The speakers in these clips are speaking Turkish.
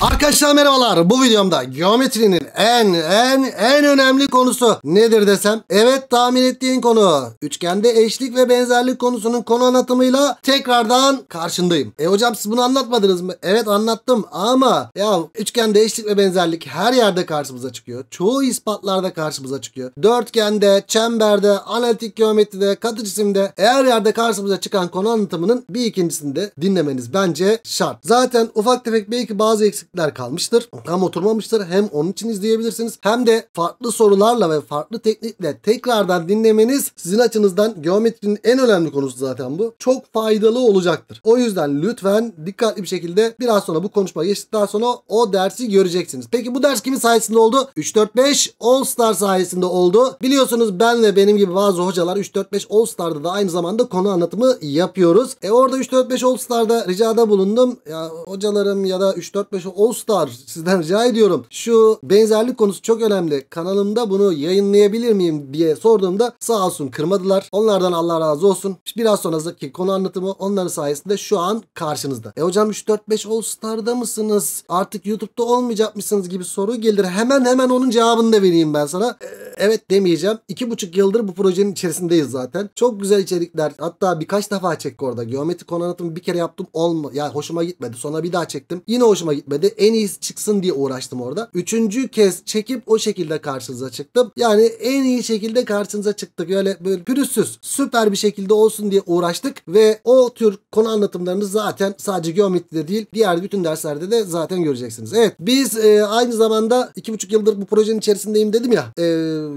Arkadaşlar merhabalar. Bu videomda geometrinin en en en önemli konusu nedir desem? Evet tahmin ettiğin konu. Üçgende eşlik ve benzerlik konusunun konu anlatımıyla tekrardan karşındayım. E hocam siz bunu anlatmadınız mı? Evet anlattım ama ya üçgende eşlik ve benzerlik her yerde karşımıza çıkıyor. Çoğu ispatlarda karşımıza çıkıyor. Dörtgende, çemberde, analitik geometride, katı cisimde her yerde karşımıza çıkan konu anlatımının bir ikincisini de dinlemeniz bence şart. Zaten ufak tefek belki bazı eksik eksikler kalmıştır. Tam oturmamıştır. Hem onun için izleyebilirsiniz hem de farklı sorularla ve farklı teknikle tekrardan dinlemeniz sizin açınızdan geometrinin en önemli konusu zaten bu. Çok faydalı olacaktır. O yüzden lütfen dikkatli bir şekilde biraz sonra bu konuşmayı geçtikten sonra o dersi göreceksiniz. Peki bu ders kimin sayesinde oldu? 3-4-5 All Star sayesinde oldu. Biliyorsunuz ben ve benim gibi bazı hocalar 3-4-5 All Star'da da aynı zamanda konu anlatımı yapıyoruz. E orada 3-4-5 All Star'da ricada bulundum. Ya hocalarım ya da 3-4-5 Ostar sizden rica ediyorum. Şu benzerlik konusu çok önemli. Kanalımda bunu yayınlayabilir miyim diye sorduğumda sağ olsun kırmadılar. Onlardan Allah razı olsun. Biraz sonraki konu anlatımı onların sayesinde şu an karşınızda. E hocam 3-4-5 All Star'da mısınız? Artık YouTube'da olmayacak mısınız gibi soru gelir. Hemen hemen onun cevabını da vereyim ben sana. E, evet demeyeceğim. 2,5 yıldır bu projenin içerisindeyiz zaten. Çok güzel içerikler. Hatta birkaç defa çektik orada. Geometri konu anlatımı bir kere yaptım. Olma, ya hoşuma gitmedi. Sonra bir daha çektim. Yine hoşuma gitmedi en iyisi çıksın diye uğraştım orada. Üçüncü kez çekip o şekilde karşınıza çıktım. Yani en iyi şekilde karşınıza çıktık. Öyle böyle pürüzsüz süper bir şekilde olsun diye uğraştık ve o tür konu anlatımlarını zaten sadece geometride değil diğer bütün derslerde de zaten göreceksiniz. Evet biz e, aynı zamanda iki buçuk yıldır bu projenin içerisindeyim dedim ya. E,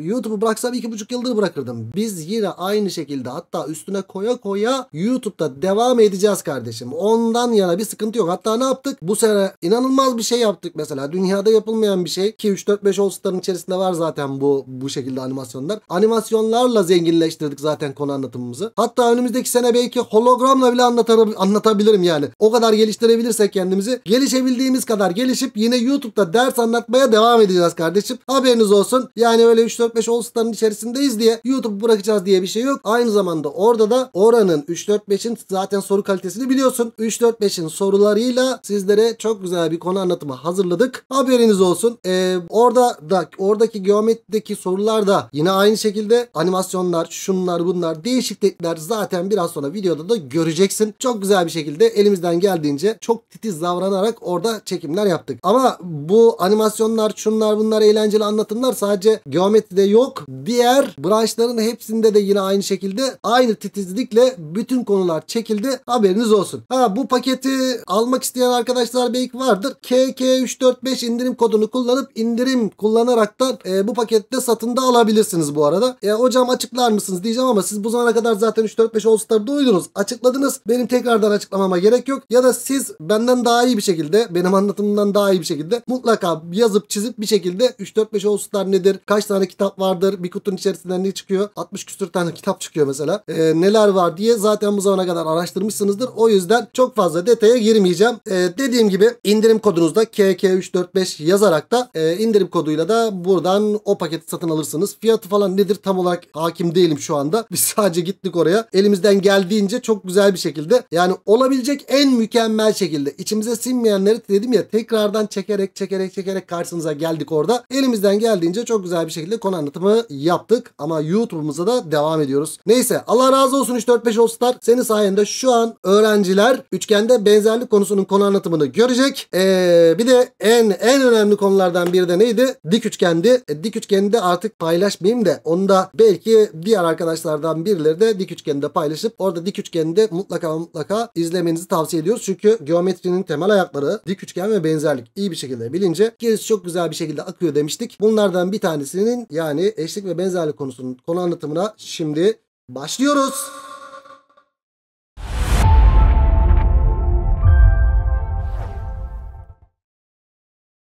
YouTube'u bıraksam iki buçuk yıldır bırakırdım. Biz yine aynı şekilde hatta üstüne koya koya YouTube'da devam edeceğiz kardeşim. Ondan yana bir sıkıntı yok. Hatta ne yaptık? Bu sene inanılmaz inanılmaz bir şey yaptık mesela. Dünyada yapılmayan bir şey ki 3 4 5 All-Star'ın içerisinde var zaten bu bu şekilde animasyonlar. Animasyonlarla zenginleştirdik zaten konu anlatımımızı. Hatta önümüzdeki sene belki hologramla bile anlatarım, anlatabilirim yani. O kadar geliştirebilirsek kendimizi gelişebildiğimiz kadar gelişip yine YouTube'da ders anlatmaya devam edeceğiz kardeşim. Haberiniz olsun. Yani öyle 3 4 5 All-Star'ın içerisindeyiz diye YouTube bırakacağız diye bir şey yok. Aynı zamanda orada da oranın 3 4 5'in zaten soru kalitesini biliyorsun. 3 4 5'in sorularıyla sizlere çok güzel bir konu konu anlatımı hazırladık. Haberiniz olsun. Ee, orada da oradaki geometrideki sorular da yine aynı şekilde animasyonlar, şunlar, bunlar değişiklikler zaten biraz sonra videoda da göreceksin. Çok güzel bir şekilde elimizden geldiğince çok titiz davranarak orada çekimler yaptık. Ama bu animasyonlar, şunlar, bunlar eğlenceli anlatımlar sadece geometride yok. Diğer branşların hepsinde de yine aynı şekilde aynı titizlikle bütün konular çekildi. Haberiniz olsun. Ha bu paketi almak isteyen arkadaşlar belki vardır. KK345 indirim kodunu kullanıp indirim kullanarak da e, bu pakette satın da alabilirsiniz bu arada. E, hocam açıklar mısınız diyeceğim ama siz bu zamana kadar zaten 345 All Star'da uydunuz. Açıkladınız. Benim tekrardan açıklamama gerek yok. Ya da siz benden daha iyi bir şekilde benim anlatımından daha iyi bir şekilde mutlaka yazıp çizip bir şekilde 345 All Star nedir? Kaç tane kitap vardır? Bir kutunun içerisinden ne çıkıyor? 60 küsür tane kitap çıkıyor mesela. E, neler var diye zaten bu zamana kadar araştırmışsınızdır. O yüzden çok fazla detaya girmeyeceğim. E, dediğim gibi indirim kodu kodunuzda KK345 yazarak da e, indirim koduyla da buradan o paketi satın alırsınız. Fiyatı falan nedir tam olarak hakim değilim şu anda. Biz sadece gittik oraya. Elimizden geldiğince çok güzel bir şekilde yani olabilecek en mükemmel şekilde içimize sinmeyenleri dedim ya tekrardan çekerek çekerek çekerek karşınıza geldik orada. Elimizden geldiğince çok güzel bir şekilde konu anlatımı yaptık ama YouTube'umuza da devam ediyoruz. Neyse Allah razı olsun 345 4 Senin sayende şu an öğrenciler üçgende benzerlik konusunun konu anlatımını görecek. Eee ee, bir de en en önemli konulardan biri de neydi? Dik üçgendi. E, dik üçgeni de artık paylaşmayayım da onu da belki diğer arkadaşlardan birileri de dik üçgeni de paylaşıp orada dik üçgeni de mutlaka mutlaka izlemenizi tavsiye ediyoruz. Çünkü geometrinin temel ayakları dik üçgen ve benzerlik iyi bir şekilde bilince gerisi çok güzel bir şekilde akıyor demiştik. Bunlardan bir tanesinin yani eşlik ve benzerlik konusunun konu anlatımına şimdi başlıyoruz.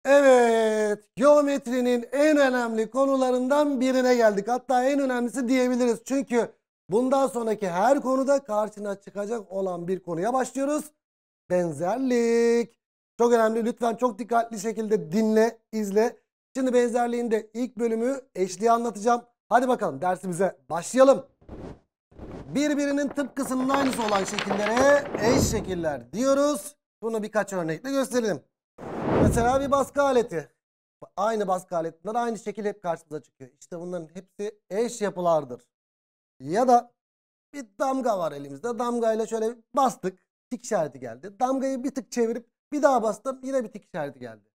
Evet, geometrinin en önemli konularından birine geldik. Hatta en önemlisi diyebiliriz. Çünkü bundan sonraki her konuda karşına çıkacak olan bir konuya başlıyoruz. Benzerlik. Çok önemli. Lütfen çok dikkatli şekilde dinle, izle. Şimdi benzerliğin de ilk bölümü eşliği anlatacağım. Hadi bakalım dersimize başlayalım. Birbirinin tıpkısının aynısı olan şekillere eş şekiller diyoruz. Bunu birkaç örnekle gösterelim. Mesela bir baskı aleti. Aynı baskı aletler, aynı şekil hep karşımıza çıkıyor. İşte bunların hepsi eş yapılardır. Ya da bir damga var elimizde. Damgayla şöyle bastık. Tik işareti geldi. Damgayı bir tık çevirip bir daha bastım. Yine bir tik işareti geldi.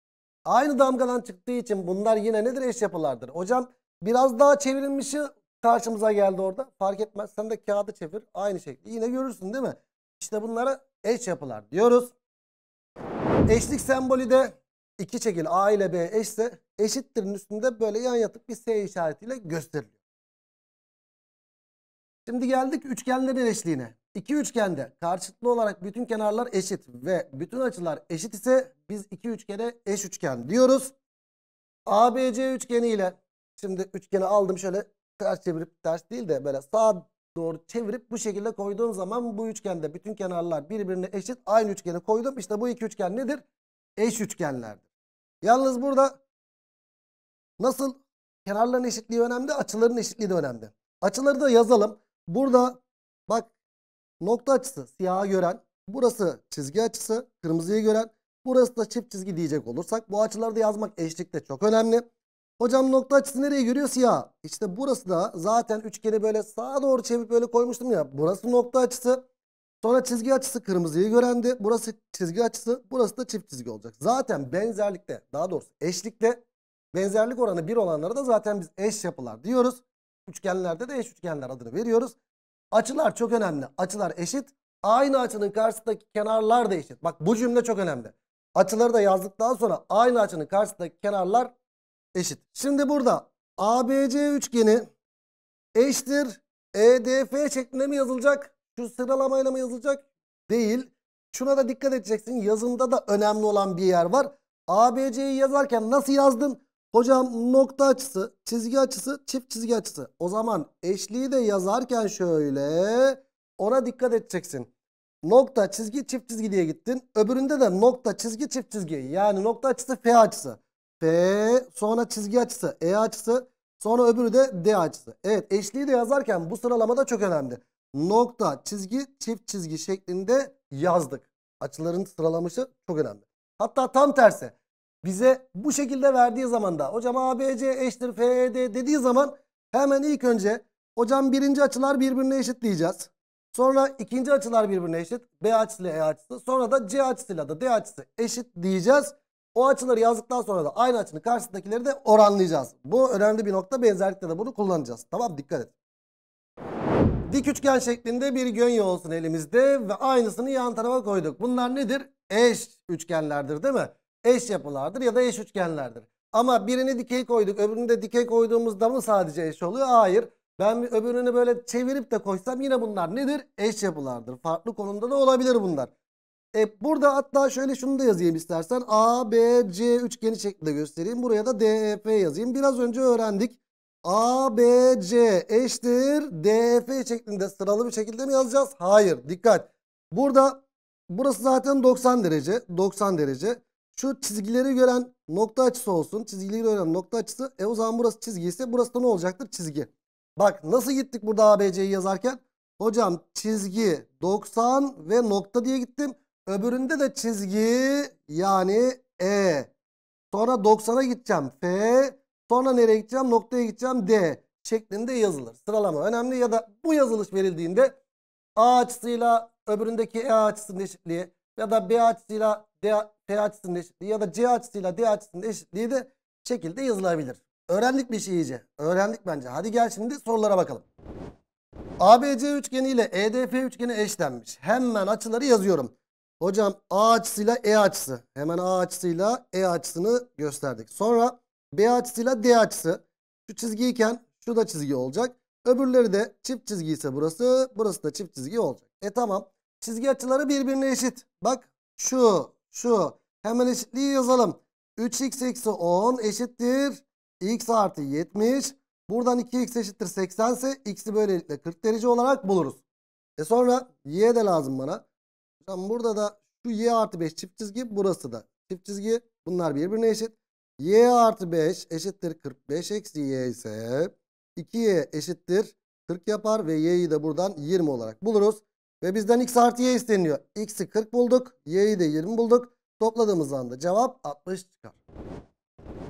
Aynı damgadan çıktığı için bunlar yine nedir? Eş yapılardır. Hocam biraz daha çevrilmişi karşımıza geldi orada. Fark etmez. Sen de kağıdı çevir. Aynı şekilde. Yine görürsün değil mi? İşte bunlara eş yapılar diyoruz. Eşlik sembolü de iki şekil A ile B eşse eşittirin üstünde böyle yan yatıp bir S işaretiyle gösteriliyor. Şimdi geldik üçgenlerin eşliğine. İki üçgende karşıtlı olarak bütün kenarlar eşit ve bütün açılar eşit ise biz iki üçgene eş üçgen diyoruz. ABC üçgeni ile şimdi üçgeni aldım şöyle ters çevirip ters değil de böyle sağ doğru çevirip bu şekilde koyduğum zaman bu üçgende bütün kenarlar birbirine eşit. Aynı üçgeni koydum. İşte bu iki üçgen nedir? Eş üçgenlerdir. Yalnız burada nasıl kenarların eşitliği önemli, açıların eşitliği de önemli. Açıları da yazalım. Burada bak nokta açısı siyahı gören, burası çizgi açısı kırmızıyı gören, burası da çift çizgi diyecek olursak bu açıları da yazmak eşlikte çok önemli. Hocam nokta açısı nereye görüyor? Siyah. İşte burası da zaten üçgeni böyle sağa doğru çevirip böyle koymuştum ya. Burası nokta açısı. Sonra çizgi açısı kırmızıyı görendi. Burası çizgi açısı. Burası da çift çizgi olacak. Zaten benzerlikte daha doğrusu eşlikte benzerlik oranı bir olanlara da zaten biz eş yapılar diyoruz. Üçgenlerde de eş üçgenler adını veriyoruz. Açılar çok önemli. Açılar eşit. Aynı açının karşısındaki kenarlar da eşit. Bak bu cümle çok önemli. Açıları da yazdıktan sonra aynı açının karşısındaki kenarlar eşit. Şimdi burada ABC üçgeni eşittir EDF şeklinde mi yazılacak? Şu sıralamayla mı yazılacak? Değil. Şuna da dikkat edeceksin. Yazımda da önemli olan bir yer var. ABC'yi yazarken nasıl yazdın? Hocam nokta açısı, çizgi açısı, çift çizgi açısı. O zaman eşliği de yazarken şöyle ona dikkat edeceksin. Nokta, çizgi, çift çizgi diye gittin. Öbüründe de nokta, çizgi, çift çizgi. Yani nokta açısı, F açısı. F sonra çizgi açısı E açısı sonra öbürü de D açısı. Evet eşliği de yazarken bu sıralama da çok önemli. Nokta çizgi çift çizgi şeklinde yazdık. Açıların sıralaması çok önemli. Hatta tam tersi bize bu şekilde verdiği zaman da hocam ABC eşittir FED dediği zaman hemen ilk önce hocam birinci açılar birbirine eşit diyeceğiz. Sonra ikinci açılar birbirine eşit. B açısıyla E açısı. Sonra da C açısıyla da D açısı eşit diyeceğiz. O açıları yazdıktan sonra da aynı açının karşısındakileri de oranlayacağız. Bu önemli bir nokta. Benzerlikte de bunu kullanacağız. Tamam dikkat et. Dik üçgen şeklinde bir gönye olsun elimizde ve aynısını yan tarafa koyduk. Bunlar nedir? Eş üçgenlerdir değil mi? Eş yapılardır ya da eş üçgenlerdir. Ama birini dikey koyduk öbürünü de dikey koyduğumuzda mı sadece eş oluyor? Hayır. Ben öbürünü böyle çevirip de koysam yine bunlar nedir? Eş yapılardır. Farklı konumda da olabilir bunlar. E burada hatta şöyle şunu da yazayım istersen. A, B, C üçgeni şeklinde göstereyim. Buraya da D, E, F yazayım. Biraz önce öğrendik. A, B, C eşittir D, F şeklinde sıralı bir şekilde mi yazacağız? Hayır. Dikkat. Burada burası zaten 90 derece. 90 derece. Şu çizgileri gören nokta açısı olsun. Çizgileri gören nokta açısı. E o zaman burası çizgi ise burası da ne olacaktır? Çizgi. Bak nasıl gittik burada A, B, C'yi yazarken? Hocam çizgi 90 ve nokta diye gittim. Öbüründe de çizgi yani E. Sonra 90'a gideceğim F. Sonra nereye gideceğim? Noktaya gideceğim D şeklinde yazılır. Sıralama önemli ya da bu yazılış verildiğinde A açısıyla öbüründeki E açısının eşitliği ya da B açısıyla D, T açısının eşitliği ya da C açısıyla D açısının eşitliği de şekilde yazılabilir. Öğrendik bir şey iyice. Öğrendik bence. Hadi gel şimdi sorulara bakalım. ABC üçgeni ile EDF üçgeni eşlenmiş. Hemen açıları yazıyorum. Hocam A açısıyla E açısı. Hemen A açısıyla E açısını gösterdik. Sonra B açısıyla D açısı. Şu çizgiyken şu da çizgi olacak. Öbürleri de çift çizgi ise burası. Burası da çift çizgi olacak. E tamam. Çizgi açıları birbirine eşit. Bak şu şu. Hemen eşitliği yazalım. 3x eksi 10 eşittir. x artı 70. Buradan 2x eşittir 80 ise x'i böylelikle 40 derece olarak buluruz. E sonra y de lazım bana. Tamam burada da şu y artı 5 çift çizgi burası da çift çizgi. Bunlar birbirine eşit. y artı 5 eşittir 45 eksi y ise 2y eşittir 40 yapar ve y'yi de buradan 20 olarak buluruz. Ve bizden x artı y isteniyor. x'i 40 bulduk. y'yi de 20 bulduk. Topladığımız anda cevap 60 çıkar.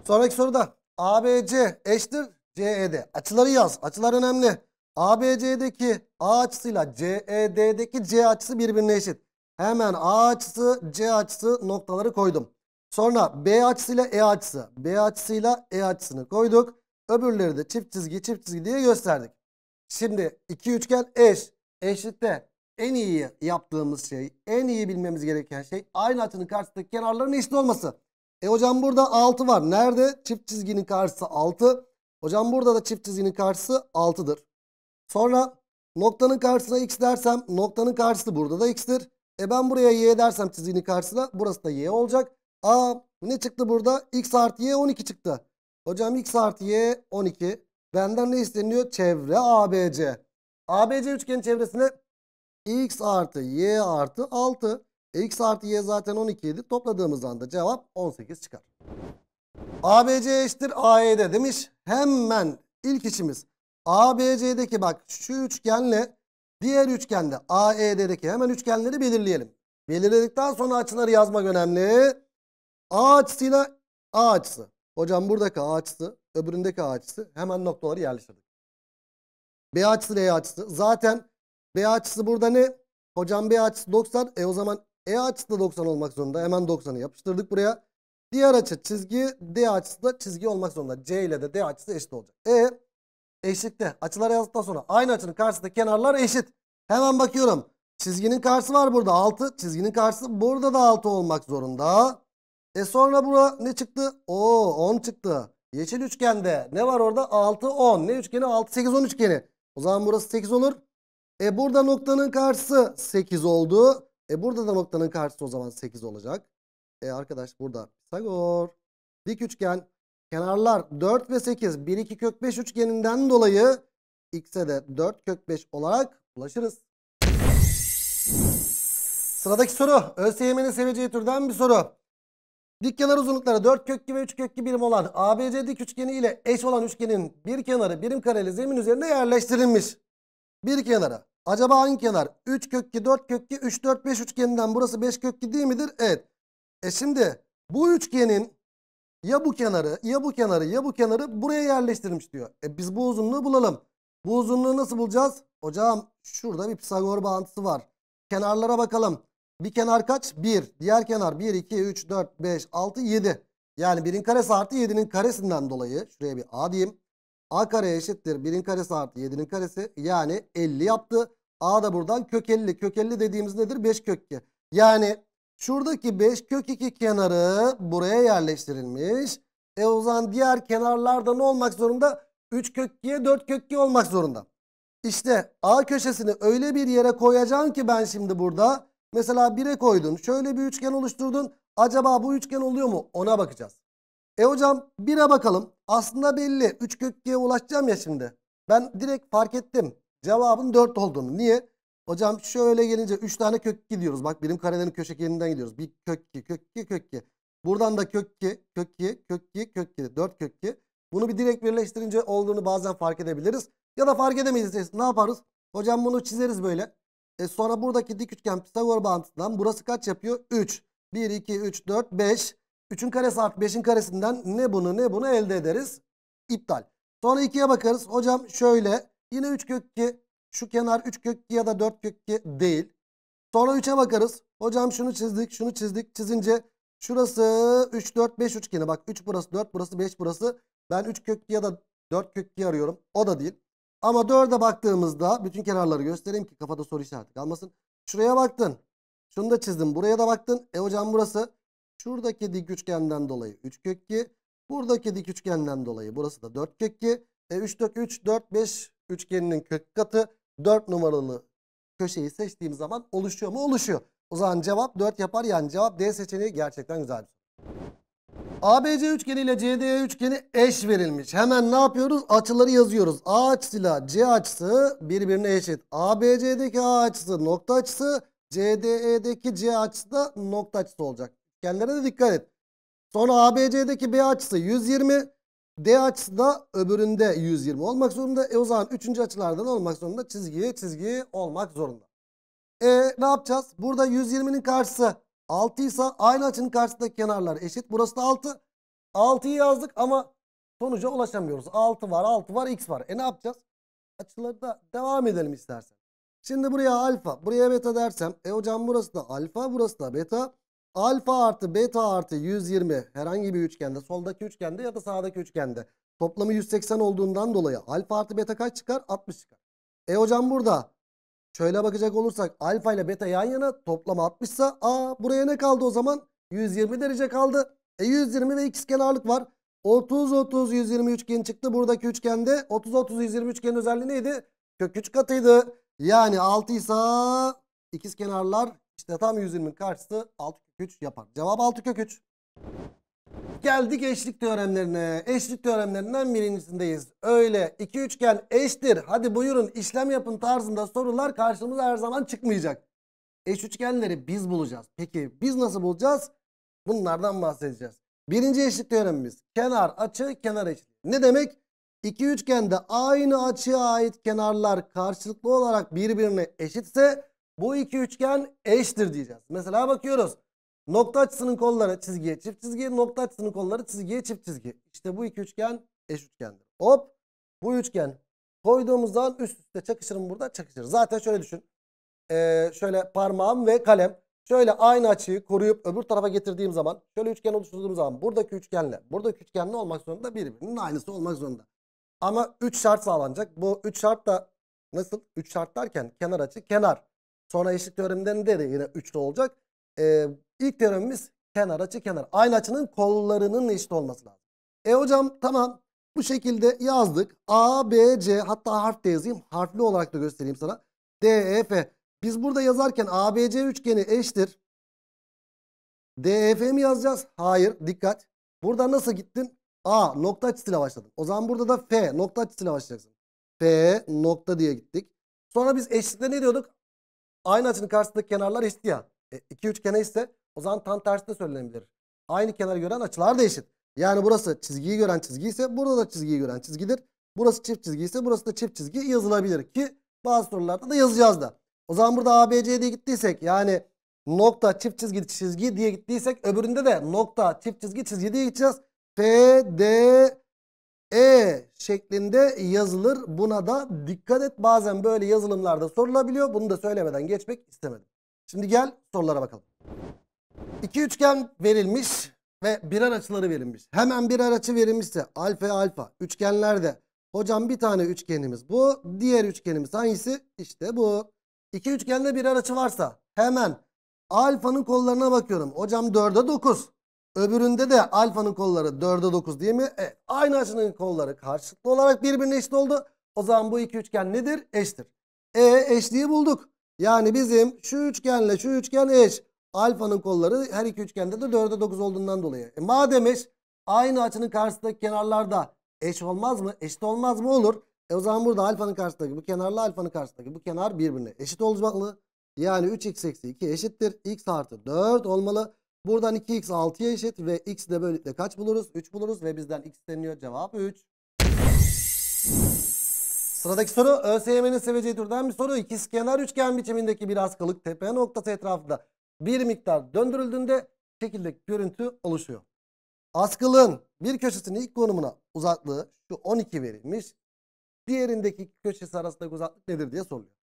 Sonraki soruda ABC eşittir CED. Açıları yaz. Açılar önemli. ABC'deki A açısıyla CED'deki C açısı birbirine eşit. Hemen A açısı, C açısı noktaları koydum. Sonra B açısıyla E açısı, B açısıyla E açısını koyduk. Öbürleri de çift çizgi, çift çizgi diye gösterdik. Şimdi iki üçgen eş. Eşlikte en iyi yaptığımız şey, en iyi bilmemiz gereken şey aynı açının karşısındaki kenarların eşit olması. E hocam burada 6 var. Nerede? Çift çizginin karşısı 6. Hocam burada da çift çizginin karşısı 6'dır. Sonra noktanın karşısına x dersem noktanın karşısı burada da x'tir. E ben buraya y dersem çizginin karşısına burası da y olacak. A ne çıktı burada? x artı y 12 çıktı. Hocam x artı y 12. Benden ne isteniyor? Çevre ABC. ABC üçgenin çevresine x artı y artı 6. E, x artı y zaten 12 idi. Topladığımız anda cevap 18 çıkar. ABC eşittir AE'de demiş. Hemen ilk işimiz ABC'deki bak şu üçgenle Diğer üçgende AED'deki e hemen üçgenleri belirleyelim. Belirledikten sonra açıları yazmak önemli. A açısıyla A açısı. Hocam buradaki A açısı, öbüründeki A açısı hemen noktaları yerleştirdik. B açısı, R e açısı. Zaten B açısı burada ne? Hocam B açısı 90. E o zaman E açısı da 90 olmak zorunda. Hemen 90'ı yapıştırdık buraya. Diğer açı çizgi, D açısı da çizgi olmak zorunda. C ile de D açısı eşit olacak. E Eşlikte. Açılar yazdıktan sonra aynı açının karşısındaki kenarlar eşit. Hemen bakıyorum. Çizginin karşısı var burada 6. Çizginin karşısı burada da 6 olmak zorunda. E sonra bura ne çıktı? Oo 10 çıktı. Yeşil üçgende ne var orada? 6 10. Ne üçgeni? 6 8 10 üçgeni. O zaman burası 8 olur. E burada noktanın karşısı 8 oldu. E burada da noktanın karşısı o zaman 8 olacak. E arkadaş burada Pisagor. Dik üçgen Kenarlar 4 ve 8 1 2 kök 5 üçgeninden dolayı x'e de 4 kök 5 olarak ulaşırız. Sıradaki soru ÖSYM'nin seveceği türden bir soru. Dik kenar uzunlukları 4 kök 2 ve 3 kök 2 birim olan ABC dik üçgeni ile eş olan üçgenin bir kenarı birim kareli zemin üzerinde yerleştirilmiş. Bir kenara. Acaba hangi kenar? 3 kök 2, 4 kök 2, 3, 4, 5 üçgeninden burası 5 kök 2 değil midir? Evet. E şimdi bu üçgenin ya bu kenarı ya bu kenarı ya bu kenarı buraya yerleştirmiş diyor. E biz bu uzunluğu bulalım. Bu uzunluğu nasıl bulacağız? Hocam şurada bir Pisagor bağıntısı var. Kenarlara bakalım. Bir kenar kaç? 1. Diğer kenar 1, 2, 3, 4, 5, 6, 7. Yani 1'in karesi artı 7'nin karesinden dolayı şuraya bir a diyeyim. a kare eşittir 1'in karesi artı 7'nin karesi yani 50 yaptı. a da buradan kök 50. Kök 50 dediğimiz nedir? 5 kök 2. Yani Şuradaki 5 kök 2 kenarı buraya yerleştirilmiş. E o zaman diğer kenarlarda ne olmak zorunda? 3 kök 2'ye 4 kök 2 olmak zorunda. İşte A köşesini öyle bir yere koyacağım ki ben şimdi burada. Mesela 1'e koydun. Şöyle bir üçgen oluşturdun. Acaba bu üçgen oluyor mu? Ona bakacağız. E hocam 1'e bakalım. Aslında belli. 3 kök 2'ye ulaşacağım ya şimdi. Ben direkt fark ettim. Cevabın 4 olduğunu. Niye? Hocam şöyle gelince 3 tane kök 2 diyoruz. Bak birim karelerin köşegeninden gidiyoruz. Bir kök 2, kök 2, kök 2. Buradan da kök 2, kök 2, kök 2, kök 2. 4 kök 2. Bunu bir direkt birleştirince olduğunu bazen fark edebiliriz. Ya da fark edemeyiz. E, ne yaparız? Hocam bunu çizeriz böyle. E sonra buradaki dik üçgen Pisagor bağıntısından burası kaç yapıyor? 3. 1, 2, 3, 4, 5. 3'ün karesi artı 5'in karesinden ne bunu ne bunu elde ederiz. İptal. Sonra 2'ye bakarız. Hocam şöyle yine 3 kök 2 şu kenar 3 kök ya da 4 kök değil. Sonra 3'e bakarız. Hocam şunu çizdik, şunu çizdik. Çizince şurası 3, 4, 5 üçgeni. Bak 3 burası, 4 burası, 5 burası. Ben 3 kök ya da 4 kök arıyorum. O da değil. Ama 4'e baktığımızda bütün kenarları göstereyim ki kafada soru işareti kalmasın. Şuraya baktın. Şunu da çizdim. Buraya da baktın. E hocam burası şuradaki dik üçgenden dolayı 3 kök 2. Buradaki dik üçgenden dolayı burası da 4 kök 2. E 3 kök 3, 4, 5 üçgeninin kök katı. 4 numaralı köşeyi seçtiğim zaman oluşuyor mu? Oluşuyor. O zaman cevap 4 yapar yani cevap D seçeneği gerçekten güzel ABC üçgeni ile CD e üçgeni eş verilmiş. Hemen ne yapıyoruz? Açıları yazıyoruz. A açısıyla C açısı birbirine eşit. ABC'deki A açısı nokta açısı, CDE'deki C açısı da nokta açısı olacak. Kendilerine de dikkat et. Sonra ABC'deki B açısı 120, D açısında öbüründe 120 olmak zorunda. E o zaman üçüncü açılardan olmak zorunda. Çizgi çizgi olmak zorunda. E ne yapacağız? Burada 120'nin karşısı 6 ise aynı açının karşısındaki kenarlar eşit. Burası da 6. 6'yı yazdık ama sonuca ulaşamıyoruz. 6 var 6 var x var. E ne yapacağız? Açıları da devam edelim istersen. Şimdi buraya alfa buraya beta dersem. E hocam burası da alfa burası da beta. Alfa artı beta artı 120 herhangi bir üçgende soldaki üçgende ya da sağdaki üçgende toplamı 180 olduğundan dolayı alfa artı beta kaç çıkar? 60 çıkar. E hocam burada şöyle bakacak olursak alfa ile beta yan yana toplam 60 ise a buraya ne kaldı o zaman? 120 derece kaldı. E 120 ve x kenarlık var. 30 30 120 üçgen çıktı. Buradaki üçgende 30 30 120 üçgenin özelliği neydi? Kök 3 katıydı. Yani 6 ise ikiz kenarlar işte tam 120'nin karşısı 6 3 yapar. Cevap 6 kök 3. Geldik eşlik teoremlerine. Eşlik teoremlerinden birincisindeyiz. Öyle iki üçgen eştir. Hadi buyurun işlem yapın tarzında sorular karşımıza her zaman çıkmayacak. Eş üçgenleri biz bulacağız. Peki biz nasıl bulacağız? Bunlardan bahsedeceğiz. Birinci eşlik teoremimiz. Kenar açı kenar eşitliği. Ne demek? İki üçgende aynı açıya ait kenarlar karşılıklı olarak birbirine eşitse bu iki üçgen eştir diyeceğiz. Mesela bakıyoruz. Nokta açısının kolları çizgiye çift çizgi. Nokta açısının kolları çizgiye çift çizgi. İşte bu iki üçgen eş üçgendir. Hop bu üçgen koyduğumuz zaman üst üste çakışır mı burada? Çakışır. Zaten şöyle düşün. Ee, şöyle parmağım ve kalem. Şöyle aynı açıyı koruyup öbür tarafa getirdiğim zaman şöyle üçgen oluşturduğum zaman buradaki üçgenle buradaki üçgenle olmak zorunda birbirinin aynısı olmak zorunda. Ama 3 şart sağlanacak. Bu 3 şart da nasıl? 3 şart derken kenar açı kenar. Sonra eşit teoremlerinde de yine 3'lü olacak. Ee, İlk teoremimiz kenar açı kenar. Aynı açının kollarının eşit olması lazım. E hocam tamam bu şekilde yazdık. A, B, C hatta harf de yazayım. Harfli olarak da göstereyim sana. D, E, F. Biz burada yazarken A, B, C üçgeni eşittir. D, E, F mi yazacağız? Hayır dikkat. Burada nasıl gittin? A nokta açısıyla başladın. O zaman burada da F nokta açısıyla başlayacaksın. F nokta diye gittik. Sonra biz eşitlikte ne diyorduk? Aynı açının karşısındaki kenarlar eşit ya. E, iki üçgen eşitse o zaman tam tersi de söylenebilir. Aynı kenarı gören açılar da eşit. Yani burası çizgiyi gören çizgi ise burada da çizgiyi gören çizgidir. Burası çift çizgi ise burası da çift çizgi yazılabilir ki bazı sorularda da yazacağız da. O zaman burada ABC diye gittiysek yani nokta çift çizgi çizgi diye gittiysek öbüründe de nokta çift çizgi çizgi diye gideceğiz. F, D, E şeklinde yazılır. Buna da dikkat et. Bazen böyle yazılımlarda sorulabiliyor. Bunu da söylemeden geçmek istemedim. Şimdi gel sorulara bakalım. İki üçgen verilmiş ve birer açıları verilmiş. Hemen birer açı verilmişse alfa alfa üçgenlerde hocam bir tane üçgenimiz bu diğer üçgenimiz hangisi? İşte bu. İki üçgende birer açı varsa hemen alfanın kollarına bakıyorum. Hocam 4'e 9. Öbüründe de alfanın kolları 4'e 9 değil mi? Evet. Aynı açının kolları karşılıklı olarak birbirine eşit oldu. O zaman bu iki üçgen nedir? Eştir. E eşliği bulduk. Yani bizim şu üçgenle şu üçgen eş. Alfanın kolları her iki üçgende de 4'e 9 olduğundan dolayı. E madem eş aynı açının karşısındaki kenarlarda da eş olmaz mı? Eşit olmaz mı? Olur. E o zaman burada alfanın karşısındaki bu kenarla alfanın karşısındaki bu kenar birbirine eşit olmalı. Yani 3x eksi 2 eşittir. x artı 4 olmalı. Buradan 2x 6'ya eşit ve x de böylelikle kaç buluruz? 3 buluruz ve bizden x isteniyor. Cevap 3. Sıradaki soru ÖSYM'nin seveceği türden bir soru. kenar üçgen biçimindeki bir askılık tepe noktası etrafında bir miktar döndürüldüğünde şekilde görüntü oluşuyor. Askılın bir köşesinin ilk konumuna uzaklığı şu 12 verilmiş. Diğerindeki iki köşesi arasındaki uzaklık nedir diye soruluyor.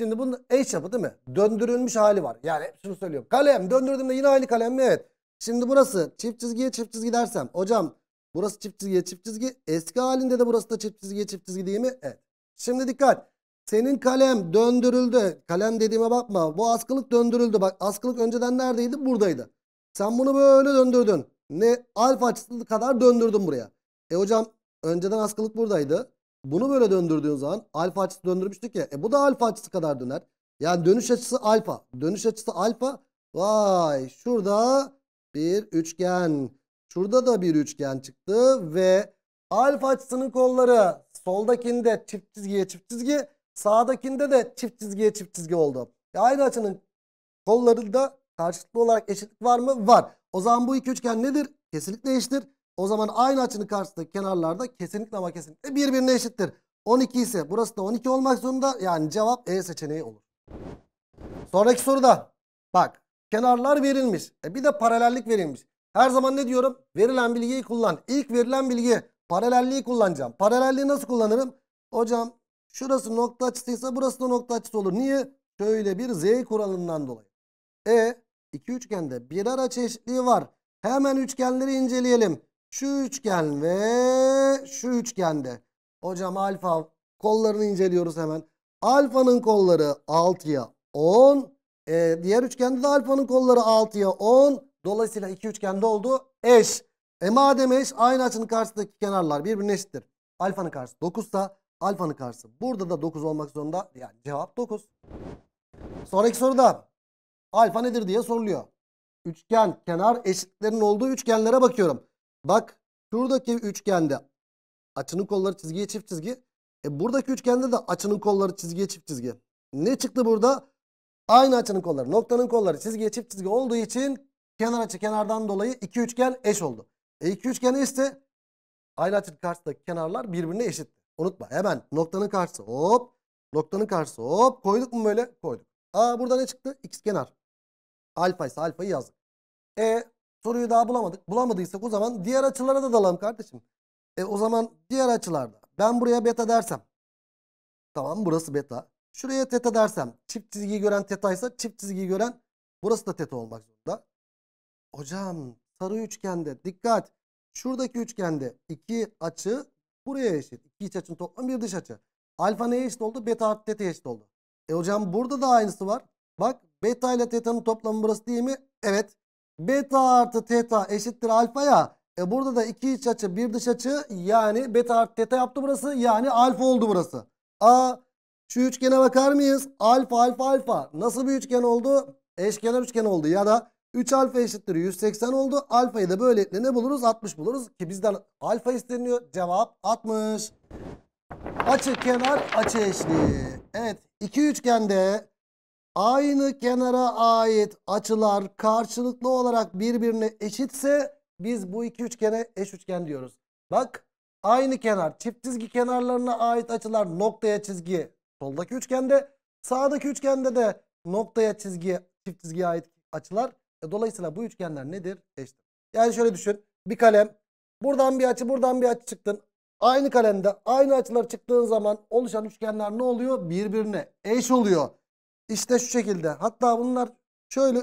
Şimdi bunun eş yapı değil mi? Döndürülmüş hali var. Yani hep şunu söylüyorum. Kalem döndürdüğümde yine aynı kalem mi? Evet. Şimdi burası çift çizgiye çift çizgi dersem. Hocam burası çift çizgiye çift çizgi. Eski halinde de burası da çift çizgiye çift çizgi değil mi? Evet. Şimdi dikkat. Senin kalem döndürüldü. Kalem dediğime bakma. Bu askılık döndürüldü. Bak askılık önceden neredeydi? Buradaydı. Sen bunu böyle döndürdün. Ne alfa açısı kadar döndürdün buraya. E hocam önceden askılık buradaydı. Bunu böyle döndürdüğün zaman alfa açısı döndürmüştük ya. E bu da alfa açısı kadar döner. Yani dönüş açısı alfa. Dönüş açısı alfa. Vay şurada bir üçgen. Şurada da bir üçgen çıktı ve alfa açısının kolları soldakinde çift çizgiye çift çizgi Sağdakinde de çift çizgiye çift çizgi oldu. E aynı açının kollarında karşılıklı olarak eşitlik var mı? Var. O zaman bu iki üçgen nedir? Kesinlikle eşittir. O zaman aynı açının karşısındaki kenarlarda kesinlikle ama kesinlikle birbirine eşittir. 12 ise burası da 12 olmak zorunda. Yani cevap E seçeneği olur. Sonraki soruda bak kenarlar verilmiş. E bir de paralellik verilmiş. Her zaman ne diyorum? Verilen bilgiyi kullan. İlk verilen bilgi paralelliği kullanacağım. Paralelliği nasıl kullanırım? Hocam Şurası nokta açısıysa burası da nokta açısı olur. Niye? Şöyle bir z kuralından dolayı. E iki üçgende birer açı eşitliği var. Hemen üçgenleri inceleyelim. Şu üçgen ve şu üçgende. Hocam alfa kollarını inceliyoruz hemen. Alfanın kolları 6'ya 10. E, diğer üçgende de alfanın kolları 6'ya 10. Dolayısıyla iki üçgende oldu eş. E madem eş aynı açının karşısındaki kenarlar birbirine eşittir. Alfanın karşısı 9 sa Alfanın karşısı. Burada da 9 olmak zorunda. Yani cevap 9. Sonraki soruda alfa nedir diye soruluyor. Üçgen kenar eşitlerinin olduğu üçgenlere bakıyorum. Bak şuradaki üçgende açının kolları çizgiye çift çizgi. E buradaki üçgende de açının kolları çizgiye çift çizgi. Ne çıktı burada? Aynı açının kolları, noktanın kolları çizgiye çift çizgi olduğu için kenar açı kenardan dolayı iki üçgen eş oldu. E iki üçgen eşse aynı açının karşısındaki kenarlar birbirine eşit. Unutma hemen noktanın karşısı hop. Noktanın karşısı hop. Koyduk mu böyle? Koyduk. Aa burada ne çıktı? X kenar. Alfa ise alfayı yazdık. E soruyu daha bulamadık. Bulamadıysak o zaman diğer açılara da dalalım kardeşim. E o zaman diğer açılarda ben buraya beta dersem. Tamam burası beta. Şuraya teta dersem çift çizgiyi gören teta ise çift çizgiyi gören burası da teta olmak zorunda. Hocam sarı üçgende dikkat. Şuradaki üçgende iki açı buraya eşit. 2 iç açın toplamı bir dış açı. Alfa neye eşit oldu? Beta artı teta eşit oldu. E hocam burada da aynısı var. Bak beta ile teta'nın toplamı burası değil mi? Evet. Beta artı teta eşittir alfaya. E burada da iki iç açı bir dış açı yani beta artı teta yaptı burası. Yani alfa oldu burası. A şu üçgene bakar mıyız? Alfa alfa alfa. Nasıl bir üçgen oldu? Eşkenar üçgen oldu ya da 3 alfa eşittir 180 oldu. Alfayı da böylelikle ne buluruz? 60 buluruz. Ki bizden alfa isteniyor. Cevap 60. Açı kenar açı eşliği. Evet iki üçgende aynı kenara ait açılar karşılıklı olarak birbirine eşitse biz bu iki üçgene eş üçgen diyoruz. Bak aynı kenar çift çizgi kenarlarına ait açılar noktaya çizgi soldaki üçgende sağdaki üçgende de noktaya çizgi çift çizgiye ait açılar e, dolayısıyla bu üçgenler nedir? Eşittir. Yani şöyle düşün. Bir kalem. Buradan bir açı buradan bir açı çıktın. Aynı kalemde aynı açılar çıktığın zaman oluşan üçgenler ne oluyor? Birbirine eş oluyor. İşte şu şekilde. Hatta bunlar şöyle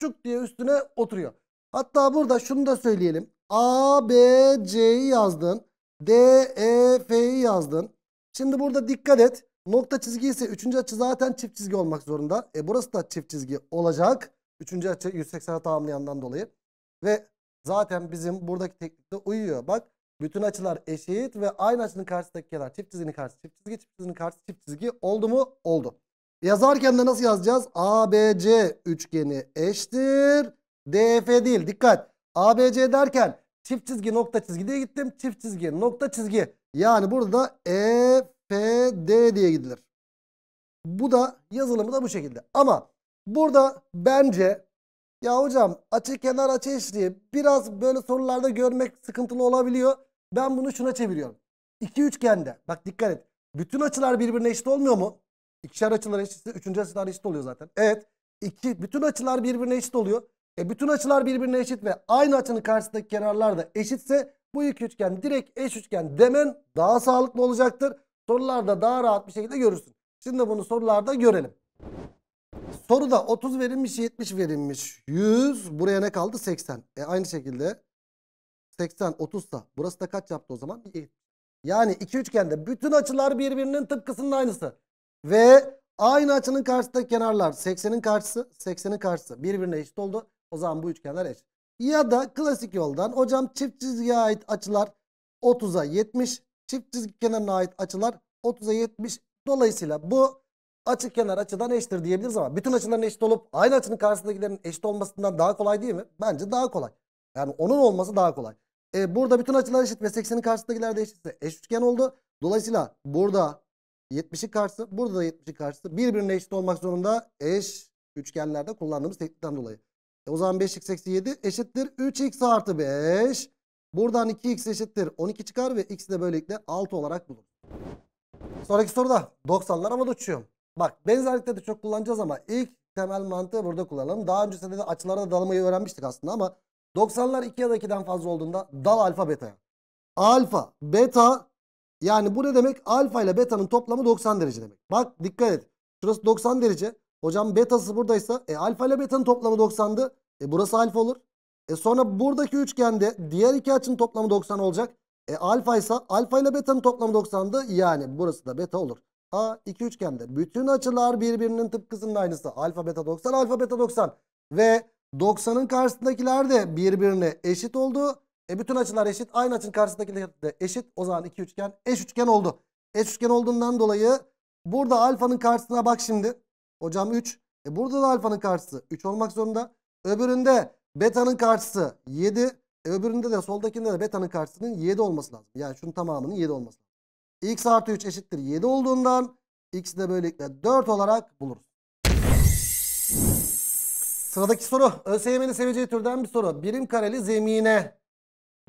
çuk diye üstüne oturuyor. Hatta burada şunu da söyleyelim. A, B, C'yi yazdın. D, E, F'yi yazdın. Şimdi burada dikkat et. Nokta çizgi ise 3. açı zaten çift çizgi olmak zorunda. E burası da çift çizgi olacak. Üçüncü açı 180'e tamamlayandan dolayı. Ve zaten bizim buradaki teknikte uyuyor. Bak bütün açılar eşit ve aynı açının karşısındaki kenar çift çizginin karşısı çift çizgi çift çizginin karşısı çift çizgi oldu mu? Oldu. Yazarken de nasıl yazacağız? ABC üçgeni eşittir. DF değil dikkat. ABC derken çift çizgi nokta çizgi diye gittim. Çift çizgi nokta çizgi. Yani burada da EFD diye gidilir. Bu da yazılımı da bu şekilde. Ama Burada bence ya hocam açı kenar açı eşliği biraz böyle sorularda görmek sıkıntılı olabiliyor. Ben bunu şuna çeviriyorum. İki üçgende bak dikkat et. Bütün açılar birbirine eşit olmuyor mu? İkişer açılar eşit, üçüncü açılar eşit oluyor zaten. Evet. İki, bütün açılar birbirine eşit oluyor. E bütün açılar birbirine eşit ve aynı açının karşısındaki kenarlar da eşitse bu iki üçgen direkt eş üçgen demen daha sağlıklı olacaktır. Sorularda daha rahat bir şekilde görürsün. Şimdi bunu sorularda görelim. Soruda 30 verilmiş 70 verilmiş. 100 buraya ne kaldı? 80. E aynı şekilde 80 30 da. burası da kaç yaptı o zaman? 70. Yani iki üçgende bütün açılar birbirinin tıpkısının aynısı. Ve aynı açının karşısındaki kenarlar 80'in karşısı 80'in karşısı birbirine eşit oldu. O zaman bu üçgenler eşit. Ya da klasik yoldan hocam çift çizgiye ait açılar 30'a 70. Çift çizgi kenarına ait açılar 30'a 70. Dolayısıyla bu Açık kenar açıdan eşittir diyebiliriz ama bütün açıların eşit olup aynı açının karşısındakilerin eşit olmasından daha kolay değil mi? Bence daha kolay. Yani onun olması daha kolay. E, burada bütün açılar eşit ve 80'in karşısındakiler de eşitse eş üçgen oldu. Dolayısıyla burada 70'in karşısı, burada da 70'in karşısı birbirine eşit olmak zorunda eş üçgenlerde kullandığımız teknikten dolayı. E, o zaman 5x eksi 7 eşittir 3x artı 5. Buradan 2x eşittir 12 çıkar ve x de böylelikle 6 olarak bulur. Sonraki soruda 90'lar ama uçuyorum. Bak benzerlikte de çok kullanacağız ama ilk temel mantığı burada kullanalım. Daha öncesinde de açılara da öğrenmiştik aslında ama 90'lar 2 ya da 2'den fazla olduğunda dal alfa beta'ya. Alfa, beta yani bu ne demek? Alfa ile beta'nın toplamı 90 derece demek. Bak dikkat et. Şurası 90 derece. Hocam betası buradaysa e, alfa ile beta'nın toplamı 90'dı. E, burası alfa olur. E, sonra buradaki üçgende diğer iki açının toplamı 90 olacak. E, alfa ise alfa ile beta'nın toplamı 90'dı. Yani burası da beta olur. A iki üçgende. Bütün açılar birbirinin tıpkısının aynısı. Alfa beta 90 alfa beta 90. Ve 90'ın karşısındakiler de birbirine eşit oldu. E bütün açılar eşit. Aynı açın karşısındakiler de eşit. O zaman iki üçgen eş üçgen oldu. Eş üçgen olduğundan dolayı burada alfanın karşısına bak şimdi. Hocam 3. E burada da alfanın karşısı 3 olmak zorunda. Öbüründe betanın karşısı 7. E öbüründe de soldakinde de betanın karşısının 7 olması lazım. Yani şunun tamamının 7 olması lazım x artı 3 eşittir 7 olduğundan x'i de böylelikle 4 olarak buluruz. Sıradaki soru ÖSYM'nin seveceği türden bir soru. Birim kareli zemine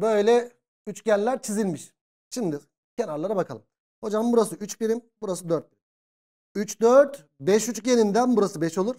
böyle üçgenler çizilmiş. Şimdi kenarlara bakalım. Hocam burası 3 birim, burası 4 birim. 3, 4, 5 üçgeninden burası 5 olur.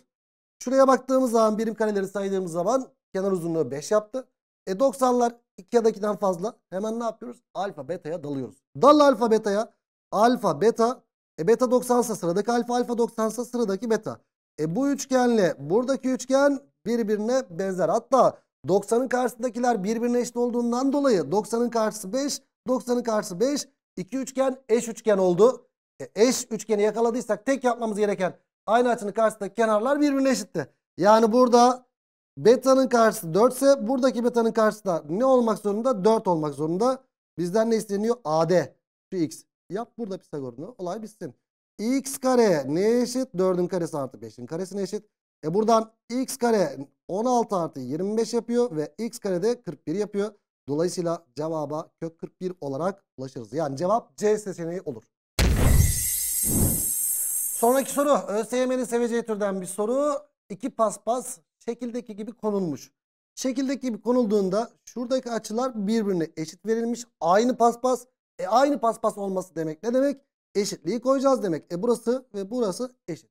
Şuraya baktığımız zaman birim kareleri saydığımız zaman kenar uzunluğu 5 yaptı. E 90'lar 2 ya da 2'den fazla. Hemen ne yapıyoruz? Alfa beta'ya dalıyoruz. Dal alfa beta'ya. Alfa beta. E beta 90'sa sıradaki alfa alfa 90'sa sıradaki beta. E bu üçgenle buradaki üçgen birbirine benzer. Hatta 90'ın karşısındakiler birbirine eşit olduğundan dolayı 90'ın karşısı 5, 90'ın karşısı 5. İki üçgen eş üçgen oldu. E eş üçgeni yakaladıysak tek yapmamız gereken aynı açının karşısındaki kenarlar birbirine eşitti. Yani burada Beta'nın karşısı 4 ise buradaki beta'nın karşısı da ne olmak zorunda? 4 olmak zorunda. Bizden ne isteniyor? AD şu x. Yap burada Pisagor'unu. Olay bitsin. x kare neye eşit? 4'ün karesi artı 5'in karesine eşit. E buradan x kare 16 artı 25 yapıyor ve x kare de 41 yapıyor. Dolayısıyla cevaba kök 41 olarak ulaşırız. Yani cevap C seçeneği olur. Sonraki soru. ÖSYM'nin seveceği türden bir soru. İki paspas şekildeki gibi konulmuş. Şekildeki gibi konulduğunda şuradaki açılar birbirine eşit verilmiş. Aynı paspas. E aynı paspas olması demek ne demek? Eşitliği koyacağız demek. E burası ve burası eşit.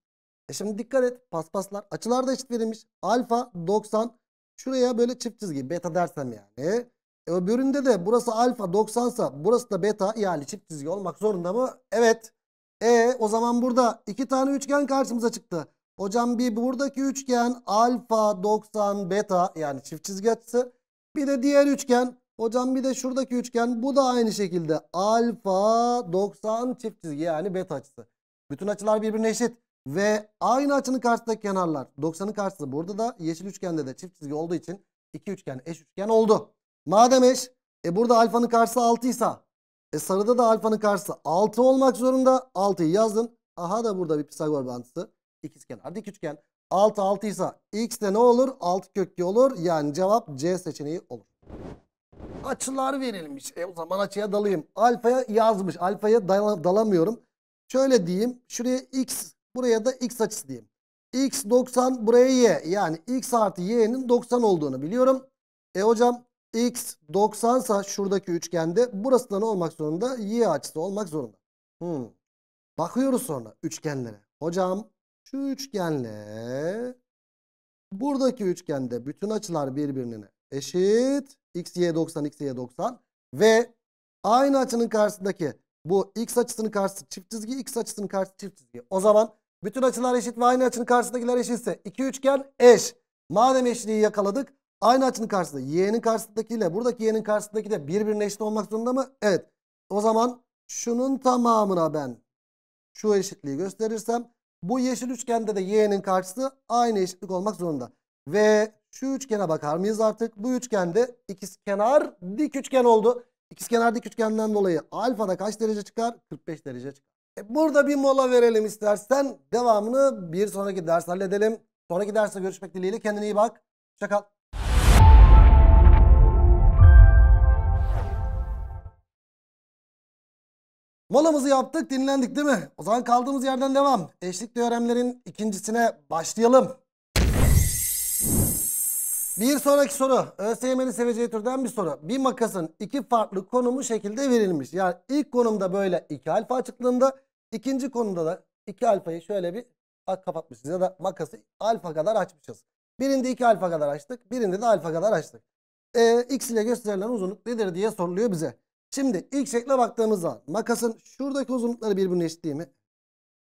E şimdi dikkat et paspaslar açılar da eşit verilmiş. Alfa 90 şuraya böyle çift çizgi beta dersem yani. E öbüründe de burası alfa 90 sa burası da beta yani çift çizgi olmak zorunda mı? Evet. E o zaman burada iki tane üçgen karşımıza çıktı. Hocam bir buradaki üçgen alfa 90 beta yani çift çizgi açısı. Bir de diğer üçgen. Hocam bir de şuradaki üçgen bu da aynı şekilde alfa 90 çift çizgi yani beta açısı. Bütün açılar birbirine eşit. Ve aynı açının karşısındaki kenarlar. 90'ın karşısı burada da yeşil üçgende de çift çizgi olduğu için iki üçgen eş üçgen oldu. Madem eş e burada alfanın karşısı 6 ise e sarıda da alfanın karşısı 6 olmak zorunda. 6'yı yazdın. Aha da burada bir Pisagor bantısı. İkizkenar dik üçgen. 6 6 ise x de ne olur? 6 köklü olur. Yani cevap C seçeneği olur. Açılar verilmiş. E o zaman açıya dalayım. Alfaya yazmış. Alfaya dal dalamıyorum. Şöyle diyeyim. Şuraya x, buraya da x açısı diyeyim. x 90, buraya y. Yani x artı y'nin 90 olduğunu biliyorum. E hocam x 90 sa şuradaki üçgende burası da ne olmak zorunda? Y açısı olmak zorunda. Hmm. Bakıyoruz sonra üçgenlere. Hocam şu üçgenle buradaki üçgende bütün açılar birbirine eşit. X, Y 90, X, Y 90 ve aynı açının karşısındaki bu X açısının karşısı çift çizgi, X açısının karşısı çift çizgi. O zaman bütün açılar eşit ve aynı açının karşısındakiler eşitse iki üçgen eş. Madem eşliği yakaladık aynı açının karşısında y'nin karşısındakiyle buradaki y'nin karşısındaki de birbirine eşit olmak zorunda mı? Evet. O zaman şunun tamamına ben şu eşitliği gösterirsem bu yeşil üçgende de y'nin karşısı aynı eşitlik olmak zorunda. Ve şu üçgene bakar mıyız artık? Bu üçgende ikizkenar dik üçgen oldu. İkizkenar dik üçgenden dolayı alfa da kaç derece çıkar? 45 derece çıkar. E burada bir mola verelim istersen. Devamını bir sonraki ders halledelim. Sonraki derste görüşmek dileğiyle. Kendine iyi bak. Hoşçakal. Molamızı yaptık dinlendik değil mi? O zaman kaldığımız yerden devam. Eşlik teoremlerin ikincisine başlayalım. Bir sonraki soru. ÖSYM'nin seveceği türden bir soru. Bir makasın iki farklı konumu şekilde verilmiş. Yani ilk konumda böyle iki alfa açıklığında. ikinci konumda da iki alfayı şöyle bir kapatmışız. Ya da makası alfa kadar açmışız. Birinde iki alfa kadar açtık. Birinde de alfa kadar açtık. Ee, x ile gösterilen uzunluk nedir diye soruluyor bize. Şimdi ilk şekle baktığımızda makasın şuradaki uzunlukları birbirine eşit değil mi?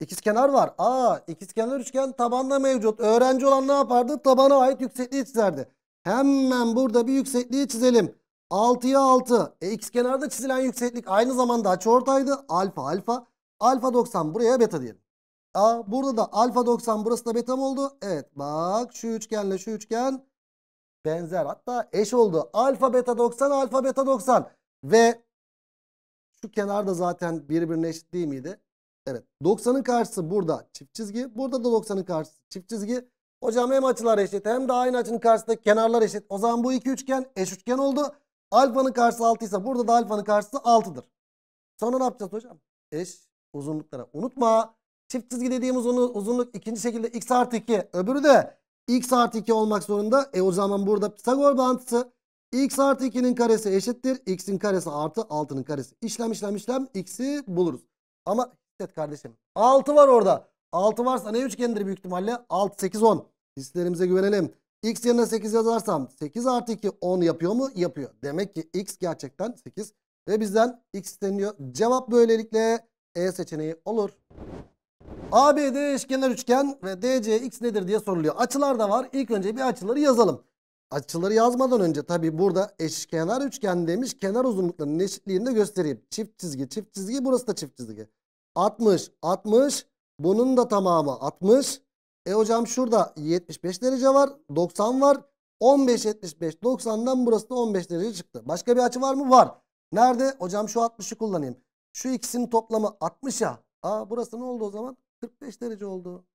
İkizkenar var. Aa ikizkenar üçgen tabanda mevcut. Öğrenci olan ne yapardı? Tabana ait yüksekliği çizerdi. Hemen burada bir yüksekliği çizelim. 6'ya 6. E, ikizkenarda çizilen yükseklik aynı zamanda açıortaydı. Alfa alfa. Alfa 90 buraya beta diyelim. Aa, burada da alfa 90 burası da beta mı oldu? Evet bak şu üçgenle şu üçgen benzer hatta eş oldu. Alfa beta 90 alfa beta 90. Ve şu kenar da zaten birbirine eşit değil miydi? Evet. 90'ın karşısı burada çift çizgi. Burada da 90'ın karşısı çift çizgi. Hocam hem açılar eşit hem de aynı açının karşısındaki kenarlar eşit. O zaman bu iki üçgen eş üçgen oldu. Alfanın karşısı 6 ise burada da alfanın karşısı 6'dır. Sonra ne yapacağız hocam? Eş uzunluklara unutma. Çift çizgi dediğimiz uzunluk, uzunluk ikinci şekilde x artı 2. Öbürü de x artı 2 olmak zorunda. E o zaman burada Pisagor bağıntısı x artı 2'nin karesi eşittir. x'in karesi artı 6'nın karesi. İşlem işlem işlem x'i buluruz. Ama hisset kardeşim. 6 var orada. 6 varsa ne üçgendir büyük ihtimalle? 6, 8, 10. Hislerimize güvenelim. x yerine 8 yazarsam 8 artı 2 10 yapıyor mu? Yapıyor. Demek ki x gerçekten 8. Ve bizden x isteniyor. Cevap böylelikle E seçeneği olur. ABD eşkenar üçgen ve DC x nedir diye soruluyor. Açılar da var. İlk önce bir açıları yazalım. Açıları yazmadan önce tabi burada eşkenar üçgen demiş. Kenar uzunluklarının eşitliğini de göstereyim. Çift çizgi, çift çizgi. Burası da çift çizgi. 60, 60. Bunun da tamamı 60. E hocam şurada 75 derece var. 90 var. 15, 75, 90'dan burası da 15 derece çıktı. Başka bir açı var mı? Var. Nerede? Hocam şu 60'ı kullanayım. Şu ikisinin toplamı 60 ya. Aa burası ne oldu o zaman? 45 derece oldu.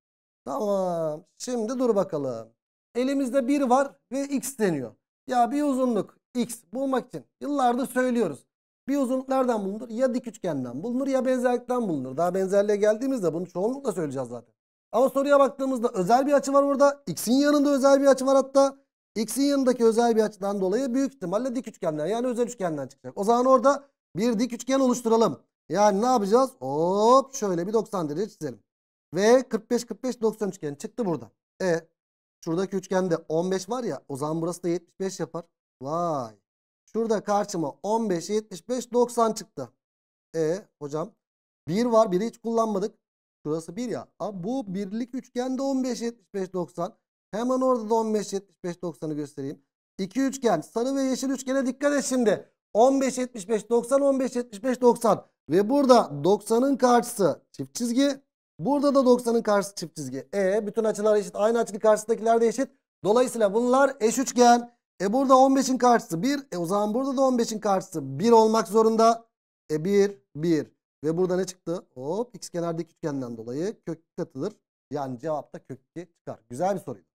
Tamam. Şimdi dur bakalım. Elimizde bir var ve x deniyor. Ya bir uzunluk x bulmak için yıllardır söylüyoruz. Bir uzunluk nereden bulunur? Ya dik üçgenden bulunur ya benzerlikten bulunur. Daha benzerliğe geldiğimizde bunu çoğunlukla söyleyeceğiz zaten. Ama soruya baktığımızda özel bir açı var orada. X'in yanında özel bir açı var hatta. X'in yanındaki özel bir açıdan dolayı büyük ihtimalle dik üçgenden yani özel üçgenden çıkacak. O zaman orada bir dik üçgen oluşturalım. Yani ne yapacağız? Hop şöyle bir 90 derece çizelim. Ve 45-45-90 üçgen çıktı burada. E Şuradaki üçgende 15 var ya o zaman burası da 75 yapar. Vay. Şurada karşıma 15, 75, 90 çıktı. E hocam 1 var 1'i hiç kullanmadık. Şurası 1 ya. Abi bu birlik üçgende 15, 75, 90. Hemen orada da 15, 75, 90'ı göstereyim. İki üçgen sarı ve yeşil üçgene dikkat et şimdi. 15, 75, 90, 15, 75, 90. Ve burada 90'ın karşısı çift çizgi Burada da 90'ın karşı çift çizgi. E bütün açılar eşit. Aynı açılı karşısındakiler de eşit. Dolayısıyla bunlar eş üçgen. E burada 15'in karşısı 1. E o zaman burada da 15'in karşısı 1 olmak zorunda. E 1, 1. Ve burada ne çıktı? Hop x kenardaki üçgenden dolayı kök 2 katılır. Yani cevapta kök 2 çıkar. Güzel bir soruydu.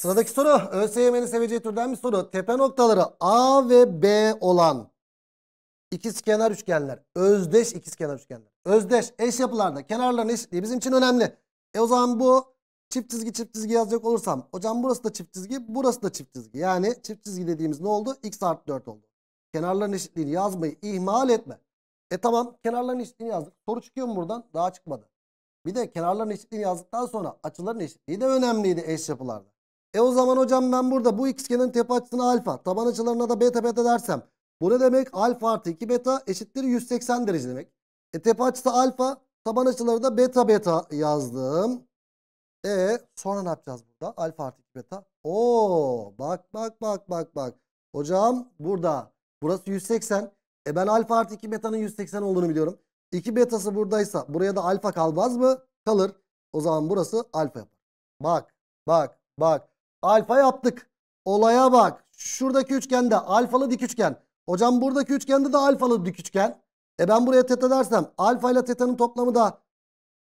Sıradaki soru ÖSYM'nin seveceği türden bir soru. Tepe noktaları A ve B olan ikizkenar üçgenler, özdeş ikizkenar üçgenler özdeş eş yapılarda kenarların eşitliği bizim için önemli. E o zaman bu çift çizgi çift çizgi yazacak olursam hocam burası da çift çizgi burası da çift çizgi. Yani çift çizgi dediğimiz ne oldu? X artı 4 oldu. Kenarların eşitliğini yazmayı ihmal etme. E tamam kenarların eşitliğini yazdık. Soru çıkıyor mu buradan? Daha çıkmadı. Bir de kenarların eşitliğini yazdıktan sonra açıların eşitliği de önemliydi eş yapılarda. E o zaman hocam ben burada bu ikizgenin tepe açısına alfa, taban açılarına da beta beta dersem bu ne demek? Alfa artı 2 beta eşittir 180 derece demek. E tepe açısı alfa. Taban açıları da beta beta yazdım. E sonra ne yapacağız burada? Alfa artı beta. Oo bak bak bak bak bak. Hocam burada. Burası 180. E ben alfa artı 2 betanın 180 olduğunu biliyorum. 2 betası buradaysa buraya da alfa kalmaz mı? Kalır. O zaman burası alfa yapar. Bak bak bak. Alfa yaptık. Olaya bak. Şuradaki üçgende alfalı dik üçgen. Hocam buradaki üçgende de alfalı dik üçgen. E ben buraya teta dersem alfa ile tetanın toplamı da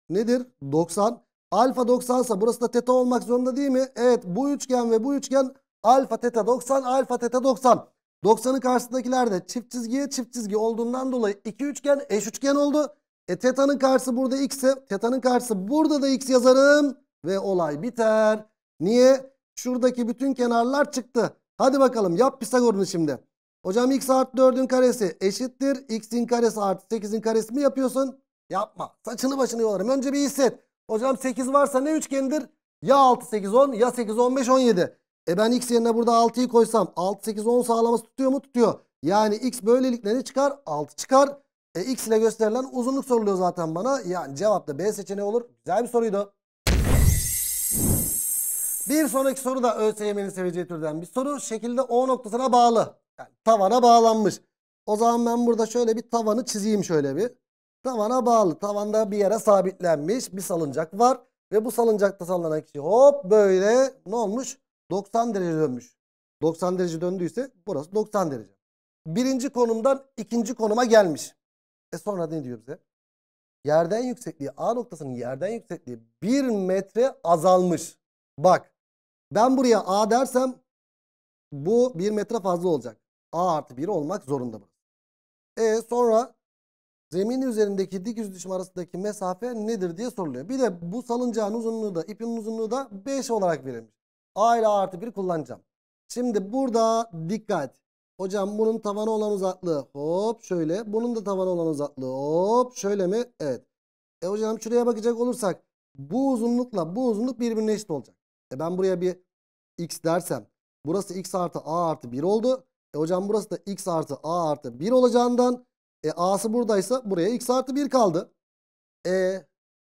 nedir? 90. Alfa 90 ise burası da teta olmak zorunda değil mi? Evet bu üçgen ve bu üçgen alfa teta 90 alfa teta 90. 90'ın karşısındakilerde çift çizgiye çift çizgi olduğundan dolayı iki üçgen eş üçgen oldu. E tetanın karşısı burada x'e tetanın karşısı burada da x yazarım ve olay biter. Niye? Şuradaki bütün kenarlar çıktı. Hadi bakalım yap Pisagor'unu şimdi. Hocam x artı 4'ün karesi eşittir. x'in karesi artı 8'in karesi mi yapıyorsun? Yapma. Saçını başını yolarım. Önce bir hisset. Hocam 8 varsa ne üçgendir? Ya 6 8 10 ya 8 15 17. E ben x yerine burada 6'yı koysam 6 8 10 sağlaması tutuyor mu? Tutuyor. Yani x böylelikle ne çıkar? 6 çıkar. E x ile gösterilen uzunluk soruluyor zaten bana. Yani cevap da B seçeneği olur. Güzel bir soruydu. Bir sonraki soru da ÖSYM'nin seveceği türden bir soru. Şekilde O noktasına bağlı. Yani tavana bağlanmış. O zaman ben burada şöyle bir tavanı çizeyim şöyle bir. Tavana bağlı. Tavanda bir yere sabitlenmiş bir salıncak var. Ve bu salıncakta sallanan kişi hop böyle ne olmuş? 90 derece dönmüş. 90 derece döndüyse burası 90 derece. Birinci konumdan ikinci konuma gelmiş. E sonra ne diyor bize? Yerden yüksekliği A noktasının yerden yüksekliği 1 metre azalmış. Bak ben buraya A dersem bu 1 metre fazla olacak. A artı 1 olmak zorunda burası. E sonra zemin üzerindeki dik yüz arasındaki mesafe nedir diye soruluyor. Bir de bu salıncağın uzunluğu da ipin uzunluğu da 5 olarak verilmiş. A ile A artı 1 kullanacağım. Şimdi burada dikkat. Hocam bunun tavanı olan uzaklığı hop şöyle. Bunun da tavanı olan uzaklığı hop şöyle mi? Evet. E hocam şuraya bakacak olursak bu uzunlukla bu uzunluk birbirine eşit olacak. E ben buraya bir x dersem burası x artı a artı 1 oldu. E hocam burası da x artı a artı 1 olacağından e, a'sı buradaysa buraya x artı 1 kaldı. E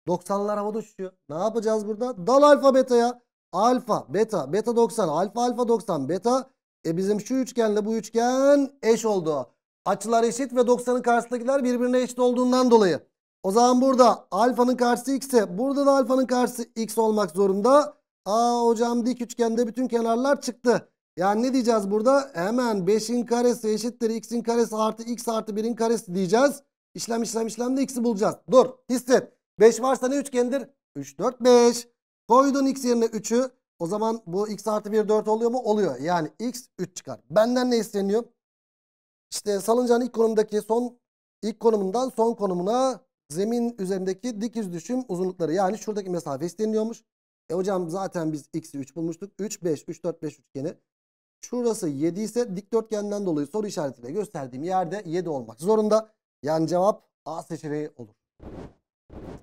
90'lar havada uçuyor. Ne yapacağız burada? Dal alfa beta ya. Alfa beta beta 90 alfa alfa 90 beta. E bizim şu üçgenle bu üçgen eş oldu. Açılar eşit ve 90'ın karşısındakiler birbirine eşit olduğundan dolayı. O zaman burada alfanın karşısı x'e burada da alfanın karşısı x olmak zorunda. Aa hocam dik üçgende bütün kenarlar çıktı. Yani ne diyeceğiz burada? Hemen 5'in karesi eşittir x'in karesi artı x artı 1'in karesi diyeceğiz. İşlem işlem işlemde x'i bulacağız. Dur hisset. 5 varsa ne üçgendir? 3, 4, 5. Koydun x yerine 3'ü. O zaman bu x artı 1, 4 oluyor mu? Oluyor. Yani x 3 çıkar. Benden ne isteniyor? İşte salıncağın ilk konumdaki son ilk konumundan son konumuna zemin üzerindeki dikiz düşüm uzunlukları. Yani şuradaki mesafe isteniyormuş. E hocam zaten biz x'i 3 bulmuştuk. 3, 5, 3, 4, 5 üçgeni. Şurası 7 ise dikdörtgenden dolayı soru işaretiyle gösterdiğim yerde 7 olmak zorunda. Yani cevap A seçeneği olur.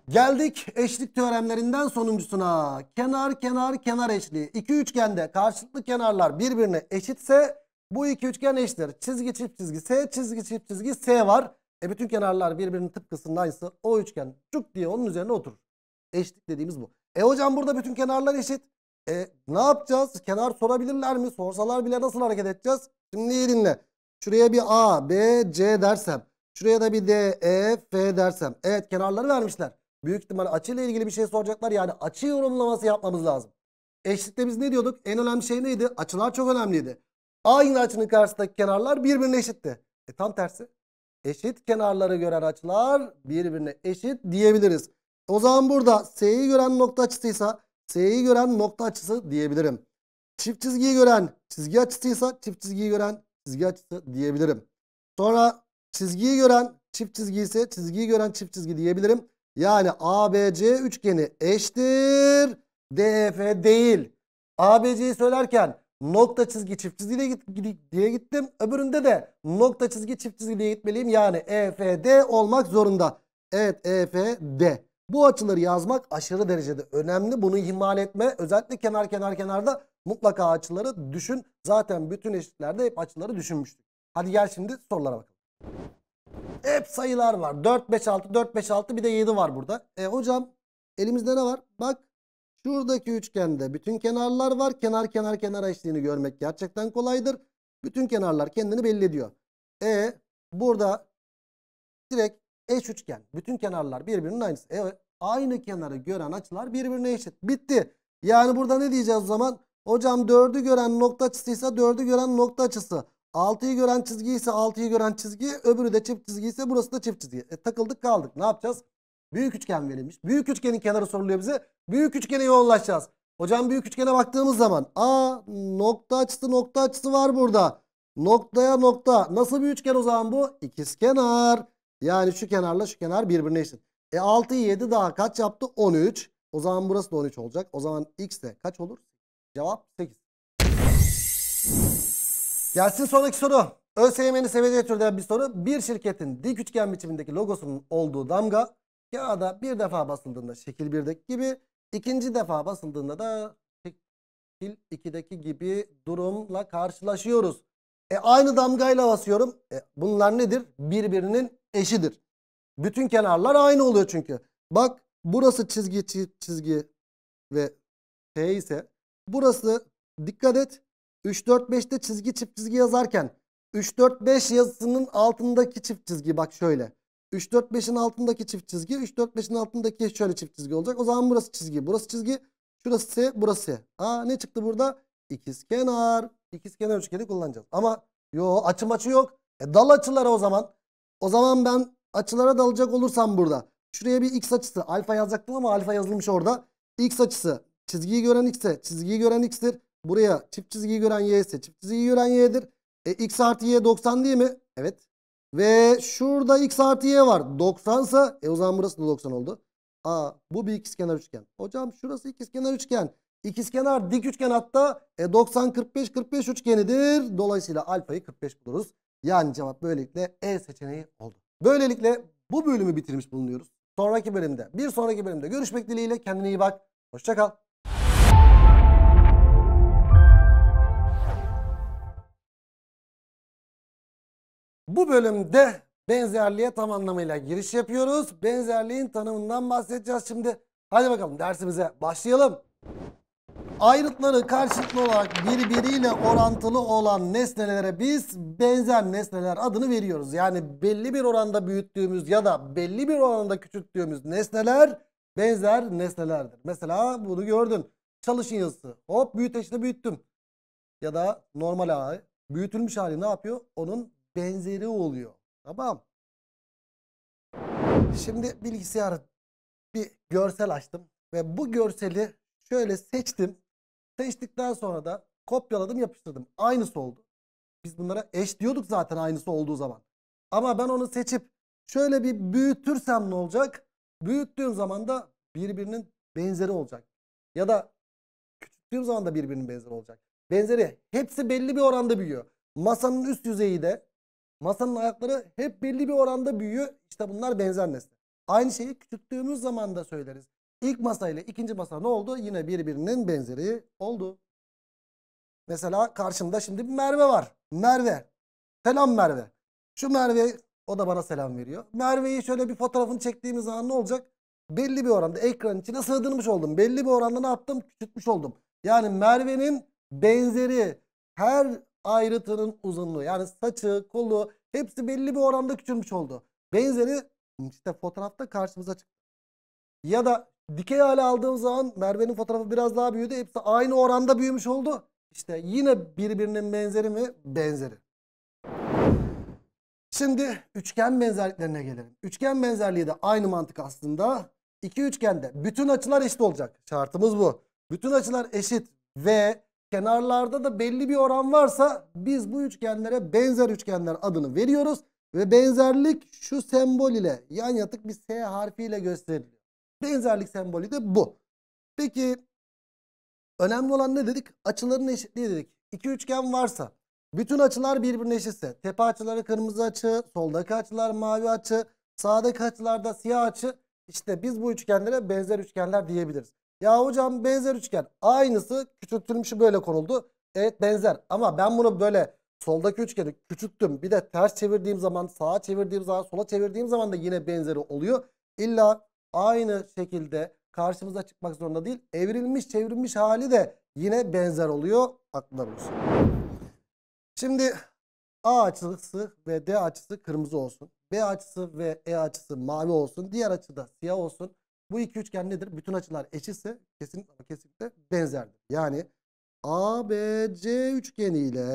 Geldik eşlik teoremlerinden sonuncusuna. Kenar kenar kenar eşliği. İki üçgende karşılıklı kenarlar birbirine eşitse bu iki üçgen eşittir. Çizgi çift çizgi S, çizgi çift çizgi S var. E bütün kenarlar birbirinin tıpkısının aynısı. O üçgen çuk diye onun üzerine oturur. Eşlik dediğimiz bu. E hocam burada bütün kenarlar eşit. E, ne yapacağız? Kenar sorabilirler mi? Sorsalar bile nasıl hareket edeceğiz? Şimdi iyi dinle. Şuraya bir A, B, C dersem. Şuraya da bir D, E, F dersem. Evet kenarları vermişler. Büyük ihtimal açıyla ilgili bir şey soracaklar. Yani açı yorumlaması yapmamız lazım. Eşlikte biz ne diyorduk? En önemli şey neydi? Açılar çok önemliydi. Aynı açının karşısındaki kenarlar birbirine eşitti. E tam tersi. Eşit kenarları gören açılar birbirine eşit diyebiliriz. O zaman burada S'yi gören nokta açısıysa S'yi gören nokta açısı diyebilirim. Çift çizgiyi gören çizgi açısıysa çift çizgiyi gören çizgi açısı diyebilirim. Sonra çizgiyi gören çift çizgi ise çizgiyi gören çift çizgi diyebilirim. Yani ABC üçgeni eşittir DF değil. ABC'yi söylerken nokta çizgi çift çizgi diye gittim. Öbüründe de nokta çizgi çift çizgi diye gitmeliyim. Yani EFD olmak zorunda. Evet EFD. Bu açıları yazmak aşırı derecede önemli. Bunu ihmal etme. Özellikle kenar kenar kenarda mutlaka açıları düşün. Zaten bütün eşitlerde hep açıları düşünmüştük. Hadi gel şimdi sorulara bakalım. Hep sayılar var. 4, 5, 6, 4, 5, 6 bir de 7 var burada. E hocam elimizde ne var? Bak şuradaki üçgende bütün kenarlar var. Kenar kenar kenar eşliğini görmek gerçekten kolaydır. Bütün kenarlar kendini belli ediyor. E burada direkt eş üçgen. Bütün kenarlar birbirinin aynısı. Evet aynı kenarı gören açılar birbirine eşit. Bitti. Yani burada ne diyeceğiz o zaman? Hocam 4'ü gören nokta açısıysa 4'ü gören nokta açısı. 6'yı gören çizgi ise 6'yı gören çizgi. Öbürü de çift çizgi ise burası da çift çizgi. E, takıldık kaldık. Ne yapacağız? Büyük üçgen verilmiş. Büyük üçgenin kenarı soruluyor bize. Büyük üçgene yoğunlaşacağız. Hocam büyük üçgene baktığımız zaman A nokta açısı nokta açısı var burada. Noktaya nokta. Nasıl bir üçgen o zaman bu? İkiz kenar. Yani şu kenarla şu kenar birbirine eşit. E 6'yı 7 daha kaç yaptı? 13. O zaman burası da 13 olacak. O zaman x de kaç olur? Cevap 8. Gelsin sonraki soru. ÖSYM'nin seviyede türden bir soru. Bir şirketin dik üçgen biçimindeki logosunun olduğu damga kağıda bir defa basıldığında şekil 1'deki gibi ikinci defa basıldığında da şekil 2'deki gibi durumla karşılaşıyoruz. E aynı damgayla basıyorum. E bunlar nedir? Birbirinin eşidir. Bütün kenarlar aynı oluyor çünkü. Bak burası çizgi çizgi ve T ise burası dikkat et 3 4 5'te çizgi çift çizgi yazarken 3 4 5 yazısının altındaki çift çizgi bak şöyle. 3 4 5'in altındaki çift çizgi 3 4 5'in altındaki şöyle çift çizgi olacak. O zaman burası çizgi. Burası çizgi. Şurası S, burası. Aa ne çıktı burada? İkiz kenar. İkiz kenar üçgeni kullanacağız. Ama yo açı maçı yok. E dal açıları o zaman. O zaman ben açılara dalacak olursam burada. Şuraya bir x açısı alfa yazacaktım ama alfa yazılmış orada. X açısı çizgiyi gören x'e çizgiyi gören x'tir. Buraya çift çizgiyi gören y ise çift çizgiyi gören y'dir. E, x artı y 90 değil mi? Evet. Ve şurada x artı y var. 90 ise e o zaman burası da 90 oldu. Aa bu bir ikizkenar üçgen. Hocam şurası ikizkenar üçgen. İkizkenar dik üçgen hatta e, 90 45 45 üçgenidir. Dolayısıyla alfayı 45 buluruz. Yani cevap böylelikle E seçeneği oldu. Böylelikle bu bölümü bitirmiş bulunuyoruz. Sonraki bölümde, bir sonraki bölümde görüşmek dileğiyle kendine iyi bak. Hoşçakal. Bu bölümde benzerliğe tam anlamıyla giriş yapıyoruz. Benzerliğin tanımından bahsedeceğiz şimdi. Hadi bakalım dersimize başlayalım. Ayrıtları karşılıklı olarak birbiriyle orantılı olan nesnelere biz benzer nesneler adını veriyoruz. Yani belli bir oranda büyüttüğümüz ya da belli bir oranda küçülttüğümüz nesneler benzer nesnelerdir. Mesela bunu gördün. Çalışın yazısı. Hop büyüteçle büyüttüm. Ya da normal hali. Büyütülmüş hali ne yapıyor? Onun benzeri oluyor. Tamam. Şimdi bilgisayarı bir görsel açtım. Ve bu görseli Şöyle seçtim. Seçtikten sonra da kopyaladım yapıştırdım. Aynısı oldu. Biz bunlara eş diyorduk zaten aynısı olduğu zaman. Ama ben onu seçip şöyle bir büyütürsem ne olacak? Büyüttüğüm zaman da birbirinin benzeri olacak. Ya da küçülttüğüm zaman da birbirinin benzeri olacak. Benzeri hepsi belli bir oranda büyüyor. Masanın üst yüzeyi de masanın ayakları hep belli bir oranda büyüyor. İşte bunlar benzer nesne. Aynı şeyi küçülttüğümüz zaman da söyleriz. İlk masa ile ikinci masa ne oldu? Yine birbirinin benzeri oldu. Mesela karşımda şimdi bir Merve var. Merve. Selam Merve. Şu Merve o da bana selam veriyor. Merve'yi şöyle bir fotoğrafını çektiğimiz zaman ne olacak? Belli bir oranda ekranın içine sığdırmış oldum. Belli bir oranda ne yaptım? Küçültmüş oldum. Yani Merve'nin benzeri her ayrıtının uzunluğu yani saçı, kolu hepsi belli bir oranda küçülmüş oldu. Benzeri işte fotoğrafta karşımıza çıktı. Ya da Dikey hale aldığım zaman Merve'nin fotoğrafı biraz daha büyüdü. Hepsi aynı oranda büyümüş oldu. İşte yine birbirinin benzeri mi? Benzeri. Şimdi üçgen benzerliklerine gelelim. Üçgen benzerliği de aynı mantık aslında. İki üçgende bütün açılar eşit olacak. Şartımız bu. Bütün açılar eşit ve kenarlarda da belli bir oran varsa biz bu üçgenlere benzer üçgenler adını veriyoruz. Ve benzerlik şu sembol ile yan yatık bir S harfiyle gösterilir. Benzerlik sembolü de bu. Peki önemli olan ne dedik? Açıların eşitliği dedik. İki üçgen varsa bütün açılar birbirine eşitse tepe açıları kırmızı açı, soldaki açılar mavi açı, sağdaki açılar da siyah açı İşte biz bu üçgenlere benzer üçgenler diyebiliriz. Ya hocam benzer üçgen aynısı küçültülmüşü böyle konuldu. Evet benzer ama ben bunu böyle soldaki üçgeni küçülttüm. Bir de ters çevirdiğim zaman sağa çevirdiğim zaman sola çevirdiğim zaman da yine benzeri oluyor. İlla aynı şekilde karşımıza çıkmak zorunda değil. Evrilmiş çevrilmiş hali de yine benzer oluyor. Aklına bulsun. Şimdi A açısı ve D açısı kırmızı olsun. B açısı ve E açısı mavi olsun. Diğer açı da siyah olsun. Bu iki üçgen nedir? Bütün açılar eşitse kesinlikle kesinlikle benzerdir. Yani ABC üçgeni ile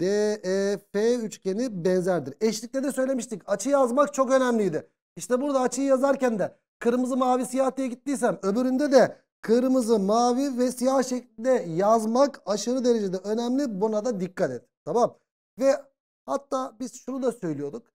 DEF üçgeni benzerdir. Eşlikte de söylemiştik. Açı yazmak çok önemliydi. İşte burada açıyı yazarken de kırmızı mavi siyah diye gittiysem öbüründe de kırmızı mavi ve siyah şeklinde yazmak aşırı derecede önemli. Buna da dikkat et. Tamam. Ve hatta biz şunu da söylüyorduk.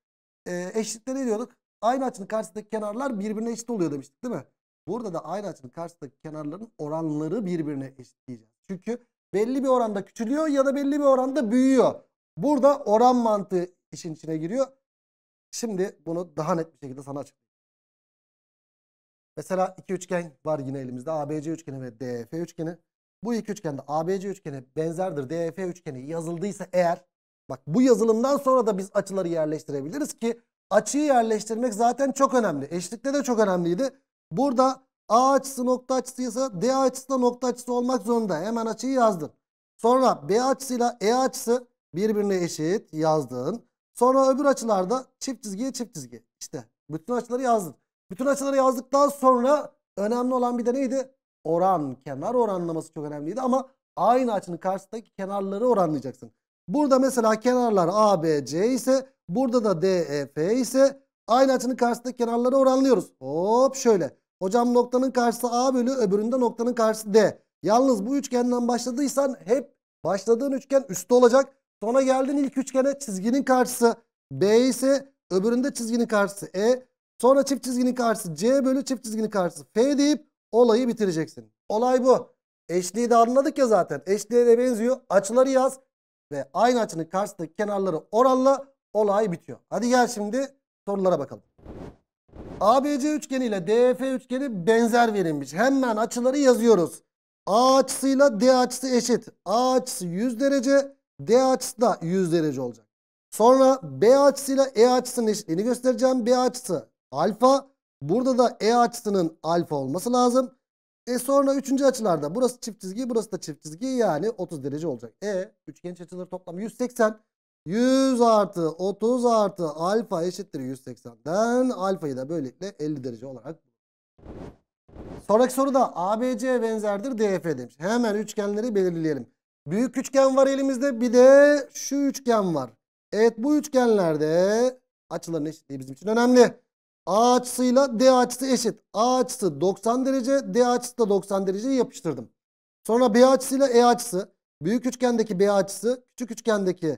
Ee, eşitler diyorduk? Aynı açının karşısındaki kenarlar birbirine eşit oluyor demiştik değil mi? Burada da aynı açının karşısındaki kenarların oranları birbirine eşit diyeceğiz. Çünkü belli bir oranda küçülüyor ya da belli bir oranda büyüyor. Burada oran mantığı işin içine giriyor. Şimdi bunu daha net bir şekilde sana açıklayayım. Mesela iki üçgen var yine elimizde. ABC üçgeni ve DF üçgeni. Bu iki üçgende ABC üçgeni benzerdir. DF üçgeni yazıldıysa eğer bak bu yazılımdan sonra da biz açıları yerleştirebiliriz ki açıyı yerleştirmek zaten çok önemli. Eşlikte de çok önemliydi. Burada A açısı nokta açısıysa D açısı da nokta açısı olmak zorunda. Hemen açıyı yazdın. Sonra B açısıyla E açısı birbirine eşit yazdın. Sonra öbür açılarda çift çizgiye çift çizgi. İşte bütün açıları yazdık. Bütün açıları yazdıktan sonra önemli olan bir de neydi? Oran, kenar oranlaması çok önemliydi ama aynı açının karşısındaki kenarları oranlayacaksın. Burada mesela kenarlar ABC ise burada da DEF ise aynı açının karşısındaki kenarları oranlıyoruz. Hop şöyle. Hocam noktanın karşısı A bölü öbüründe noktanın karşısı D. Yalnız bu üçgenden başladıysan hep başladığın üçgen üstte olacak. Sonra geldin ilk üçgene çizginin karşısı B ise öbüründe çizginin karşısı E. Sonra çift çizginin karşısı C bölü çift çizginin karşısı F deyip olayı bitireceksin. Olay bu. Eşliği de anladık ya zaten. Eşliğe de benziyor. Açıları yaz ve aynı açının karşısındaki kenarları oranla olay bitiyor. Hadi gel şimdi sorulara bakalım. ABC üçgeni ile DF üçgeni benzer verilmiş. Hemen açıları yazıyoruz. A açısıyla D açısı eşit. A açısı 100 derece, D açısı da 100 derece olacak. Sonra B açısıyla E açısının eşitliğini göstereceğim. B açısı alfa. Burada da E açısının alfa olması lazım. E sonra üçüncü açılarda burası çift çizgi burası da çift çizgi yani 30 derece olacak. E üçgen açıları toplamı 180. 100 artı 30 artı alfa eşittir 180'den alfayı da böylelikle 50 derece olarak Sonraki soruda ABC benzerdir DF demiş. Hemen üçgenleri belirleyelim. Büyük üçgen var elimizde. Bir de şu üçgen var. Evet bu üçgenlerde açıların eşitliği bizim için önemli. A açısıyla D açısı eşit. A açısı 90 derece, D açısı da 90 dereceyi yapıştırdım. Sonra B açısıyla E açısı. Büyük üçgendeki B açısı, küçük üçgendeki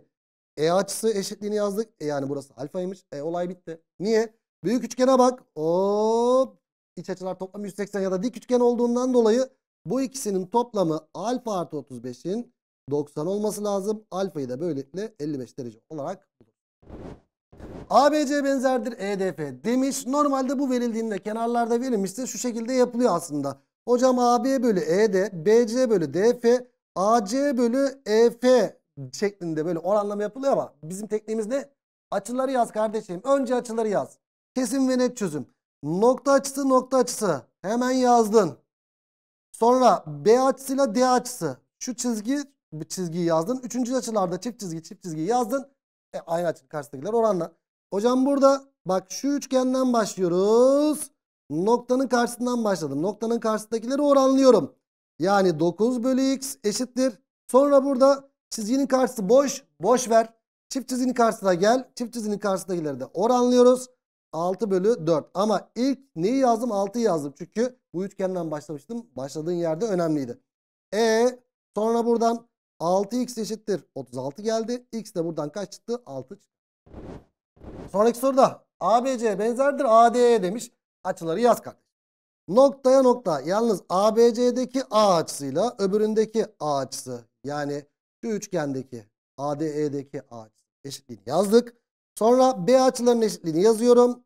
E açısı eşitliğini yazdık. E yani burası alfaymış. E olay bitti. Niye? Büyük üçgene bak. Hop. İç açılar toplam 180 ya da dik üçgen olduğundan dolayı bu ikisinin toplamı alfa artı 35'in 90 olması lazım. Alfayı da böylelikle 55 derece olarak bulur. ABC benzerdir EDF demiş. Normalde bu verildiğinde kenarlarda verilmişse şu şekilde yapılıyor aslında. Hocam AB bölü ED, BC bölü DF, AC bölü EF şeklinde böyle oranlama yapılıyor ama bizim tekniğimiz ne? Açıları yaz kardeşim. Önce açıları yaz. Kesin ve net çözüm. Nokta açısı nokta açısı. Hemen yazdın. Sonra B açısıyla D açısı. Şu çizgi bir çizgiyi yazdın. Üçüncü açılarda çift çizgi çift çizgi yazdın. E, aynı açı karşısındakiler oranla. Hocam burada bak şu üçgenden başlıyoruz. Noktanın karşısından başladım. Noktanın karşısındakileri oranlıyorum. Yani 9 bölü x eşittir. Sonra burada çizginin karşısı boş. Boş ver. Çift çizginin karşısına gel. Çift çizginin karşısındakileri de oranlıyoruz. 6 bölü 4. Ama ilk neyi yazdım? 6'yı yazdım. Çünkü bu üçgenden başlamıştım. Başladığın yerde önemliydi. E sonra buradan 6x eşittir 36 geldi. X de buradan kaç çıktı? 6 çıktı. Sonraki soruda ABC benzerdir AD'ye demiş. Açıları yaz kardeşim. Noktaya nokta. Yalnız ABC'deki A açısıyla öbüründeki A açısı yani şu üçgendeki ADE'deki A açısı eşitliğini yazdık. Sonra B açılarının eşitliğini yazıyorum.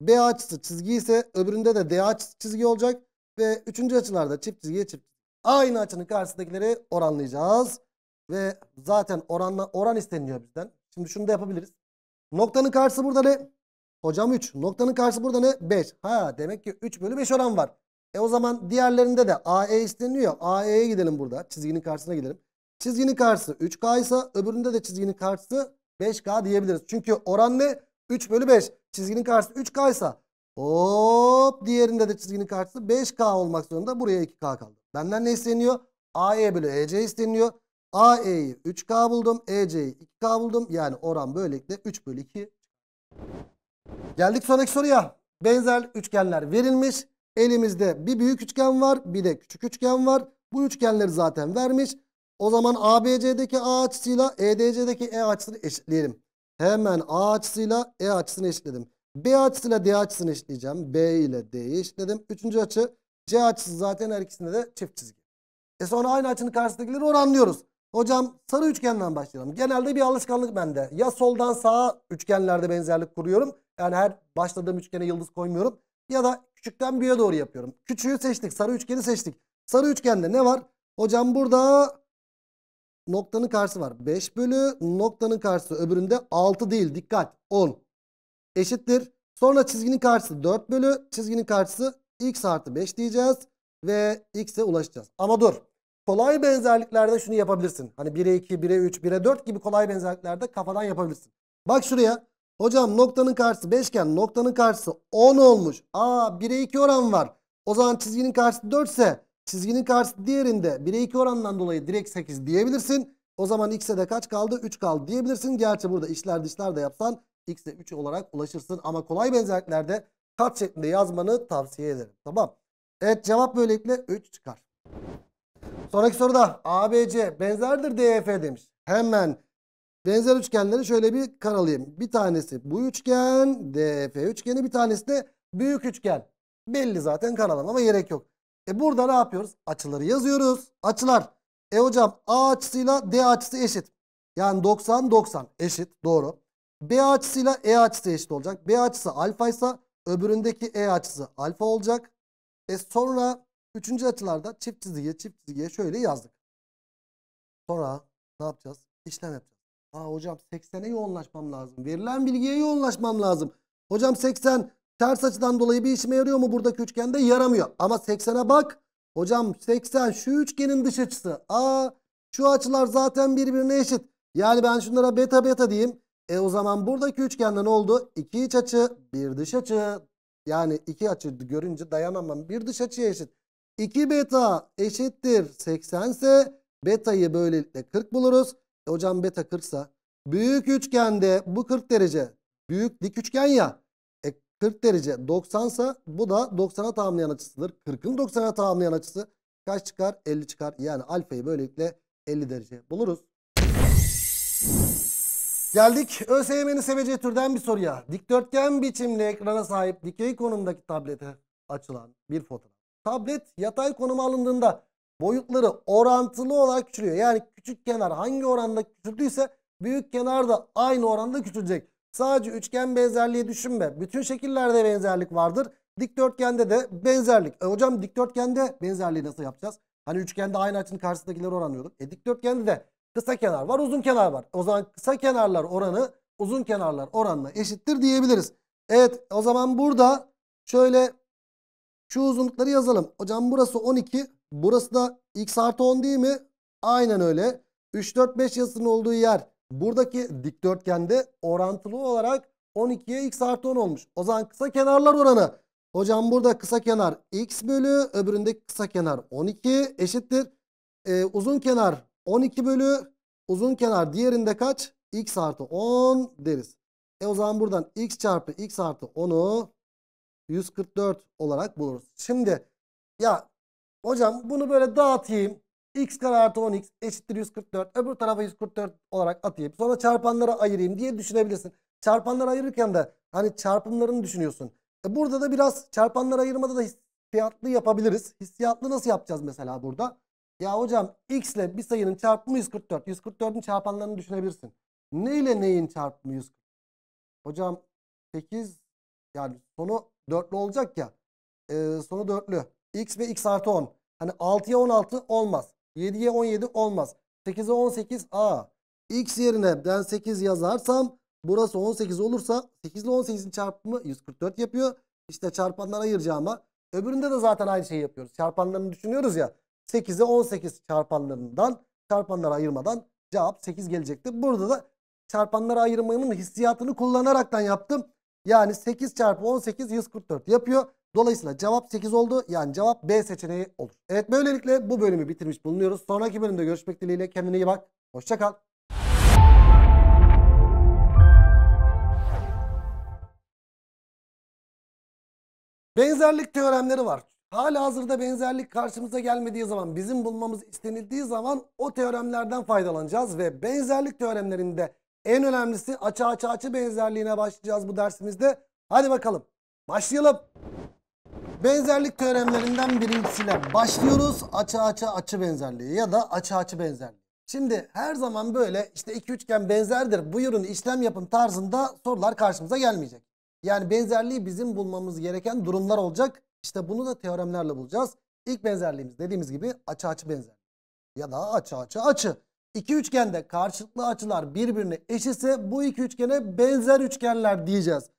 B açısı çizgi ise öbüründe de D açısı çizgi olacak. Ve üçüncü açılarda çift çizgiye çift Aynı açının karşısındakileri oranlayacağız. Ve zaten oranla, oran isteniyor bizden. Şimdi şunu da yapabiliriz. Noktanın karşısı burada ne? Hocam 3. Noktanın karşısı burada ne? 5. Ha demek ki 3 bölü 5 oran var. E o zaman diğerlerinde de AE isteniyor. AE'ye gidelim burada. Çizginin karşısına gidelim. Çizginin karşısı 3K ise öbüründe de çizginin karşısı 5K diyebiliriz. Çünkü oran ne? 3 bölü 5. Çizginin karşısı 3K ise hop diğerinde de çizginin karşısı 5K olmak zorunda. Buraya 2K kaldı. Benden ne isteniyor? AE bölü EC isteniyor. AE'yi 3K buldum. EC'yi 2K buldum. Yani oran böylelikle 3 bölü 2. Geldik sonraki soruya. Benzer üçgenler verilmiş. Elimizde bir büyük üçgen var. Bir de küçük üçgen var. Bu üçgenleri zaten vermiş. O zaman ABC'deki A açısıyla EDC'deki E açısını eşitleyelim. Hemen A açısıyla E açısını eşitledim. B açısıyla D açısını eşitleyeceğim. B ile D'yi eşitledim. Üçüncü açı C açısı zaten her ikisinde de çift çizgi. E sonra aynı açının karşısındakileri oranlıyoruz. Hocam sarı üçgenden başlayalım. Genelde bir alışkanlık bende. Ya soldan sağa üçgenlerde benzerlik kuruyorum. Yani her başladığım üçgene yıldız koymuyorum. Ya da küçükten büyüğe doğru yapıyorum. Küçüğü seçtik. Sarı üçgeni seçtik. Sarı üçgende ne var? Hocam burada noktanın karşısı var. 5 bölü noktanın karşısı öbüründe 6 değil. Dikkat 10 eşittir. Sonra çizginin karşısı 4 bölü çizginin karşısı x artı 5 diyeceğiz ve x'e ulaşacağız. Ama dur. Kolay benzerliklerde şunu yapabilirsin. Hani 1'e 2, 1'e 3, 1'e 4 gibi kolay benzerliklerde kafadan yapabilirsin. Bak şuraya. Hocam noktanın karşısı 5 iken noktanın karşısı 10 olmuş. Aa 1'e 2 oran var. O zaman çizginin karşısı 4 ise çizginin karşısı diğerinde 1'e 2 oranından dolayı direkt 8 diyebilirsin. O zaman x'e de kaç kaldı? 3 kaldı diyebilirsin. Gerçi burada işler dışlar da yapsan x'e 3 olarak ulaşırsın. Ama kolay benzerliklerde kat şeklinde yazmanı tavsiye ederim. Tamam. Evet cevap böylelikle 3 çıkar. Sonraki soruda ABC benzerdir DF e demiş. Hemen benzer üçgenleri şöyle bir karalayayım. Bir tanesi bu üçgen DF e üçgeni bir tanesi de büyük üçgen. Belli zaten karalamama gerek yok. E burada ne yapıyoruz? Açıları yazıyoruz. Açılar. E hocam A açısıyla D açısı eşit. Yani 90 90 eşit doğru. B açısıyla E açısı eşit olacak. B açısı alfa ise Öbüründeki E açısı alfa olacak. E sonra üçüncü açılarda çift çizgiye çift çizgiye şöyle yazdık. Sonra ne yapacağız? İşlem yapacağız. Aa hocam 80'e yoğunlaşmam lazım. Verilen bilgiye yoğunlaşmam lazım. Hocam 80 ters açıdan dolayı bir işime yarıyor mu buradaki üçgende? Yaramıyor. Ama 80'e bak. Hocam 80 şu üçgenin dış açısı. Aa şu açılar zaten birbirine eşit. Yani ben şunlara beta beta diyeyim. E o zaman buradaki üçgende ne oldu? İki iç açı, bir dış açı. Yani iki açı görünce dayanamam. Bir dış açıya eşit. 2 beta eşittir 80 ise betayı böylelikle 40 buluruz. E hocam beta 40 ise büyük üçgende bu 40 derece. Büyük dik üçgen ya. E 40 derece 90 ise bu da 90'a tamamlayan açısıdır. 40'ın 90'a tamamlayan açısı kaç çıkar? 50 çıkar. Yani alfayı böylelikle 50 derece buluruz. Geldik ÖSYM'nin seveceği türden bir soruya. Dikdörtgen biçimli ekrana sahip dikey konumdaki tablete açılan bir fotoğraf. Tablet yatay konuma alındığında boyutları orantılı olarak küçülüyor. Yani küçük kenar hangi oranda küçüldüyse büyük kenar da aynı oranda küçülecek. Sadece üçgen benzerliği düşünme. Bütün şekillerde benzerlik vardır. Dikdörtgende de benzerlik. E hocam dikdörtgende benzerliği nasıl yapacağız? Hani üçgende aynı açının karşısındakileri oranlıyorduk. E dikdörtgende de kısa kenar var, uzun kenar var. O zaman kısa kenarlar oranı uzun kenarlar oranına eşittir diyebiliriz. Evet o zaman burada şöyle şu uzunlukları yazalım. Hocam burası 12. Burası da x artı 10 değil mi? Aynen öyle. 3, 4, 5 yazısının olduğu yer buradaki dikdörtgende orantılı olarak 12'ye x artı 10 olmuş. O zaman kısa kenarlar oranı. Hocam burada kısa kenar x bölü öbüründeki kısa kenar 12 eşittir. Ee, uzun kenar 12 bölü uzun kenar diğerinde kaç? X artı 10 deriz. E o zaman buradan X çarpı X artı 10'u 144 olarak buluruz. Şimdi ya hocam bunu böyle dağıtayım. X kare artı 10X eşittir 144. Öbür tarafa 144 olarak atayım. Sonra çarpanlara ayırayım diye düşünebilirsin. Çarpanları ayırırken de hani çarpımlarını düşünüyorsun. E burada da biraz çarpanları ayırmada da hissiyatlı yapabiliriz. Hissiyatlı nasıl yapacağız mesela burada? Ya hocam x ile bir sayının çarpımı 144. 144'ün çarpanlarını düşünebilirsin. Ne ile neyin çarpımı 144? Hocam 8 yani sonu dörtlü olacak ya. E, sonu dörtlü. x ve x artı 10. Hani 6'ya 16 olmaz. 7'ye 17 olmaz. 8'e 18 a. x yerine ben 8 yazarsam burası 18 olursa 8 ile 18'in çarpımı 144 yapıyor. İşte çarpanlara ayıracağıma. Öbüründe de zaten aynı şeyi yapıyoruz. Çarpanlarını düşünüyoruz ya. 8'e 18 çarpanlarından çarpanlara ayırmadan cevap 8 gelecekti. Burada da çarpanlara ayırmanın hissiyatını kullanaraktan yaptım. Yani 8 çarpı 18 144 yapıyor. Dolayısıyla cevap 8 oldu. Yani cevap B seçeneği olur. Evet böylelikle bu bölümü bitirmiş bulunuyoruz. Sonraki bölümde görüşmek dileğiyle. Kendine iyi bak. Hoşçakal. Benzerlik teoremleri var. Hala hazırda benzerlik karşımıza gelmediği zaman bizim bulmamız istenildiği zaman o teoremlerden faydalanacağız ve benzerlik teoremlerinde en önemlisi açı açı açı benzerliğine başlayacağız bu dersimizde. Hadi bakalım başlayalım. Benzerlik teoremlerinden birincisiyle başlıyoruz. Açı açı açı benzerliği ya da açı açı benzerliği. Şimdi her zaman böyle işte iki üçgen benzerdir buyurun işlem yapın tarzında sorular karşımıza gelmeyecek. Yani benzerliği bizim bulmamız gereken durumlar olacak. İşte bunu da teoremlerle bulacağız. İlk benzerliğimiz dediğimiz gibi açı açı benzer. Ya da açı açı açı. İki üçgende karşılıklı açılar birbirine eşitse bu iki üçgene benzer üçgenler diyeceğiz.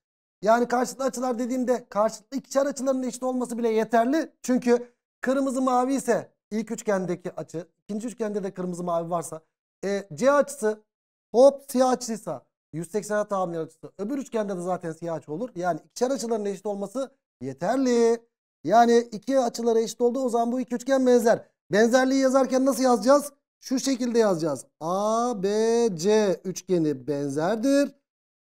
Yani karşılıklı açılar dediğimde karşılıklı ikişer açıların eşit olması bile yeterli. Çünkü kırmızı mavi ise ilk üçgendeki açı, ikinci üçgende de kırmızı mavi varsa e, C açısı hop siyah açıysa 180'e tamamlayan açısı öbür üçgende de zaten siyah açı olur. Yani ikişer açıların eşit olması yeterli. Yani iki açıları eşit oldu. O zaman bu iki üçgen benzer. Benzerliği yazarken nasıl yazacağız? Şu şekilde yazacağız. A, B, C üçgeni benzerdir.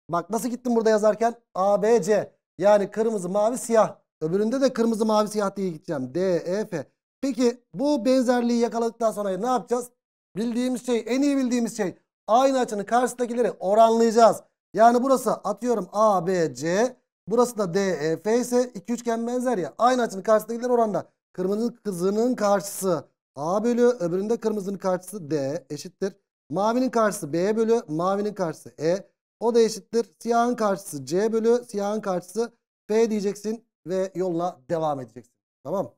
Bak nasıl gittim burada yazarken? A, B, C. Yani kırmızı, mavi, siyah. Öbüründe de kırmızı, mavi, siyah diye gideceğim. D, E, F. Peki bu benzerliği yakaladıktan sonra ne yapacağız? Bildiğimiz şey, en iyi bildiğimiz şey aynı açının karşısındakileri oranlayacağız. Yani burası atıyorum A, B, C. Burası da DEF ise iki üçgen benzer ya. Aynı açının karşısındakiler oranda. Kırmızının kızının karşısı A bölü öbüründe kırmızının karşısı D eşittir. Mavinin karşısı B bölü mavinin karşısı E. O da eşittir. Siyahın karşısı C bölü siyahın karşısı F diyeceksin ve yolla devam edeceksin. Tamam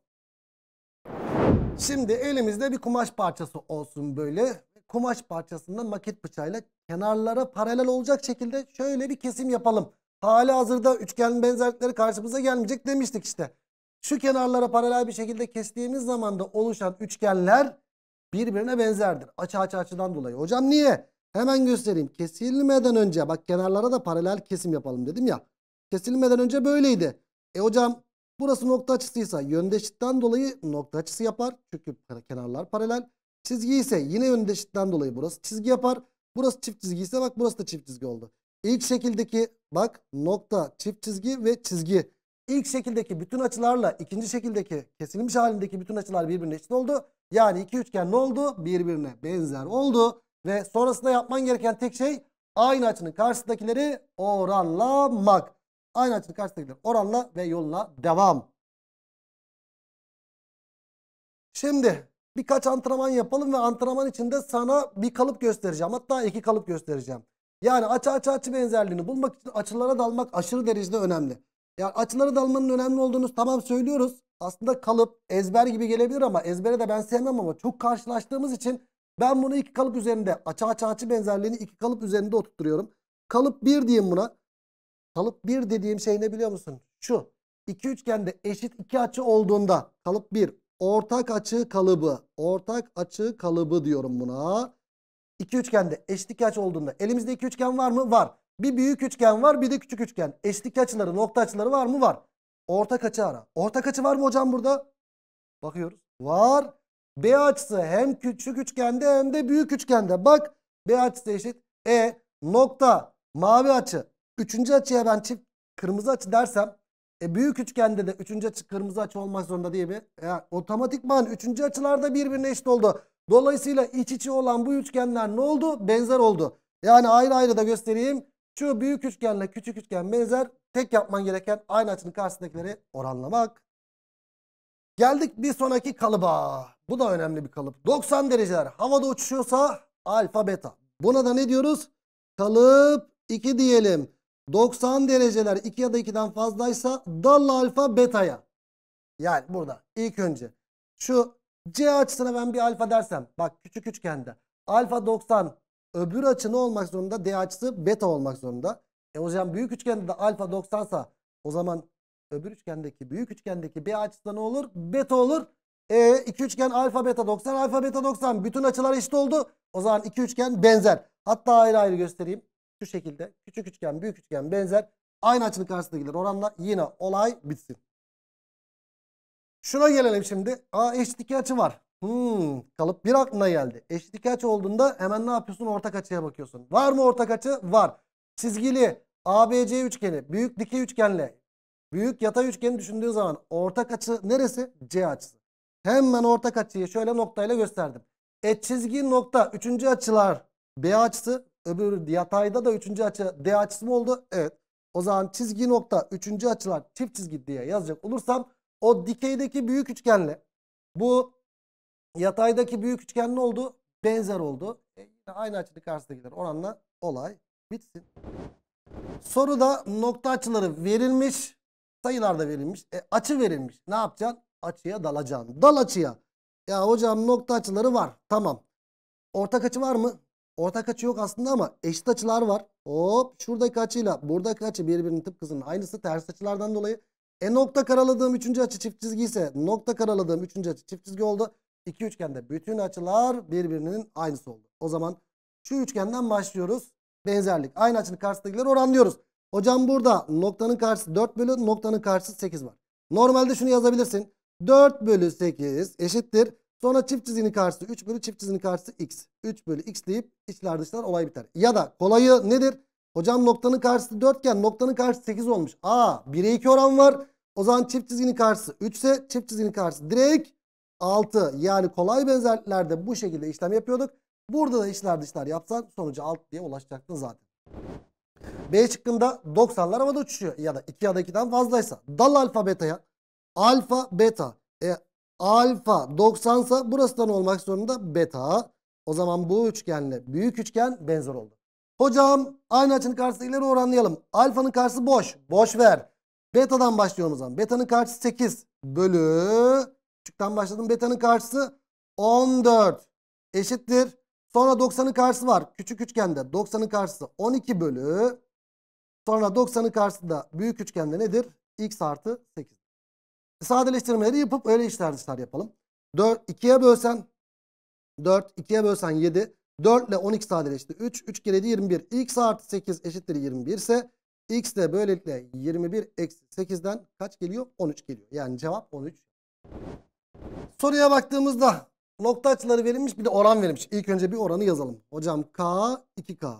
Şimdi elimizde bir kumaş parçası olsun böyle. Kumaş parçasından maket bıçağıyla kenarlara paralel olacak şekilde şöyle bir kesim yapalım hali hazırda üçgen benzerlikleri karşımıza gelmeyecek demiştik işte. Şu kenarlara paralel bir şekilde kestiğimiz zaman da oluşan üçgenler birbirine benzerdir. Açı açı açıdan dolayı. Hocam niye? Hemen göstereyim. Kesilmeden önce bak kenarlara da paralel kesim yapalım dedim ya. Kesilmeden önce böyleydi. E hocam burası nokta açısıysa yöndeşitten dolayı nokta açısı yapar. Çünkü kenarlar paralel. Çizgi ise yine yöndeşitten dolayı burası çizgi yapar. Burası çift çizgi ise bak burası da çift çizgi oldu. İlk şekildeki Bak nokta, çift çizgi ve çizgi. İlk şekildeki bütün açılarla ikinci şekildeki kesilmiş halindeki bütün açılar birbirine eşit oldu. Yani iki üçgen ne oldu? Birbirine benzer oldu. Ve sonrasında yapman gereken tek şey aynı açının karşısındakileri oranlamak. Aynı açının karşısındakileri oranla ve yoluna devam. Şimdi birkaç antrenman yapalım ve antrenman içinde sana bir kalıp göstereceğim. Hatta iki kalıp göstereceğim. Yani açı açı açı benzerliğini bulmak için açılara dalmak aşırı derecede önemli. Yani açılara dalmanın önemli olduğunu tamam söylüyoruz. Aslında kalıp ezber gibi gelebilir ama ezbere de ben sevmem ama çok karşılaştığımız için ben bunu iki kalıp üzerinde açı açı açı benzerliğini iki kalıp üzerinde oturtuyorum. Kalıp 1 diyeyim buna. Kalıp 1 dediğim şey ne biliyor musun? Şu. İki üçgende eşit iki açı olduğunda kalıp 1 ortak açı kalıbı. Ortak açı kalıbı diyorum buna. İki üçgende eşlik açı olduğunda elimizde iki üçgen var mı? Var. Bir büyük üçgen var bir de küçük üçgen. Eşlik açıları nokta açıları var mı? Var. Ortak açı ara. Ortak açı var mı hocam burada? Bakıyoruz. Var. B açısı hem küçük üçgende hem de büyük üçgende. Bak B açısı eşit. E nokta mavi açı. Üçüncü açıya ben çift kırmızı açı dersem e, büyük üçgende de üçüncü açı kırmızı açı olmak zorunda değil mi? E, otomatikman üçüncü açılarda birbirine eşit oldu. Dolayısıyla iç içi olan bu üçgenler ne oldu? Benzer oldu. Yani ayrı ayrı da göstereyim. Şu büyük üçgenle küçük üçgen benzer. Tek yapman gereken aynı açının karşısındakileri oranlamak. Geldik bir sonraki kalıba. Bu da önemli bir kalıp. 90 dereceler havada uçuşuyorsa alfa beta. Buna da ne diyoruz? Kalıp 2 diyelim. 90 dereceler 2 ya da 2'den fazlaysa dal alfa betaya. Yani burada ilk önce şu C açısına ben bir alfa dersem bak küçük üçgende alfa 90 öbür açı ne olmak zorunda? D açısı beta olmak zorunda. E zaman büyük üçgende de alfa 90 sa o zaman öbür üçgendeki büyük üçgendeki B açısı ne olur? Beta olur. E iki üçgen alfa beta 90 alfa beta 90 bütün açılar eşit oldu. O zaman iki üçgen benzer. Hatta ayrı ayrı göstereyim. Şu şekilde küçük üçgen büyük üçgen benzer. Aynı açının karşısına gelir oranlar yine olay bitsin. Şuna gelelim şimdi. A eşit iki açı var. Hmm, kalıp bir aklına geldi. Eşit iki açı olduğunda hemen ne yapıyorsun? Ortak açıya bakıyorsun. Var mı ortak açı? Var. Çizgili ABC üçgeni, büyük dikey üçgenle büyük yatay üçgeni düşündüğün zaman ortak açı neresi? C açısı. Hemen ortak açıyı şöyle noktayla gösterdim. E çizgi nokta üçüncü açılar B açısı. Öbür yatayda da üçüncü açı D açısı mı oldu? Evet. O zaman çizgi nokta üçüncü açılar çift çizgi diye yazacak olursam o dikeydeki büyük üçgenle bu yataydaki büyük üçgen ne oldu? Benzer oldu. E, aynı açılı karşısındakiler oranla olay bitsin. Soruda nokta açıları verilmiş. Sayılar da verilmiş. E, açı verilmiş. Ne yapacaksın? Açıya dalacaksın. Dal açıya. Ya hocam nokta açıları var. Tamam. Ortak açı var mı? Ortak açı yok aslında ama eşit açılar var. Hop şuradaki açıyla buradaki açı birbirinin tıpkısının aynısı. Ters açılardan dolayı e nokta karaladığım üçüncü açı çift çizgi ise nokta karaladığım üçüncü açı çift çizgi oldu. İki üçgende bütün açılar birbirinin aynısı oldu. O zaman şu üçgenden başlıyoruz. Benzerlik. Aynı açının karşısındakileri oranlıyoruz. Hocam burada noktanın karşısı 4 bölü noktanın karşısı 8 var. Normalde şunu yazabilirsin. 4 bölü 8 eşittir. Sonra çift çizginin karşısı 3 bölü çift çizginin karşısı x. 3 bölü x deyip içler dışlar olay biter. Ya da kolayı nedir? Hocam noktanın karşısı 4 iken noktanın karşısı 8 olmuş. Aa 1'e 2 oran var. O zaman çift çizginin karşısı 3 ise çift çizginin karşısı direkt 6. Yani kolay benzerlerde bu şekilde işlem yapıyorduk. Burada da işler dışlar yapsan sonucu 6 diye ulaşacaktın zaten. B şıkkında 90'lar havada uçuşuyor ya da 2 ya da 2'den fazlaysa. Dal alfa beta'ya. Alfa beta. E, alfa 90 ise burası da ne olmak zorunda? Beta. O zaman bu üçgenle büyük üçgen benzer oldu. Hocam aynı açının karşısı ileri oranlayalım. Alfanın karşısı boş. Boş ver. Beta'dan başlıyorum o zaman. Beta'nın karşısı 8 bölü. Küçükten başladım. Beta'nın karşısı 14 eşittir. Sonra 90'ın karşısı var. Küçük üçgende 90'ın karşısı 12 bölü. Sonra 90'ın karşısı da büyük üçgende nedir? X artı 8. Sadeleştirmeleri yapıp öyle işler dışlar yapalım. 4 2'ye bölsen 4 2'ye bölsen 7. 4 ile 12 sadeleşti. 3, 3 kere 7 21. X artı 8 eşittir 21 ise X de böylelikle 21 eksi 8'den kaç geliyor? 13 geliyor. Yani cevap 13. Soruya baktığımızda nokta açıları verilmiş bir de oran verilmiş. İlk önce bir oranı yazalım. Hocam K 2K.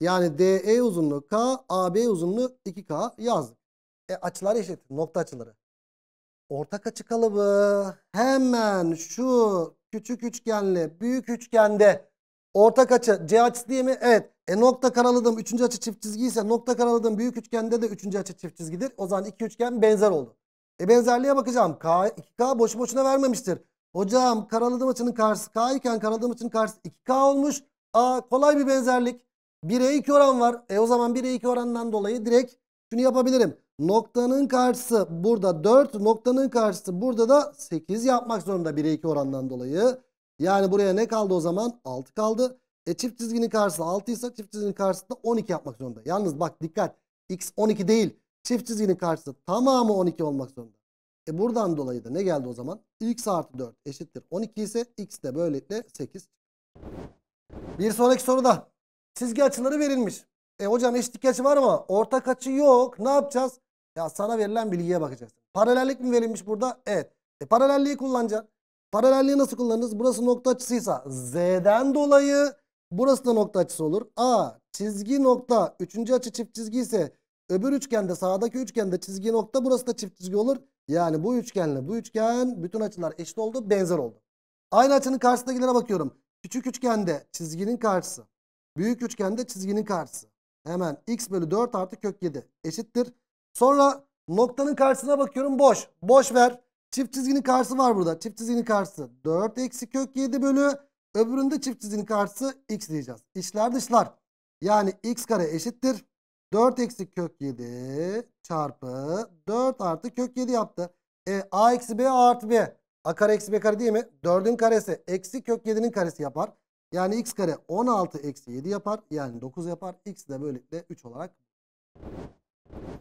Yani DE uzunluğu K, AB uzunluğu 2K yazdık. E açılar eşit. Nokta açıları. Ortak açı kalıbı hemen şu küçük üçgenle büyük üçgende Ortak açı C açısı değil mi? Evet. E nokta karaladığım üçüncü açı çift çizgi ise nokta karaladığım büyük üçgende de üçüncü açı çift çizgidir. O zaman iki üçgen benzer oldu. E benzerliğe bakacağım. K, 2K boşu boşuna vermemiştir. Hocam karaladığım açının karşısı K iken karaladığım açının karşısı 2K olmuş. Aa kolay bir benzerlik. 1'e 2 oran var. E o zaman 1'e 2 oranından dolayı direkt şunu yapabilirim. Noktanın karşısı burada 4, noktanın karşısı burada da 8 yapmak zorunda 1'e 2 oranından dolayı. Yani buraya ne kaldı o zaman? 6 kaldı. E çift çizginin karşısı 6 ise çift çizginin karşısında 12 yapmak zorunda. Yalnız bak dikkat. X 12 değil. Çift çizginin karşısı tamamı 12 olmak zorunda. E buradan dolayı da ne geldi o zaman? X artı 4 eşittir 12 ise X de böylelikle 8. Bir sonraki soruda çizgi açıları verilmiş. E hocam eşitlik açı var mı? ortak açı yok. Ne yapacağız? Ya sana verilen bilgiye bakacağız. Paralellik mi verilmiş burada? Evet. E paralelliği kullanacaksın. Paralelliği nasıl kullanırız? Burası nokta açısıysa Z'den dolayı burası da nokta açısı olur. A çizgi nokta üçüncü açı çift çizgi ise öbür üçgende sağdaki üçgende çizgi nokta burası da çift çizgi olur. Yani bu üçgenle bu üçgen bütün açılar eşit oldu benzer oldu. Aynı açının karşısındakilere bakıyorum. Küçük üçgende çizginin karşısı. Büyük üçgende çizginin karşısı. Hemen x bölü 4 artı kök 7 eşittir. Sonra noktanın karşısına bakıyorum boş. Boş ver. Çift çizginin karşısı var burada. Çift çizginin karşısı 4 eksi kök 7 bölü öbüründe çift çizginin karşısı x diyeceğiz. İçler dışlar. Yani x kare eşittir. 4 eksi kök 7 çarpı 4 artı kök 7 yaptı. E, a eksi b a artı b. A kare eksi B kare değil mi? 4'ün karesi eksi kök 7'nin karesi yapar. Yani x kare 16 eksi 7 yapar. Yani 9 yapar. X de böylelikle 3 olarak.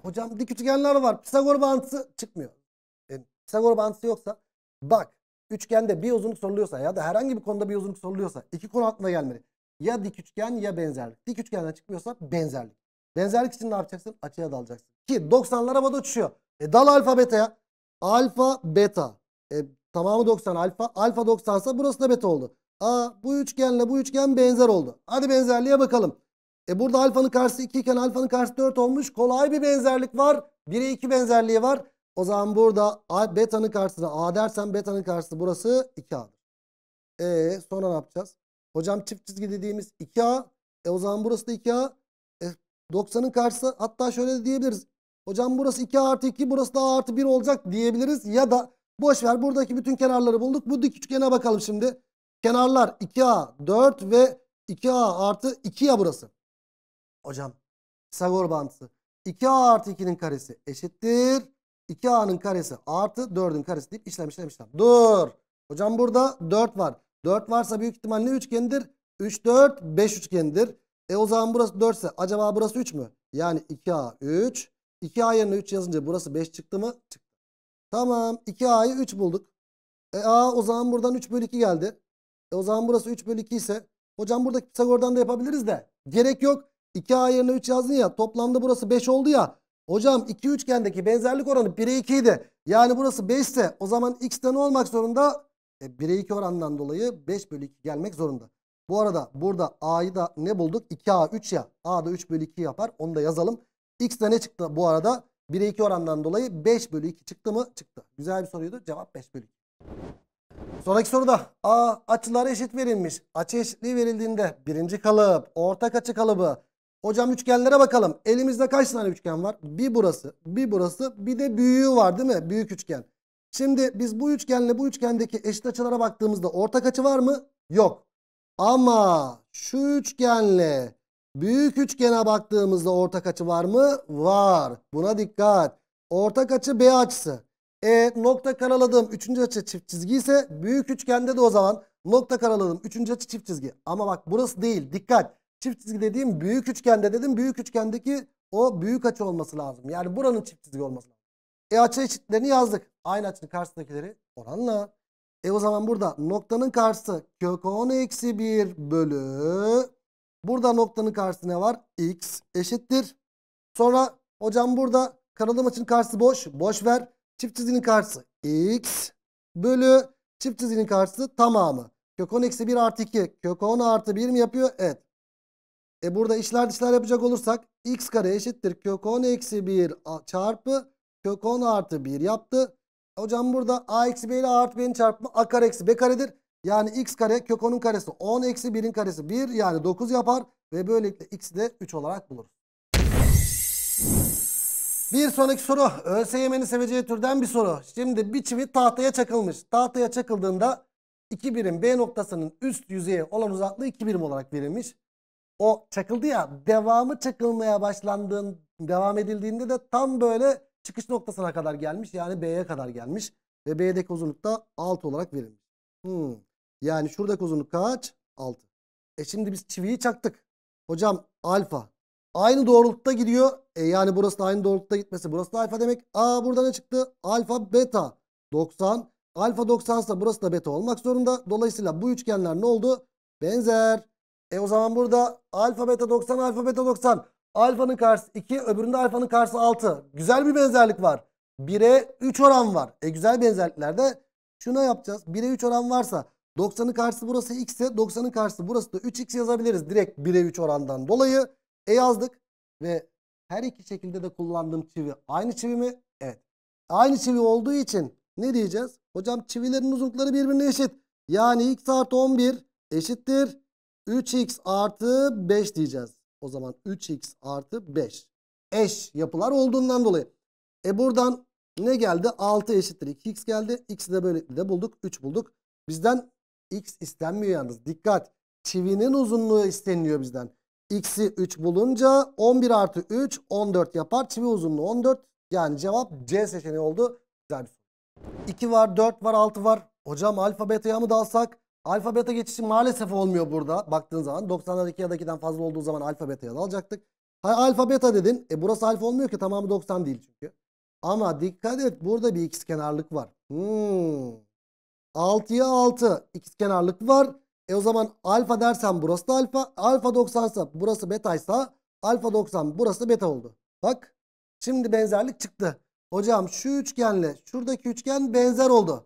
Hocam dik üçgenler var. Pisagor bağıntısı çıkmıyor. Pisagor bağıntısı yoksa bak üçgende bir uzunluk soruluyorsa ya da herhangi bir konuda bir uzunluk soruluyorsa iki konu aklına gelmeli. Ya dik üçgen ya benzerlik. Dik üçgenden çıkmıyorsa benzerlik. Benzerlik için ne yapacaksın? Açıya dalacaksın. Ki 90'lar havada uçuşuyor. E dal alfa beta ya. Alfa beta. E, tamamı 90 alfa. Alfa 90 ise burası da beta oldu. Aa bu üçgenle bu üçgen benzer oldu. Hadi benzerliğe bakalım. E burada alfanın karşısı 2 iken alfanın karşısı 4 olmuş. Kolay bir benzerlik var. 1'e 2 benzerliği var. O zaman burada A, beta'nın karşısına A dersen beta'nın karşısı burası 2A'dır. E sonra ne yapacağız? Hocam çift çizgi dediğimiz 2A. E o zaman burası da 2A. E, 90'ın karşısı hatta şöyle de diyebiliriz. Hocam burası 2 artı 2 burası da A artı 1 olacak diyebiliriz. Ya da boş ver buradaki bütün kenarları bulduk. Bu dik üçgene bakalım şimdi. Kenarlar 2A 4 ve 2A artı 2 ya burası. Hocam Pisagor bantısı. 2A artı 2'nin karesi eşittir. 2A'nın karesi artı 4'ün karesi deyip işlem işlem işlem. Dur. Hocam burada 4 var. 4 varsa büyük ihtimalle üçgendir. 3, 4, 5 üçgendir. E o zaman burası 4 ise acaba burası 3 mü? Yani 2A 3. 2A yerine 3 yazınca burası 5 çıktı mı? Çıktı. Tamam 2A'yı 3 bulduk. E A o zaman buradan 3 bölü 2 geldi. E o zaman burası 3 bölü 2 ise hocam buradaki Pisagor'dan da yapabiliriz de gerek yok. 2A yerine 3 yazdın ya toplamda burası 5 oldu ya. Hocam iki üçgendeki benzerlik oranı 1'e 2 idi. Yani burası 5 ise o zaman ne olmak zorunda? E, 1'e 2 oranından dolayı 5 bölü 2 gelmek zorunda. Bu arada burada a'yı da ne bulduk? 2a 3 ya. a da 3 bölü 2 yapar. Onu da yazalım. x'de ne çıktı bu arada? 1'e 2 orandan dolayı 5 bölü 2 çıktı mı? Çıktı. Güzel bir soruydu. Cevap 5 bölü 2. Sonraki soruda a açılar eşit verilmiş. Açı eşitliği verildiğinde birinci kalıp, ortak açı kalıbı, Hocam üçgenlere bakalım. Elimizde kaç tane üçgen var? Bir burası, bir burası, bir de büyüğü var değil mi? Büyük üçgen. Şimdi biz bu üçgenle bu üçgendeki eşit açılara baktığımızda ortak açı var mı? Yok. Ama şu üçgenle büyük üçgene baktığımızda ortak açı var mı? Var. Buna dikkat. Ortak açı B açısı. E nokta karaladığım üçüncü açı çift çizgi ise büyük üçgende de o zaman nokta karaladığım üçüncü açı çift çizgi. Ama bak burası değil. Dikkat. Çift çizgi dediğim büyük üçgende dedim. Büyük üçgendeki o büyük açı olması lazım. Yani buranın çift çizgi olması lazım. E açı eşitlerini yazdık. Aynı açının karşısındakileri oranla. E o zaman burada noktanın karşısı kök 10 eksi 1 bölü. Burada noktanın karşısı ne var? X eşittir. Sonra hocam burada kanalım açının karşısı boş. Boş ver. Çift çizginin karşısı X bölü. Çift çizginin karşısı tamamı. Kök 10 eksi 1 artı 2. Kök 10 artı 1 mi yapıyor? Evet. E burada işler dışlar yapacak olursak x kare eşittir kök 10 eksi 1 çarpı kök 10 artı 1 yaptı. E, hocam burada a eksi b ile a artı b'nin çarpımı a kare eksi b karedir. Yani x kare kök 10'un karesi 10 eksi 1'in karesi 1 yani 9 yapar. Ve böylelikle x'i de 3 olarak buluruz. Bir sonraki soru. ÖSYM'nin seveceği türden bir soru. Şimdi bir çivi tahtaya çakılmış. Tahtaya çakıldığında 2 birim B noktasının üst yüzeye olan uzaklığı 2 birim olarak verilmiş o çakıldı ya devamı çakılmaya başlandığın devam edildiğinde de tam böyle çıkış noktasına kadar gelmiş. Yani B'ye kadar gelmiş. Ve B'deki uzunluk da 6 olarak verilmiş. Hmm. Yani şuradaki uzunluk kaç? 6. E şimdi biz çiviyi çaktık. Hocam alfa. Aynı doğrultuda gidiyor. E yani burası da aynı doğrultuda gitmesi. Burası da alfa demek. Aa burada ne çıktı? Alfa beta. 90. Alfa 90 ise burası da beta olmak zorunda. Dolayısıyla bu üçgenler ne oldu? Benzer. E o zaman burada alfa beta 90 alfa beta 90. Alfanın karşısı 2 öbüründe alfanın karşısı 6. Güzel bir benzerlik var. 1'e 3 oran var. E güzel benzerliklerde şuna yapacağız. 1'e 3 oran varsa 90'ın karşısı burası x ise 90'ın karşısı burası da 3x yazabiliriz. Direkt 1'e 3 orandan dolayı. E yazdık ve her iki şekilde de kullandığım çivi aynı çivi mi? Evet. Aynı çivi olduğu için ne diyeceğiz? Hocam çivilerin uzunlukları birbirine eşit. Yani x artı 11 eşittir 3x artı 5 diyeceğiz. O zaman 3x artı 5 eş yapılar olduğundan dolayı. E buradan ne geldi? 6 eşittir 2x geldi. X'i de böylelikle de bulduk. 3 bulduk. Bizden x istenmiyor yalnız. Dikkat. Çivinin uzunluğu isteniliyor bizden. X'i 3 bulunca 11 artı 3 14 yapar. Çivi uzunluğu 14. Yani cevap C seçeneği oldu. Güzel bir soru. 2 var, 4 var, 6 var. Hocam alfa beta'ya mı dalsak? Alfabeta beta geçişi maalesef olmuyor burada baktığın zaman. 90'dan 2 fazla olduğu zaman alfa ya dalacaktık. Hay alfa beta dedin. E burası alfa olmuyor ki tamamı 90 değil çünkü. Ama dikkat et burada bir ikiz kenarlık var. Hmm. 6'ya 6 ikiz kenarlık var. E o zaman alfa dersen burası da alfa. Alfa 90 ise burası betaysa alfa 90 burası beta oldu. Bak şimdi benzerlik çıktı. Hocam şu üçgenle şuradaki üçgen benzer oldu.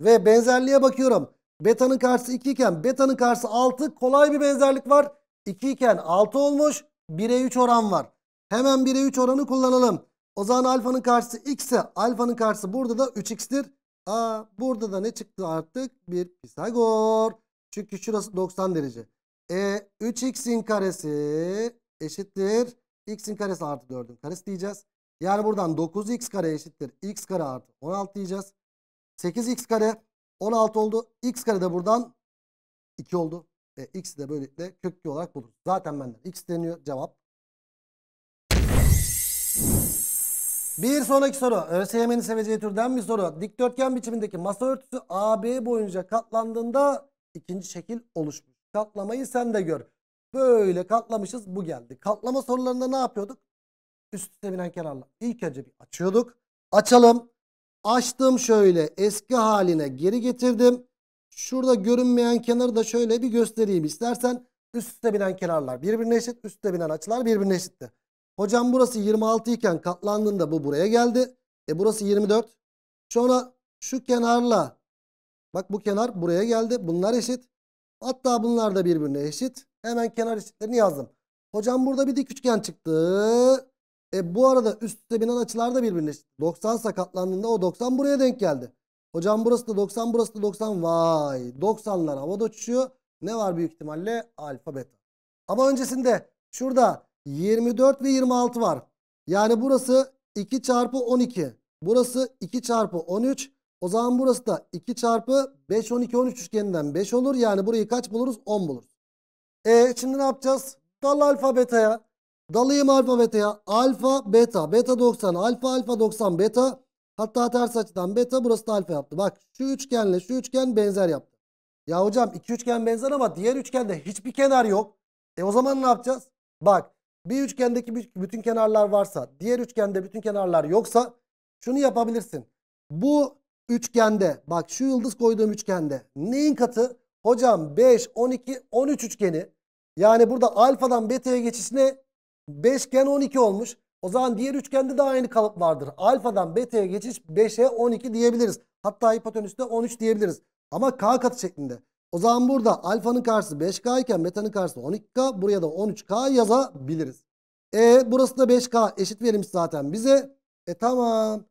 Ve benzerliğe bakıyorum. Beta'nın karşısı 2 iken beta'nın karşısı 6 kolay bir benzerlik var. 2 iken 6 olmuş 1'e 3 oran var. Hemen 1'e 3 oranı kullanalım. O zaman alfanın karşısı x ise alfanın karşısı burada da 3x'tir. Aa, burada da ne çıktı artık? Bir Pisagor. Çünkü şurası 90 derece. E, 3x'in karesi eşittir. x'in karesi artı 4'ün karesi diyeceğiz. Yani buradan 9x kare eşittir. x kare artı 16 diyeceğiz. 8x kare 16 oldu. X kare de buradan 2 oldu. E, X de böylelikle kök 2 olarak bulduk. Zaten benden X deniyor cevap. Bir sonraki soru. ÖSYM'nin seveceği türden bir soru. Dikdörtgen biçimindeki masa örtüsü AB boyunca katlandığında ikinci şekil oluşmuş. Katlamayı sen de gör. Böyle katlamışız bu geldi. Katlama sorularında ne yapıyorduk? Üst üste binen kenarla İlk önce bir açıyorduk. Açalım. Açtım şöyle eski haline geri getirdim. Şurada görünmeyen kenarı da şöyle bir göstereyim istersen. Üst üste binen kenarlar birbirine eşit. Üst üste binen açılar birbirine eşitti. Hocam burası 26 iken katlandığında bu buraya geldi. E burası 24. Sonra şu kenarla bak bu kenar buraya geldi. Bunlar eşit. Hatta bunlar da birbirine eşit. Hemen kenar eşitlerini yazdım. Hocam burada bir dik üçgen çıktı. E bu arada üst üste binen açılar da birbirine. 90 sakatlandığında o 90 buraya denk geldi. Hocam burası da 90 burası da 90 vay 90'lar havada uçuşuyor. Ne var büyük ihtimalle alfa beta. Ama öncesinde şurada 24 ve 26 var. Yani burası 2 çarpı 12. Burası 2 çarpı 13. O zaman burası da 2 çarpı 5 12 13 üçgeninden 5 olur. Yani burayı kaç buluruz? 10 buluruz. E şimdi ne yapacağız? Dal alfa beta'ya Dalayım alfa ya Alfa beta. Beta 90. Alfa alfa 90 beta. Hatta ters açıdan beta burası da alfa yaptı. Bak şu üçgenle şu üçgen benzer yaptı. Ya hocam iki üçgen benzer ama diğer üçgende hiçbir kenar yok. E o zaman ne yapacağız? Bak bir üçgendeki bütün kenarlar varsa diğer üçgende bütün kenarlar yoksa şunu yapabilirsin. Bu üçgende bak şu yıldız koyduğum üçgende neyin katı? Hocam 5, 12, 13 üçgeni yani burada alfadan beta'ya geçiş ne? 5'gen 12 olmuş. O zaman diğer üçgende de aynı kalıp vardır. Alfadan beta'ya geçiş 5'e 12 diyebiliriz. Hatta hipotenüste 13 diyebiliriz. Ama k katı şeklinde. O zaman burada alfanın karşısı 5k iken beta'nın karşısı 12k. Buraya da 13k yazabiliriz. E burası da 5k eşit verilmiş zaten bize. E tamam.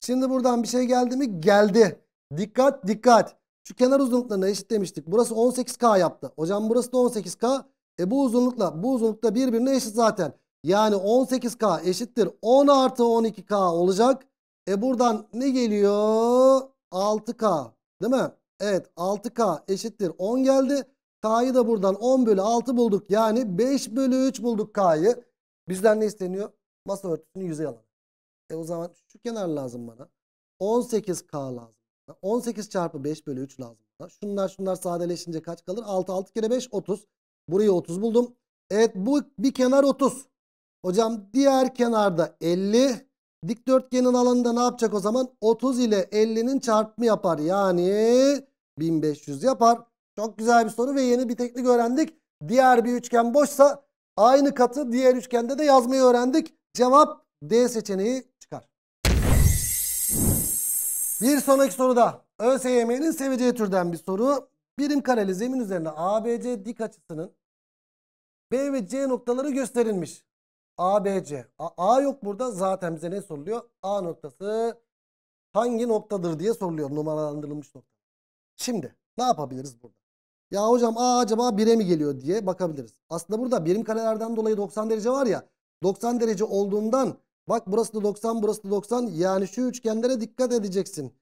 Şimdi buradan bir şey geldi mi? Geldi. Dikkat dikkat. Şu kenar uzunluklarını eşit demiştik. Burası 18k yaptı. Hocam burası da 18k. E bu uzunlukla bu uzunlukta birbirine eşit zaten. Yani 18K eşittir 10 artı 12K olacak. E buradan ne geliyor? 6K değil mi? Evet 6K eşittir 10 geldi. K'yı da buradan 10 bölü 6 bulduk. Yani 5 bölü 3 bulduk K'yı. Bizden ne isteniyor? Masa örtüsünü yüzey alalım. E o zaman şu kenar lazım bana. 18K lazım. 18 çarpı 5 bölü 3 lazım. Şunlar şunlar sadeleşince kaç kalır? 6 6 kere 5 30. Burayı 30 buldum. Evet bu bir kenar 30. Hocam diğer kenarda 50. Dikdörtgenin alanında ne yapacak o zaman? 30 ile 50'nin çarpımı yapar. Yani 1500 yapar. Çok güzel bir soru ve yeni bir teknik öğrendik. Diğer bir üçgen boşsa aynı katı diğer üçgende de yazmayı öğrendik. Cevap D seçeneği çıkar. Bir sonraki soruda ÖSYM'nin seveceği türden bir soru. Birim kareli zemin üzerine ABC dik açısının B ve C noktaları gösterilmiş. A, B, C. A, A yok burada. Zaten bize ne soruluyor? A noktası hangi noktadır diye soruluyor. Numaralandırılmış nokta. Şimdi ne yapabiliriz burada? Ya hocam A acaba 1'e mi geliyor diye bakabiliriz. Aslında burada birim karelerden dolayı 90 derece var ya. 90 derece olduğundan bak burası da 90 burası da 90. Yani şu üçgenlere dikkat edeceksin.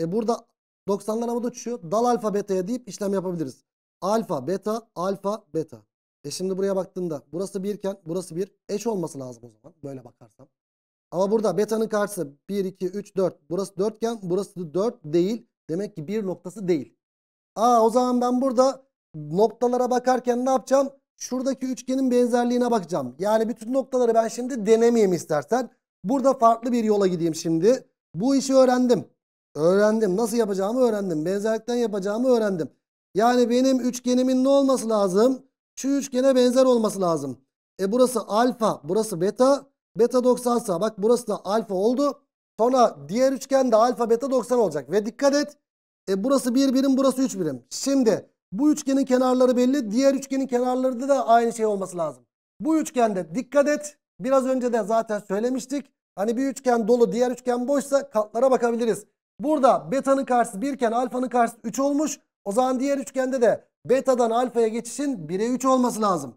E burada 90'lar da uçuyor. Dal alfa beta'ya deyip işlem yapabiliriz. Alfa beta alfa beta. E şimdi buraya baktığımda burası 1 iken burası 1 eş olması lazım o zaman böyle bakarsam. Ama burada betanın karşısı 1, 2, 3, 4. Burası 4 iken burası 4 değil. Demek ki bir noktası değil. Aa o zaman ben burada noktalara bakarken ne yapacağım? Şuradaki üçgenin benzerliğine bakacağım. Yani bütün noktaları ben şimdi denemeyeyim istersen. Burada farklı bir yola gideyim şimdi. Bu işi öğrendim. Öğrendim. Nasıl yapacağımı öğrendim. Benzerlikten yapacağımı öğrendim. Yani benim üçgenimin ne olması lazım? Şu üçgene benzer olması lazım. E burası alfa, burası beta. Beta 90 sa bak burası da alfa oldu. Sonra diğer üçgen de alfa beta 90 olacak. Ve dikkat et. E burası 1 bir birim, burası 3 birim. Şimdi bu üçgenin kenarları belli. Diğer üçgenin kenarları da aynı şey olması lazım. Bu üçgende dikkat et. Biraz önce de zaten söylemiştik. Hani bir üçgen dolu, diğer üçgen boşsa katlara bakabiliriz. Burada betanın karşısı 1 iken alfanın karşısı 3 olmuş. O zaman diğer üçgende de Beta'dan alfaya geçişin 1'e 3 olması lazım.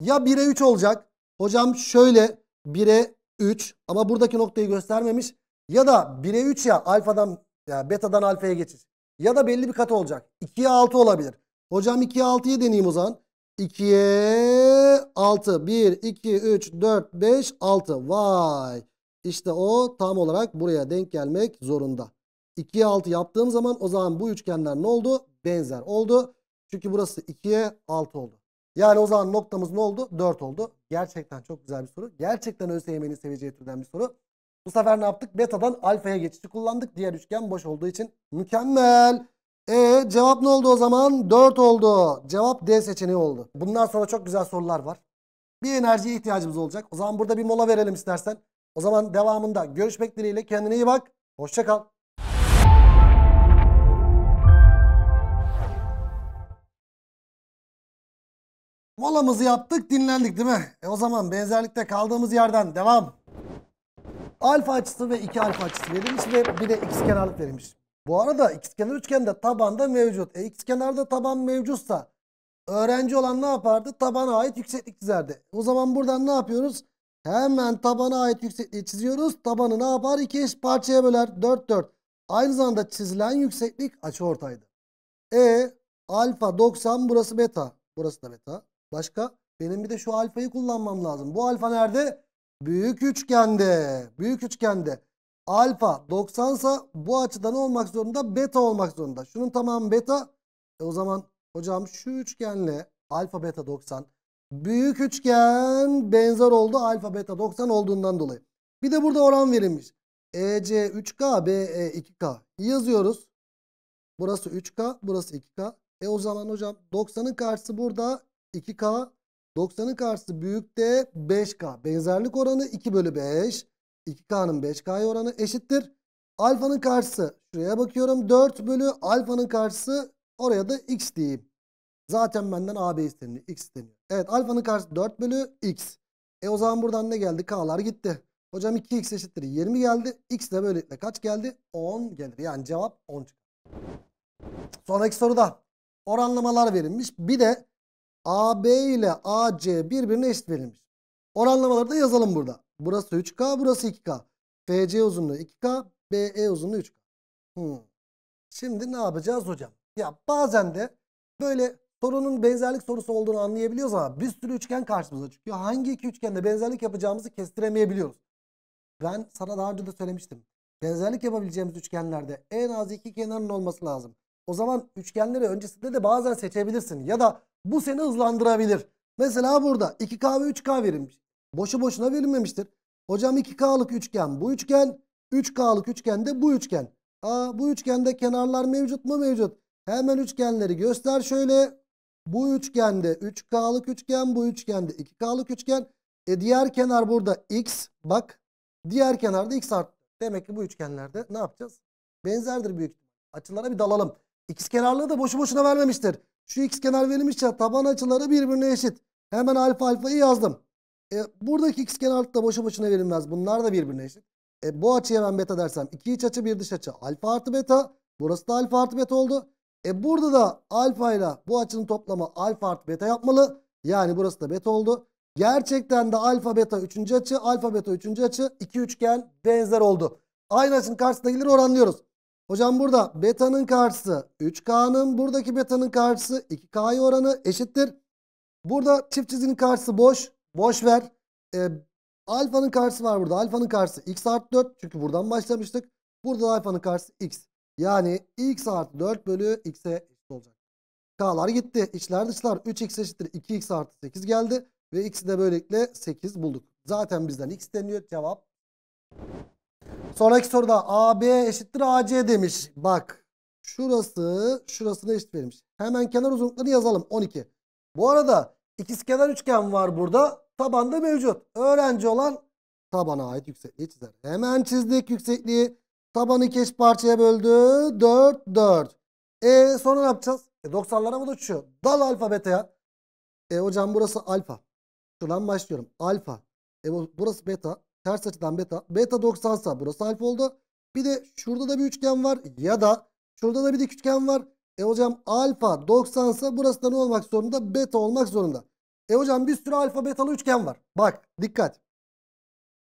Ya 1'e 3 olacak. Hocam şöyle 1'e 3 ama buradaki noktayı göstermemiş. Ya da 1'e 3 ya alfadan ya betadan alfaya geçiş. Ya da belli bir kat olacak. 2'ye 6 olabilir. Hocam 2'ye 6'yı deneyeyim o zaman. 2'ye 6. 1, 2, 3, 4, 5, 6. Vay. İşte o tam olarak buraya denk gelmek zorunda. 2'ye 6 yaptığım zaman o zaman bu üçgenler ne oldu? Benzer oldu. Çünkü burası 2'ye 6 oldu. Yani o zaman noktamız ne oldu? 4 oldu. Gerçekten çok güzel bir soru. Gerçekten ÖSYM'nin seveceği türden bir soru. Bu sefer ne yaptık? Beta'dan alfaya geçişi kullandık. Diğer üçgen boş olduğu için. Mükemmel. E cevap ne oldu o zaman? 4 oldu. Cevap D seçeneği oldu. Bundan sonra çok güzel sorular var. Bir enerjiye ihtiyacımız olacak. O zaman burada bir mola verelim istersen. O zaman devamında görüşmek dileğiyle kendine iyi bak. Hoşça kal. Molamızı yaptık dinlendik değil mi? E o zaman benzerlikte kaldığımız yerden devam. Alfa açısı ve iki alfa açısı verilmiş ve bir de x kenarlık verilmiş. Bu arada x kenar üçgende tabanda mevcut. E ikizkenarda taban mevcutsa öğrenci olan ne yapardı? Tabana ait yükseklik çizerdi. O zaman buradan ne yapıyoruz? Hemen tabana ait yüksekliği çiziyoruz. Tabanı ne yapar? İki eş parçaya böler. 4 4. Aynı zamanda çizilen yükseklik açıortaydı. E alfa 90 burası beta. Burası da beta. Başka? Benim bir de şu alfayı kullanmam lazım. Bu alfa nerede? Büyük üçgende. Büyük üçgende. Alfa 90 sa bu açıdan olmak zorunda beta olmak zorunda. Şunun tamamı beta. E o zaman hocam şu üçgenle alfa beta 90 büyük üçgen benzer oldu. Alfa beta 90 olduğundan dolayı. Bir de burada oran verilmiş. EC 3K, BE 2K yazıyoruz. Burası 3K, burası 2K. E o zaman hocam 90'ın karşısı burada 2K. 90'ın karşısı büyük de 5K. Benzerlik oranı 2 bölü 5. 2K'nın 5K'ya oranı eşittir. Alfanın karşısı şuraya bakıyorum 4 bölü alfanın karşısı oraya da x diyeyim. Zaten benden AB isteniyor. X isteniyor. Evet alfanın karşısı 4 bölü x. E o zaman buradan ne geldi? K'lar gitti. Hocam 2x eşittir 20 geldi. X de böylelikle kaç geldi? 10 gelir. Yani cevap 10 çıkar. Sonraki soruda oranlamalar verilmiş. Bir de AB ile AC birbirine eşit verilmiş. Oranlamaları da yazalım burada. Burası 3K, burası 2K. FC uzunluğu 2K, BE uzunluğu 3K. Hmm. Şimdi ne yapacağız hocam? Ya bazen de böyle sorunun benzerlik sorusu olduğunu anlayabiliyoruz ama bir sürü üçgen karşımıza çıkıyor. Hangi iki üçgende benzerlik yapacağımızı kestiremeyebiliyoruz. Ben sana daha önce de söylemiştim. Benzerlik yapabileceğimiz üçgenlerde en az iki kenarın olması lazım. O zaman üçgenleri öncesinde de bazen seçebilirsin. Ya da bu seni hızlandırabilir. Mesela burada 2K ve 3K verilmiş. Boşu boşuna verilmemiştir. Hocam 2K'lık üçgen bu üçgen. 3K'lık üçgen de bu üçgen. Aa, bu üçgende kenarlar mevcut mu mevcut? Hemen üçgenleri göster şöyle. Bu üçgende 3K'lık üçgen bu üçgende 2K'lık üçgen. E diğer kenar burada X bak. Diğer kenarda X artı. Demek ki bu üçgenlerde ne yapacağız? Benzerdir büyük ihtimal. Açılara bir dalalım. İkiz kenarlığı da boşu boşuna vermemiştir. Şu x kenar verilmiş ya taban açıları birbirine eşit. Hemen alfa alfayı yazdım. E, buradaki x kenarlık da boşu boşuna verilmez. Bunlar da birbirine eşit. E, bu açıya ben beta dersem iki iç açı bir dış açı alfa artı beta. Burası da alfa artı beta oldu. E burada da alfa ile bu açının toplamı alfa artı beta yapmalı. Yani burası da beta oldu. Gerçekten de alfa beta üçüncü açı, alfa beta üçüncü açı iki üçgen benzer oldu. Aynı açının karşısına gelir oranlıyoruz. Hocam burada beta'nın karşısı 3K'nın buradaki beta'nın karşısı 2K'yı oranı eşittir. Burada çift çizginin karşısı boş. Boş ver. E, alfanın karşısı var burada. Alfanın karşısı x artı 4. Çünkü buradan başlamıştık. Burada alfanın karşısı x. Yani x artı 4 bölü x'e eşit olacak. K'lar gitti. İçler dışlar 3x eşittir 2x artı 8 geldi. Ve x'i de böylelikle 8 bulduk. Zaten bizden x deniyor. Cevap Sonraki soruda AB eşittir AC demiş. Bak şurası şurasına eşit verilmiş. Hemen kenar uzunluklarını yazalım 12. Bu arada ikizkenar üçgen var burada. Tabanda mevcut. Öğrenci olan tabana ait yüksekliği çizer. Hemen çizdik yüksekliği. Tabanı iki parçaya böldü. 4 4. E sonra ne yapacağız? E, 90'lara mı uçuyor? Dal alfa beta ya. E hocam burası alfa. Şuradan başlıyorum. Alfa. E burası beta ters açıdan beta. Beta 90 sa burası alfa oldu. Bir de şurada da bir üçgen var ya da şurada da bir dik üçgen var. E hocam alfa 90 sa burası da ne olmak zorunda? Beta olmak zorunda. E hocam bir sürü alfa betalı üçgen var. Bak dikkat.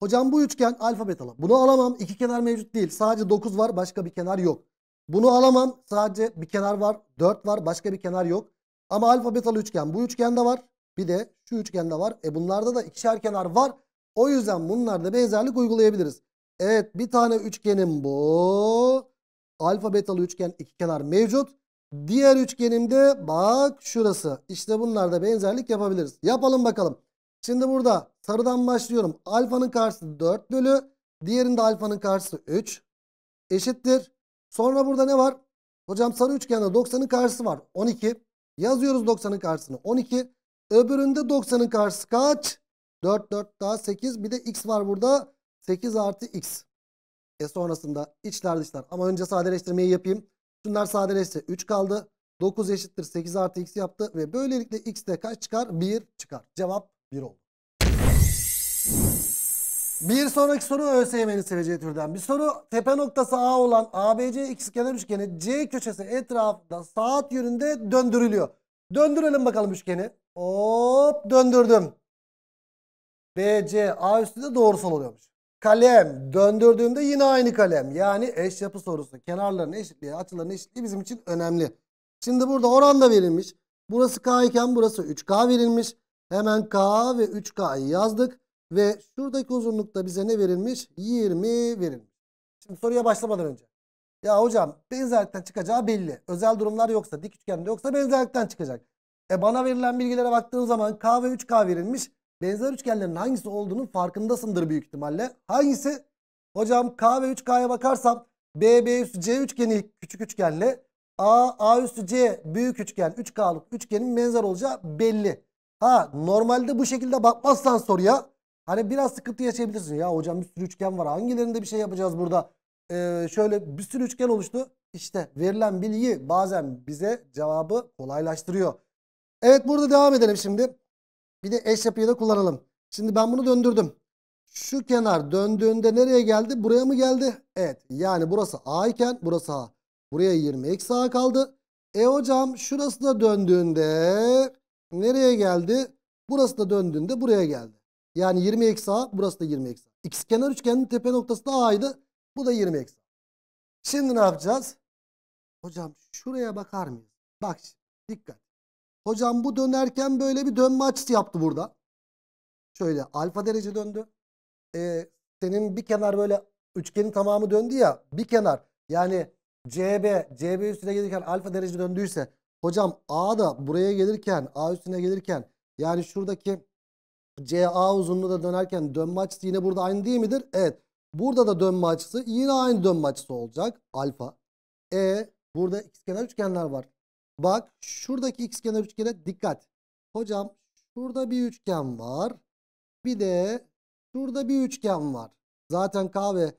Hocam bu üçgen alfa betalı. Bunu alamam. İki kenar mevcut değil. Sadece 9 var. Başka bir kenar yok. Bunu alamam. Sadece bir kenar var. 4 var. Başka bir kenar yok. Ama alfa betalı üçgen bu üçgende var. Bir de şu üçgende var. E bunlarda da ikişer kenar var. O yüzden bunlarda benzerlik uygulayabiliriz. Evet bir tane üçgenim bu. Alfa betalı üçgen iki kenar mevcut. Diğer üçgenimde bak şurası. İşte bunlarda benzerlik yapabiliriz. Yapalım bakalım. Şimdi burada sarıdan başlıyorum. Alfanın karşısı 4 bölü. Diğerinde alfanın karşısı 3. Eşittir. Sonra burada ne var? Hocam sarı üçgende 90'ın karşısı var. 12. Yazıyoruz 90'ın karşısını. 12. Öbüründe 90'ın karşısı kaç? 4 4 daha 8 bir de x var burada. 8 artı x. E sonrasında içler dışlar. Ama önce sadeleştirmeyi yapayım. Şunlar sadeleşse 3 kaldı. 9 eşittir 8 artı x yaptı. Ve böylelikle x de kaç çıkar? 1 çıkar. Cevap 1 oldu. Bir sonraki soru ÖSYM'nin seveceği türden bir soru. Tepe noktası A olan ABC ikizkenar üçgeni C köşesi etrafında saat yönünde döndürülüyor. Döndürelim bakalım üçgeni. Hop döndürdüm. BC A üstünde doğrusal oluyormuş. Kalem döndürdüğümde yine aynı kalem. Yani eş yapı sorusu. Kenarların eşitliği, açıların eşitliği bizim için önemli. Şimdi burada oran da verilmiş. Burası K iken burası 3K verilmiş. Hemen K ve 3K'yı yazdık. Ve şuradaki uzunlukta bize ne verilmiş? 20 verilmiş. Şimdi soruya başlamadan önce. Ya hocam benzerlikten çıkacağı belli. Özel durumlar yoksa, dik üçgende yoksa benzerlikten çıkacak. E bana verilen bilgilere baktığım zaman K ve 3K verilmiş benzer üçgenlerin hangisi olduğunun farkındasındır büyük ihtimalle. Hangisi? Hocam K ve 3K'ya bakarsam B, B üstü C üçgeni küçük üçgenle A, A üstü C büyük üçgen 3K'lık üçgenin benzer olacağı belli. Ha normalde bu şekilde bakmazsan soruya hani biraz sıkıntı yaşayabilirsin. Ya hocam bir sürü üçgen var hangilerinde bir şey yapacağız burada? Ee, şöyle bir sürü üçgen oluştu. İşte verilen bilgi bazen bize cevabı kolaylaştırıyor. Evet burada devam edelim şimdi. Bir de eş yapıya da kullanalım. Şimdi ben bunu döndürdüm. Şu kenar döndüğünde nereye geldi? Buraya mı geldi? Evet. Yani burası A iken burası A. Buraya 20 eksi A kaldı. E hocam şurası da döndüğünde nereye geldi? Burası da döndüğünde buraya geldi. Yani 20 eksi A burası da 20 eksi A. kenar üçgenin tepe noktası da A'ydı. Bu da 20 eksi A. Şimdi ne yapacağız? Hocam şuraya bakar mıyız? Bak dikkat. Hocam bu dönerken böyle bir dönme açısı yaptı burada. Şöyle alfa derece döndü. Ee, senin bir kenar böyle üçgenin tamamı döndü ya bir kenar yani CB, CB üstüne gelirken alfa derece döndüyse hocam A da buraya gelirken A üstüne gelirken yani şuradaki CA uzunluğu da dönerken dönme açısı yine burada aynı değil midir? Evet. Burada da dönme açısı yine aynı dönme açısı olacak. Alfa. E burada ikizkenar üçgenler var. Bak şuradaki x kenar üçgene dikkat. Hocam şurada bir üçgen var. Bir de şurada bir üçgen var. Zaten k ve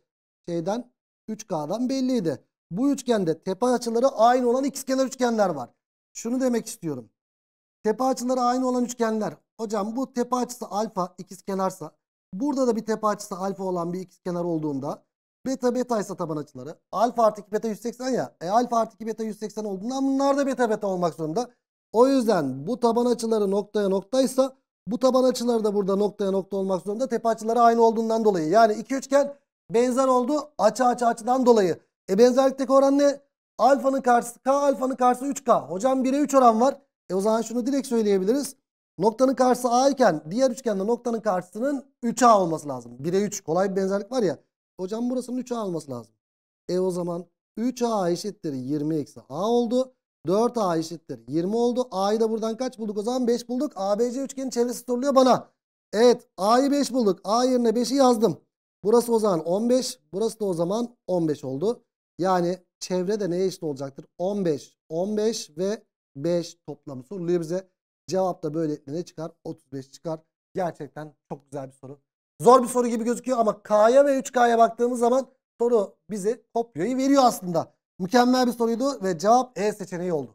şeyden 3k'dan belliydi. Bu üçgende tepe açıları aynı olan x kenar üçgenler var. Şunu demek istiyorum. Tepe açıları aynı olan üçgenler. Hocam bu tepe açısı alfa ikiz kenarsa burada da bir tepe açısı alfa olan bir ikiz kenar olduğunda Beta beta ise taban açıları. Alfa artı 2 beta 180 ya. E alfa artı 2 beta 180 olduğundan bunlar da beta beta olmak zorunda. O yüzden bu taban açıları noktaya noktaysa bu taban açıları da burada noktaya nokta olmak zorunda. Tepe açıları aynı olduğundan dolayı. Yani iki üçgen benzer oldu açı açı açıdan dolayı. E benzerlikteki oran ne? Alfanın karşısı K, alfanın karşısı 3K. Hocam 1'e 3 oran var. E o zaman şunu direkt söyleyebiliriz. Noktanın karşısı A iken diğer üçgende noktanın karşısının 3A olması lazım. 1'e 3 kolay bir benzerlik var ya. Hocam burasının 3A alması lazım. E o zaman 3A eşittir 20 eksi A oldu. 4A eşittir 20 oldu. A'yı da buradan kaç bulduk o zaman? 5 bulduk. ABC üçgenin çevresi soruluyor bana. Evet A'yı 5 bulduk. A yerine 5'i yazdım. Burası o zaman 15. Burası da o zaman 15 oldu. Yani çevre de neye eşit olacaktır? 15, 15 ve 5 toplamı soruluyor bize. Cevap da böyle ne çıkar? 35 çıkar. Gerçekten çok güzel bir soru. Zor bir soru gibi gözüküyor ama K'ya ve 3K'ya baktığımız zaman soru bize kopyayı veriyor aslında. Mükemmel bir soruydu ve cevap E seçeneği oldu.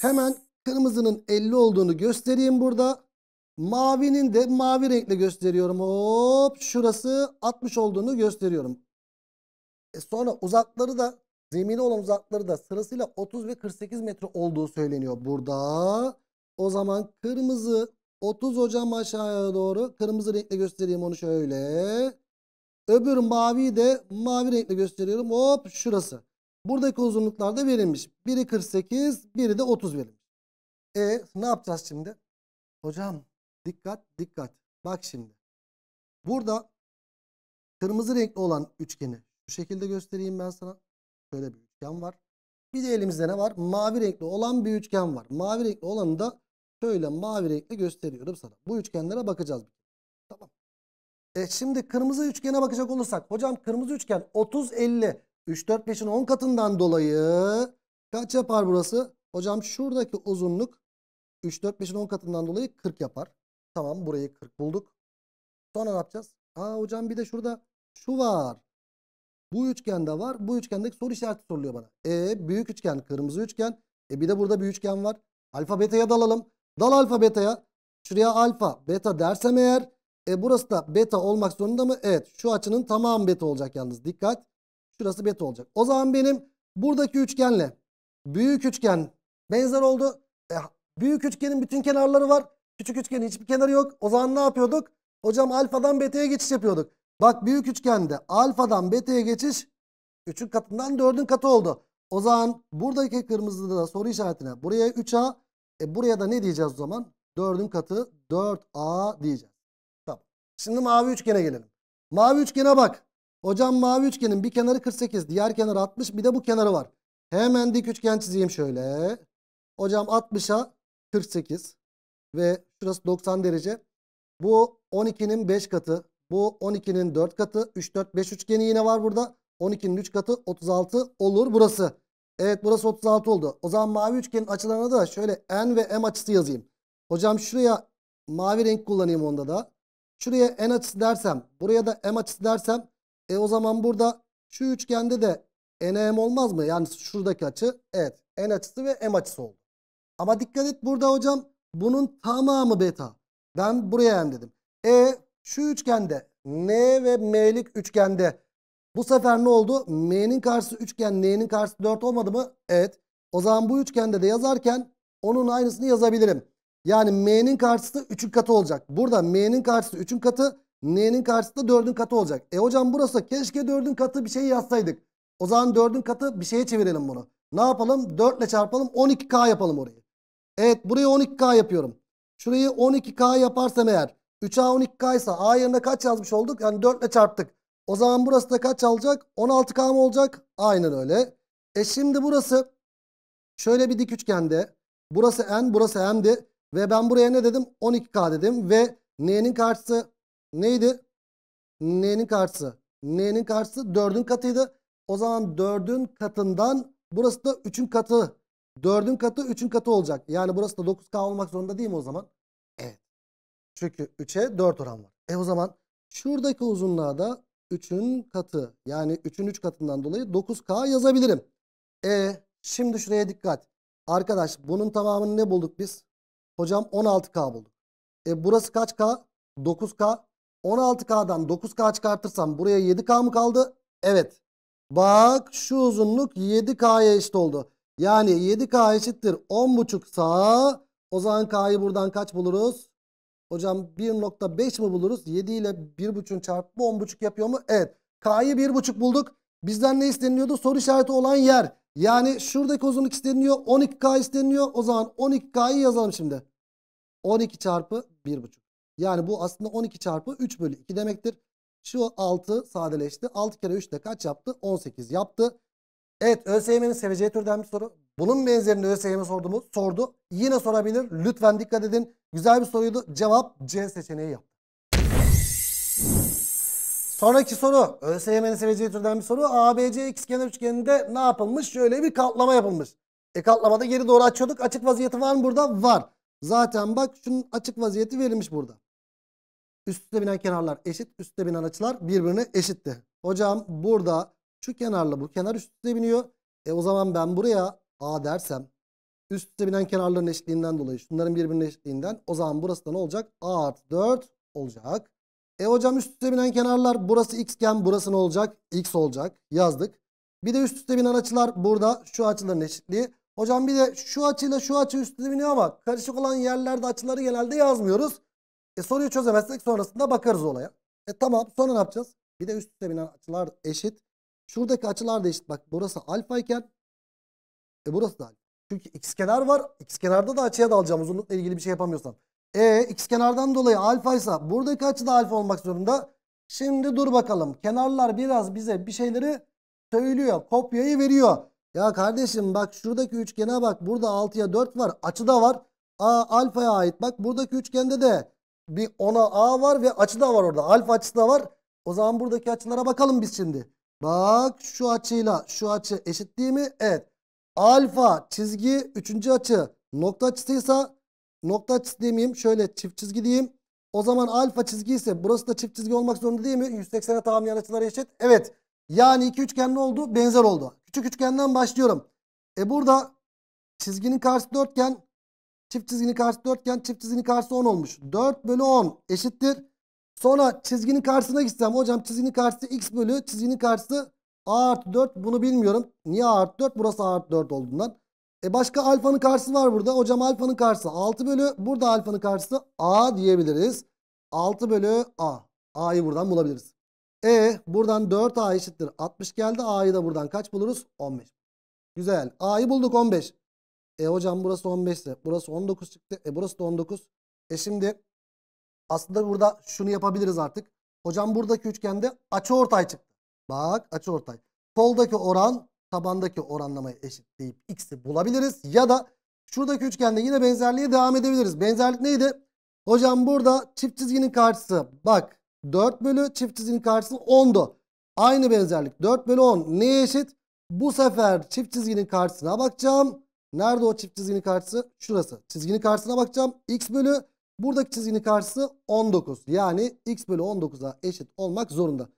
Hemen kırmızının 50 olduğunu göstereyim burada. Mavinin de mavi renkle gösteriyorum. Hop şurası 60 olduğunu gösteriyorum. E sonra uzakları da zemine olan uzakları da sırasıyla 30 ve 48 metre olduğu söyleniyor burada. O zaman kırmızı 30 hocam aşağıya doğru. Kırmızı renkle göstereyim onu şöyle. Öbür maviyi de mavi renkle gösteriyorum. Hop şurası. Buradaki uzunluklar da verilmiş. Biri 48, biri de 30 verilmiş. E ne yapacağız şimdi? Hocam dikkat dikkat. Bak şimdi. Burada kırmızı renkli olan üçgeni şu şekilde göstereyim ben sana. Şöyle bir üçgen var. Bir de elimizde ne var? Mavi renkli olan bir üçgen var. Mavi renkli olanı da Şöyle mavi renkle gösteriyorum sana. Bu üçgenlere bakacağız. Tamam. E şimdi kırmızı üçgene bakacak olursak. Hocam kırmızı üçgen 30 50 3 4 5'in 10 katından dolayı kaç yapar burası? Hocam şuradaki uzunluk 3 4 5'in 10 katından dolayı 40 yapar. Tamam burayı 40 bulduk. Sonra ne yapacağız? Aa hocam bir de şurada şu var. Bu üçgende var. Bu üçgendeki soru işareti soruluyor bana. E büyük üçgen kırmızı üçgen. E bir de burada bir üçgen var. Alfa beta'ya dalalım. Dal alfa beta'ya. Şuraya alfa beta dersem eğer e, burası da beta olmak zorunda mı? Evet şu açının tamamı beta olacak yalnız dikkat. Şurası beta olacak. O zaman benim buradaki üçgenle büyük üçgen benzer oldu. E, büyük üçgenin bütün kenarları var. Küçük üçgenin hiçbir kenarı yok. O zaman ne yapıyorduk? Hocam alfadan beta'ya geçiş yapıyorduk. Bak büyük üçgende alfadan beta'ya geçiş 3'ün katından 4'ün katı oldu. O zaman buradaki kırmızıda da soru işaretine buraya 3A e buraya da ne diyeceğiz o zaman? 4'ün katı 4A diyeceğiz. Tamam. Şimdi mavi üçgene gelelim. Mavi üçgene bak. Hocam mavi üçgenin bir kenarı 48, diğer kenarı 60, bir de bu kenarı var. Hemen dik üçgen çizeyim şöyle. Hocam 60'a 48 ve şurası 90 derece. Bu 12'nin 5 katı, bu 12'nin 4 katı, 3 4 5 üçgeni yine var burada. 12'nin 3 katı 36 olur burası. Evet burası 36 oldu. O zaman mavi üçgenin açılarına da şöyle n ve m açısı yazayım. Hocam şuraya mavi renk kullanayım onda da. Şuraya n açısı dersem buraya da m açısı dersem e o zaman burada şu üçgende de NM olmaz mı? Yani şuradaki açı evet N açısı ve M açısı oldu. Ama dikkat et burada hocam bunun tamamı beta. Ben buraya M dedim. E şu üçgende N ve M'lik üçgende bu sefer ne oldu? M'nin karşısı üçgen, N'nin karşısı 4 olmadı mı? Evet. O zaman bu üçgende de yazarken onun aynısını yazabilirim. Yani M'nin karşısı 3'ün katı olacak. Burada M'nin karşısı 3'ün katı, N'nin karşısı da 4'ün katı olacak. E hocam burası keşke 4'ün katı bir şey yazsaydık. O zaman 4'ün katı bir şeye çevirelim bunu. Ne yapalım? 4 ile çarpalım. 12K yapalım orayı. Evet burayı 12K yapıyorum. Şurayı 12K yaparsam eğer 3A 12K ise A yerine kaç yazmış olduk? Yani 4 ile çarptık. O zaman burası da kaç alacak? 16K mı olacak? Aynen öyle. E şimdi burası şöyle bir dik üçgende. Burası N, burası M'di. Ve ben buraya ne dedim? 12K dedim. Ve N'nin karşısı neydi? N'nin karşısı. N'nin karşısı 4'ün katıydı. O zaman 4'ün katından burası da 3'ün katı. 4'ün katı 3'ün katı olacak. Yani burası da 9K olmak zorunda değil mi o zaman? Evet. Çünkü 3'e 4 oran var. E o zaman şuradaki uzunluğa da 3'ün katı yani 3'ün 3 katından dolayı 9K yazabilirim. E şimdi şuraya dikkat. Arkadaş bunun tamamını ne bulduk biz? Hocam 16K bulduk. E burası kaç K? 9K. 16K'dan 9K çıkartırsam buraya 7K mı kaldı? Evet. Bak şu uzunluk 7K'ya eşit oldu. Yani 7K eşittir 10,5 sağ. O zaman K'yı buradan kaç buluruz? Hocam 1.5 mi buluruz? 7 ile 1.5'ün çarpımı 10.5 yapıyor mu? Evet. K'yı 1.5 bulduk. Bizden ne isteniliyordu? Soru işareti olan yer. Yani şuradaki uzunluk isteniyor. 12K isteniyor. O zaman 12K'yı yazalım şimdi. 12 çarpı 1.5. Yani bu aslında 12 çarpı 3 bölü 2 demektir. Şu 6 sadeleşti. 6 kere 3 de kaç yaptı? 18 yaptı. Evet ÖSYM'nin seveceği türden bir soru. Bunun benzerini ÖSYM'e sordu mu? Sordu. Yine sorabilir. Lütfen dikkat edin. Güzel bir soruydu. Cevap C seçeneği yaptı. Sonraki soru. ÖSYM'nin seveceği türden bir soru. ABC ikizkenar üçgeninde ne yapılmış? Şöyle bir katlama yapılmış. E katlamada geri doğru açıyorduk. Açık vaziyeti var mı burada? Var. Zaten bak şunun açık vaziyeti verilmiş burada. Üstte binen kenarlar eşit. Üstte binen açılar birbirine eşitti. Hocam burada şu kenarla bu kenar üstte biniyor. E o zaman ben buraya A dersem üst üste binen kenarların eşitliğinden dolayı şunların birbirine eşitliğinden o zaman burası da ne olacak? A artı 4 olacak. E hocam üst üste binen kenarlar burası x iken burası ne olacak? X olacak. Yazdık. Bir de üst üste binen açılar burada şu açıların eşitliği. Hocam bir de şu açıyla şu açı üst üste biniyor ama karışık olan yerlerde açıları genelde yazmıyoruz. E soruyu çözemezsek sonrasında bakarız olaya. E tamam sonra ne yapacağız? Bir de üst üste binen açılar eşit. Şuradaki açılar da eşit. Bak burası alfa iken e burası da Çünkü x kenar var. X kenarda da açıya dalacağım uzunlukla ilgili bir şey yapamıyorsam. E x kenardan dolayı alfa ise buradaki açı da alfa olmak zorunda. Şimdi dur bakalım. Kenarlar biraz bize bir şeyleri söylüyor. Kopyayı veriyor. Ya kardeşim bak şuradaki üçgene bak. Burada 6'ya 4 var. Açı da var. A alfaya ait. Bak buradaki üçgende de bir 10'a A var ve açı da var orada. Alfa açısı da var. O zaman buradaki açılara bakalım biz şimdi. Bak şu açıyla şu açı eşit değil mi? Evet. Alfa çizgi üçüncü açı nokta açısıysa nokta açısı demeyeyim şöyle çift çizgi diyeyim. O zaman alfa çizgi ise burası da çift çizgi olmak zorunda değil mi? 180'e yan açılar eşit. Evet. Yani iki üçgen ne oldu? Benzer oldu. Küçük üçgenden başlıyorum. E burada çizginin karşısı dörtgen. Çift çizginin karşısı dörtgen. Çift çizginin karşısı 10 olmuş. 4 bölü 10 eşittir. Sonra çizginin karşısına gitsem hocam çizginin karşısı x bölü çizginin karşısı A artı 4 bunu bilmiyorum. Niye A artı 4? Burası A artı 4 olduğundan. E başka alfanın karşısı var burada. Hocam alfanın karşısı 6 bölü. Burada alfanın karşısı A diyebiliriz. 6 bölü A. A'yı buradan bulabiliriz. E buradan 4A eşittir 60 geldi. A'yı da buradan kaç buluruz? 15. Güzel. A'yı bulduk 15. E hocam burası 15 ise burası 19 çıktı. E burası da 19. E şimdi aslında burada şunu yapabiliriz artık. Hocam buradaki üçgende açı ortay çıktı. Bak açı ortay. Soldaki oran tabandaki oranlamaya eşitleyip x'i bulabiliriz. Ya da şuradaki üçgende yine benzerliğe devam edebiliriz. Benzerlik neydi? Hocam burada çift çizginin karşısı bak 4 bölü çift çizginin karşısı 10'du. Aynı benzerlik 4 bölü 10 neye eşit? Bu sefer çift çizginin karşısına bakacağım. Nerede o çift çizginin karşısı? Şurası. Çizginin karşısına bakacağım. X bölü buradaki çizginin karşısı 19. Yani X bölü 19'a eşit olmak zorunda.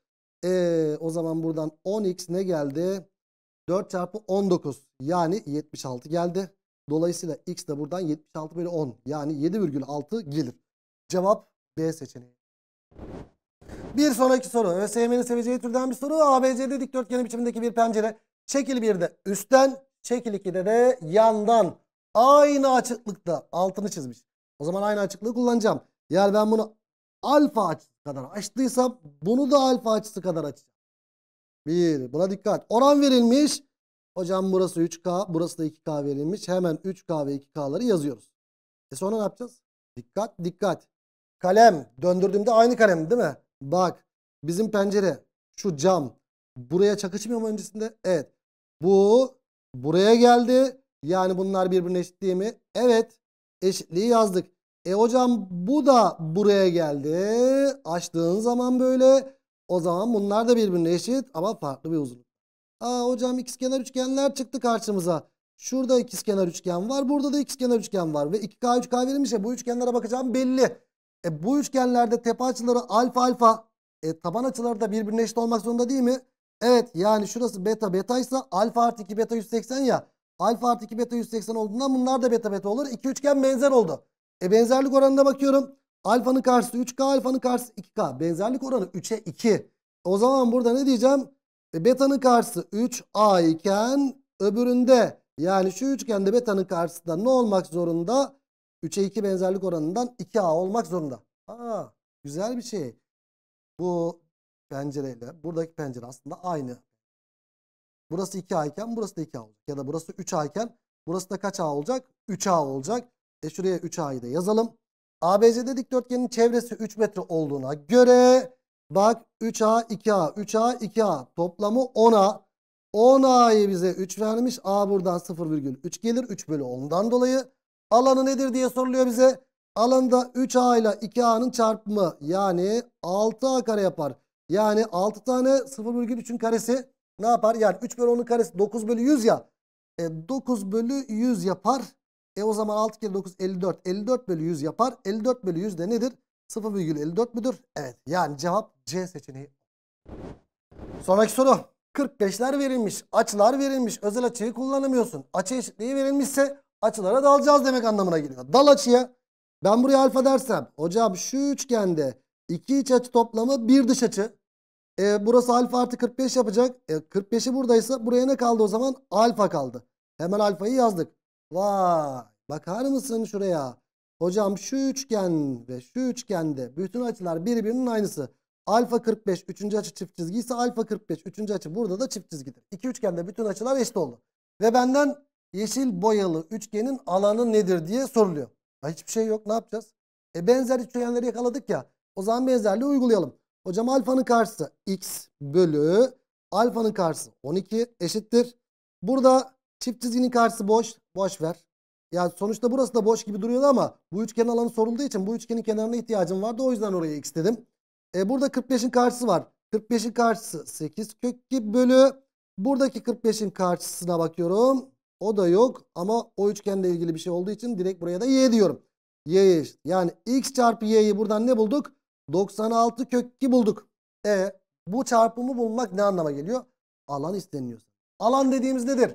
E, o zaman buradan 10x ne geldi? 4 çarpı 19 yani 76 geldi. Dolayısıyla x de buradan 76 bölü 10 yani 7,6 gelir. Cevap B seçeneği. Bir sonraki soru. ÖSYM'nin seveceği türden bir soru. ABCD dikdörtgeni biçimindeki bir pencere. çekil 1'de üstten, çekil 2'de de yandan. Aynı açıklıkta altını çizmiş. O zaman aynı açıklığı kullanacağım. Yani ben bunu alfa açısı kadar açtıysam bunu da alfa açısı kadar açacağım. bir Buna dikkat. Oran verilmiş. Hocam burası 3K, burası da 2K verilmiş. Hemen 3K ve 2K'ları yazıyoruz. E sonra ne yapacağız? Dikkat, dikkat. Kalem. Döndürdüğümde aynı kalem değil mi? Bak. Bizim pencere. Şu cam. Buraya çakışmıyor mu öncesinde? Evet. Bu buraya geldi. Yani bunlar birbirine eşit değil mi? Evet. Eşitliği yazdık. E hocam bu da buraya geldi. Açtığın zaman böyle. O zaman bunlar da birbirine eşit ama farklı bir uzunluk. Aa hocam ikizkenar üçgenler çıktı karşımıza. Şurada ikizkenar üçgen var. Burada da ikizkenar üçgen var. Ve 2K 3K verilmiş ya bu üçgenlere bakacağım belli. E bu üçgenlerde tepe açıları alfa alfa. E taban açıları da birbirine eşit olmak zorunda değil mi? Evet yani şurası beta beta ise alfa artı 2 beta 180 ya. Alfa artı 2 beta 180 olduğundan bunlar da beta beta olur. İki üçgen benzer oldu. E benzerlik oranına bakıyorum. Alfanın karşısı 3K, alfanın karşısı 2K. Benzerlik oranı 3'e 2. O zaman burada ne diyeceğim? E, beta'nın karşısı 3A iken öbüründe yani şu üçgende beta'nın karşısında ne olmak zorunda? 3'e 2 benzerlik oranından 2A olmak zorunda. Aa, güzel bir şey. Bu pencereyle buradaki pencere aslında aynı. Burası 2A iken burası da 2A olacak. Ya da burası 3A iken burası da kaç A olacak? 3A olacak. E şuraya 3A'yı da yazalım. ABCD dikdörtgenin çevresi 3 metre olduğuna göre bak 3A 2A 3A 2A toplamı 10A. 10A'yı bize 3 vermiş. A buradan 0,3 gelir. 3 bölü 10'dan dolayı. Alanı nedir diye soruluyor bize. Alanda 3A ile 2A'nın çarpımı yani 6A kare yapar. Yani 6 tane 0,3'ün karesi ne yapar? Yani 3 bölü 10'un karesi 9 bölü 100 ya. E, 9 bölü 100 yapar. E o zaman 6 kere 9 54. 54 bölü 100 yapar. 54 bölü 100 de nedir? 0,54 müdür? Evet. Yani cevap C seçeneği. Sonraki soru. 45'ler verilmiş. Açılar verilmiş. Özel açıyı kullanamıyorsun. Açı eşitliği verilmişse açılara dalacağız demek anlamına geliyor. Dal açıya. Ben buraya alfa dersem. Hocam şu üçgende iki iç açı toplamı bir dış açı. E, burası alfa artı 45 yapacak. E, 45'i buradaysa buraya ne kaldı o zaman? Alfa kaldı. Hemen alfayı yazdık. Vay bakar mısın şuraya? Hocam şu üçgen ve şu üçgende bütün açılar birbirinin aynısı. Alfa 45 üçüncü açı çift çizgi ise alfa 45 üçüncü açı burada da çift çizgidir. İki üçgende bütün açılar eşit oldu. Ve benden yeşil boyalı üçgenin alanı nedir diye soruluyor. Ya hiçbir şey yok ne yapacağız? E benzer üçgenleri yakaladık ya. O zaman benzerliği uygulayalım. Hocam alfanın karşısı x bölü alfanın karşısı 12 eşittir. Burada Çift çizginin karşısı boş. Boş ver. Yani sonuçta burası da boş gibi duruyordu ama bu üçgen alanı sorulduğu için bu üçgenin kenarına ihtiyacım vardı. O yüzden oraya x dedim. E, burada 45'in karşısı var. 45'in karşısı 8 kök 2 bölü. Buradaki 45'in karşısına bakıyorum. O da yok ama o üçgenle ilgili bir şey olduğu için direkt buraya da y diyorum. Y Yani x çarpı y'yi buradan ne bulduk? 96 kök 2 bulduk. E bu çarpımı bulmak ne anlama geliyor? Alan isteniliyor. Alan dediğimiz nedir?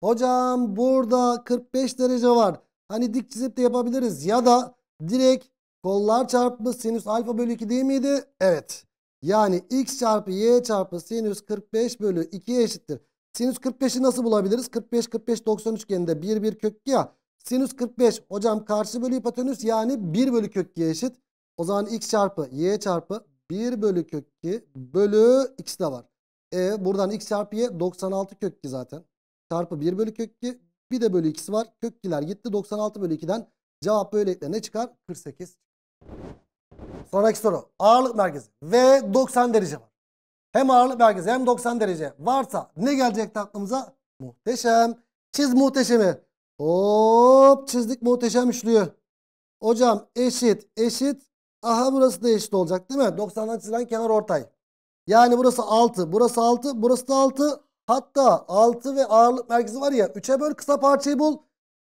Hocam burada 45 derece var. Hani dik çizip de yapabiliriz. Ya da direkt kollar çarpımı sinüs alfa bölü 2 değil miydi? Evet. Yani x çarpı y çarpı sinüs 45 bölü 2'ye eşittir. Sinüs 45'i nasıl bulabiliriz? 45 45 90 üçgeninde 1 1 kök 2 ya. Sinüs 45 hocam karşı bölü hipotenüs yani 1 bölü kök 2'ye eşit. O zaman x çarpı y çarpı 1 bölü kök 2 bölü x de var. E buradan x çarpı y 96 kök 2 zaten çarpı 1 bölü kök 2. Bir de bölü 2'si var. Kök 2'ler gitti. 96 bölü 2'den cevap böylelikle ne çıkar? 48. Sonraki soru. Ağırlık merkezi. V 90 derece var. Hem ağırlık merkezi hem 90 derece varsa ne gelecek aklımıza? Muhteşem. Çiz muhteşemi. Hop çizdik muhteşem üçlüyü. Hocam eşit eşit. Aha burası da eşit olacak değil mi? 90'dan çizilen kenar ortay. Yani burası 6. Burası 6. Burası da 6. Hatta 6 ve ağırlık merkezi var ya 3'e böl kısa parçayı bul.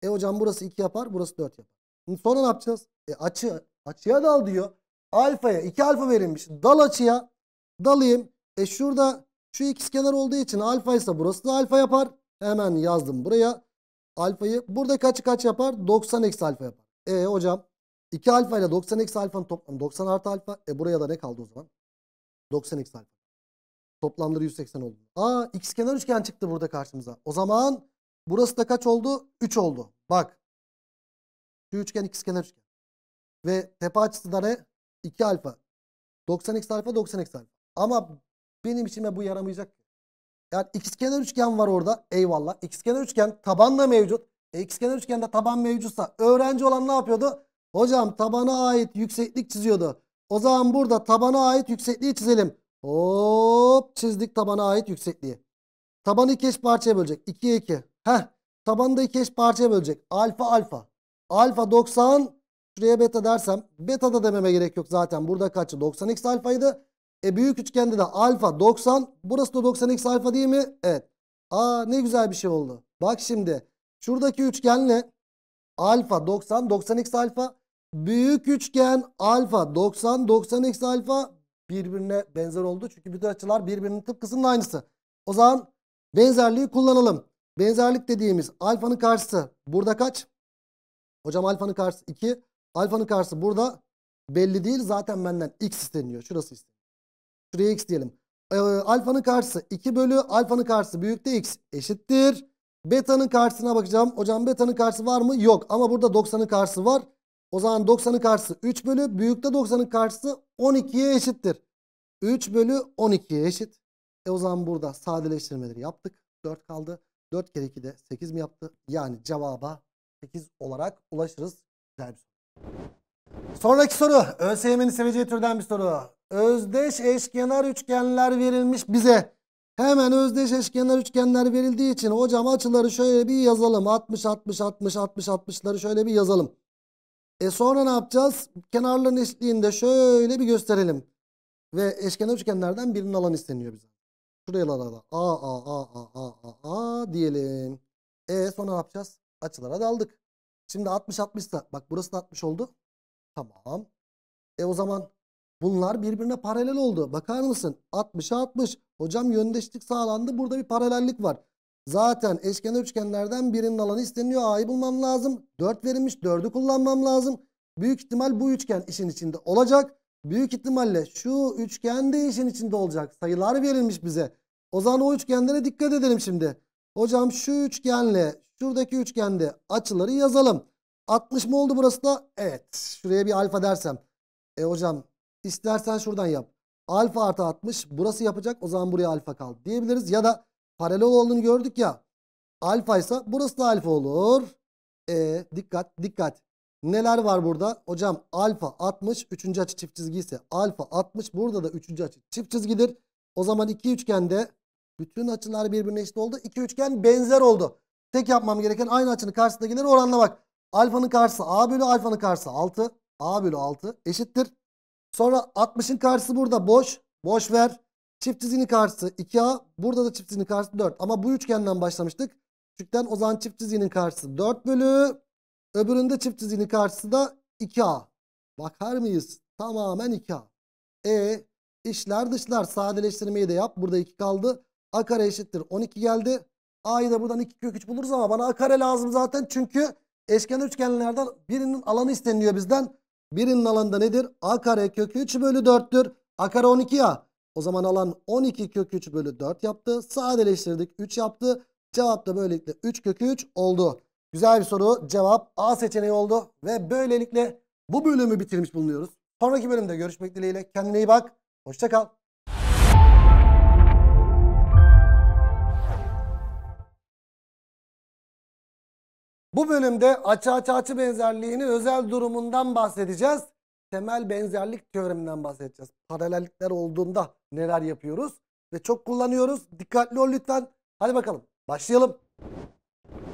E hocam burası 2 yapar burası 4 yapar. Şimdi sonra ne yapacağız? E açı açıya dal diyor. Alfaya 2 alfa verilmiş. Dal açıya dalayım. E şurada şu ikiz kenar olduğu için alfa ise burası da alfa yapar. Hemen yazdım buraya. Alfayı Burada açı kaç yapar? 90 eksi alfa yapar. E hocam 2 alfa ile 90 eksi alfanın toplamı 90 artı alfa. E buraya da ne kaldı o zaman? 90 eksi alfa. Toplamları 180 oldu. Aa x kenar üçgen çıktı burada karşımıza. O zaman burası da kaç oldu? 3 oldu. Bak. Şu üçgen x kenar üçgen. Ve tepe açısı da ne? 2 alfa. 90x alfa 90x alfa. Ama benim içime bu yaramayacak. Yani x kenar üçgen var orada. Eyvallah. X kenar üçgen tabanla mevcut. E, x kenar üçgende taban mevcutsa öğrenci olan ne yapıyordu? Hocam tabana ait yükseklik çiziyordu. O zaman burada tabana ait yüksekliği çizelim. Hop çizdik tabana ait yüksekliği. Tabanı iki eş parçaya bölecek. 2'ye 2. Heh. Tabanı da iki eş parçaya bölecek. Alfa alfa. Alfa 90. Şuraya beta dersem. Beta da dememe gerek yok zaten. Burada kaç? 90x alfaydı. E büyük üçgende de alfa 90. Burası da 90x alfa değil mi? Evet. Aa ne güzel bir şey oldu. Bak şimdi. Şuradaki üçgenle alfa 90, 90x alfa. Büyük üçgen alfa 90, 90x alfa birbirine benzer oldu. Çünkü bütün açılar birbirinin tıpkısının aynısı. O zaman benzerliği kullanalım. Benzerlik dediğimiz alfanın karşısı burada kaç? Hocam alfanın karşısı 2. Alfanın karşısı burada belli değil. Zaten benden x isteniyor. Şurası isteniyor. Şuraya x diyelim. Ee, alfanın karşısı 2 bölü alfanın karşısı büyükte x eşittir. Beta'nın karşısına bakacağım. Hocam beta'nın karşısı var mı? Yok. Ama burada 90'ın karşısı var. O zaman 90'ın karşısı 3 bölü. Büyükte 90'ın karşısı 12'ye eşittir. 3 bölü 12'ye eşit. E o zaman burada sadeleştirmeleri yaptık. 4 kaldı. 4 kere 2 de 8 mi yaptı? Yani cevaba 8 olarak ulaşırız. Güzel bir soru. Sonraki soru. ÖSYM'nin seveceği türden bir soru. Özdeş eşkenar üçgenler verilmiş bize. Hemen özdeş eşkenar üçgenler verildiği için hocam açıları şöyle bir yazalım. 60 60 60 60 60'ları şöyle bir yazalım. E sonra ne yapacağız? Kenarların eşliğinde şöyle bir gösterelim. Ve eşkenar üçgenlerden birinin alanı isteniyor bize. Şuraya da a a a a a a a diyelim. E sonra ne yapacağız? Açılara daldık. Şimdi 60 60 da bak burası da 60 oldu. Tamam. E o zaman bunlar birbirine paralel oldu. Bakar mısın? 60'a 60. Hocam yöndeşlik sağlandı. Burada bir paralellik var. Zaten eşkenar üçgenlerden birinin alanı isteniyor. A'yı bulmam lazım. 4 verilmiş 4'ü kullanmam lazım. Büyük ihtimal bu üçgen işin içinde olacak. Büyük ihtimalle şu üçgen de işin içinde olacak. Sayılar verilmiş bize. O zaman o üçgenlere dikkat edelim şimdi. Hocam şu üçgenle şuradaki üçgende açıları yazalım. 60 mı oldu burası da? Evet. Şuraya bir alfa dersem. E hocam istersen şuradan yap. Alfa artı 60 burası yapacak o zaman buraya alfa kal diyebiliriz. Ya da paralel olduğunu gördük ya. Alfa ise burası da alfa olur. E, dikkat dikkat. Neler var burada? Hocam alfa 60 üçüncü açı çift çizgi ise alfa 60 burada da üçüncü açı çift çizgidir. O zaman iki üçgende bütün açılar birbirine eşit oldu. İki üçgen benzer oldu. Tek yapmam gereken aynı açının karşısındakileri oranla bak. Alfanın karşısı A bölü alfanın karşısı 6. A bölü 6 eşittir. Sonra 60'ın karşısı burada boş. Boş ver. Çift dizinin karşısı 2A. Burada da çift dizinin karşısı 4. Ama bu üçgenden başlamıştık. Üçgen o zaman çift dizinin karşısı 4 bölü. Öbüründe çift dizinin karşısı da 2A. Bakar mıyız? Tamamen 2A. E işler dışlar sadeleştirmeyi de yap. Burada 2 kaldı. A kare eşittir 12 geldi. A'yı da buradan 2 kök 3 buluruz ama bana A kare lazım zaten. Çünkü eşkenar üçgenlerden birinin alanı isteniyor bizden. Birinin alanı da nedir? A kare kök 3 bölü 4'tür. A kare 12 ya. O zaman alan 12 kök 3 bölü 4 yaptı. Sadeleştirdik 3 yaptı. Cevap da böylelikle 3 kök 3 oldu. Güzel bir soru. Cevap A seçeneği oldu. Ve böylelikle bu bölümü bitirmiş bulunuyoruz. Sonraki bölümde görüşmek dileğiyle. Kendine iyi bak. hoşçakal. Bu bölümde açı açı açı benzerliğinin özel durumundan bahsedeceğiz temel benzerlik teoreminden bahsedeceğiz. Paralellikler olduğunda neler yapıyoruz ve çok kullanıyoruz. Dikkatli ol lütfen. Hadi bakalım başlayalım.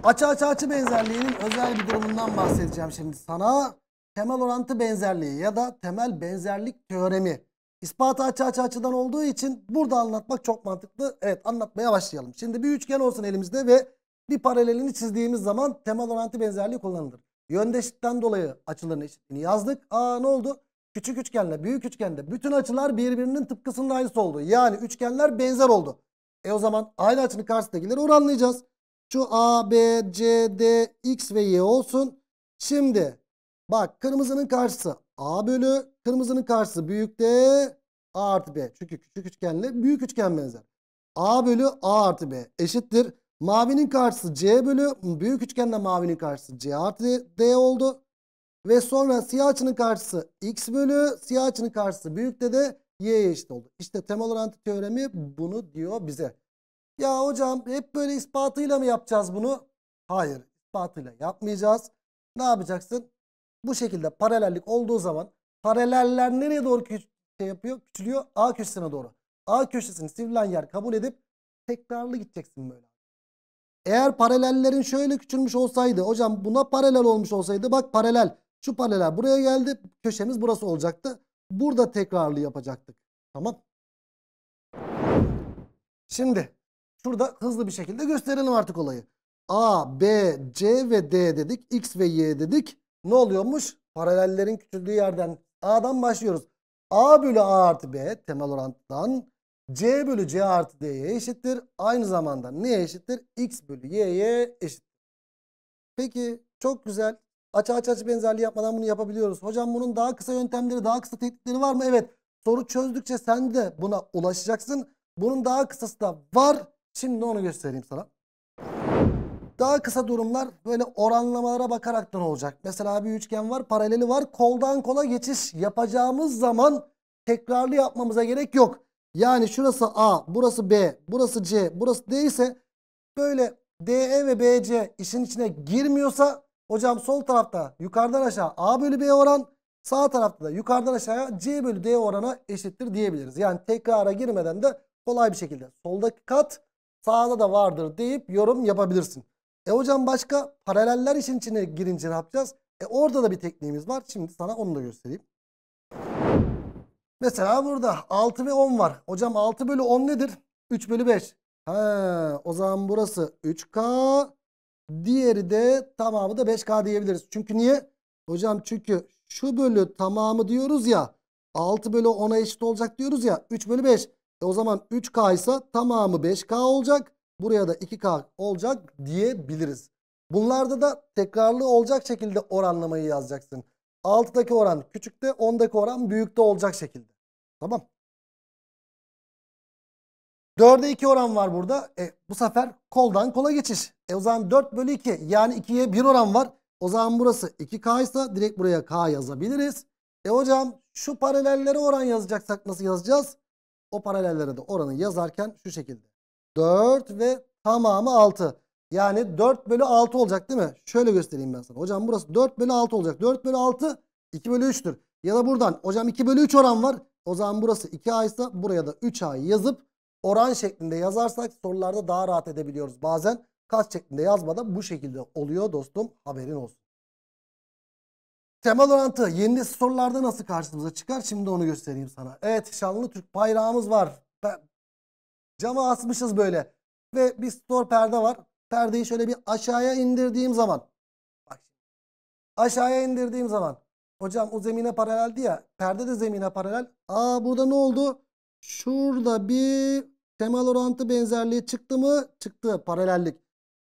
Açı açı açı benzerliğinin özel bir durumundan bahsedeceğim şimdi sana. Temel orantı benzerliği ya da temel benzerlik teoremi. İspatı açı açı açıdan olduğu için burada anlatmak çok mantıklı. Evet anlatmaya başlayalım. Şimdi bir üçgen olsun elimizde ve bir paralelini çizdiğimiz zaman temel orantı benzerliği kullanılır. Yöndeşlikten dolayı açıların eşitliğini yazdık. Aa ne oldu? Küçük üçgenle büyük üçgende bütün açılar birbirinin tıpkısının aynısı oldu. Yani üçgenler benzer oldu. E o zaman aynı açının karşısındakileri oranlayacağız. Şu A, B, C, D, X ve Y olsun. Şimdi bak kırmızının karşısı A bölü kırmızının karşısı büyük D A artı B. Çünkü küçük üçgenle büyük üçgen benzer. A bölü A artı B eşittir. Mavinin karşısı C bölü büyük üçgende mavinin karşısı C artı D oldu. Ve sonra siyah açının karşısı X bölü siyah açının karşısı büyükte de Y'ye eşit oldu. İşte temel orantı teoremi bunu diyor bize. Ya hocam hep böyle ispatıyla mı yapacağız bunu? Hayır ispatıyla yapmayacağız. Ne yapacaksın? Bu şekilde paralellik olduğu zaman paraleller nereye doğru şey yapıyor? Küçülüyor A köşesine doğru. A köşesini sivrilen yer kabul edip tekrarlı gideceksin böyle. Eğer paralellerin şöyle küçülmüş olsaydı hocam buna paralel olmuş olsaydı bak paralel şu paralel buraya geldi köşemiz burası olacaktı. Burada tekrarlı yapacaktık. Tamam. Şimdi şurada hızlı bir şekilde gösterelim artık olayı. A, B, C ve D dedik. X ve Y dedik. Ne oluyormuş? Paralellerin küçüldüğü yerden A'dan başlıyoruz. A bölü A artı B temel orantıdan C bölü C artı D'ye eşittir. Aynı zamanda neye eşittir? X bölü Y'ye eşittir. Peki çok güzel. Açı açı açı benzerliği yapmadan bunu yapabiliyoruz. Hocam bunun daha kısa yöntemleri, daha kısa teknikleri var mı? Evet. Soru çözdükçe sen de buna ulaşacaksın. Bunun daha kısası da var. Şimdi onu göstereyim sana. Daha kısa durumlar böyle oranlamalara bakaraktan olacak. Mesela bir üçgen var, paraleli var. Koldan kola geçiş yapacağımız zaman tekrarlı yapmamıza gerek yok. Yani şurası A, burası B, burası C, burası D ise böyle DE ve BC işin içine girmiyorsa hocam sol tarafta yukarıdan aşağı A bölü B oran sağ tarafta da yukarıdan aşağıya C bölü D orana eşittir diyebiliriz. Yani tekrara girmeden de kolay bir şekilde soldaki kat sağda da vardır deyip yorum yapabilirsin. E hocam başka paraleller işin içine girince ne yapacağız? E orada da bir tekniğimiz var. Şimdi sana onu da göstereyim. Mesela burada 6 ve 10 var. Hocam 6 bölü 10 nedir? 3 bölü 5. Ha, o zaman burası 3K. Diğeri de tamamı da 5K diyebiliriz. Çünkü niye? Hocam çünkü şu bölü tamamı diyoruz ya. 6 bölü 10'a eşit olacak diyoruz ya. 3 bölü 5. E o zaman 3K ise tamamı 5K olacak. Buraya da 2K olacak diyebiliriz. Bunlarda da tekrarlı olacak şekilde oranlamayı yazacaksın. 6'daki oran küçükte 10'daki oran büyükte olacak şekilde. Tamam. 4'e 2 oran var burada. E, bu sefer koldan kola geçiş. E, o zaman 4 bölü 2 yani 2'ye 1 oran var. O zaman burası 2K ise direkt buraya K yazabiliriz. E hocam şu paralellere oran yazacaksak nasıl yazacağız? O paralellere de oranı yazarken şu şekilde. 4 ve tamamı 6. Yani 4 bölü 6 olacak değil mi? Şöyle göstereyim ben sana. Hocam burası 4 bölü 6 olacak. 4 bölü 6 2 bölü 3'tür. Ya da buradan hocam 2 bölü 3 oran var. O zaman burası 2A ise buraya da 3A yazıp oran şeklinde yazarsak sorularda daha rahat edebiliyoruz. Bazen kas şeklinde yazmadan bu şekilde oluyor dostum haberin olsun. Temel orantı yenilesi sorularda nasıl karşımıza çıkar? Şimdi onu göstereyim sana. Evet şanlı Türk bayrağımız var. Cama asmışız böyle. Ve bir stor perde var. Perdeyi şöyle bir aşağıya indirdiğim zaman. Bak. Aşağıya indirdiğim zaman. Hocam o zemine paraleldi ya. Perde de zemine paralel. Aa burada ne oldu? Şurada bir temel orantı benzerliği çıktı mı? Çıktı. Paralellik.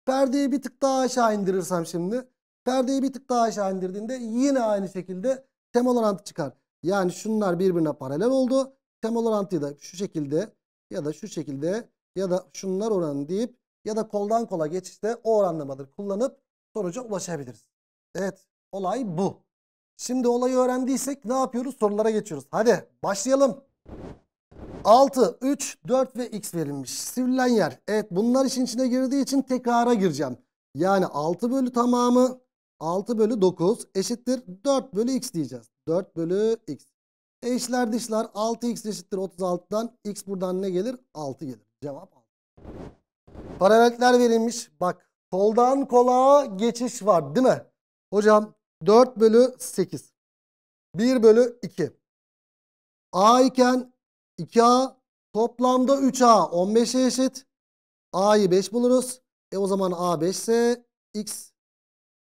Perdeyi bir tık daha aşağı indirirsem şimdi. Perdeyi bir tık daha aşağı indirdiğinde yine aynı şekilde temel orantı çıkar. Yani şunlar birbirine paralel oldu. Temel orantıyı da şu şekilde ya da şu şekilde ya da şunlar oranı deyip ya da koldan kola geçişte o oranlamadır kullanıp sonuca ulaşabiliriz. Evet olay bu. Şimdi olayı öğrendiysek ne yapıyoruz? Sorulara geçiyoruz. Hadi başlayalım. 6, 3, 4 ve x verilmiş. Sivrilen yer. Evet bunlar işin içine girdiği için tekrara gireceğim. Yani 6 bölü tamamı 6 bölü 9 eşittir 4 bölü x diyeceğiz. 4 bölü x. Eşler dişler 6x eşittir 36'dan. X buradan ne gelir? 6 gelir. Cevap 6. Paralellikler verilmiş. Bak soldan kola geçiş var değil mi? Hocam 4 bölü 8. 1 bölü 2. A iken 2A toplamda 3A 15'e eşit. A'yı 5 buluruz. E o zaman A 5 ise X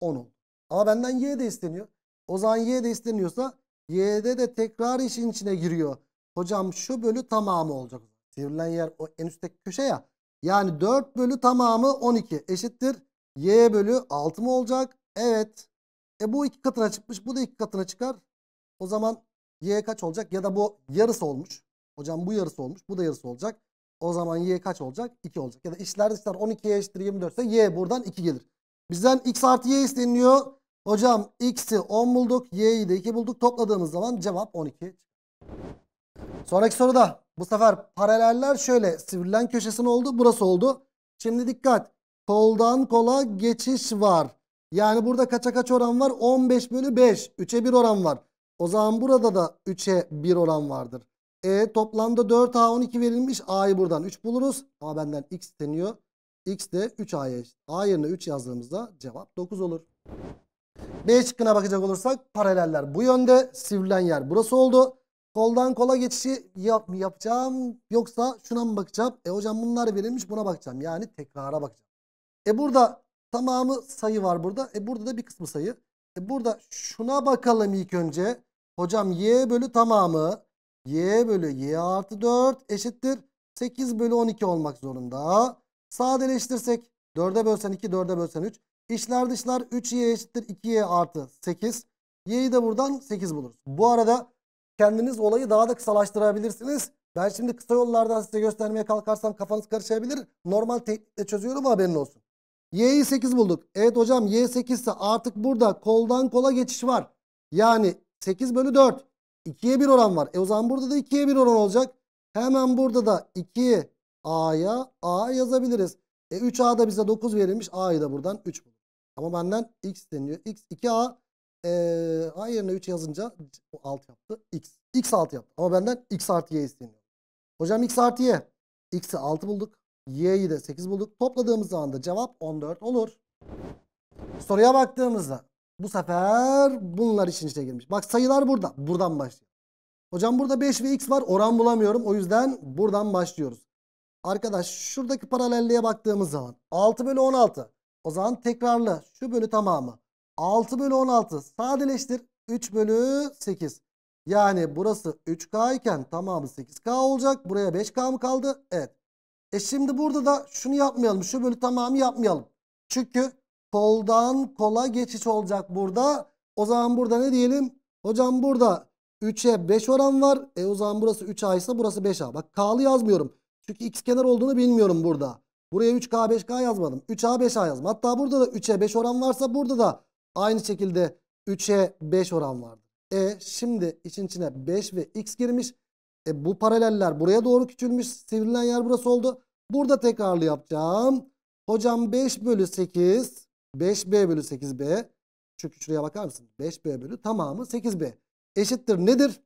10 Ama benden Y de isteniyor. O zaman Y de isteniyorsa Y'de de tekrar işin içine giriyor. Hocam şu bölü tamamı olacak. Sivrilen yer o en üstteki köşe ya. Yani 4 bölü tamamı 12 eşittir. Y bölü 6 mı olacak? Evet. E bu iki katına çıkmış. Bu da iki katına çıkar. O zaman y kaç olacak? Ya da bu yarısı olmuş. Hocam bu yarısı olmuş. Bu da yarısı olacak. O zaman y kaç olacak? 2 olacak. Ya da işler dışlar 12'ye eşittir 24 ise y buradan 2 gelir. Bizden x artı y isteniliyor. Hocam x'i 10 bulduk. y'yi de 2 bulduk. Topladığımız zaman cevap 12. Sonraki soruda bu sefer paraleller şöyle sivrilen köşesine oldu. Burası oldu. Şimdi dikkat. Koldan kola geçiş var. Yani burada kaça kaç oran var? 15 bölü 5. 3'e 1 oran var. O zaman burada da 3'e 1 oran vardır. E toplamda 4A12 verilmiş. A'yı buradan 3 buluruz. Ama benden X isteniyor. X de 3A'ya eşit. A yerine 3 yazdığımızda cevap 9 olur. B şıkkına bakacak olursak paraleller bu yönde. Sivrilen yer burası oldu. Koldan kola geçişi yap yapacağım yoksa şuna mı bakacağım? E hocam bunlar verilmiş buna bakacağım. Yani tekrara bakacağım. E burada Tamamı sayı var burada. E burada da bir kısmı sayı. E burada şuna bakalım ilk önce. Hocam y bölü tamamı. y bölü y artı 4 eşittir. 8 bölü 12 olmak zorunda. Sadeleştirsek 4'e bölsen 2, 4'e bölsen 3. İşler dışlar 3y eşittir 2y artı 8. y'yi de buradan 8 buluruz. Bu arada kendiniz olayı daha da kısalaştırabilirsiniz. Ben şimdi kısa yollardan size göstermeye kalkarsam kafanız karışabilir. Normal teknikle çözüyorum haberin olsun. Y'yi 8 bulduk. Evet hocam Y 8 ise artık burada koldan kola geçiş var. Yani 8 bölü 4. 2'ye 1 oran var. E o zaman burada da 2'ye 1 oran olacak. Hemen burada da 2'yi A'ya A yazabiliriz. E 3A da bize 9 verilmiş. A'yı da buradan 3 bulduk. Ama benden X deniyor. X 2A e, A yerine 3 yazınca 6 yaptı. X. X 6 yaptı. Ama benden X artı Y isteniyor. Hocam X artı Y. X'i 6 bulduk. Y'yi de 8 bulduk. Topladığımız zaman da cevap 14 olur. Soruya baktığımızda bu sefer bunlar işin içine girmiş. Bak sayılar burada. Buradan başlıyor. Hocam burada 5 ve x var. Oran bulamıyorum. O yüzden buradan başlıyoruz. Arkadaş şuradaki paralelliğe baktığımız zaman 6 bölü 16. O zaman tekrarlı şu bölü tamamı. 6 bölü 16 sadeleştir 3 bölü 8. Yani burası 3K iken tamamı 8K olacak. Buraya 5K mı kaldı? Evet. E şimdi burada da şunu yapmayalım. Şu bölü tamamı yapmayalım. Çünkü koldan kola geçiş olacak burada. O zaman burada ne diyelim? Hocam burada 3'e 5 oran var. E o zaman burası 3A ise burası 5A. Bak K'lı yazmıyorum. Çünkü x kenar olduğunu bilmiyorum burada. Buraya 3K 5K yazmadım. 3A 5A yazdım. Hatta burada da 3'e 5 oran varsa burada da aynı şekilde 3'e 5 oran vardı. E şimdi için içine 5 ve x girmiş. E bu paraleller buraya doğru küçülmüş. Sivrilen yer burası oldu. Burada tekrarlı yapacağım. Hocam 5 bölü 8. 5b bölü 8b. Çünkü şuraya bakar mısın? 5b bölü tamamı 8b. Eşittir nedir?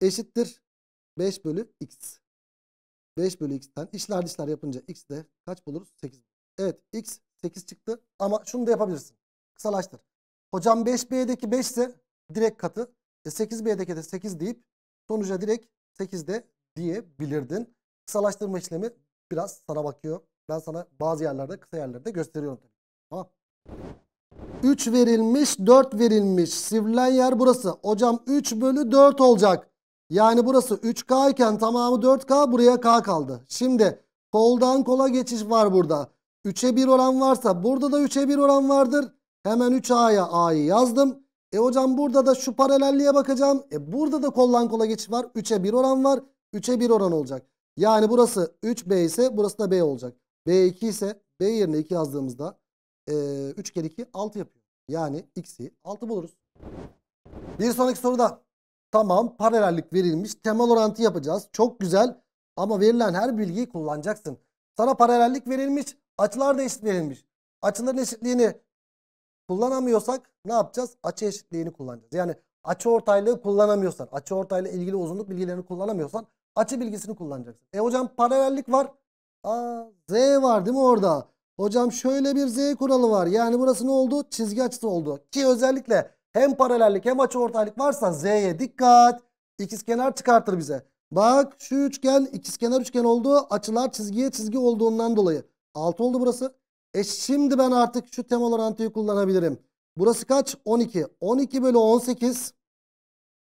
Eşittir 5 bölü x. 5 bölü x'ten işler dişler yapınca x de kaç buluruz? 8. Evet x 8 çıktı ama şunu da yapabilirsin. Kısalaştır. Hocam 5b'deki 5 ise direkt katı. E 8b'deki de 8 deyip sonuca direkt 8 de diyebilirdin. Kısalaştırma işlemi biraz sana bakıyor. Ben sana bazı yerlerde kısa yerlerde gösteriyorum. Tamam. 3 verilmiş 4 verilmiş. Sivrilen yer burası. Hocam 3 bölü 4 olacak. Yani burası 3K iken tamamı 4K buraya K kaldı. Şimdi koldan kola geçiş var burada. 3'e 1 oran varsa burada da 3'e 1 oran vardır. Hemen 3A'ya A'yı yazdım. E hocam burada da şu paralelliğe bakacağım. E burada da koldan kola geçiş var. 3'e 1 oran var. 3'e 1 oran olacak. Yani burası 3B ise burası da B olacak. B2 ise B yerine 2 yazdığımızda e, 3 kere 2 6 yapıyor. Yani x'i 6 buluruz. Bir sonraki soruda tamam paralellik verilmiş temel orantı yapacağız. Çok güzel ama verilen her bilgiyi kullanacaksın. Sana paralellik verilmiş açılar da eşit verilmiş. Açıların eşitliğini kullanamıyorsak ne yapacağız? Açı eşitliğini kullanacağız. Yani açı ortaylığı kullanamıyorsan, açı ortayla ilgili uzunluk bilgilerini kullanamıyorsan Açı bilgisini kullanacaksın. E hocam paralellik var. Aa, Z var değil mi orada? Hocam şöyle bir Z kuralı var. Yani burası ne oldu? Çizgi açısı oldu. Ki özellikle hem paralellik hem açı ortaylık varsa Z'ye dikkat. İkizkenar çıkartır bize. Bak şu üçgen ikizkenar üçgen oldu. Açılar çizgiye çizgi olduğundan dolayı. 6 oldu burası. E şimdi ben artık şu temel orantıyı kullanabilirim. Burası kaç? 12. 12 bölü 18.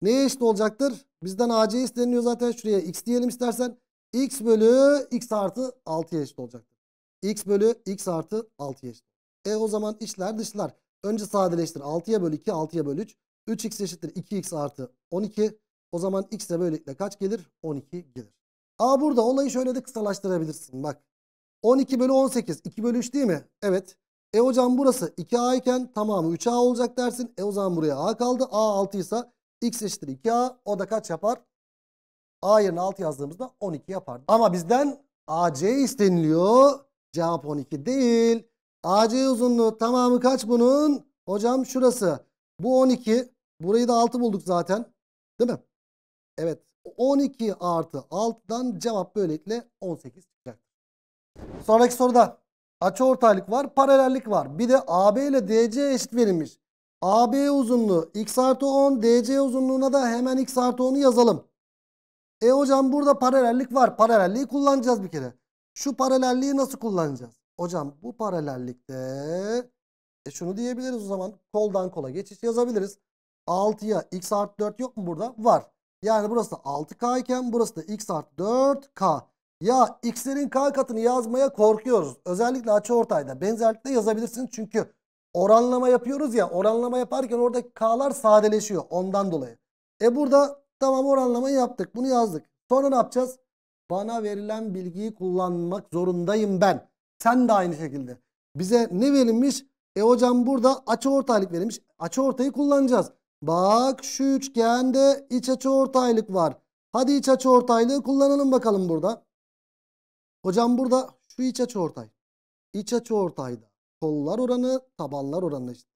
Neye eşit olacaktır? Bizden AC isteniyor zaten. Şuraya x diyelim istersen. x bölü x artı 6'ya eşit olacaktır. x bölü x artı 6'ya eşit. E o zaman içler dışlar. Önce sadeleştir. 6'ya bölü 2, 6'ya bölü 3. 3x eşittir 2x artı 12. O zaman x de böylelikle kaç gelir? 12 gelir. Aa burada olayı şöyle de kısalaştırabilirsin. Bak 12 bölü 18. 2 bölü 3 değil mi? Evet. E hocam burası 2a iken tamamı 3a olacak dersin. E o zaman buraya a kaldı. a 6 ise X eşittir 2A. O da kaç yapar? A yerine 6 yazdığımızda 12 yapar. Ama bizden AC isteniliyor. Cevap 12 değil. AC uzunluğu tamamı kaç bunun? Hocam şurası. Bu 12. Burayı da 6 bulduk zaten. Değil mi? Evet. 12 artı 6'dan cevap böylelikle 18 çıkacak. Sonraki soruda açıortaylık var, paralellik var. Bir de AB ile DC eşit verilmiş. AB uzunluğu x artı 10 DC uzunluğuna da hemen x artı 10'u yazalım. E hocam burada paralellik var. Paralelliği kullanacağız bir kere. Şu paralelliği nasıl kullanacağız? Hocam bu paralellikte e şunu diyebiliriz o zaman. Koldan kola geçiş yazabiliriz. 6'ya x artı 4 yok mu burada? Var. Yani burası da 6k iken burası da x artı 4k. Ya x'lerin k katını yazmaya korkuyoruz. Özellikle açı ortayda. Benzerlikte yazabilirsiniz çünkü oranlama yapıyoruz ya oranlama yaparken oradaki k'lar sadeleşiyor ondan dolayı. E burada tamam oranlamayı yaptık bunu yazdık. Sonra ne yapacağız? Bana verilen bilgiyi kullanmak zorundayım ben. Sen de aynı şekilde. Bize ne verilmiş? E hocam burada açı ortaylık verilmiş. Açı ortayı kullanacağız. Bak şu üçgende iç açı ortaylık var. Hadi iç açı ortaylığı kullanalım bakalım burada. Hocam burada şu iç açı ortay. İç açı ortayda kollar oranı tabanlar oranına eşit.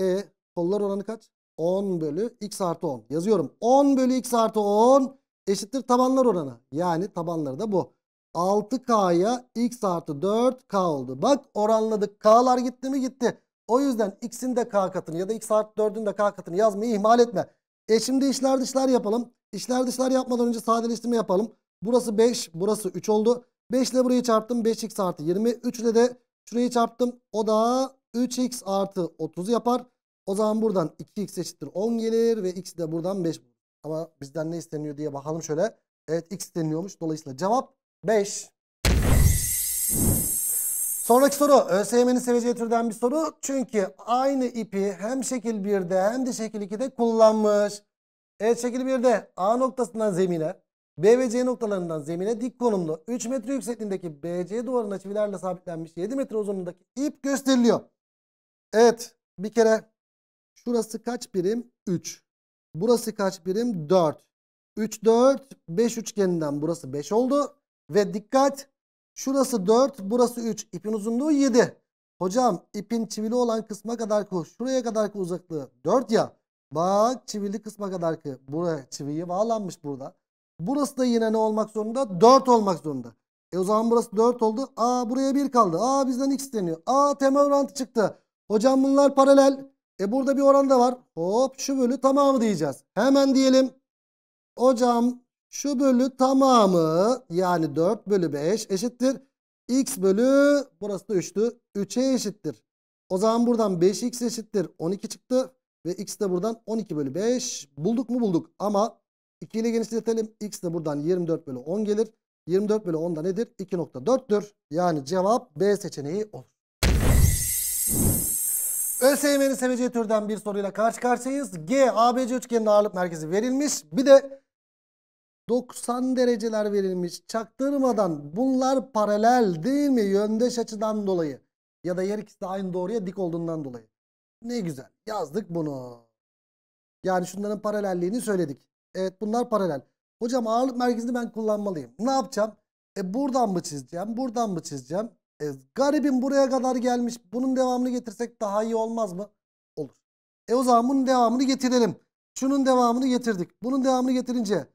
E kollar oranı kaç? 10 bölü x artı 10. Yazıyorum. 10 bölü x artı 10 eşittir tabanlar oranı. Yani tabanları da bu. 6K'ya x artı 4K oldu. Bak oranladık. K'lar gitti mi gitti. O yüzden x'in de K katını ya da x artı 4'ün de K katını yazmayı ihmal etme. E şimdi işler dışlar yapalım. İşler dışlar yapmadan önce sadeleştirme yapalım. Burası 5, burası 3 oldu. 5 ile burayı çarptım. 5x artı 20. 3 ile de Şurayı çarptım. O da 3x artı 30 yapar. O zaman buradan 2x eşittir 10 gelir ve x de buradan 5 Ama bizden ne isteniyor diye bakalım şöyle. Evet x isteniyormuş. Dolayısıyla cevap 5. Sonraki soru ÖSYM'nin seveceği türden bir soru. Çünkü aynı ipi hem şekil 1'de hem de şekil 2'de kullanmış. Evet şekil 1'de A noktasından zemine B ve C noktalarından zemine dik konumlu 3 metre yüksekliğindeki BC duvarına çivilerle sabitlenmiş 7 metre uzunluğundaki ip gösteriliyor. Evet bir kere şurası kaç birim? 3. Burası kaç birim? 4. 3, 4, 5 üçgeninden burası 5 oldu. Ve dikkat şurası 4, burası 3. İpin uzunluğu 7. Hocam ipin çivili olan kısma kadar ki şuraya kadar ki uzaklığı 4 ya. Bak çivili kısma kadar ki buraya çiviyi bağlanmış burada. Burası da yine ne olmak zorunda? 4 olmak zorunda. E o zaman burası 4 oldu. A buraya 1 kaldı. A bizden x deniyor. A temel orantı çıktı. Hocam bunlar paralel. E burada bir oran da var. Hop şu bölü tamamı diyeceğiz. Hemen diyelim. Hocam şu bölü tamamı yani 4 bölü 5 eşittir. X bölü burası da 3'tü. 3'e eşittir. O zaman buradan 5x eşittir. 12 çıktı. Ve x de buradan 12 bölü 5. Bulduk mu bulduk. Ama 2 ile genişletelim. X de buradan 24 bölü 10 gelir. 24 bölü 10 da nedir? 2.4'tür. Yani cevap B seçeneği olur. ÖSYM'nin seveceği türden bir soruyla karşı karşıyayız. G, ABC üçgenin ağırlık merkezi verilmiş. Bir de 90 dereceler verilmiş. Çaktırmadan bunlar paralel değil mi? Yöndeş açıdan dolayı. Ya da yer ikisi de aynı doğruya dik olduğundan dolayı. Ne güzel. Yazdık bunu. Yani şunların paralelliğini söyledik. Evet bunlar paralel. Hocam ağırlık merkezini ben kullanmalıyım. Ne yapacağım? E buradan mı çizeceğim? Buradan mı çizeceğim? E, garibim buraya kadar gelmiş. Bunun devamını getirsek daha iyi olmaz mı? Olur. E o zaman bunun devamını getirelim. Şunun devamını getirdik. Bunun devamını getirince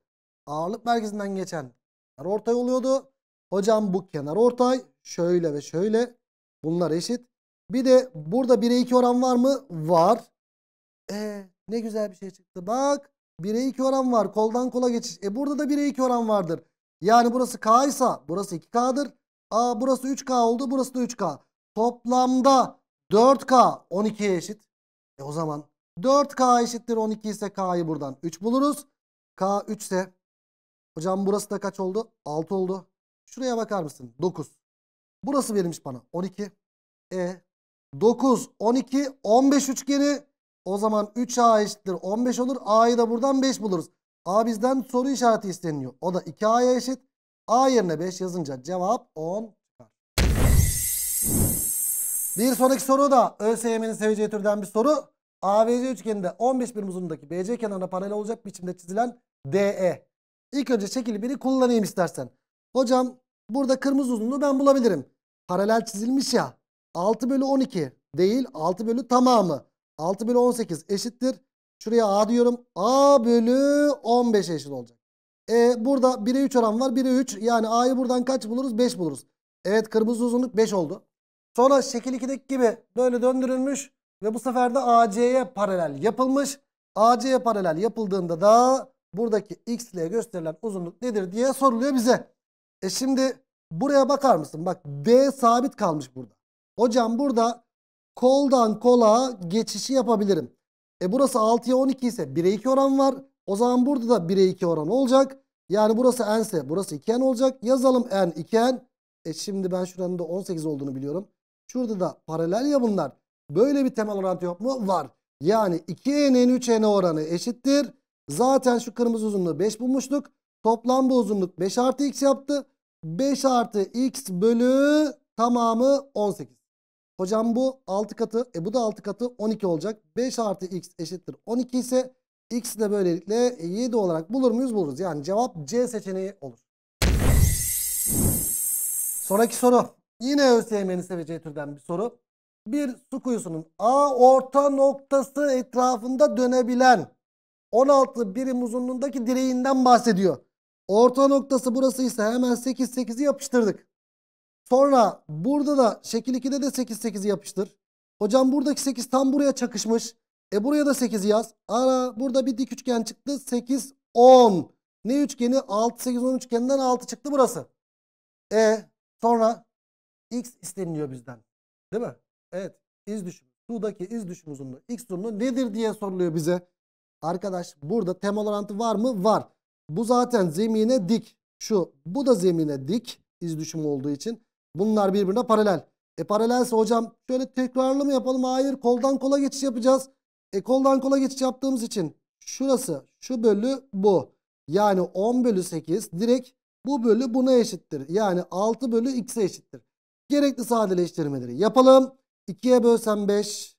ağırlık merkezinden geçen kenar ortay oluyordu. Hocam bu kenar ortay şöyle ve şöyle. Bunlar eşit. Bir de burada 1'e 2 oran var mı? Var. E ne güzel bir şey çıktı. Bak 1'e 2 oran var. Koldan kola geçiş. E burada da 1'e 2 oran vardır. Yani burası K ise burası 2K'dır. A burası 3K oldu. Burası da 3K. Toplamda 4K 12'ye eşit. E o zaman 4K eşittir 12 ise K'yı buradan 3 buluruz. K 3 ise hocam burası da kaç oldu? 6 oldu. Şuraya bakar mısın? 9. Burası verilmiş bana 12. E 9, 12, 15 üçgeni o zaman 3A eşittir 15 olur. A'yı da buradan 5 buluruz. A bizden soru işareti isteniyor. O da 2A'ya eşit. A yerine 5 yazınca cevap 10 Bir sonraki soru da ÖSYM'nin seveceği türden bir soru. ABC üçgeninde 15 birim uzunluğundaki BC kenarına paralel olacak biçimde çizilen DE. İlk önce şekil biri kullanayım istersen. Hocam burada kırmızı uzunluğu ben bulabilirim. Paralel çizilmiş ya. 6 bölü 12 değil 6 bölü tamamı. 6 bölü 18 eşittir. Şuraya A diyorum. A bölü 15 eşit olacak. E, burada 1'e 3 oran var. 1'e 3. Yani A'yı buradan kaç buluruz? 5 buluruz. Evet kırmızı uzunluk 5 oldu. Sonra şekil 2'deki gibi böyle döndürülmüş. Ve bu sefer de AC'ye paralel yapılmış. AC'ye paralel yapıldığında da buradaki X ile gösterilen uzunluk nedir diye soruluyor bize. E şimdi buraya bakar mısın? Bak D sabit kalmış burada. Hocam burada koldan kola geçişi yapabilirim. E burası 6'ya 12 ise 1'e 2 oran var. O zaman burada da 1'e 2 oran olacak. Yani burası n ise burası 2n olacak. Yazalım n 2n. E şimdi ben şuranın da 18 olduğunu biliyorum. Şurada da paralel ya bunlar. Böyle bir temel orantı yok mu? Var. Yani 2n'nin 3n oranı eşittir. Zaten şu kırmızı uzunluğu 5 bulmuştuk. Toplam bu uzunluk 5 artı x yaptı. 5 artı x bölü tamamı 18. Hocam bu 6 katı. E bu da 6 katı 12 olacak. 5 artı x eşittir 12 ise x de böylelikle 7 olarak bulur muyuz? Buluruz. Yani cevap C seçeneği olur. Sonraki soru. Yine ÖSYM'nin seveceği türden bir soru. Bir su kuyusunun A orta noktası etrafında dönebilen 16 birim uzunluğundaki direğinden bahsediyor. Orta noktası burası ise hemen 8 8'i yapıştırdık. Sonra burada da şekil 2'de de 8 8'i yapıştır. Hocam buradaki 8 tam buraya çakışmış. E buraya da 8'i yaz. Ara burada bir dik üçgen çıktı. 8 10. Ne üçgeni? 6 8 10 üçgeninden 6 çıktı burası. E sonra x isteniliyor bizden. Değil mi? Evet. İz düşümü. Su'daki iz düşüm uzunluğu x uzunluğu nedir diye soruluyor bize. Arkadaş burada temel orantı var mı? Var. Bu zaten zemine dik. Şu bu da zemine dik iz düşüm olduğu için. Bunlar birbirine paralel. E paralelse hocam şöyle tekrarlı mı yapalım? Hayır koldan kola geçiş yapacağız. E koldan kola geçiş yaptığımız için şurası şu bölü bu. Yani 10 bölü 8 direkt bu bölü buna eşittir. Yani 6 bölü x'e eşittir. Gerekli sadeleştirmeleri yapalım. 2'ye bölsem 5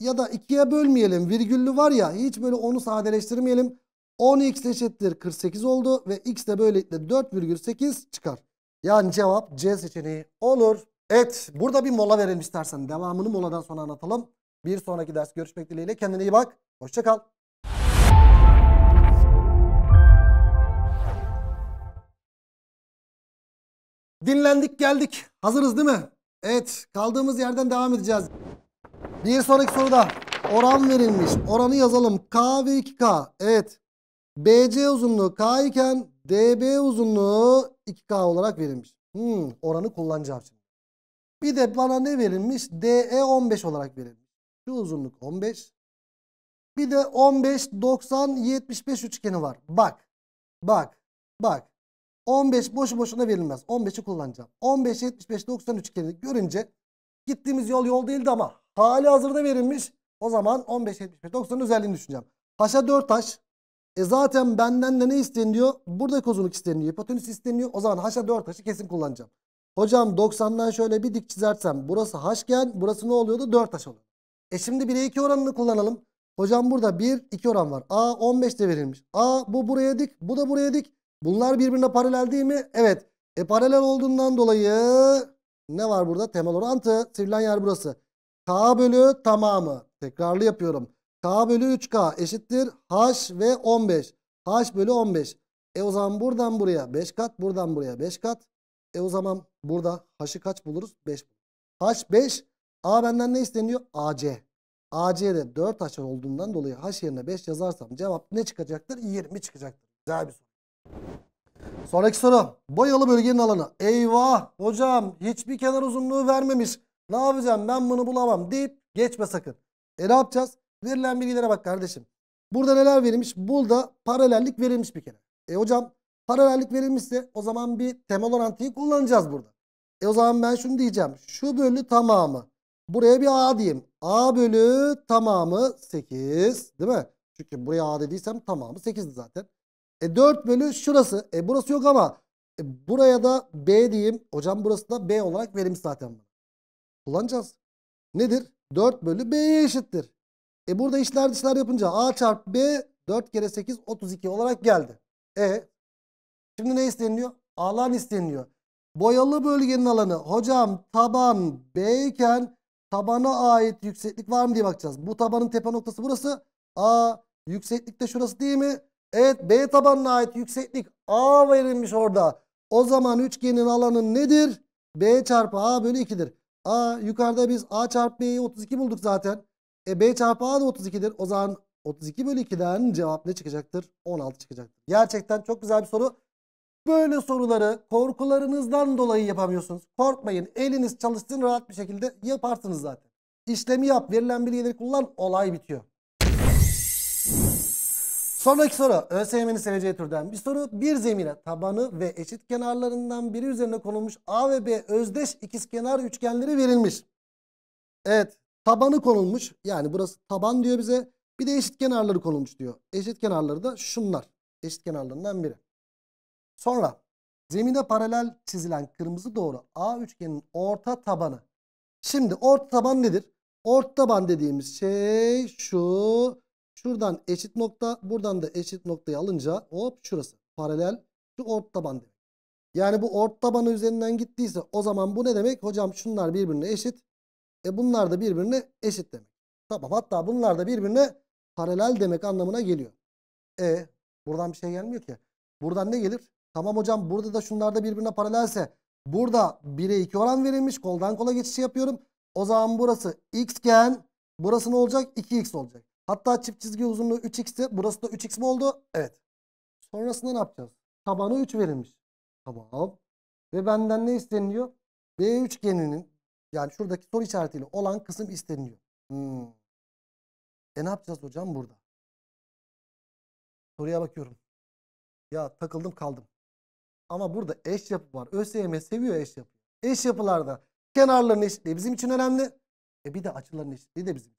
ya da 2'ye bölmeyelim. Virgüllü var ya hiç böyle onu sadeleştirmeyelim. 10x eşittir 48 oldu ve x de böylelikle 4,8 çıkar. Yani cevap C seçeneği olur. Evet burada bir mola verelim istersen. Devamını moladan sonra anlatalım. Bir sonraki ders görüşmek dileğiyle. Kendine iyi bak. Hoşçakal. Dinlendik geldik. Hazırız değil mi? Evet kaldığımız yerden devam edeceğiz. Bir sonraki soruda oran verilmiş. Oranı yazalım. K ve 2K. Evet. BC uzunluğu K iken DB uzunluğu 2K olarak verilmiş. Hmm, oranı kullanacağım şimdi. Bir de bana ne verilmiş? DE 15 olarak verilmiş. Şu uzunluk 15. Bir de 15, 90, 75 üçgeni var. Bak, bak, bak. 15 boşu boşuna verilmez. 15'i kullanacağım. 15, 75, 90 üçgeni görünce gittiğimiz yol yol değildi ama hali hazırda verilmiş. O zaman 15, 75, 90 özelliğini düşüneceğim. Haşa 4 taş. E zaten benden de ne isteniyor? Burada uzunluk isteniyor. Hipotenüs isteniyor. O zaman haşa 4 haşı kesin kullanacağım. Hocam 90'dan şöyle bir dik çizersem burası haşken burası ne oluyordu? 4 haş oluyor. E şimdi 1'e 2 oranını kullanalım. Hocam burada 1 2 oran var. A 15 de verilmiş. A bu buraya dik bu da buraya dik. Bunlar birbirine paralel değil mi? Evet. E paralel olduğundan dolayı ne var burada? Temel orantı. Sivrilen yer burası. K bölü tamamı. Tekrarlı yapıyorum. K bölü 3K eşittir H ve 15. H bölü 15. E o zaman buradan buraya 5 kat, buradan buraya 5 kat. E o zaman burada H'ı kaç buluruz? 5 H 5. A benden ne isteniyor? AC. AC'de 4 H olduğundan dolayı H yerine 5 yazarsam cevap ne çıkacaktır? 20 çıkacaktır. Güzel bir soru. Sonraki soru. Boyalı bölgenin alanı. Eyvah hocam hiçbir kenar uzunluğu vermemiş. Ne yapacağım ben bunu bulamam deyip geçme sakın. E ne yapacağız? Verilen bilgilere bak kardeşim. Burada neler verilmiş? Burada paralellik verilmiş bir kere. E hocam paralellik verilmişse o zaman bir temel orantıyı kullanacağız burada. E o zaman ben şunu diyeceğim. Şu bölü tamamı. Buraya bir A diyeyim. A bölü tamamı 8 değil mi? Çünkü buraya A dediysem tamamı 8'di zaten. E 4 bölü şurası. E burası yok ama e buraya da B diyeyim. Hocam burası da B olarak verilmiş zaten. Kullanacağız. Nedir? 4 bölü B'ye eşittir. E burada işler dışlar yapınca A çarpı B 4 kere 8 32 olarak geldi. E şimdi ne isteniliyor? Alan isteniliyor. Boyalı bölgenin alanı hocam taban B iken tabana ait yükseklik var mı diye bakacağız. Bu tabanın tepe noktası burası. A yükseklikte şurası değil mi? Evet B tabanına ait yükseklik A verilmiş orada. O zaman üçgenin alanı nedir? B çarpı A bölü 2'dir. A yukarıda biz A çarpı B'yi 32 bulduk zaten. E B çarpı A da 32'dir. O zaman 32 bölü 2'den cevap ne çıkacaktır? 16 çıkacaktır. Gerçekten çok güzel bir soru. Böyle soruları korkularınızdan dolayı yapamıyorsunuz. Korkmayın. Eliniz çalışsın rahat bir şekilde yaparsınız zaten. İşlemi yap. Verilen bilgileri kullan. Olay bitiyor. Sonraki soru ÖSYM'nin seveceği türden bir soru. Bir zemine tabanı ve eşit kenarlarından biri üzerine konulmuş A ve B özdeş ikizkenar üçgenleri verilmiş. Evet Tabanı konulmuş. Yani burası taban diyor bize. Bir de eşit kenarları konulmuş diyor. Eşit kenarları da şunlar. Eşit kenarlarından biri. Sonra zemine paralel çizilen kırmızı doğru A üçgenin orta tabanı. Şimdi orta taban nedir? Orta taban dediğimiz şey şu. Şuradan eşit nokta, buradan da eşit noktayı alınca hop şurası. Paralel şu orta taban demek. Yani bu orta tabanı üzerinden gittiyse o zaman bu ne demek? Hocam şunlar birbirine eşit. E bunlar da birbirine eşit demek. Tamam hatta bunlar da birbirine paralel demek anlamına geliyor. E buradan bir şey gelmiyor ki. Buradan ne gelir? Tamam hocam burada da şunlar da birbirine paralelse burada 1'e 2 oran verilmiş. Koldan kola geçişi yapıyorum. O zaman burası x iken burası ne olacak? 2x olacak. Hatta çift çizgi uzunluğu 3x'ti. Burası da 3x mi oldu? Evet. Sonrasında ne yapacağız? Tabanı 3 verilmiş. Tamam. Ve benden ne isteniliyor? B üçgeninin yani şuradaki soru işaretiyle olan kısım isteniliyor. Hmm. E ne yapacağız hocam burada? Soruya bakıyorum. Ya takıldım kaldım. Ama burada eş yapı var. ÖSYM seviyor eş yapı. Eş yapılarda kenarların eşitliği bizim için önemli. E bir de açıların eşitliği de bizim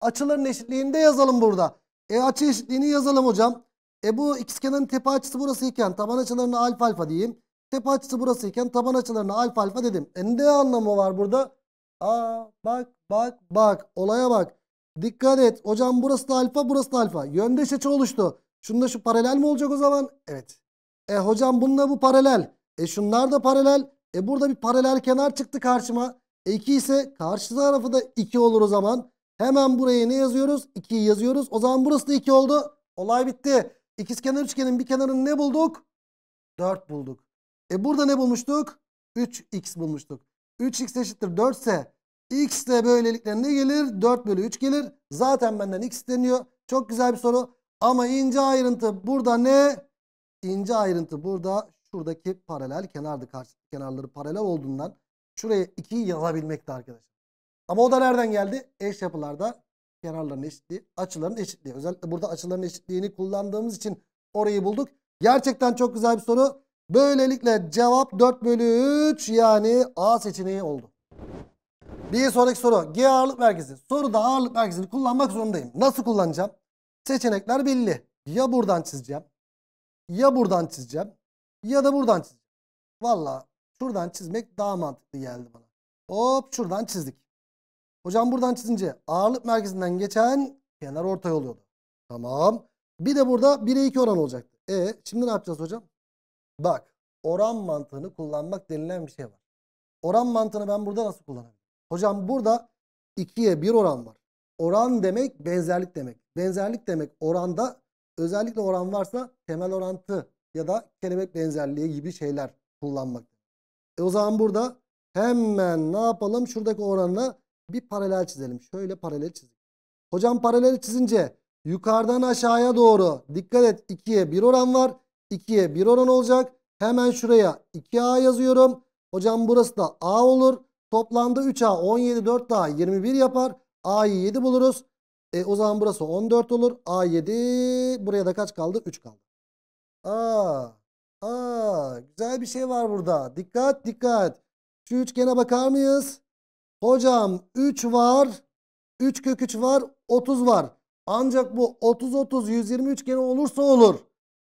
Açıların eşitliğini de yazalım burada. E açı eşitliğini yazalım hocam. E bu ikizkenarın tepe açısı burası iken taban açılarına alfa alfa diyeyim. Tepe açısı burası iken taban açılarına alfa alfa dedim. E ne anlamı var burada? Aa bak bak bak olaya bak. Dikkat et. Hocam burası da alfa burası da alfa. Yöndeş açı oluştu. Şunda şu paralel mi olacak o zaman? Evet. E hocam bununla bu paralel. E şunlar da paralel. E burada bir paralel kenar çıktı karşıma. E 2 ise karşı tarafı da 2 olur o zaman. Hemen buraya ne yazıyoruz? 2'yi yazıyoruz. O zaman burası da 2 oldu. Olay bitti. İkizkenar üçgenin bir kenarını ne bulduk? 4 bulduk. E burada ne bulmuştuk? 3x bulmuştuk. 3x eşittir 4 ise x de böylelikle ne gelir? 4 bölü 3 gelir. Zaten benden x isteniyor. Çok güzel bir soru. Ama ince ayrıntı burada ne? İnce ayrıntı burada şuradaki paralel kenardı. Karşı kenarları paralel olduğundan şuraya 2'yi yazabilmekti arkadaşlar. Ama o da nereden geldi? Eş yapılarda kenarların eşitliği, açıların eşitliği. Özellikle burada açıların eşitliğini kullandığımız için orayı bulduk. Gerçekten çok güzel bir soru. Böylelikle cevap 4 bölü 3 yani A seçeneği oldu. Bir sonraki soru. G ağırlık merkezi. Soruda ağırlık merkezini kullanmak zorundayım. Nasıl kullanacağım? Seçenekler belli. Ya buradan çizeceğim. Ya buradan çizeceğim. Ya da buradan çizeceğim. Valla şuradan çizmek daha mantıklı geldi bana. Hop şuradan çizdik. Hocam buradan çizince ağırlık merkezinden geçen kenar ortay oluyordu. Tamam. Bir de burada 1'e 2 oran olacaktı. E şimdi ne yapacağız hocam? Bak oran mantığını kullanmak denilen bir şey var. Oran mantığını ben burada nasıl kullanabilirim? Hocam burada 2'ye 1 oran var. Oran demek benzerlik demek. Benzerlik demek oranda özellikle oran varsa temel orantı ya da kelebek benzerliği gibi şeyler kullanmak. E o zaman burada hemen ne yapalım? Şuradaki oranla bir paralel çizelim. Şöyle paralel çizelim. Hocam paralel çizince yukarıdan aşağıya doğru dikkat et 2'ye 1 oran var. 2'ye 1 oran olacak. Hemen şuraya 2A yazıyorum. Hocam burası da A olur. Toplamda 3A 17 4 daha 21 yapar. A'yı 7 buluruz. E, o zaman burası 14 olur. A 7 buraya da kaç kaldı? 3 kaldı. Aa, aa, güzel bir şey var burada. Dikkat dikkat. Şu üçgene bakar mıyız? Hocam 3 var. 3 kök 3 var. 30 var. Ancak bu 30-30-120 üçgeni olursa olur.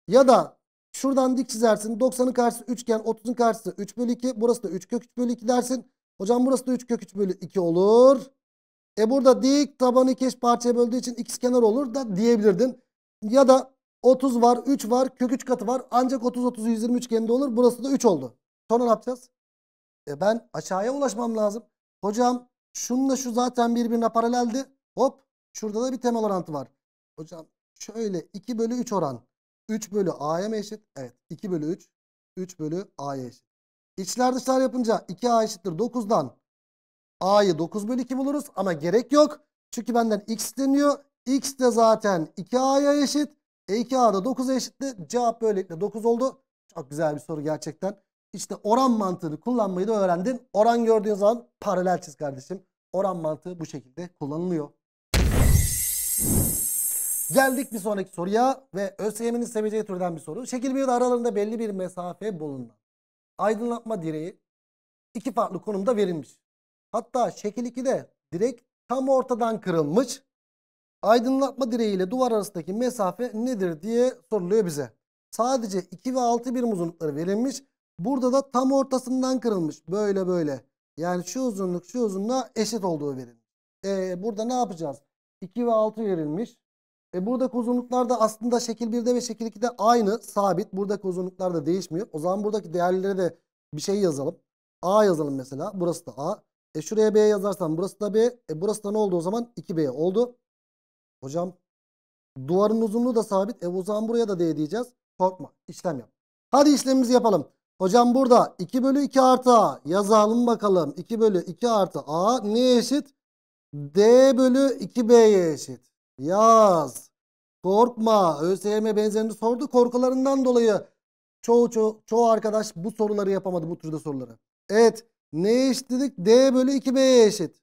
Ya da Şuradan dik çizersin. 90'ın karşısı üçgen. 30'un karşısı 3 bölü 2. Burası da 3 kök 3 bölü 2 dersin. Hocam burası da 3 kök 3 bölü 2 olur. E burada dik tabanı iki parçaya böldüğü için x kenar olur da diyebilirdin. Ya da 30 var 3 var kök 3 katı var. Ancak 30 30 120 üçgeninde olur. Burası da 3 oldu. Sonra ne yapacağız? E ben aşağıya ulaşmam lazım. Hocam şununla şu zaten birbirine paraleldi. Hop şurada da bir temel orantı var. Hocam şöyle 2 bölü 3 oran. 3 bölü a'ya mı eşit? Evet. 2 bölü 3. 3 bölü a'ya eşit. İçler dışlar yapınca 2a eşittir 9'dan a'yı 9 bölü 2 buluruz. Ama gerek yok. Çünkü benden x deniyor, x de zaten 2a'ya eşit. E 2a da 9'a eşitti. Cevap böylelikle 9 oldu. Çok güzel bir soru gerçekten. İşte oran mantığını kullanmayı da öğrendin. Oran gördüğün zaman paralel çiz kardeşim. Oran mantığı bu şekilde kullanılıyor. Geldik bir sonraki soruya ve ÖSYM'nin seveceği türden bir soru. Şekil 1'de aralarında belli bir mesafe bulunan aydınlatma direği iki farklı konumda verilmiş. Hatta şekil 2'de direk tam ortadan kırılmış. Aydınlatma direği ile duvar arasındaki mesafe nedir diye soruluyor bize. Sadece 2 ve 6 birim uzunlukları verilmiş. Burada da tam ortasından kırılmış. Böyle böyle. Yani şu uzunluk şu uzunluğa eşit olduğu verilmiş. Ee, burada ne yapacağız? 2 ve 6 verilmiş. E buradaki da aslında şekil 1'de ve şekil 2'de aynı sabit. Buradaki uzunluklar da değişmiyor. O zaman buradaki değerlere de bir şey yazalım. A yazalım mesela. Burası da A. E şuraya B yazarsam burası da B. E burası da ne oldu o zaman? 2B oldu. Hocam duvarın uzunluğu da sabit. E o zaman buraya da D diyeceğiz. Korkma. İşlem yap. Hadi işlemimizi yapalım. Hocam burada 2 bölü 2 artı A yazalım bakalım. 2 bölü 2 artı A neye eşit? D bölü 2B'ye eşit. Yaz. Korkma. ÖSYM benzerini sordu. Korkularından dolayı çoğu, çoğu, çoğu arkadaş bu soruları yapamadı. Bu türde soruları. Evet. Ne eşitledik? D bölü 2B'ye eşit.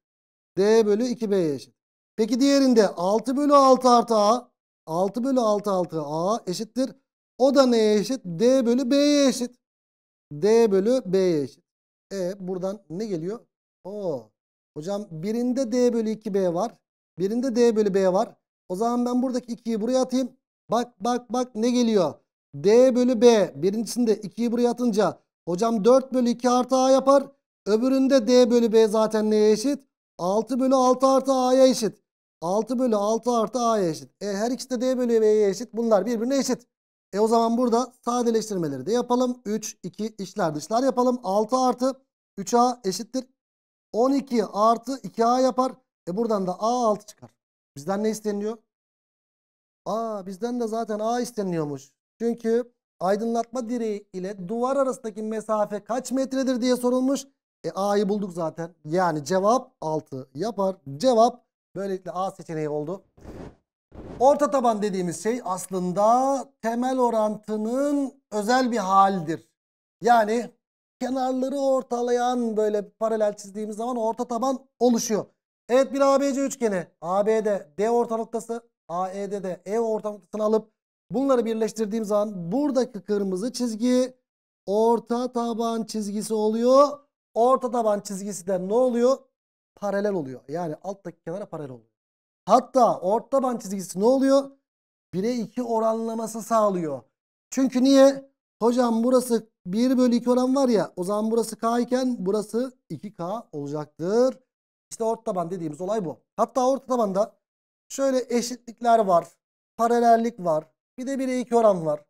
D bölü 2B'ye eşit. Peki diğerinde 6 bölü 6 artı A. 6 bölü 6 artı A eşittir. O da neye eşit? D bölü B'ye eşit. D bölü B'ye eşit. E buradan ne geliyor? O. Hocam birinde D bölü 2B var. Birinde D bölü B var. O zaman ben buradaki 2'yi buraya atayım. Bak bak bak ne geliyor? D bölü B. Birincisinde 2'yi buraya atınca hocam 4 bölü 2 artı A yapar. Öbüründe D bölü B zaten neye eşit? 6 bölü 6 artı A'ya eşit. 6 bölü 6 artı A'ya eşit. E, her ikisi de D bölü B'ye eşit. Bunlar birbirine eşit. E o zaman burada sadeleştirmeleri de yapalım. 3, 2 işler dışlar yapalım. 6 artı 3A eşittir. 12 artı 2A yapar. E buradan da A6 çıkar. Bizden ne isteniyor? A bizden de zaten A isteniliyormuş. Çünkü aydınlatma direği ile duvar arasındaki mesafe kaç metredir diye sorulmuş. E A'yı bulduk zaten. Yani cevap 6 yapar. Cevap böylelikle A seçeneği oldu. Orta taban dediğimiz şey aslında temel orantının özel bir halidir. Yani kenarları ortalayan böyle paralel çizdiğimiz zaman orta taban oluşuyor. Evet bir ABC üçgeni. AB'de D orta noktası, AE'de de E, e orta noktasını alıp bunları birleştirdiğim zaman buradaki kırmızı çizgi orta taban çizgisi oluyor. Orta taban çizgisi de ne oluyor? Paralel oluyor. Yani alttaki kenara paralel oluyor. Hatta orta taban çizgisi ne oluyor? 1'e 2 oranlaması sağlıyor. Çünkü niye? Hocam burası 1 bölü 2 oran var ya o zaman burası K iken burası 2K olacaktır. İşte orta taban dediğimiz olay bu. Hatta orta tabanda şöyle eşitlikler var. Paralellik var. Bir de bir iki oran var.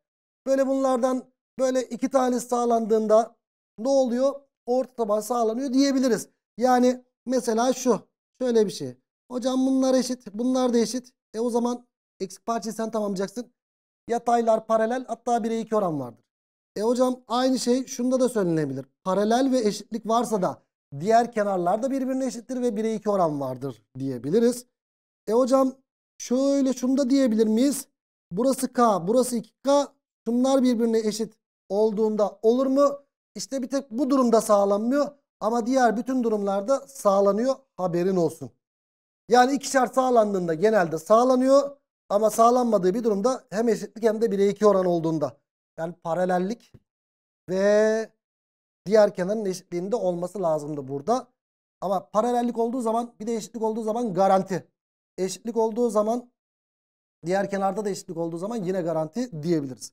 Böyle bunlardan böyle iki tane sağlandığında ne oluyor? Orta taban sağlanıyor diyebiliriz. Yani mesela şu. Şöyle bir şey. Hocam bunlar eşit. Bunlar da eşit. E o zaman eksik parçayı sen tamamlayacaksın. Yataylar paralel hatta bir iki oran vardır. E hocam aynı şey şunda da söylenebilir. Paralel ve eşitlik varsa da Diğer kenarlar da birbirine eşittir ve 1'e 2 oran vardır diyebiliriz. E hocam şöyle şunu da diyebilir miyiz? Burası K, burası 2K. Şunlar birbirine eşit olduğunda olur mu? İşte bir tek bu durumda sağlanmıyor. Ama diğer bütün durumlarda sağlanıyor. Haberin olsun. Yani iki şart sağlandığında genelde sağlanıyor. Ama sağlanmadığı bir durumda hem eşitlik hem de 1'e 2 oran olduğunda. Yani paralellik ve diğer kenarın eşitliğinde olması lazımdı burada. Ama paralellik olduğu zaman bir de eşitlik olduğu zaman garanti. Eşitlik olduğu zaman diğer kenarda da eşitlik olduğu zaman yine garanti diyebiliriz.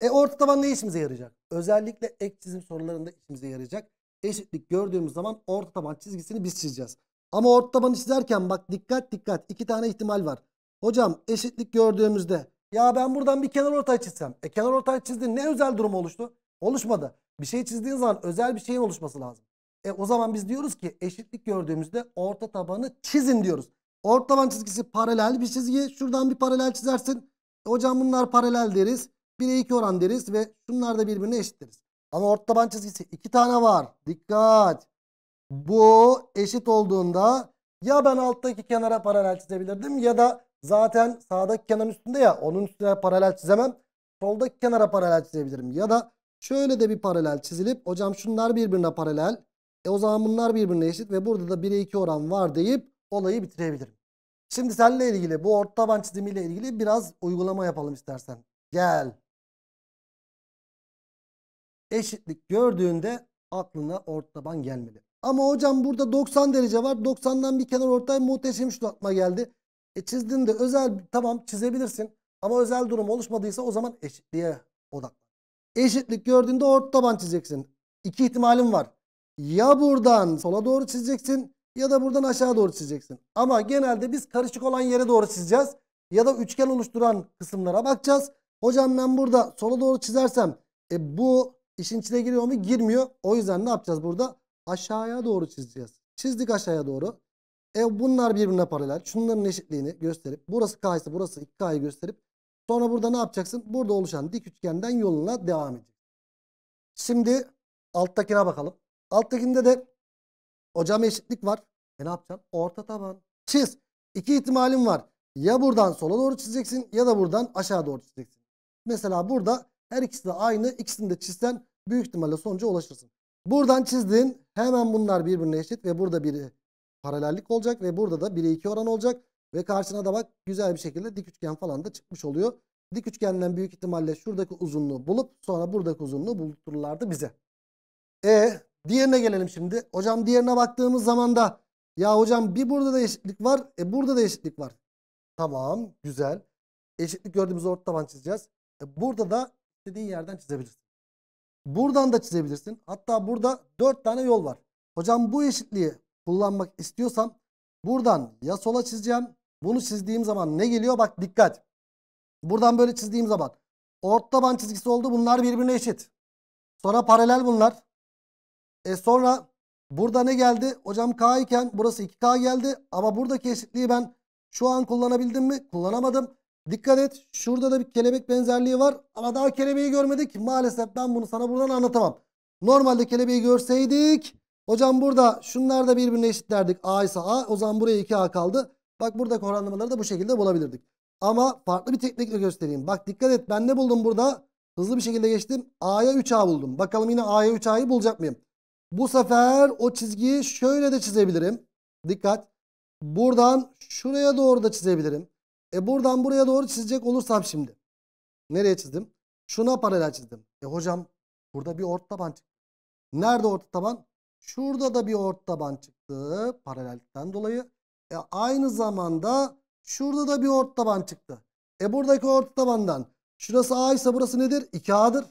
E orta taban ne işimize yarayacak? Özellikle ek çizim sorularında işimize yarayacak. Eşitlik gördüğümüz zaman orta taban çizgisini biz çizeceğiz. Ama orta tabanı çizerken bak dikkat dikkat iki tane ihtimal var. Hocam eşitlik gördüğümüzde ya ben buradan bir kenar ortaya çizsem. E kenar ortaya çizdin ne özel durum oluştu? Oluşmadı. Bir şey çizdiğin zaman özel bir şeyin oluşması lazım. E o zaman biz diyoruz ki eşitlik gördüğümüzde orta tabanı çizin diyoruz. Orta taban çizgisi paralel bir çizgi. Şuradan bir paralel çizersin. E hocam bunlar paralel deriz. 1'e 2 oran deriz ve şunlar da birbirine eşit deriz. Ama orta taban çizgisi 2 tane var. Dikkat. Bu eşit olduğunda ya ben alttaki kenara paralel çizebilirdim ya da zaten sağdaki kenarın üstünde ya onun üstüne paralel çizemem. Soldaki kenara paralel çizebilirim. Ya da Şöyle de bir paralel çizilip hocam şunlar birbirine paralel. E o zaman bunlar birbirine eşit ve burada da 1'e 2 oran var deyip olayı bitirebilirim. Şimdi seninle ilgili bu orta taban çizimiyle ilgili biraz uygulama yapalım istersen. Gel. Eşitlik gördüğünde aklına orta taban gelmeli. Ama hocam burada 90 derece var. 90'dan bir kenar ortay muhteşem şu atma geldi. E çizdiğinde özel tamam çizebilirsin. Ama özel durum oluşmadıysa o zaman eşitliğe odaklan. Eşitlik gördüğünde orta taban çizeceksin. İki ihtimalin var. Ya buradan sola doğru çizeceksin ya da buradan aşağı doğru çizeceksin. Ama genelde biz karışık olan yere doğru çizeceğiz. Ya da üçgen oluşturan kısımlara bakacağız. Hocam ben burada sola doğru çizersem e, bu işin içine giriyor mu? Girmiyor. O yüzden ne yapacağız burada? Aşağıya doğru çizeceğiz. Çizdik aşağıya doğru. E bunlar birbirine paralel. Şunların eşitliğini gösterip burası K ise burası 2K'yı gösterip Sonra burada ne yapacaksın? Burada oluşan dik üçgenden yoluna devam edeceksin. Şimdi alttakine bakalım. Alttakinde de hocam eşitlik var. E ne yapacaksın? Orta taban. Çiz. İki ihtimalim var. Ya buradan sola doğru çizeceksin ya da buradan aşağı doğru çizeceksin. Mesela burada her ikisi de aynı. İkisini de çizsen büyük ihtimalle sonuca ulaşırsın. Buradan çizdiğin hemen bunlar birbirine eşit ve burada biri paralellik olacak ve burada da 1'e 2 oran olacak. Ve karşısına da bak güzel bir şekilde dik üçgen falan da çıkmış oluyor. Dik üçgenden büyük ihtimalle şuradaki uzunluğu bulup sonra buradaki uzunluğu buldururlardı bize. E diğerine gelelim şimdi. Hocam diğerine baktığımız zaman da ya hocam bir burada da eşitlik var. E burada da eşitlik var. Tamam güzel. Eşitlik gördüğümüz orta taban çizeceğiz. E burada da istediğin yerden çizebilirsin. Buradan da çizebilirsin. Hatta burada 4 tane yol var. Hocam bu eşitliği kullanmak istiyorsam buradan ya sola çizeceğim bunu çizdiğim zaman ne geliyor? Bak dikkat. Buradan böyle çizdiğim zaman. ort taban çizgisi oldu. Bunlar birbirine eşit. Sonra paralel bunlar. E sonra burada ne geldi? Hocam K iken burası 2K geldi. Ama buradaki eşitliği ben şu an kullanabildim mi? Kullanamadım. Dikkat et. Şurada da bir kelebek benzerliği var. Ama daha kelebeği görmedik. Maalesef ben bunu sana buradan anlatamam. Normalde kelebeği görseydik. Hocam burada şunlar da birbirine eşitlerdik. A ise A. O zaman buraya 2A kaldı. Bak buradaki oranlamaları da bu şekilde bulabilirdik. Ama farklı bir teknikle göstereyim. Bak dikkat et ben ne buldum burada? Hızlı bir şekilde geçtim. A'ya 3A buldum. Bakalım yine A'ya 3A'yı bulacak mıyım? Bu sefer o çizgiyi şöyle de çizebilirim. Dikkat. Buradan şuraya doğru da çizebilirim. E buradan buraya doğru çizecek olursam şimdi. Nereye çizdim? Şuna paralel çizdim. E hocam burada bir orta taban çıktı. Nerede orta taban? Şurada da bir orta taban çıktı. Paralellikten dolayı. E aynı zamanda şurada da bir ort taban çıktı. E buradaki orta tabandan şurası A ise burası nedir? 2A'dır.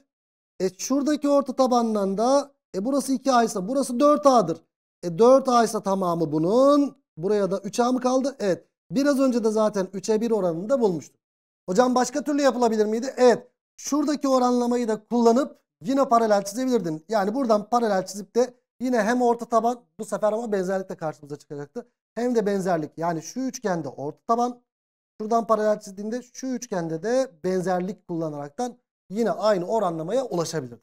E şuradaki orta tabandan da e burası 2A ise burası 4A'dır. E 4A ise tamamı bunun. Buraya da 3A mı kaldı? Evet. Biraz önce de zaten 3'e 1 oranını da bulmuştuk. Hocam başka türlü yapılabilir miydi? Evet. Şuradaki oranlamayı da kullanıp yine paralel çizebilirdin. Yani buradan paralel çizip de yine hem orta taban bu sefer ama benzerlikle karşımıza çıkacaktı hem de benzerlik. Yani şu üçgende orta taban. Şuradan paralel çizdiğinde şu üçgende de benzerlik kullanaraktan yine aynı oranlamaya ulaşabilirdim.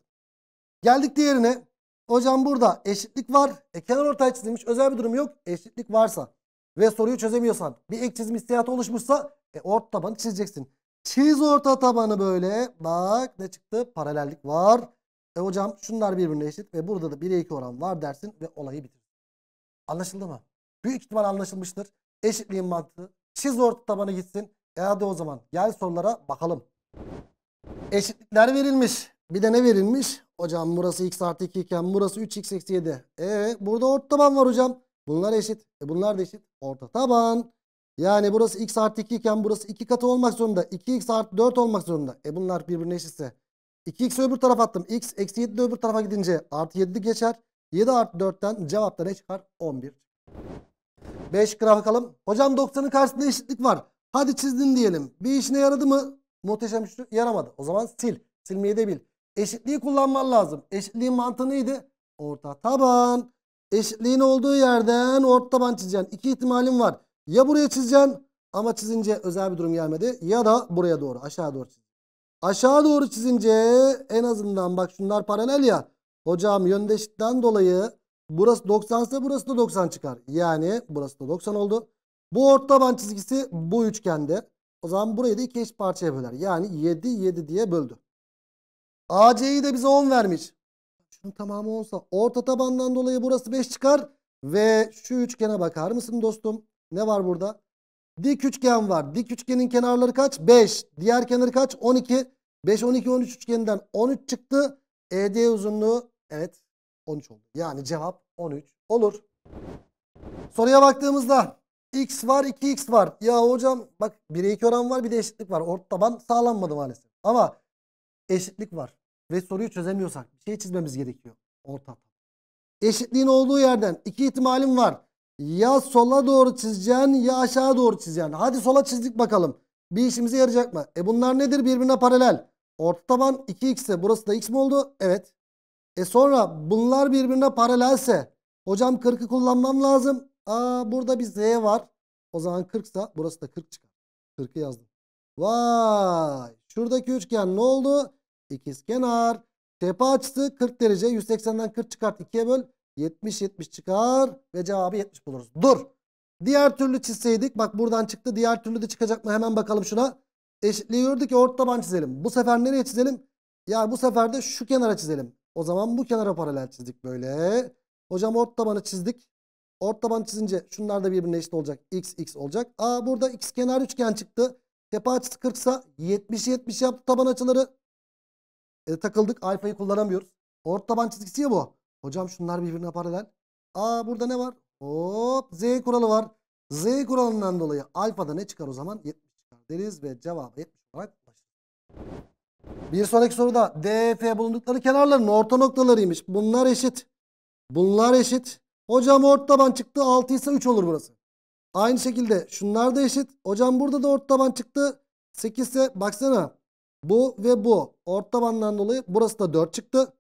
Geldik diğerine. Hocam burada eşitlik var. E kenar ortay çizilmiş. Özel bir durum yok. Eşitlik varsa ve soruyu çözemiyorsan bir ek çizim istiyatı oluşmuşsa e, orta tabanı çizeceksin. Çiz orta tabanı böyle. Bak ne çıktı? Paralellik var. E hocam şunlar birbirine eşit ve burada da 1'e 2 oran var dersin ve olayı bitir. Anlaşıldı mı? Büyük ihtimal anlaşılmıştır. Eşitliğin mantığı. Çiz orta tabanı gitsin. E hadi o zaman gel sorulara bakalım. Eşitlikler verilmiş. Bir de ne verilmiş? Hocam burası x artı 2 iken burası 3x eksi 7. E burada orta taban var hocam. Bunlar eşit. E bunlar da eşit. Orta taban. Yani burası x artı 2 iken burası 2 katı olmak zorunda. 2x artı 4 olmak zorunda. E bunlar birbirine eşitse. 2x öbür tarafa attım. x eksi 7 öbür tarafa gidince artı 7 geçer. 7 artı 4'ten cevapta ne çıkar? 11. 5 grafik bakalım. Hocam 90'ın karşısında eşitlik var. Hadi çizdin diyelim. Bir işine yaradı mı? Muhteşem şu yaramadı. O zaman sil. Silmeyi de bil. Eşitliği kullanman lazım. Eşitliğin mantığı neydi? Orta taban. Eşitliğin olduğu yerden orta taban çizeceksin. İki ihtimalin var. Ya buraya çizeceksin ama çizince özel bir durum gelmedi. Ya da buraya doğru aşağı doğru çiz. Aşağı doğru çizince en azından bak şunlar paralel ya. Hocam eşitten dolayı Burası 90 ise burası da 90 çıkar. Yani burası da 90 oldu. Bu orta taban çizgisi bu üçgende. O zaman burayı da iki eş parçaya böler. Yani 7 7 diye böldü. AC'yi de bize 10 vermiş. Şunun tamamı 10 orta tabandan dolayı burası 5 çıkar. Ve şu üçgene bakar mısın dostum? Ne var burada? Dik üçgen var. Dik üçgenin kenarları kaç? 5. Diğer kenarı kaç? 12. 5, 12, 13 üçgeninden 13 çıktı. ED uzunluğu evet 13 oldu. Yani cevap 13 olur. Soruya baktığımızda x var 2x var. Ya hocam bak 1'e 2 oran var bir de eşitlik var. Orta taban sağlanmadı maalesef. Ama eşitlik var. Ve soruyu çözemiyorsak bir şey çizmemiz gerekiyor. Orta taban. Eşitliğin olduğu yerden iki ihtimalim var. Ya sola doğru çizeceksin ya aşağı doğru çizeceksin. Hadi sola çizdik bakalım. Bir işimize yarayacak mı? E bunlar nedir? Birbirine paralel. Orta taban 2x ise burası da x mi oldu? Evet. E sonra bunlar birbirine paralelse hocam 40'ı kullanmam lazım. Aa burada bir Z var. O zaman 40 sa burası da 40 çıkar. 40'ı yazdım. Vay! Şuradaki üçgen ne oldu? İkiz kenar. Tepe açısı 40 derece. 180'den 40 çıkart 2'ye böl. 70 70 çıkar ve cevabı 70 buluruz. Dur. Diğer türlü çizseydik bak buradan çıktı. Diğer türlü de çıkacak mı? Hemen bakalım şuna. Eşitliği gördük ki orta taban çizelim. Bu sefer nereye çizelim? Ya bu sefer de şu kenara çizelim. O zaman bu kenara paralel çizdik böyle. Hocam ort tabanı çizdik. Ort taban çizince şunlar da birbirine eşit olacak. X, X olacak. Aa burada X kenar üçgen çıktı. Tepe açısı 40 ise 70 70 yaptı taban açıları. E, takıldık. Alfayı kullanamıyoruz. Ort taban çizgisi ya bu. Hocam şunlar birbirine paralel. Aa burada ne var? Hop Z kuralı var. Z kuralından dolayı alfada ne çıkar o zaman? 70 çıkar deriz ve cevabı 70 olarak başlıyoruz. Bir sonraki soruda DF bulundukları kenarların orta noktalarıymış. Bunlar eşit. Bunlar eşit. Hocam ort taban çıktı 6 ise 3 olur burası. Aynı şekilde şunlar da eşit. Hocam burada da ort taban çıktı 8 ise baksana bu ve bu ort tabandan dolayı burası da 4 çıktı.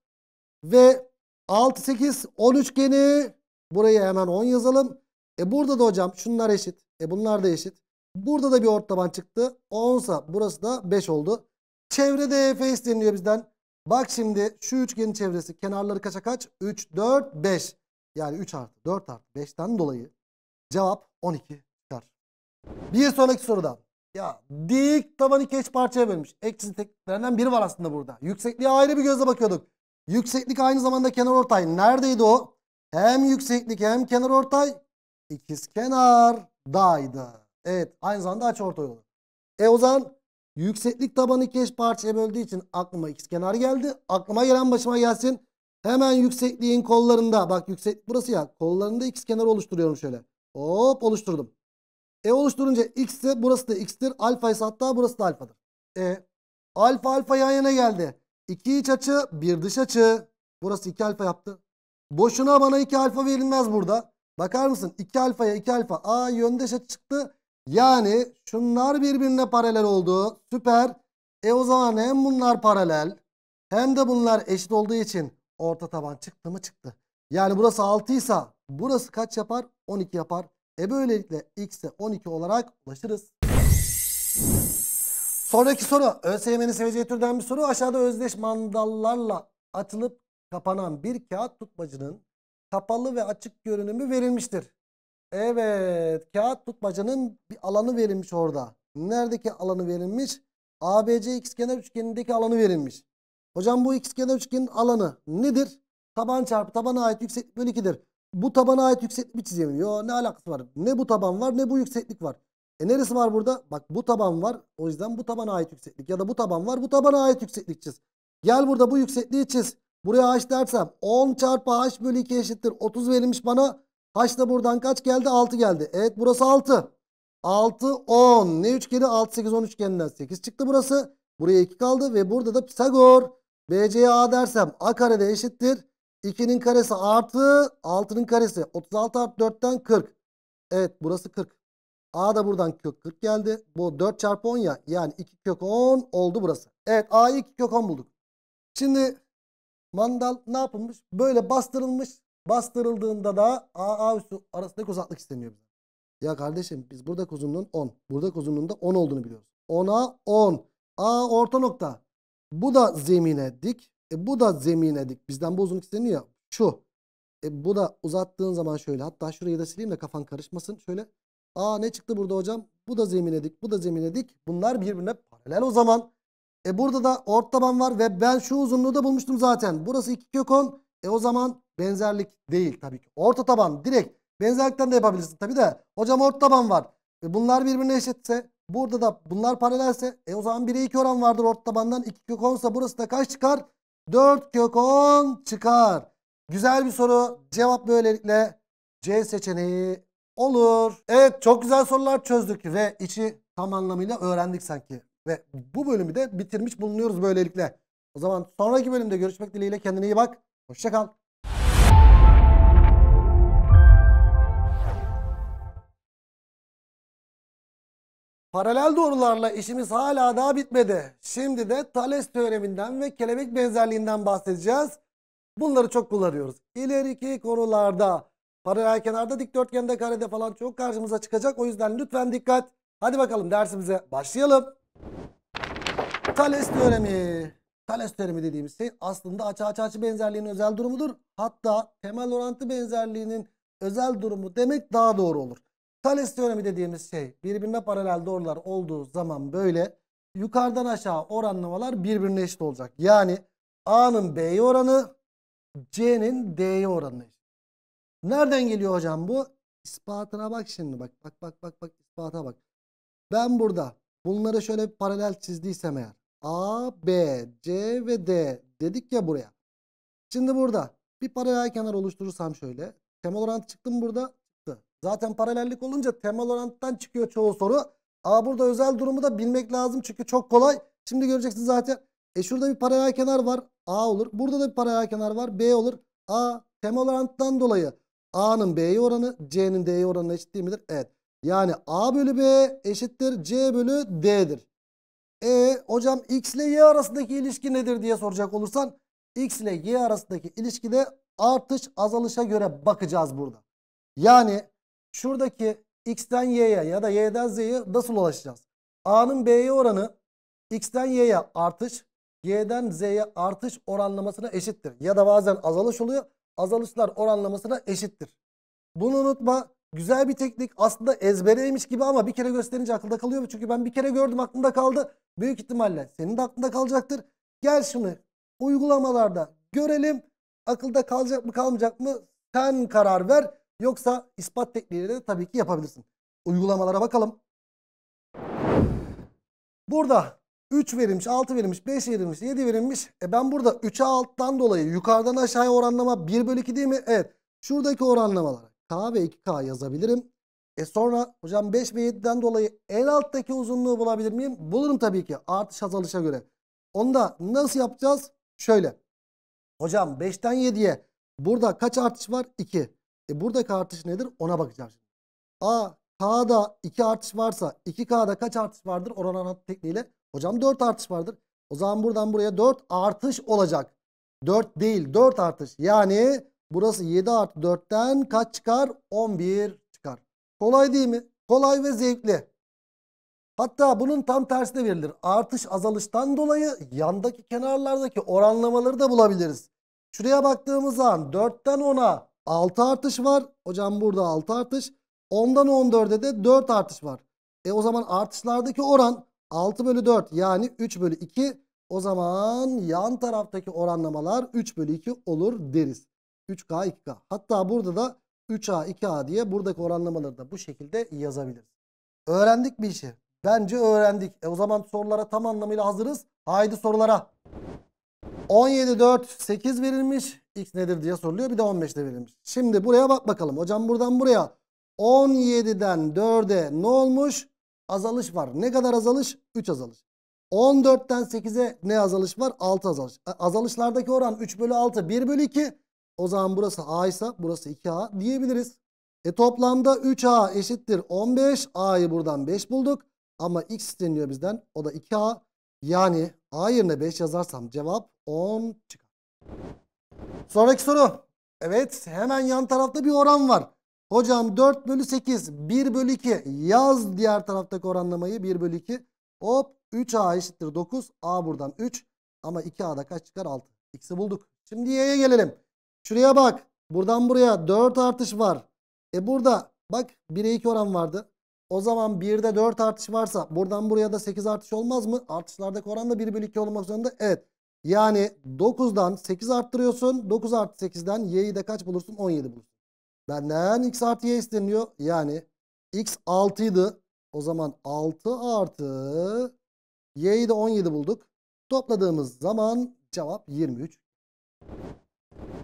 Ve 6 8 10 üçgeni buraya hemen 10 yazalım. E burada da hocam şunlar eşit. E bunlar da eşit. Burada da bir ort taban çıktı. 10 ise burası da 5 oldu. Çevrede DF isteniyor bizden. Bak şimdi şu üçgenin çevresi kenarları kaça kaç? 3, 4, 5. Yani 3 artı 4 artı 5'ten dolayı cevap 12 çıkar. Bir sonraki soruda. Ya dik tabanı iki eş parçaya bölmüş. Eksikliklerinden biri var aslında burada. Yüksekliğe ayrı bir gözle bakıyorduk. Yükseklik aynı zamanda kenar ortay. Neredeydi o? Hem yükseklik hem kenar ortay ikiz kenardaydı. Evet aynı zamanda açı ortay olur. E o zaman Yükseklik tabanı iki parçaya böldüğü için aklıma x kenar geldi. Aklıma gelen başıma gelsin. Hemen yüksekliğin kollarında bak yüksek, burası ya kollarında x kenar oluşturuyorum şöyle. Hop oluşturdum. E oluşturunca x de burası da x'tir. Alfa ise hatta burası da alfadır. E alfa alfa yan yana geldi. İki iç açı bir dış açı. Burası 2 alfa yaptı. Boşuna bana 2 alfa verilmez burada. Bakar mısın? 2 alfaya 2 alfa. A yöndeş açı çıktı. Yani şunlar birbirine paralel oldu. Süper. E o zaman hem bunlar paralel hem de bunlar eşit olduğu için orta taban çıktı mı çıktı. Yani burası 6 ise burası kaç yapar? 12 yapar. E böylelikle x'e 12 olarak ulaşırız. Sonraki soru. ÖSYM'nin seveceği türden bir soru. Aşağıda özdeş mandallarla atılıp kapanan bir kağıt tutmacının kapalı ve açık görünümü verilmiştir. Evet kağıt tutmacanın bir alanı verilmiş orada. Neredeki alanı verilmiş? ABC ikizkenar üçgenindeki alanı verilmiş. Hocam bu ikizkenar üçgenin alanı nedir? Taban çarpı tabana ait yükseklik bölü 2'dir. Bu tabana ait yükseklik mi çizeyim? Yo ne alakası var? Ne bu taban var ne bu yükseklik var. E neresi var burada? Bak bu taban var. O yüzden bu tabana ait yükseklik. Ya da bu taban var. Bu tabana ait yükseklik çiz. Gel burada bu yüksekliği çiz. Buraya h dersem 10 çarpı h bölü 2 eşittir. 30 verilmiş bana. Kaç da buradan kaç geldi? 6 geldi. Evet burası 6. 6, 10. Ne üçgeni? 6, 8, 10 üçgeninden 8 çıktı burası. Buraya 2 kaldı ve burada da Pisagor. BC'ye A dersem A kare de eşittir. 2'nin karesi artı 6'nın karesi. 36 artı 4'ten 40. Evet burası 40. A da buradan kök 40 geldi. Bu 4 çarpı 10 ya. Yani 2 kök 10 oldu burası. Evet A'yı 2 kök 10 bulduk. Şimdi mandal ne yapılmış? Böyle bastırılmış Bastırıldığında da AA üssü arasındaki uzaklık isteniyor bize. Ya kardeşim biz burada uzunluğun 10. burada uzunluğun da 10 olduğunu biliyoruz. 10'a 10. A orta nokta. Bu da zemine dik. E, bu da zemine dik. Bizden bu uzunluk isteniyor. Şu. E, bu da uzattığın zaman şöyle. Hatta şurayı da sileyim de kafan karışmasın. Şöyle. A ne çıktı burada hocam? Bu da zemine dik. Bu da zemine dik. Bunlar birbirine paralel o zaman. E burada da ort taban var ve ben şu uzunluğu da bulmuştum zaten. Burası 2 kök 10. E o zaman benzerlik değil tabii ki. Orta taban direkt benzerlikten de yapabilirsin tabii de. Hocam orta taban var. E bunlar birbirine eşitse burada da bunlar paralelse e o zaman 1'e 2 oran vardır orta tabandan. 2 kök 10 burası da kaç çıkar? 4 kök 10 çıkar. Güzel bir soru. Cevap böylelikle C seçeneği olur. Evet çok güzel sorular çözdük ve içi tam anlamıyla öğrendik sanki. Ve bu bölümü de bitirmiş bulunuyoruz böylelikle. O zaman sonraki bölümde görüşmek dileğiyle kendine iyi bak. Hoşçakal. Paralel doğrularla işimiz hala daha bitmedi. Şimdi de Thales teoreminden ve kelebek benzerliğinden bahsedeceğiz. Bunları çok kullanıyoruz. İleriki konularda paralel kenarda dikdörtgende karede falan çok karşımıza çıkacak. O yüzden lütfen dikkat. Hadi bakalım dersimize başlayalım. Thales teoremi. Thales teoremi dediğimiz şey aslında açı açı açı benzerliğinin özel durumudur. Hatta temel orantı benzerliğinin özel durumu demek daha doğru olur. Thales teoremi dediğimiz şey birbirine paralel doğrular olduğu zaman böyle yukarıdan aşağı oranlamalar birbirine eşit olacak. Yani A'nın B'ye oranı C'nin D'ye oranı eşit. Nereden geliyor hocam bu? İspatına bak şimdi bak bak bak bak bak ispata bak. Ben burada bunları şöyle bir paralel çizdiysem eğer A, B, C ve D dedik ya buraya. Şimdi burada bir paralel kenar oluşturursam şöyle. Temel orantı çıktı mı burada? Çıktı. Zaten paralellik olunca temel oranttan çıkıyor çoğu soru. A burada özel durumu da bilmek lazım çünkü çok kolay. Şimdi göreceksiniz zaten. E şurada bir paralel kenar var. A olur. Burada da bir paralel kenar var. B olur. A temel oranttan dolayı A'nın B'ye oranı C'nin D'ye oranına eşit değil midir? Evet. Yani A bölü B eşittir C bölü D'dir. E hocam x ile y arasındaki ilişki nedir diye soracak olursan x ile y arasındaki ilişkide artış azalışa göre bakacağız burada. Yani şuradaki x'ten y'ye ya da y'den z'ye nasıl ulaşacağız? A'nın b'ye oranı x'ten y'ye artış, y'den z'ye artış oranlamasına eşittir. Ya da bazen azalış oluyor. Azalışlar oranlamasına eşittir. Bunu unutma. Güzel bir teknik aslında ezbereymiş gibi ama bir kere gösterince akılda kalıyor. Çünkü ben bir kere gördüm aklımda kaldı. Büyük ihtimalle senin de aklında kalacaktır. Gel şunu uygulamalarda görelim. Akılda kalacak mı kalmayacak mı sen karar ver. Yoksa ispat tekniğiyle de tabii ki yapabilirsin. Uygulamalara bakalım. Burada 3 verilmiş, 6 verilmiş, 5 verilmiş, 7 verilmiş. E ben burada 3'e alttan dolayı yukarıdan aşağıya oranlama 1 bölü 2 değil mi? Evet. Şuradaki oranlamalara K ve 2K yazabilirim. E sonra hocam 5 ve 7'den dolayı en alttaki uzunluğu bulabilir miyim? Bulurum tabii ki artış azalışa göre. Onu da nasıl yapacağız? Şöyle. Hocam 5'ten 7'ye burada kaç artış var? 2. E buradaki artış nedir? Ona bakacağım. A K'da 2 artış varsa 2K'da kaç artış vardır? Oran anahtar tekniğiyle. Hocam 4 artış vardır. O zaman buradan buraya 4 artış olacak. 4 değil 4 artış. Yani Burası 7 artı 4'ten kaç çıkar? 11 çıkar. Kolay değil mi? Kolay ve zevkli. Hatta bunun tam tersi de verilir. Artış azalıştan dolayı yandaki kenarlardaki oranlamaları da bulabiliriz. Şuraya baktığımız zaman 4'ten 10'a 6 artış var. Hocam burada 6 artış. 10'dan 14'e de 4 artış var. E o zaman artışlardaki oran 6 bölü 4 yani 3 bölü 2. O zaman yan taraftaki oranlamalar 3 bölü 2 olur deriz. 3K 2K. Hatta burada da 3A 2A diye buradaki oranlamaları da bu şekilde yazabiliriz. Öğrendik bir işi. Bence öğrendik. E o zaman sorulara tam anlamıyla hazırız. Haydi sorulara. 17 4 8 verilmiş. X nedir diye soruluyor. Bir de 15 de verilmiş. Şimdi buraya bak bakalım. Hocam buradan buraya 17'den 4'e ne olmuş? Azalış var. Ne kadar azalış? 3 azalış. 14'ten 8'e ne azalış var? 6 azalış. E, azalışlardaki oran 3 bölü 6 1 bölü 2. O zaman burası A ise burası 2A diyebiliriz. E toplamda 3A eşittir 15. A'yı buradan 5 bulduk. Ama X isteniyor bizden. O da 2A. Yani A yerine 5 yazarsam cevap 10 çıkar. Sonraki soru. Evet hemen yan tarafta bir oran var. Hocam 4 bölü 8 1 bölü 2 yaz diğer taraftaki oranlamayı 1 bölü 2. Hop 3A eşittir 9. A buradan 3 ama 2A'da kaç çıkar 6. X'i bulduk. Şimdi Y'ye gelelim. Şuraya bak. Buradan buraya 4 artış var. E burada bak 1'e 2 oran vardı. O zaman 1'de 4 artış varsa buradan buraya da 8 artış olmaz mı? Artışlardaki oran da 1 bölü 2 olmak zorunda. Evet. Yani 9'dan 8 arttırıyorsun. 9 artı 8'den y'yi de kaç bulursun? 17 bulursun. Benden x artı y isteniyor. Yani x 6 O zaman 6 artı y'yi de 17 bulduk. Topladığımız zaman cevap 23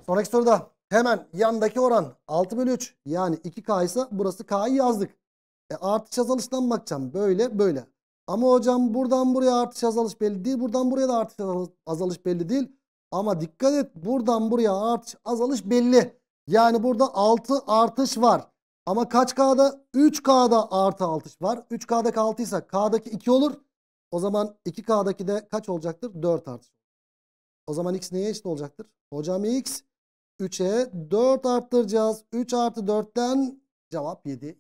Sonraki soruda hemen yandaki oran 6 bölü 3. Yani 2K ise burası K'yı yazdık. E, artış azalıştan bakacağım. Böyle böyle. Ama hocam buradan buraya artış azalış belli değil. Buradan buraya da artış azalış belli değil. Ama dikkat et buradan buraya artış azalış belli. Yani burada 6 artış var. Ama kaç K'da? 3K'da artı artış var. 3K'daki 6 ise K'daki 2 olur. O zaman 2K'daki de kaç olacaktır? 4 artış. O zaman X neye eşit olacaktır? Hocam X 3'e 4 arttıracağız. 3 artı 4'ten cevap 7.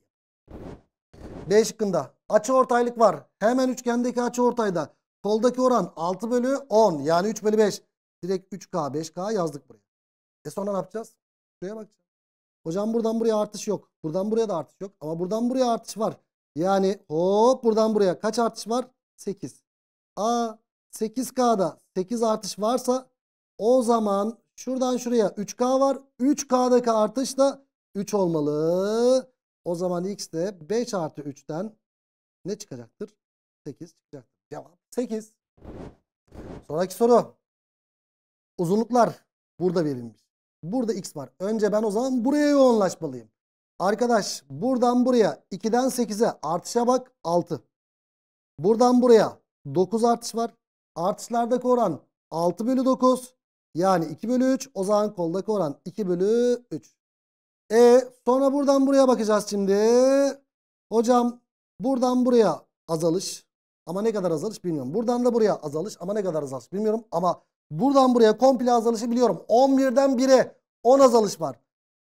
B şıkkında açı ortaylık var. Hemen üçgendeki açı ortayda. Koldaki oran 6 bölü 10 yani 3 bölü 5. Direkt 3K 5K yazdık buraya. E sonra ne yapacağız? Şuraya bakacağız. Hocam buradan buraya artış yok. Buradan buraya da artış yok. Ama buradan buraya artış var. Yani hop buradan buraya kaç artış var? 8. A 8K'da 8 artış varsa o zaman Şuradan şuraya 3K var. 3K'daki artış da 3 olmalı. O zaman X de 5 artı 3'ten ne çıkacaktır? 8 çıkacaktır. Cevap 8. Sonraki soru. Uzunluklar burada verilmiş. Burada X var. Önce ben o zaman buraya yoğunlaşmalıyım. Arkadaş buradan buraya 2'den 8'e artışa bak 6. Buradan buraya 9 artış var. Artışlardaki oran 6 bölü 9. Yani 2 bölü 3 o zaman koldaki oran 2 bölü 3. E sonra buradan buraya bakacağız şimdi. Hocam buradan buraya azalış ama ne kadar azalış bilmiyorum. Buradan da buraya azalış ama ne kadar azalış bilmiyorum. Ama buradan buraya komple azalışı biliyorum. 11'den 1'e 10 azalış var.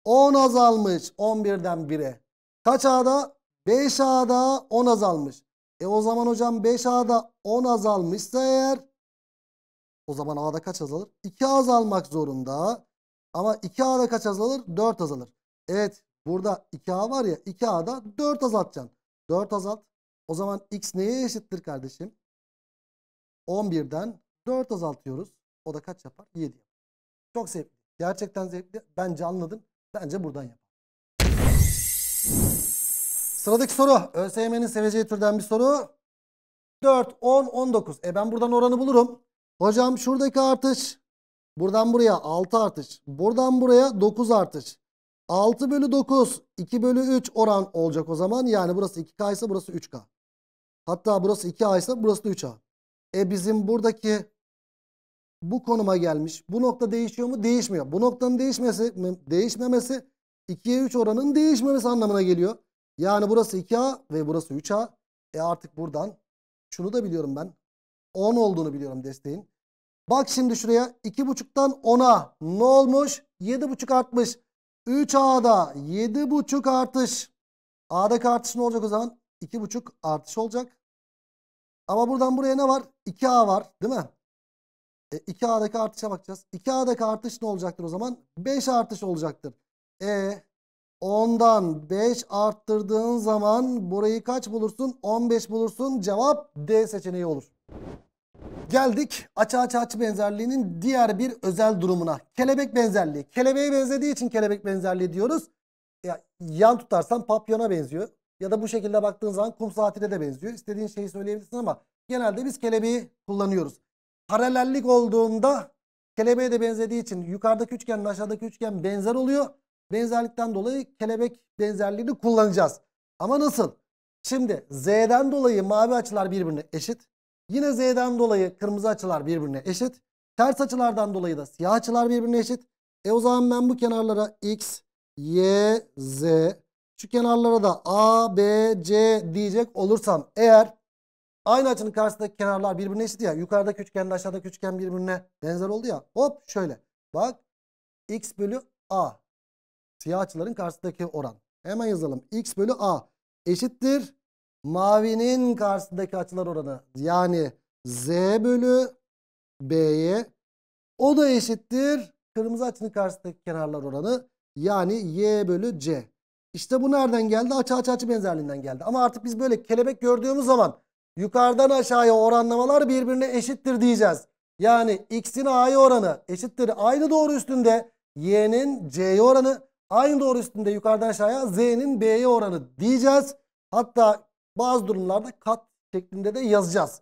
10 azalmış 11'den 1'e. Kaç A'da? 5 A'da 10 azalmış. E o zaman hocam 5 A'da 10 azalmışsa eğer o zaman A'da kaç azalır? 2 azalmak zorunda. Ama 2A'da kaç azalır? 4 azalır. Evet burada 2A var ya 2A'da 4 azaltacaksın. 4 azalt. O zaman X neye eşittir kardeşim? 11'den 4 azaltıyoruz. O da kaç yapar? 7 Çok zevkli. Gerçekten zevkli. Bence anladım. Bence buradan yapar. Sıradaki soru. ÖSYM'nin seveceği türden bir soru. 4, 10, 19. E ben buradan oranı bulurum. Hocam şuradaki artış buradan buraya 6 artış. Buradan buraya 9 artış. 6 bölü 9 2 bölü 3 oran olacak o zaman. Yani burası 2K ise burası 3K. Hatta burası 2A ise burası da 3A. E bizim buradaki bu konuma gelmiş. Bu nokta değişiyor mu? Değişmiyor. Bu noktanın değişmesi, değişmemesi 2'ye 3 oranın değişmemesi anlamına geliyor. Yani burası 2A ve burası 3A. E artık buradan şunu da biliyorum ben. 10 olduğunu biliyorum desteğin. Bak şimdi şuraya 2.5'tan 10'a ne olmuş? 7.5 artmış. 3A'da 7.5 artış. A'daki artış ne olacak o zaman? 2.5 artış olacak. Ama buradan buraya ne var? 2A var değil mi? E, 2A'daki artışa bakacağız. 2A'daki artış ne olacaktır o zaman? 5 artış olacaktır. E 10'dan 5 arttırdığın zaman burayı kaç bulursun? 15 bulursun. Cevap D seçeneği olur. Geldik açı açı açı benzerliğinin diğer bir özel durumuna. Kelebek benzerliği. Kelebeğe benzediği için kelebek benzerliği diyoruz. Ya, yan tutarsan papyona benziyor. Ya da bu şekilde baktığın zaman kum saatine de benziyor. İstediğin şeyi söyleyebilirsin ama genelde biz kelebeği kullanıyoruz. Paralellik olduğunda kelebeğe de benzediği için yukarıdaki üçgenle aşağıdaki üçgen benzer oluyor. Benzerlikten dolayı kelebek benzerliğini kullanacağız. Ama nasıl? Şimdi Z'den dolayı mavi açılar birbirine eşit. Yine Z'den dolayı kırmızı açılar birbirine eşit. Ters açılardan dolayı da siyah açılar birbirine eşit. E o zaman ben bu kenarlara X, Y, Z şu kenarlara da A, B, C diyecek olursam eğer aynı açının karşısındaki kenarlar birbirine eşit ya. Yukarıdaki üçgenle aşağıdaki üçgen birbirine benzer oldu ya. Hop şöyle bak X bölü A siyah açıların karşısındaki oran. Hemen yazalım. X bölü A eşittir Mavinin karşısındaki açılar oranı yani Z bölü B'ye o da eşittir kırmızı açının karşısındaki kenarlar oranı yani Y bölü C. İşte bu nereden geldi? Açı açı açı benzerliğinden geldi. Ama artık biz böyle kelebek gördüğümüz zaman yukarıdan aşağıya oranlamalar birbirine eşittir diyeceğiz. Yani x'in a'ya oranı eşittir aynı doğru üstünde y'nin c'ye oranı aynı doğru üstünde yukarıdan aşağıya z'nin b'ye oranı diyeceğiz. Hatta bazı durumlarda kat şeklinde de yazacağız.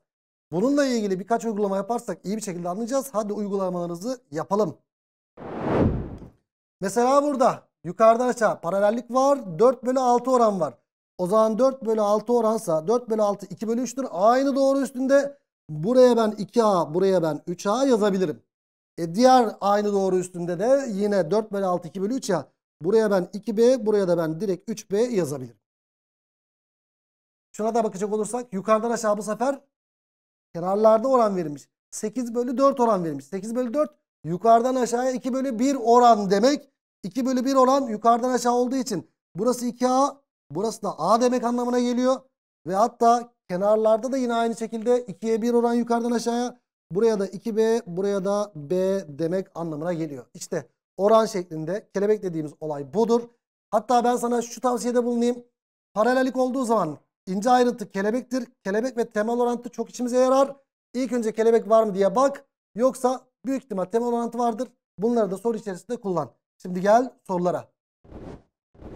Bununla ilgili birkaç uygulama yaparsak iyi bir şekilde anlayacağız. Hadi uygulamalarınızı yapalım. Mesela burada yukarıdan aşağı paralellik var. 4 bölü 6 oran var. O zaman 4 bölü 6 oransa 4 bölü 6 2 bölü 3'tür. Aynı doğru üstünde buraya ben 2A buraya ben 3A yazabilirim. E diğer aynı doğru üstünde de yine 4 bölü 6 2 bölü 3 ya. Buraya ben 2B buraya da ben direkt 3B yazabilirim. Şuna da bakacak olursak yukarıdan aşağı bu sefer kenarlarda oran verilmiş. 8 bölü 4 oran verilmiş. 8 bölü 4 yukarıdan aşağıya 2 bölü 1 oran demek. 2 bölü 1 oran yukarıdan aşağı olduğu için burası 2A burası da A demek anlamına geliyor. Ve hatta kenarlarda da yine aynı şekilde 2'ye 1 oran yukarıdan aşağıya buraya da 2B buraya da B demek anlamına geliyor. İşte oran şeklinde kelebek dediğimiz olay budur. Hatta ben sana şu tavsiyede bulunayım. Paralellik olduğu zaman İnce ayrıntı kelebektir. Kelebek ve temel orantı çok içimize yarar. İlk önce kelebek var mı diye bak. Yoksa büyük ihtimal temel orantı vardır. Bunları da soru içerisinde kullan. Şimdi gel sorulara.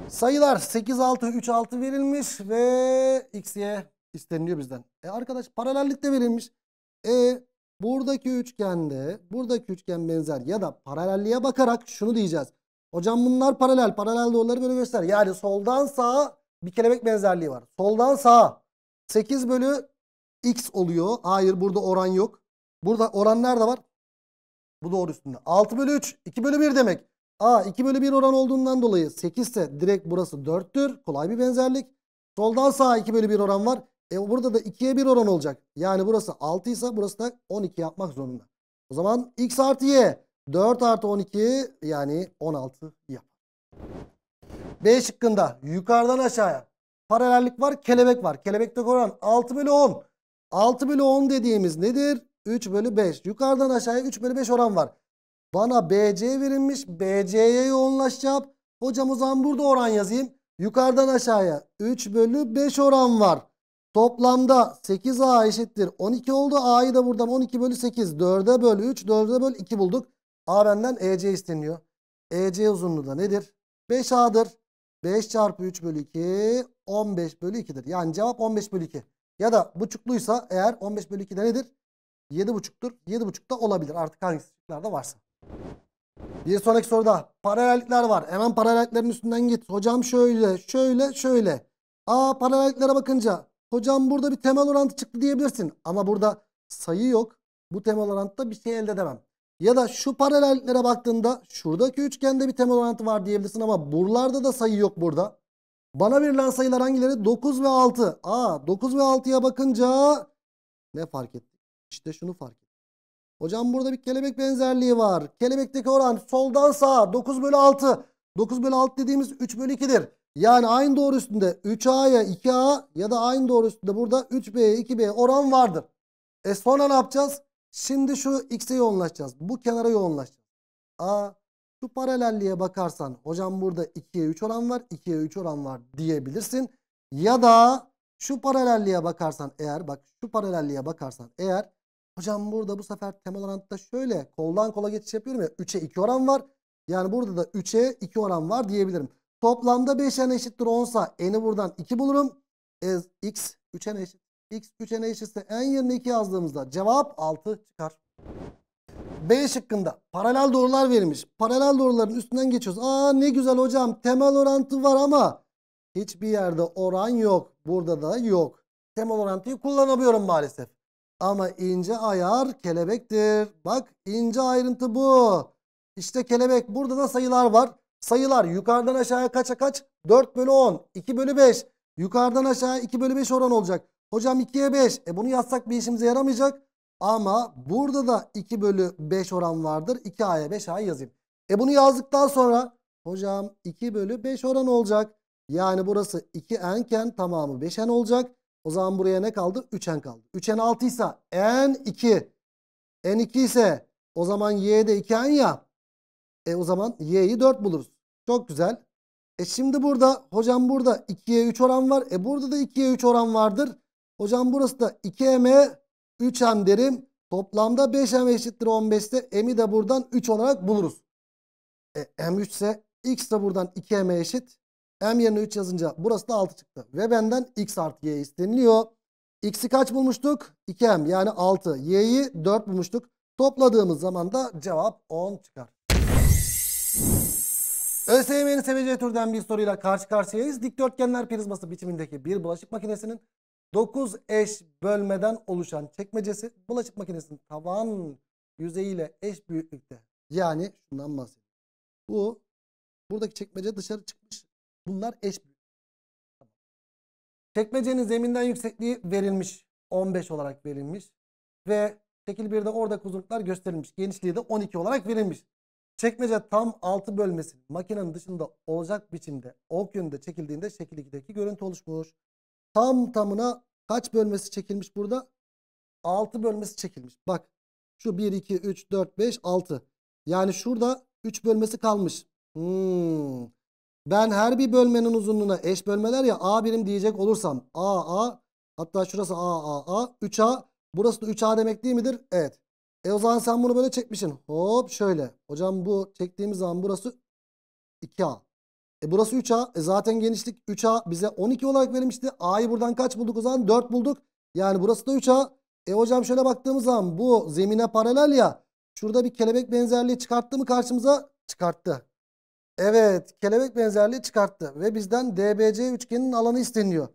Sayılar 8, 6, 3, 6 verilmiş ve x, y isteniliyor bizden. E arkadaş paralellikte verilmiş. E buradaki üçgende buradaki üçgen benzer ya da paralelliğe bakarak şunu diyeceğiz. Hocam bunlar paralel. Paralel doğruları böyle göster. Yani soldan sağa bir kelebek benzerliği var. Soldan sağa 8 bölü x oluyor. Hayır burada oran yok. Burada oran nerede var? Bu doğru üstünde. 6 bölü 3 2 bölü 1 demek. A 2 bölü 1 oran olduğundan dolayı 8 ise direkt burası 4'tür. Kolay bir benzerlik. Soldan sağa 2 bölü 1 oran var. E burada da 2'ye 1 oran olacak. Yani burası 6 ise burası da 12 yapmak zorunda. O zaman x artı y 4 artı 12 yani 16 yap. B şıkkında yukarıdan aşağıya paralellik var kelebek var. Kelebekte oran 6 bölü 10. 6 bölü 10 dediğimiz nedir? 3 bölü 5. Yukarıdan aşağıya 3 bölü 5 oran var. Bana BC verilmiş. BC'ye yoğunlaşacağım. Hocam o zaman burada oran yazayım. Yukarıdan aşağıya 3 bölü 5 oran var. Toplamda 8A eşittir 12 oldu. A'yı da buradan 12 bölü 8. 4'e bölü 3. 4'e bölü 2 bulduk. A benden EC isteniyor. EC uzunluğu da nedir? 5A'dır. 5 çarpı 3 bölü 2 15 bölü 2'dir. Yani cevap 15 bölü 2. Ya da buçukluysa eğer 15 bölü 2 de nedir? 7,5'tur. 7,5 da olabilir artık hangisi şıklarda varsa. Bir sonraki soruda paralellikler var. Hemen paralelliklerin üstünden git. Hocam şöyle, şöyle, şöyle. Aa paralelliklere bakınca hocam burada bir temel orantı çıktı diyebilirsin. Ama burada sayı yok. Bu temel orantıda bir şey elde edemem. Ya da şu paralelliklere baktığında şuradaki üçgende bir temel orantı var diyebilirsin ama buralarda da sayı yok burada. Bana verilen sayılar hangileri? 9 ve 6. Aa 9 ve 6'ya bakınca ne fark ettik? İşte şunu fark ettik. Hocam burada bir kelebek benzerliği var. Kelebekteki oran soldan sağa 9 bölü 6. 9 bölü 6 dediğimiz 3 bölü 2'dir. Yani aynı doğru üstünde 3A'ya 2A ya da aynı doğru üstünde burada 3B'ye 2B oran vardır. E sonra ne yapacağız? Şimdi şu x'e yoğunlaşacağız. Bu kenara yoğunlaşacağız. A şu paralelliğe bakarsan hocam burada 2'ye 3 oran var 2'ye 3 oran var diyebilirsin. Ya da şu paralelliğe bakarsan eğer bak şu paralelliğe bakarsan eğer hocam burada bu sefer temel oranda şöyle koldan kola geçiş yapıyorum ya 3'e 2 oran var. Yani burada da 3'e 2 oran var diyebilirim. Toplamda 5'e eşittir 10 sa n'i buradan 2 bulurum. Ez, x 3'e eşit x köşene eşitse n yerine 2 yazdığımızda cevap 6 çıkar. B şıkkında paralel doğrular verilmiş. Paralel doğruların üstünden geçiyoruz. Aa ne güzel hocam temel orantı var ama hiçbir yerde oran yok. Burada da yok. Temel orantıyı kullanamıyorum maalesef. Ama ince ayar kelebektir. Bak ince ayrıntı bu. İşte kelebek. Burada da sayılar var. Sayılar yukarıdan aşağıya kaça kaç? 4 bölü 10. 2 bölü 5. Yukarıdan aşağı 2 bölü 5 oran olacak. Hocam 2'ye 5. E bunu yazsak bir işimize yaramayacak. Ama burada da 2 bölü 5 oran vardır. 2A'ya 5A yazayım. E bunu yazdıktan sonra hocam 2 bölü 5 oran olacak. Yani burası 2N iken tamamı 5N olacak. O zaman buraya ne kaldı? 3N kaldı. 3N 6 ise N2. N2 ise o zaman Y'de 2N ya. E o zaman Y'yi 4 buluruz. Çok güzel. E şimdi burada hocam burada 2'ye 3 oran var. E burada da 2'ye 3 oran vardır. Hocam burası da 2m 3m derim. Toplamda 5m eşittir 15'te m'i de buradan 3 olarak buluruz. E, m 3 ise x de buradan 2m eşit. m yerine 3 yazınca burası da 6 çıktı. Ve benden x artı y isteniliyor. x'i kaç bulmuştuk? 2m yani 6. y'yi 4 bulmuştuk. Topladığımız zaman da cevap 10 çıkar. ÖSYM'nin seveceği türden bir soruyla karşı karşıyayız. Dikdörtgenler prizması biçimindeki bir bulaşık makinesinin 9 eş bölmeden oluşan çekmecesi bulaşık makinesinin tavan yüzeyiyle eş büyüklükte. Yani şundan bahsediyorum. Bu buradaki çekmece dışarı çıkmış. Bunlar eş büyüklük. Tamam. Çekmecenin zeminden yüksekliği verilmiş. 15 olarak verilmiş. Ve şekil 1'de orada uzunluklar gösterilmiş. Genişliği de 12 olarak verilmiş. Çekmece tam 6 bölmesi makinenin dışında olacak biçimde ok yönünde çekildiğinde şekil 2'deki görüntü oluşmuş. Tam tamına kaç bölmesi çekilmiş burada? 6 bölmesi çekilmiş. Bak şu 1, 2, 3, 4, 5, 6. Yani şurada 3 bölmesi kalmış. Hmm. Ben her bir bölmenin uzunluğuna eş bölmeler ya A birim diyecek olursam A A hatta şurası A A A 3A burası da 3A demek değil midir? Evet. E o zaman sen bunu böyle çekmişsin. Hop şöyle. Hocam bu çektiğimiz zaman burası 2A. E burası 3A. E zaten genişlik 3A bize 12 olarak verilmişti. A'yı buradan kaç bulduk o zaman? 4 bulduk. Yani burası da 3A. E hocam şöyle baktığımız zaman bu zemine paralel ya. Şurada bir kelebek benzerliği çıkarttı mı karşımıza? Çıkarttı. Evet kelebek benzerliği çıkarttı. Ve bizden DBC üçgenin alanı isteniyor.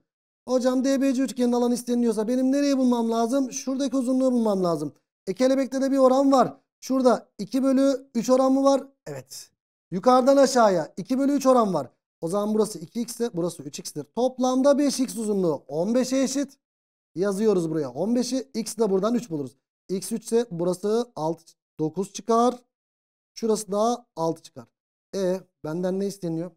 Hocam DBC üçgenin alanı isteniyorsa benim nereye bulmam lazım? Şuradaki uzunluğu bulmam lazım. E kelebekte de bir oran var. Şurada 2 bölü 3 oran mı var? Evet. Yukarıdan aşağıya 2 bölü 3 oran var. O zaman burası 2x ise burası 3x'tir. Toplamda 5x uzunluğu 15'e eşit. Yazıyoruz buraya 15'i. x de buradan 3 buluruz. x 3 ise burası 6, 9 çıkar. Şurası da 6 çıkar. E benden ne isteniyor?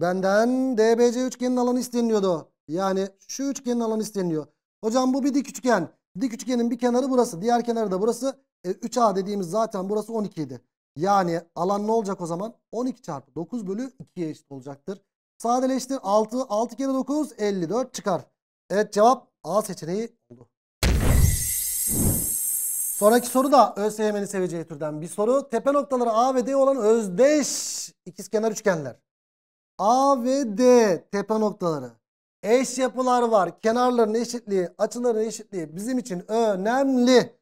Benden DBC üçgenin alanı isteniyordu. Yani şu üçgenin alanı isteniyor. Hocam bu bir dik üçgen. Dik üçgenin bir kenarı burası. Diğer kenarı da burası. E, 3A dediğimiz zaten burası 12 idi. Yani alan ne olacak o zaman? 12 çarpı 9 bölü 2'ye eşit olacaktır. Sadeleştir 6. 6 kere 9 54 çıkar. Evet cevap A seçeneği oldu. Sonraki soru da ÖSYM'nin seveceği türden bir soru. Tepe noktaları A ve D olan özdeş ikizkenar üçgenler. A ve D tepe noktaları. Eş yapılar var. Kenarların eşitliği, açıların eşitliği bizim için önemli.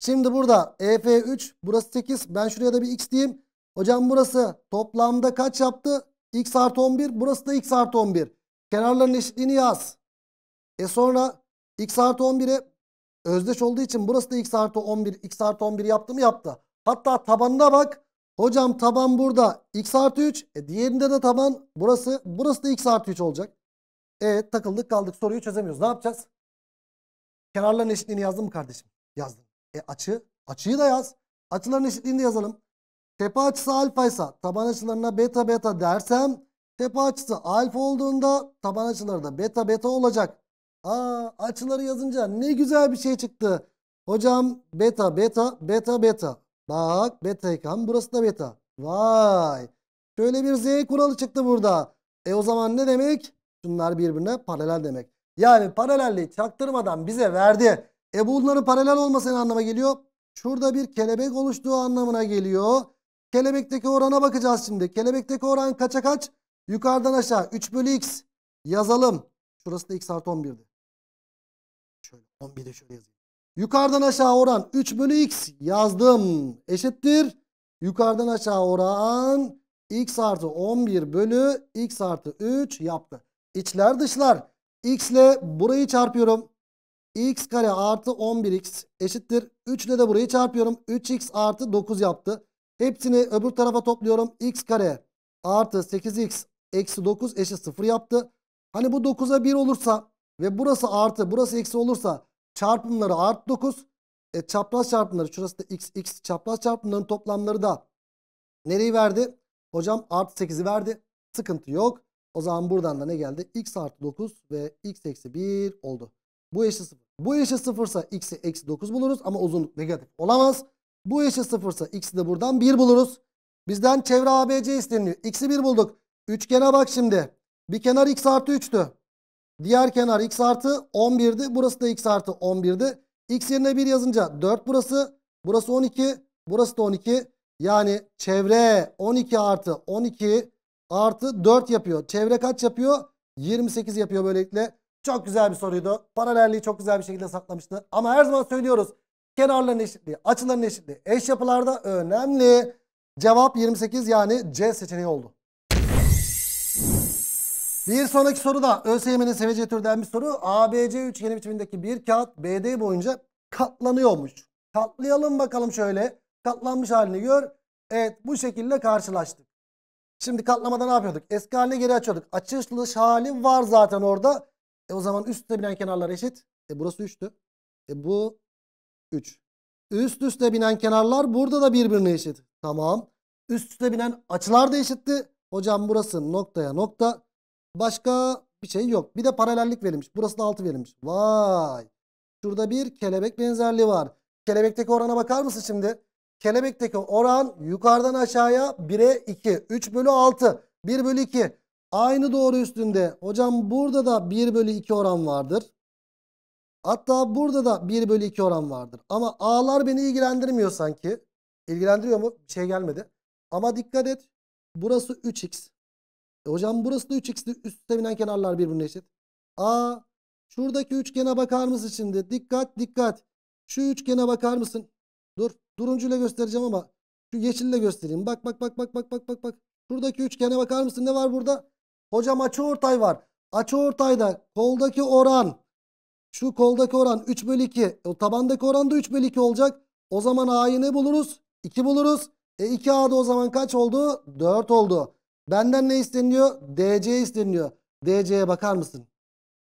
Şimdi burada EF3 burası 8. Ben şuraya da bir x diyeyim. Hocam burası toplamda kaç yaptı? x artı 11 burası da x artı 11. Kenarların eşitliğini yaz. E sonra x artı 11'e özdeş olduğu için burası da x artı 11 x artı 11 yaptı mı yaptı. Hatta tabanına bak. Hocam taban burada x artı 3. E diğerinde de taban burası. Burası da x artı 3 olacak. E takıldık kaldık soruyu çözemiyoruz. Ne yapacağız? Kenarların eşitliğini yazdım mı kardeşim? Yazdım. E açı. Açıyı da yaz. Açıların eşitliğini de yazalım. Tepe açısı alfaysa taban açılarına beta beta dersem tepe açısı alfa olduğunda taban açıları da beta beta olacak. Aa açıları yazınca ne güzel bir şey çıktı. Hocam beta beta beta beta. Bak beta ekran burası da beta. Vay. Şöyle bir z kuralı çıktı burada. E o zaman ne demek? Şunlar birbirine paralel demek. Yani paralelliği çaktırmadan bize verdi. E bunların paralel olması ne anlama geliyor? Şurada bir kelebek oluştuğu anlamına geliyor. Kelebekteki orana bakacağız şimdi. Kelebekteki oran kaça kaç? Yukarıdan aşağı 3 bölü x yazalım. Şurası da x artı 11'di. Şöyle 11'i şöyle yazayım. Yukarıdan aşağı oran 3 bölü x yazdım. Eşittir. Yukarıdan aşağı oran x artı 11 bölü x artı 3 yaptı. İçler dışlar. x ile burayı çarpıyorum x kare artı 11x eşittir. 3 ile de burayı çarpıyorum. 3x artı 9 yaptı. Hepsini öbür tarafa topluyorum. x kare artı 8x eksi 9 eşit 0 yaptı. Hani bu 9'a 1 olursa ve burası artı burası eksi olursa çarpımları artı 9. E, çapraz çarpımları şurası da x x çapraz çarpımların toplamları da nereyi verdi? Hocam artı 8'i verdi. Sıkıntı yok. O zaman buradan da ne geldi? x artı 9 ve x eksi 1 oldu. Bu eşit 0. Bu eşit 0 ise x'i eksi 9 buluruz ama uzunluk negatif olamaz. Bu eşit 0 ise x'i de buradan 1 buluruz. Bizden çevre ABC isteniyor. X'i 1 bulduk. Üçgene bak şimdi. Bir kenar x artı 3'tü. Diğer kenar x artı 11'di. Burası da x artı 11'di. X yerine 1 yazınca 4 burası. Burası 12. Burası da 12. Yani çevre 12 artı 12 artı 4 yapıyor. Çevre kaç yapıyor? 28 yapıyor böylelikle. Çok güzel bir soruydu. Paralelliği çok güzel bir şekilde saklamıştı. Ama her zaman söylüyoruz. Kenarların eşitliği, açıların eşitliği eş yapılarda önemli. Cevap 28 yani C seçeneği oldu. Bir sonraki soru da ÖSYM'nin seveceği türden bir soru. ABC üçgeni biçimindeki bir kağıt BD boyunca katlanıyormuş. Katlayalım bakalım şöyle. Katlanmış halini gör. Evet bu şekilde karşılaştık. Şimdi katlamada ne yapıyorduk? Eski haline geri açıyorduk. Açılış hali var zaten orada. E o zaman üst üste binen kenarlar eşit. E burası 3'tü. E bu 3. Üst üste binen kenarlar burada da birbirine eşit. Tamam. Üst üste binen açılar da eşitti. Hocam burası noktaya nokta. Başka bir şey yok. Bir de paralellik verilmiş. Burası da 6 verilmiş. Vay. Şurada bir kelebek benzerliği var. Kelebekteki orana bakar mısın şimdi? Kelebekteki oran yukarıdan aşağıya 1'e 2. 3 bölü 6. 1 bölü 2. Aynı doğru üstünde. Hocam burada da 1 bölü 2 oran vardır. Hatta burada da 1 bölü 2 oran vardır. Ama A'lar beni ilgilendirmiyor sanki. İlgilendiriyor mu? Bir şey gelmedi. Ama dikkat et. Burası 3x. E hocam burası da 3x'ti. Üst üste binen kenarlar birbirine eşit. A şuradaki üçgene bakar mısın şimdi? Dikkat dikkat. Şu üçgene bakar mısın? Dur. Duruncuyla göstereceğim ama şu yeşille göstereyim. Bak bak bak bak bak bak bak bak. Şuradaki üçgene bakar mısın? Ne var burada? Hocam açıortay var. Açıortayda koldaki oran şu koldaki oran 3 bölü 2. O tabandaki oran da 3 bölü 2 olacak. O zaman A'yı ne buluruz? 2 buluruz. E 2A'da o zaman kaç oldu? 4 oldu. Benden ne isteniyor? DC isteniyor. DC'ye bakar mısın?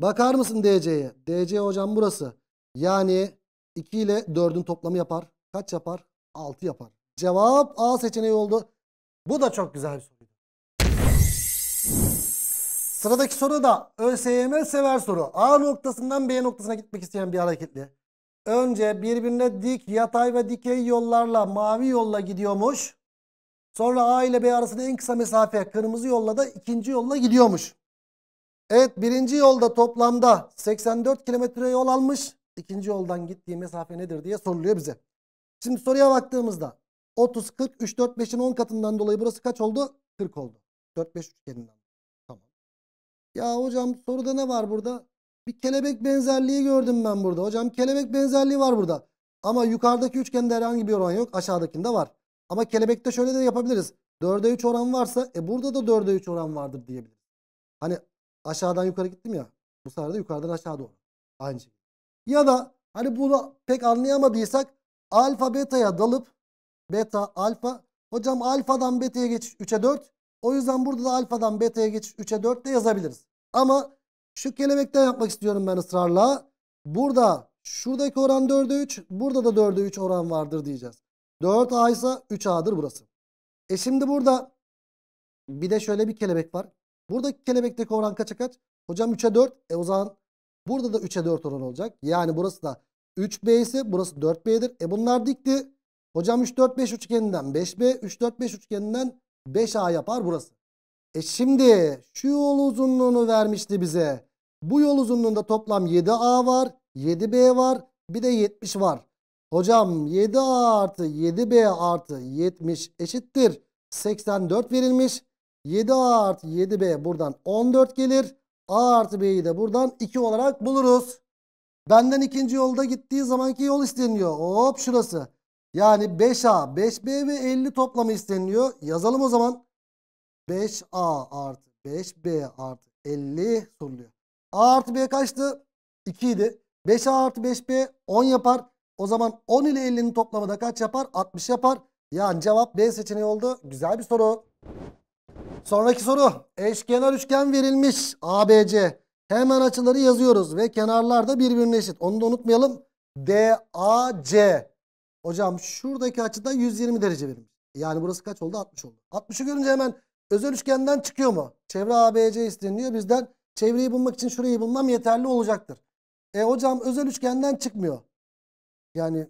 Bakar mısın DC'ye? DC hocam burası. Yani 2 ile 4'ün toplamı yapar. Kaç yapar? 6 yapar. Cevap A seçeneği oldu. Bu da çok güzel bir soru. Sıradaki soru da ÖSYM sever soru. A noktasından B noktasına gitmek isteyen bir hareketli. Önce birbirine dik, yatay ve dikey yollarla mavi yolla gidiyormuş. Sonra A ile B arasında en kısa mesafe kırmızı yolla da ikinci yolla gidiyormuş. Evet birinci yolda toplamda 84 kilometre yol almış. İkinci yoldan gittiği mesafe nedir diye soruluyor bize. Şimdi soruya baktığımızda 30, 40, 3, 4, 5'in 10 katından dolayı burası kaç oldu? 40 oldu. 4-5 üçgeninden. Tamam. Ya hocam soruda ne var burada? Bir kelebek benzerliği gördüm ben burada. Hocam kelebek benzerliği var burada. Ama yukarıdaki üçgende herhangi bir oran yok. Aşağıdakinde var. Ama kelebekte şöyle de yapabiliriz. 4'e 3 oran varsa e burada da 4'e 3 oran vardır diyebiliriz. Hani aşağıdan yukarı gittim ya. Bu sefer de yukarıdan aşağı doğru. Aynı şey. Ya da hani bunu pek anlayamadıysak alfa beta'ya dalıp beta alfa hocam alfadan beta'ya geçiş 3'e 4 o yüzden burada da alfadan beta'ya geçiş 3'e 4 de yazabiliriz. Ama şu kelebekten yapmak istiyorum ben ısrarla. Burada şuradaki oran 4'e 3. Burada da 4'e 3 oran vardır diyeceğiz. 4A ise 3A'dır burası. E şimdi burada bir de şöyle bir kelebek var. Buradaki kelebekteki oran kaça kaç? Hocam 3'e 4. E o zaman burada da 3'e 4 oran olacak. Yani burası da 3B ise burası 4B'dir. E bunlar dikti. Hocam 3 4 5 üçgeninden 5B, 3 4 5 üçgeninden 5A yapar burası. E şimdi şu yol uzunluğunu vermişti bize. Bu yol uzunluğunda toplam 7A var, 7B var, bir de 70 var. Hocam 7A artı 7B artı 70 eşittir. 84 verilmiş. 7A artı 7B buradan 14 gelir. A artı B'yi de buradan 2 olarak buluruz. Benden ikinci yolda gittiği zamanki yol isteniyor. Hop şurası. Yani 5A, 5B ve 50 toplamı isteniliyor. Yazalım o zaman. 5A artı 5B artı 50 soruluyor. A artı B kaçtı? 2 idi. 5A artı 5B 10 yapar. O zaman 10 ile 50'nin toplamı da kaç yapar? 60 yapar. Yani cevap B seçeneği oldu. Güzel bir soru. Sonraki soru. Eşkenar üçgen verilmiş. ABC. Hemen açıları yazıyoruz ve kenarlar da birbirine eşit. Onu da unutmayalım. DAC. Hocam şuradaki açıdan 120 derece verilmiş. Yani burası kaç oldu? 60 oldu. 60'ı görünce hemen özel üçgenden çıkıyor mu? Çevre ABC isteniyor. Bizden çevreyi bulmak için şurayı bulmam yeterli olacaktır. E hocam özel üçgenden çıkmıyor. Yani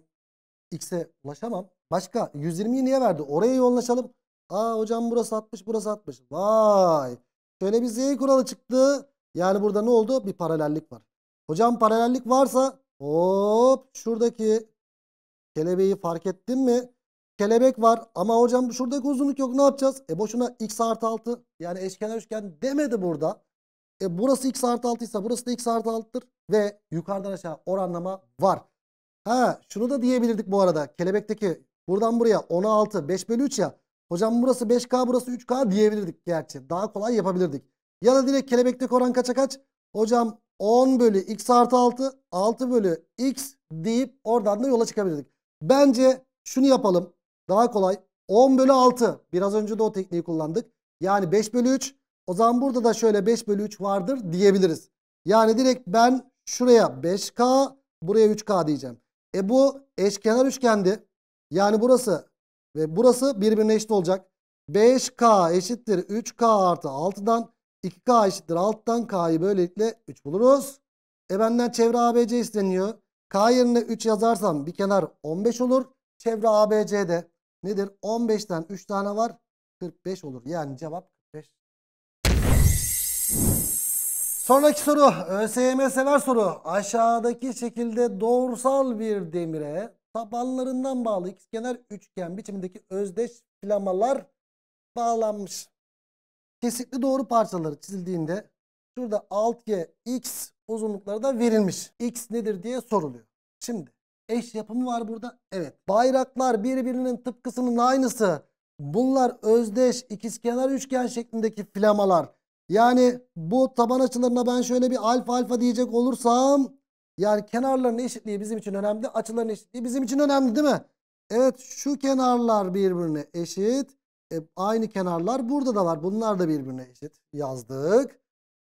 x'e ulaşamam. Başka 120'yi niye verdi? Oraya yoğunlaşalım. Aa hocam burası 60 burası 60. Vay. Şöyle bir z kuralı çıktı. Yani burada ne oldu? Bir paralellik var. Hocam paralellik varsa hop şuradaki Kelebeği fark ettin mi? Kelebek var ama hocam şuradaki uzunluk yok ne yapacağız? E boşuna x artı 6 yani eşkenar üçgen demedi burada. E burası x artı 6 ise burası da x artı 6'dır. Ve yukarıdan aşağı oranlama var. Ha şunu da diyebilirdik bu arada. Kelebekteki buradan buraya 16 5 bölü 3 ya. Hocam burası 5K burası 3K diyebilirdik gerçi. Daha kolay yapabilirdik. Ya da direkt kelebekteki oran kaça kaç? Hocam 10 bölü x artı 6 6 bölü x deyip oradan da yola çıkabilirdik. Bence şunu yapalım. Daha kolay. 10 bölü 6. Biraz önce de o tekniği kullandık. Yani 5 bölü 3. O zaman burada da şöyle 5 bölü 3 vardır diyebiliriz. Yani direkt ben şuraya 5K buraya 3K diyeceğim. E bu eşkenar üçgendi. Yani burası ve burası birbirine eşit olacak. 5K eşittir 3K artı 6'dan 2K eşittir 6'dan K'yı böylelikle 3 buluruz. E benden çevre ABC isteniyor. K yerine 3 yazarsam bir kenar 15 olur. Çevre ABC'de nedir? 15'ten 3 tane var. 45 olur. Yani cevap 45. Sonraki soru ÖSYM sever soru. Aşağıdaki şekilde doğrusal bir demire tabanlarından bağlı ikizkenar üçgen biçimindeki özdeş flamalar bağlanmış. Kesikli doğru parçaları çizildiğinde şurada alt y x uzunluklarda verilmiş. X nedir diye soruluyor. Şimdi eş yapımı var burada. Evet bayraklar birbirinin tıpkısının aynısı. Bunlar özdeş ikizkenar üçgen şeklindeki flamalar. Yani bu taban açılarına ben şöyle bir alfa alfa diyecek olursam yani kenarların eşitliği bizim için önemli. Açıların eşitliği bizim için önemli değil mi? Evet şu kenarlar birbirine eşit. E, aynı kenarlar burada da var. Bunlar da birbirine eşit yazdık.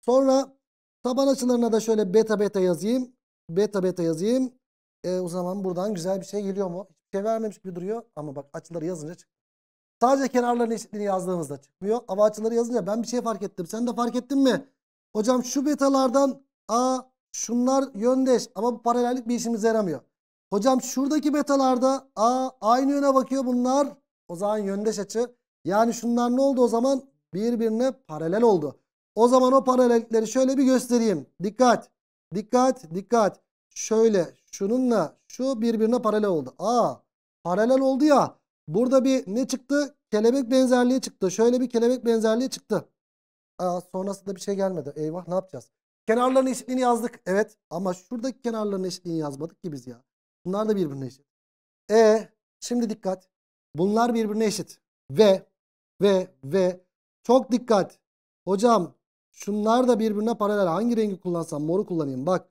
Sonra Taban açılarına da şöyle beta beta yazayım. Beta beta yazayım. E, o zaman buradan güzel bir şey geliyor mu? Hiçbir şey vermemiş gibi duruyor ama bak açıları yazınca çıkıyor. Sadece kenarların eşitliğini yazdığımızda çıkmıyor. Ama açıları yazınca ben bir şey fark ettim. Sen de fark ettin mi? Hocam şu betalardan a şunlar yöndeş ama bu paralellik bir işimize yaramıyor. Hocam şuradaki betalarda a aynı yöne bakıyor bunlar. O zaman yöndeş açı. Yani şunlar ne oldu o zaman? Birbirine paralel oldu. O zaman o paralellikleri şöyle bir göstereyim. Dikkat. Dikkat. Dikkat. Şöyle şununla şu birbirine paralel oldu. Aa paralel oldu ya. Burada bir ne çıktı? Kelebek benzerliği çıktı. Şöyle bir kelebek benzerliği çıktı. Aa, sonrasında bir şey gelmedi. Eyvah ne yapacağız? Kenarların eşitliğini yazdık. Evet ama şuradaki kenarların eşitliğini yazmadık ki biz ya. Bunlar da birbirine eşit. E şimdi dikkat. Bunlar birbirine eşit. Ve ve ve çok dikkat. Hocam Şunlar da birbirine paralel. Hangi rengi kullansam moru kullanayım. Bak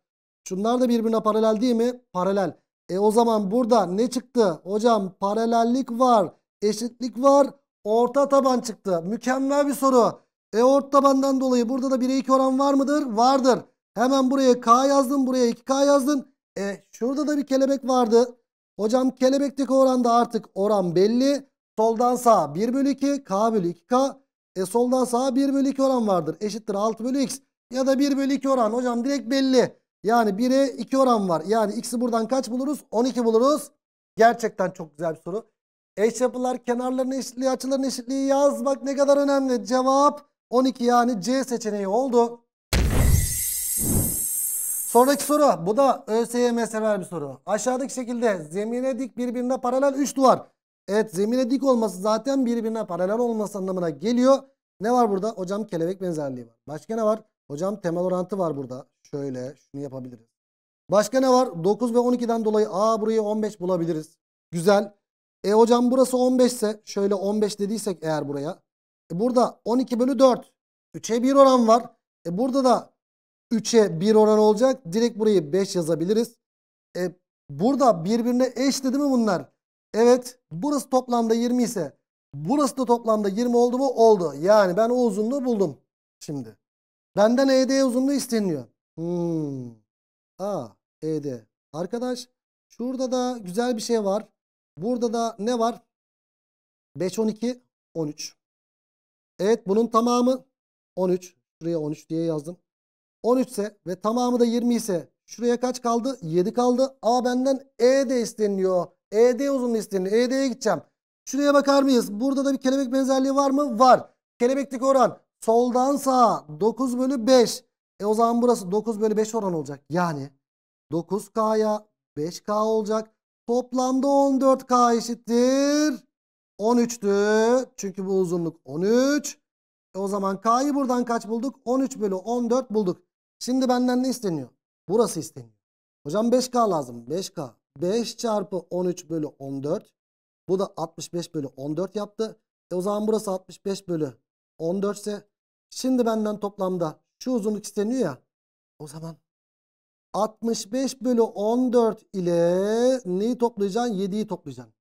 şunlar da birbirine paralel değil mi? Paralel. E o zaman burada ne çıktı? Hocam paralellik var. Eşitlik var. Orta taban çıktı. Mükemmel bir soru. E orta tabandan dolayı burada da 1'e 2 oran var mıdır? Vardır. Hemen buraya K yazdın, Buraya 2K yazdın. E şurada da bir kelebek vardı. Hocam kelebekteki oranda artık oran belli. Soldan sağa 1 bölü 2 K bölü 2K. E soldan sağa 1 bölü 2 oran vardır. Eşittir 6 bölü x. Ya da 1 bölü 2 oran. Hocam direkt belli. Yani 1'e 2 oran var. Yani x'i buradan kaç buluruz? 12 buluruz. Gerçekten çok güzel bir soru. Eş yapılar kenarlarının eşitliği açılarının eşitliği yazmak ne kadar önemli. Cevap 12 yani C seçeneği oldu. Sonraki soru bu da ÖSYM sever bir soru. Aşağıdaki şekilde zemine dik birbirine paralel 3 duvar. Evet zemine dik olması zaten birbirine paralel olması anlamına geliyor. Ne var burada? Hocam kelebek benzerliği var. Başka ne var? Hocam temel orantı var burada. Şöyle şunu yapabiliriz. Başka ne var? 9 ve 12'den dolayı a burayı 15 bulabiliriz. Güzel. E hocam burası 15 ise şöyle 15 dediysek eğer buraya. E burada 12 bölü 4. 3'e 1 oran var. E burada da 3'e 1 oran olacak. Direkt burayı 5 yazabiliriz. E burada birbirine eş dedi mi bunlar? Evet burası toplamda 20 ise burası da toplamda 20 oldu mu? Oldu. Yani ben o uzunluğu buldum şimdi. Benden ED uzunluğu isteniyor. Hmm. A, ED. Arkadaş şurada da güzel bir şey var. Burada da ne var? 5, 12, 13. Evet bunun tamamı 13. Şuraya 13 diye yazdım. 13 ise ve tamamı da 20 ise şuraya kaç kaldı? 7 kaldı. Ama benden ED isteniyor. ED uzunluğu isteniyor. ED'ye gideceğim. Şuraya bakar mıyız? Burada da bir kelebek benzerliği var mı? Var. Kelebeklik oran soldan sağa 9 bölü 5. E o zaman burası 9 bölü 5 oran olacak. Yani 9K'ya 5K olacak. Toplamda 14K eşittir. 13'tü. Çünkü bu uzunluk 13. E o zaman K'yı buradan kaç bulduk? 13 bölü 14 bulduk. Şimdi benden ne isteniyor? Burası isteniyor. Hocam 5K lazım. 5K. 5 çarpı 13 bölü 14. Bu da 65 bölü 14 yaptı. E o zaman burası 65 bölü 14 ise şimdi benden toplamda şu uzunluk isteniyor ya. O zaman 65 bölü 14 ile neyi toplayacaksın? 7'yi toplayacaksın.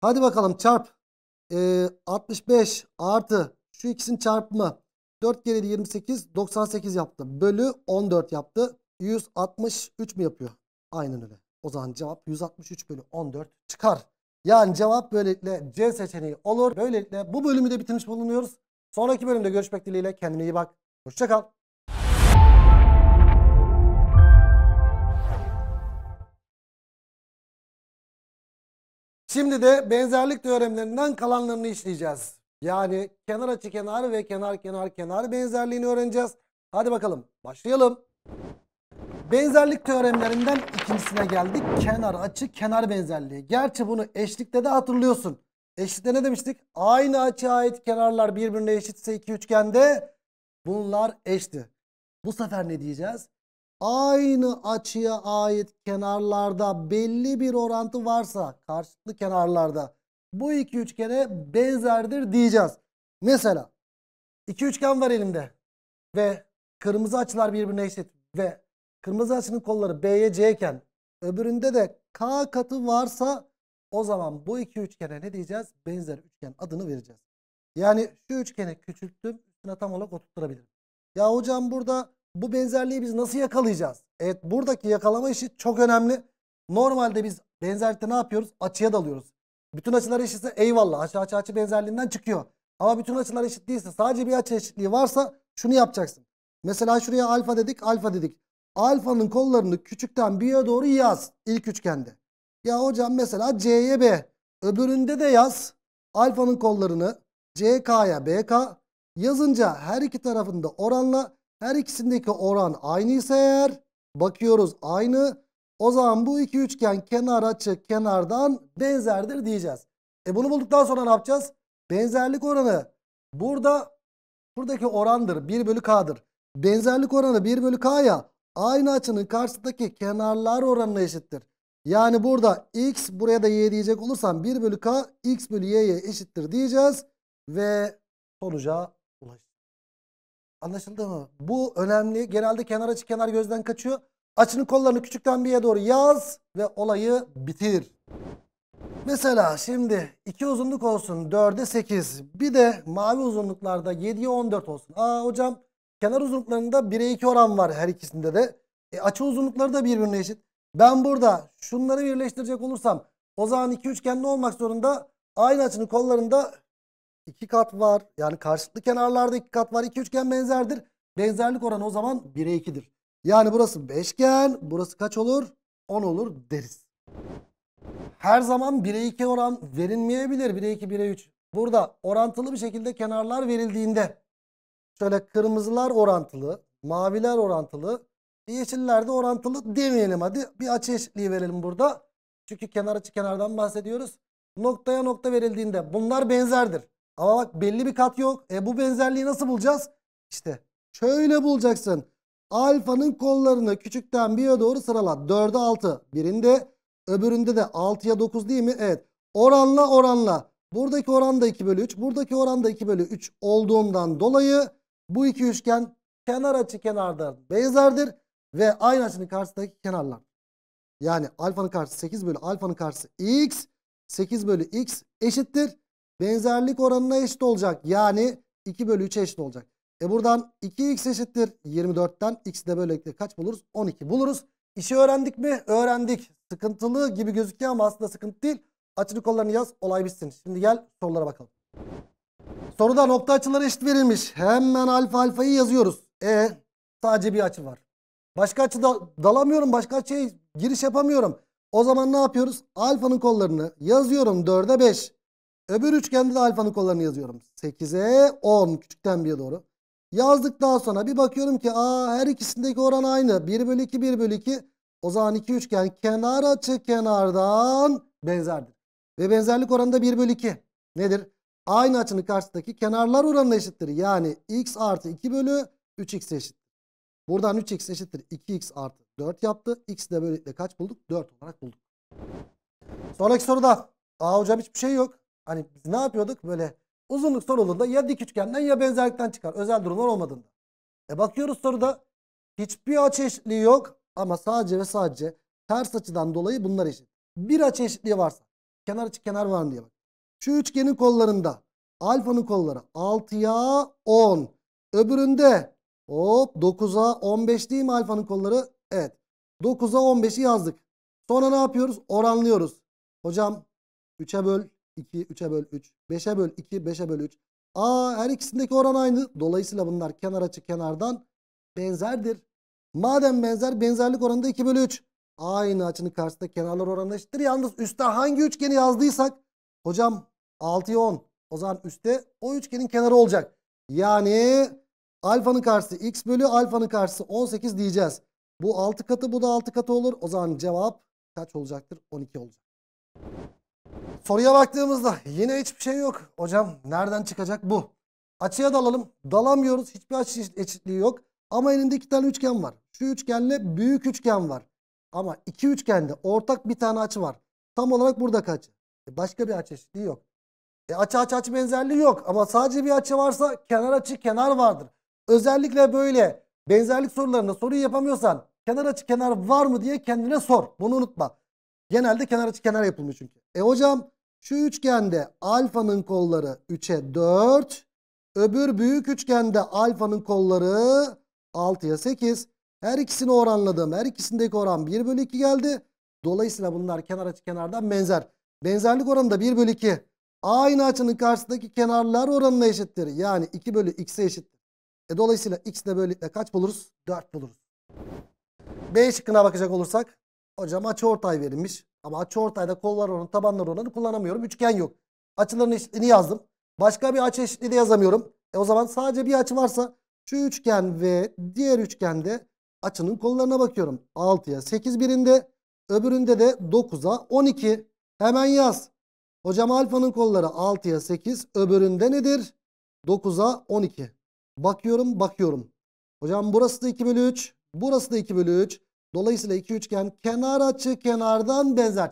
Hadi bakalım çarp. E, 65 artı şu ikisinin çarpımı 4 kere 28 98 yaptı. Bölü 14 yaptı. 163 mi yapıyor? Aynen öyle. O zaman cevap 163 bölü 14 çıkar. Yani cevap böylelikle C seçeneği olur. Böylelikle bu bölümü de bitirmiş bulunuyoruz. Sonraki bölümde görüşmek dileğiyle kendine iyi bak. Hoşçakal. Şimdi de benzerlik teoremlerinden kalanlarını işleyeceğiz. Yani kenar açı kenar ve kenar kenar kenar benzerliğini öğreneceğiz. Hadi bakalım başlayalım. Benzerlik teoremlerinden ikincisine geldik. Kenar açı, kenar benzerliği. Gerçi bunu eşlikte de hatırlıyorsun. Eşlikte ne demiştik? Aynı açıya ait kenarlar birbirine eşitse iki üçgende bunlar eşti. Bu sefer ne diyeceğiz? Aynı açıya ait kenarlarda belli bir orantı varsa karşılıklı kenarlarda bu iki üçgene benzerdir diyeceğiz. Mesela iki üçgen var elimde ve kırmızı açılar birbirine eşit ve Kırmızı açının kolları B'ye C öbüründe de K katı varsa o zaman bu iki üçgene ne diyeceğiz? Benzer üçgen adını vereceğiz. Yani şu üçgeni küçülttüm üstüne tam olarak oturtturabilirim. Ya hocam burada bu benzerliği biz nasıl yakalayacağız? Evet buradaki yakalama işi çok önemli. Normalde biz benzerlikte ne yapıyoruz? Açıya dalıyoruz. Bütün açılar eşitse eyvallah açı açı açı benzerliğinden çıkıyor. Ama bütün açılar eşit değilse sadece bir açı eşitliği varsa şunu yapacaksın. Mesela şuraya alfa dedik alfa dedik. Alfanın kollarını küçükten B'ye doğru yaz. ilk üçgende. Ya hocam mesela C'ye B. Öbüründe de yaz. Alfanın kollarını CK'ya BK. Yazınca her iki tarafında oranla her ikisindeki oran aynı ise eğer bakıyoruz aynı. O zaman bu iki üçgen kenar açı kenardan benzerdir diyeceğiz. E bunu bulduktan sonra ne yapacağız? Benzerlik oranı burada buradaki orandır 1 bölü k'dır. Benzerlik oranı 1 bölü k'ya aynı açının karşısındaki kenarlar oranına eşittir. Yani burada x buraya da y diyecek olursam 1 bölü k x bölü y'ye eşittir diyeceğiz. Ve sonuca ulaştık. Anlaşıldı mı? Bu önemli. Genelde kenar açı kenar gözden kaçıyor. Açının kollarını küçükten bir yere doğru yaz ve olayı bitir. Mesela şimdi 2 uzunluk olsun 4'e 8. Bir de mavi uzunluklarda 7'ye 14 olsun. Aa hocam Kenar uzunluklarında 1'e 2 oran var her ikisinde de. E, açı uzunlukları da birbirine eşit. Ben burada şunları birleştirecek olursam o zaman iki üçgenli olmak zorunda aynı açının kollarında iki kat var. Yani karşılıklı kenarlarda iki kat var. İki üçgen benzerdir. Benzerlik oranı o zaman 1'e 2'dir. Yani burası beşgen. Burası kaç olur? 10 olur deriz. Her zaman 1'e 2 oran verilmeyebilir. 1'e 2, 1'e 3. Burada orantılı bir şekilde kenarlar verildiğinde Şöyle kırmızılar orantılı, maviler orantılı, yeşiller de orantılı demeyelim hadi. Bir açı eşitliği verelim burada. Çünkü kenar açı kenardan bahsediyoruz. Noktaya nokta verildiğinde bunlar benzerdir. Ama bak belli bir kat yok. E bu benzerliği nasıl bulacağız? İşte şöyle bulacaksın. Alfanın kollarını küçükten 1'e doğru sırala. 4'e 6 birinde öbüründe de 6'ya 9 değil mi? Evet. Oranla oranla. Buradaki oran da 2 bölü 3. Buradaki oran da 2 bölü 3 olduğundan dolayı bu iki üçgen kenar açı kenardan benzerdir ve aynı açının karşısındaki kenarlar. Yani alfanın karşısı 8 bölü alfanın karşısı x 8 bölü x eşittir. Benzerlik oranına eşit olacak. Yani 2 bölü 3'e eşit olacak. E buradan 2x eşittir 24'ten x de böylelikle kaç buluruz? 12 buluruz. İşi öğrendik mi? Öğrendik. Sıkıntılı gibi gözüküyor ama aslında sıkıntı değil. Açılı kollarını yaz olay bitsin. Şimdi gel sorulara bakalım. Soruda nokta açıları eşit verilmiş. Hemen alfa alfayı yazıyoruz. E sadece bir açı var. Başka açı da, dalamıyorum. Başka şey giriş yapamıyorum. O zaman ne yapıyoruz? Alfanın kollarını yazıyorum 4'e 5. Öbür üçgende de alfanın kollarını yazıyorum. 8'e 10 küçükten 1'e doğru. Yazdıktan sonra bir bakıyorum ki aa her ikisindeki oran aynı. 1 bölü 2 1 bölü 2. O zaman iki üçgen kenar açı kenardan benzerdir. Ve benzerlik oranı da 1 bölü 2. Nedir? aynı açının karşısındaki kenarlar oranına eşittir. Yani x artı 2 bölü 3x eşittir. Buradan 3x eşittir 2x artı 4 yaptı. X de böylelikle kaç bulduk? 4 olarak bulduk. Sonraki soruda. Aa hocam hiçbir şey yok. Hani biz ne yapıyorduk? Böyle uzunluk sorulduğunda ya dik üçgenden ya benzerlikten çıkar. Özel durumlar olmadığında. E bakıyoruz soruda. Hiçbir açı eşitliği yok. Ama sadece ve sadece ters açıdan dolayı bunlar eşit. Bir açı eşitliği varsa. Kenar açı kenar var mı diye bak. Şu üçgenin kollarında alfanın kolları 6'ya 10. Öbüründe hop 9'a 15 değil mi alfanın kolları? Evet. 9'a 15'i yazdık. Sonra ne yapıyoruz? Oranlıyoruz. Hocam 3'e böl 2, 3'e böl 3, 5'e böl 2, 5'e böl 3. Aa her ikisindeki oran aynı. Dolayısıyla bunlar kenar açı kenardan benzerdir. Madem benzer benzerlik oranı da 2 bölü 3. Aynı açının karşısında kenarlar oranı eşittir. Yalnız üstte hangi üçgeni yazdıysak Hocam 6'ya 10. O zaman üstte o üçgenin kenarı olacak. Yani alfanın karşısı x bölü alfanın karşısı 18 diyeceğiz. Bu 6 katı bu da 6 katı olur. O zaman cevap kaç olacaktır? 12 olacak. Soruya baktığımızda yine hiçbir şey yok. Hocam nereden çıkacak bu? Açıya dalalım. Dalamıyoruz. Hiçbir açı eşitliği yok. Ama elinde iki tane üçgen var. Şu üçgenle büyük üçgen var. Ama iki üçgende ortak bir tane açı var. Tam olarak burada kaç? E, başka bir açı yok. E açı açı açı benzerliği yok ama sadece bir açı varsa kenar açı kenar vardır. Özellikle böyle benzerlik sorularında soruyu yapamıyorsan kenar açı kenar var mı diye kendine sor. Bunu unutma. Genelde kenar açı kenar yapılmış çünkü. E hocam şu üçgende alfanın kolları 3'e 4. Öbür büyük üçgende alfanın kolları 6'ya 8. Her ikisini oranladım. Her ikisindeki oran 1 bölü 2 geldi. Dolayısıyla bunlar kenar açı kenardan benzer. Benzerlik oranı da 1 bölü 2. Aynı açının karşısındaki kenarlar oranına eşittir. Yani 2 bölü x'e eşittir. E dolayısıyla x de böylelikle kaç buluruz? 4 buluruz. B şıkkına bakacak olursak. Hocam açıortay verilmiş. Ama açıortayda kollar oranı, tabanlar oranı kullanamıyorum. Üçgen yok. Açıların eşitliğini yazdım. Başka bir açı eşitliği de yazamıyorum. E o zaman sadece bir açı varsa şu üçgen ve diğer üçgende açının kollarına bakıyorum. 6'ya 8 birinde öbüründe de 9'a 12. Hemen yaz. Hocam alfanın kolları 6'ya 8. Öbüründe nedir? 9'a 12. Bakıyorum bakıyorum. Hocam burası da 2 bölü 3. Burası da 2 bölü 3. Dolayısıyla iki üçgen kenar açı kenardan benzer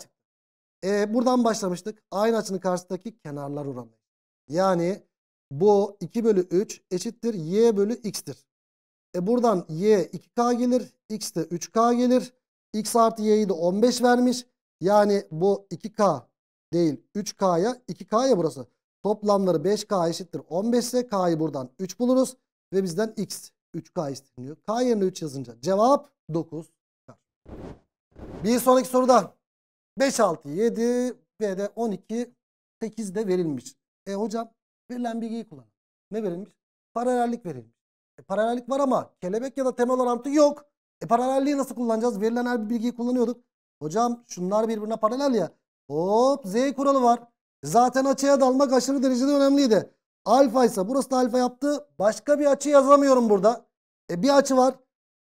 E, buradan başlamıştık. Aynı açının karşısındaki kenarlar oranı. Yani bu 2 bölü 3 eşittir y bölü x'tir. E buradan y 2k gelir. x de 3k gelir. x artı y'yi de 15 vermiş. Yani bu 2K değil 3K'ya 2K'ya burası. Toplamları 5K eşittir 15 ise K'yı buradan 3 buluruz. Ve bizden X 3K isteniyor. K yerine 3 yazınca cevap 9 Bir sonraki soruda 5, 6, 7 ve de 12, 8 de verilmiş. E hocam verilen bilgiyi kullan. Ne verilmiş? Paralellik verilmiş. E, paralellik var ama kelebek ya da temel orantı yok. E paralelliği nasıl kullanacağız? Verilen her bir bilgiyi kullanıyorduk. Hocam şunlar birbirine paralel ya. Hop Z kuralı var. Zaten açıya dalmak aşırı derecede önemliydi. Alfa ise burası da alfa yaptı. Başka bir açı yazamıyorum burada. E bir açı var.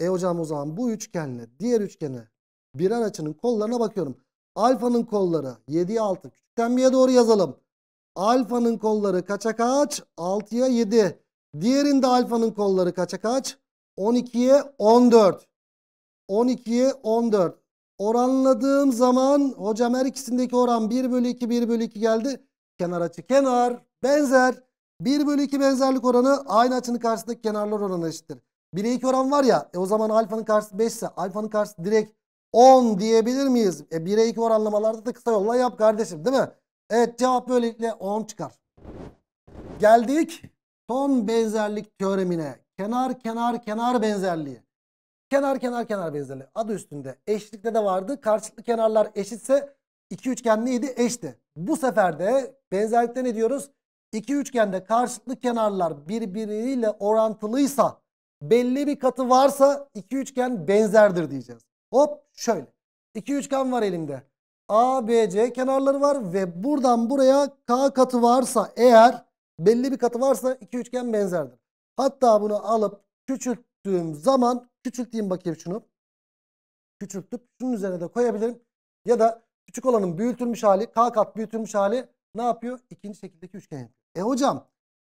E hocam o zaman bu üçgenle diğer üçgene birer açının kollarına bakıyorum. Alfanın kolları 7'ye 6. Küçükten 1'ye doğru yazalım. Alfanın kolları kaça kaç? 6'ya 7. Diğerinde alfanın kolları kaça kaç? 12'ye 14. 12'ye 14. Oranladığım zaman hocam her ikisindeki oran 1 bölü 2 1 bölü 2 geldi. Kenar açı kenar benzer. 1 bölü 2 benzerlik oranı aynı açının karşısındaki kenarlar oranı eşittir. 1'e 2 oran var ya e o zaman alfanın karşısı 5 ise alfanın karşısı direkt 10 diyebilir miyiz? E 1'e 2 oranlamalarda da kısa yolla yap kardeşim değil mi? Evet cevap böylelikle 10 çıkar. Geldik son benzerlik teoremine. Kenar kenar kenar benzerliği. Kenar kenar kenar benzerli. Adı üstünde. Eşlikte de vardı. Karşılıklı kenarlar eşitse iki üçgenliydi eşti. Bu sefer de benzerlikte ne diyoruz? İki üçgende karşılıklı kenarlar birbiriyle orantılıysa belli bir katı varsa iki üçgen benzerdir diyeceğiz. Hop şöyle. İki üçgen var elimde. A, B, C kenarları var ve buradan buraya K katı varsa eğer belli bir katı varsa iki üçgen benzerdir. Hatta bunu alıp küçülttüğüm zaman Küçülteyim bakayım şunu. Küçülttüm. Şunun üzerine de koyabilirim. Ya da küçük olanın büyütülmüş hali, k kat büyütülmüş hali ne yapıyor? İkinci şekildeki üçgen yapıyor. E hocam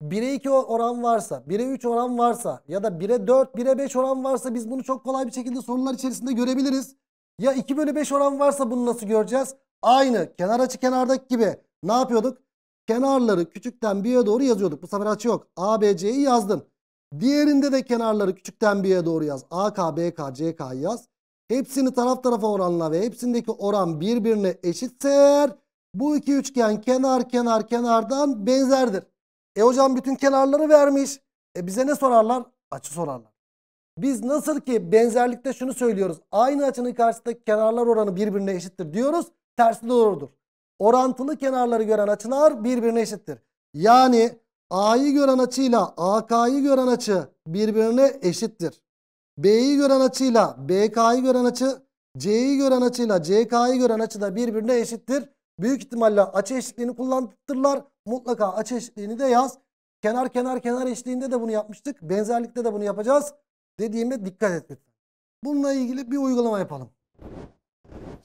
1'e 2 oran varsa, 1'e 3 oran varsa ya da 1'e 4, 1'e 5 oran varsa biz bunu çok kolay bir şekilde sorunlar içerisinde görebiliriz. Ya 2 bölü 5 oran varsa bunu nasıl göreceğiz? Aynı kenar açı kenardaki gibi ne yapıyorduk? Kenarları küçükten 1'e doğru yazıyorduk. Bu sefer açı yok. A, B, C'yi yazdım. Diğerinde de kenarları küçükten bir'e doğru yaz. AK, BK, CK yaz. Hepsini taraf tarafa oranla ve hepsindeki oran birbirine eşitse eğer Bu iki üçgen kenar kenar kenardan benzerdir. E hocam bütün kenarları vermiş. E bize ne sorarlar? Açı sorarlar. Biz nasıl ki benzerlikte şunu söylüyoruz. Aynı açının karşısındaki kenarlar oranı birbirine eşittir diyoruz. Tersi doğrudur. Orantılı kenarları gören açılar birbirine eşittir. Yani A'yı gören açıyla AK'yı gören açı birbirine eşittir. B'yi gören açıyla BK'yı gören açı, C'yi gören açıyla CK'yı gören açı da birbirine eşittir. Büyük ihtimalle açı eşitliğini kullandırırlar. Mutlaka açı eşitliğini de yaz. Kenar kenar kenar eşitliğinde de bunu yapmıştık. Benzerlikte de bunu yapacağız. Dediğimde dikkat et lütfen. Bununla ilgili bir uygulama yapalım.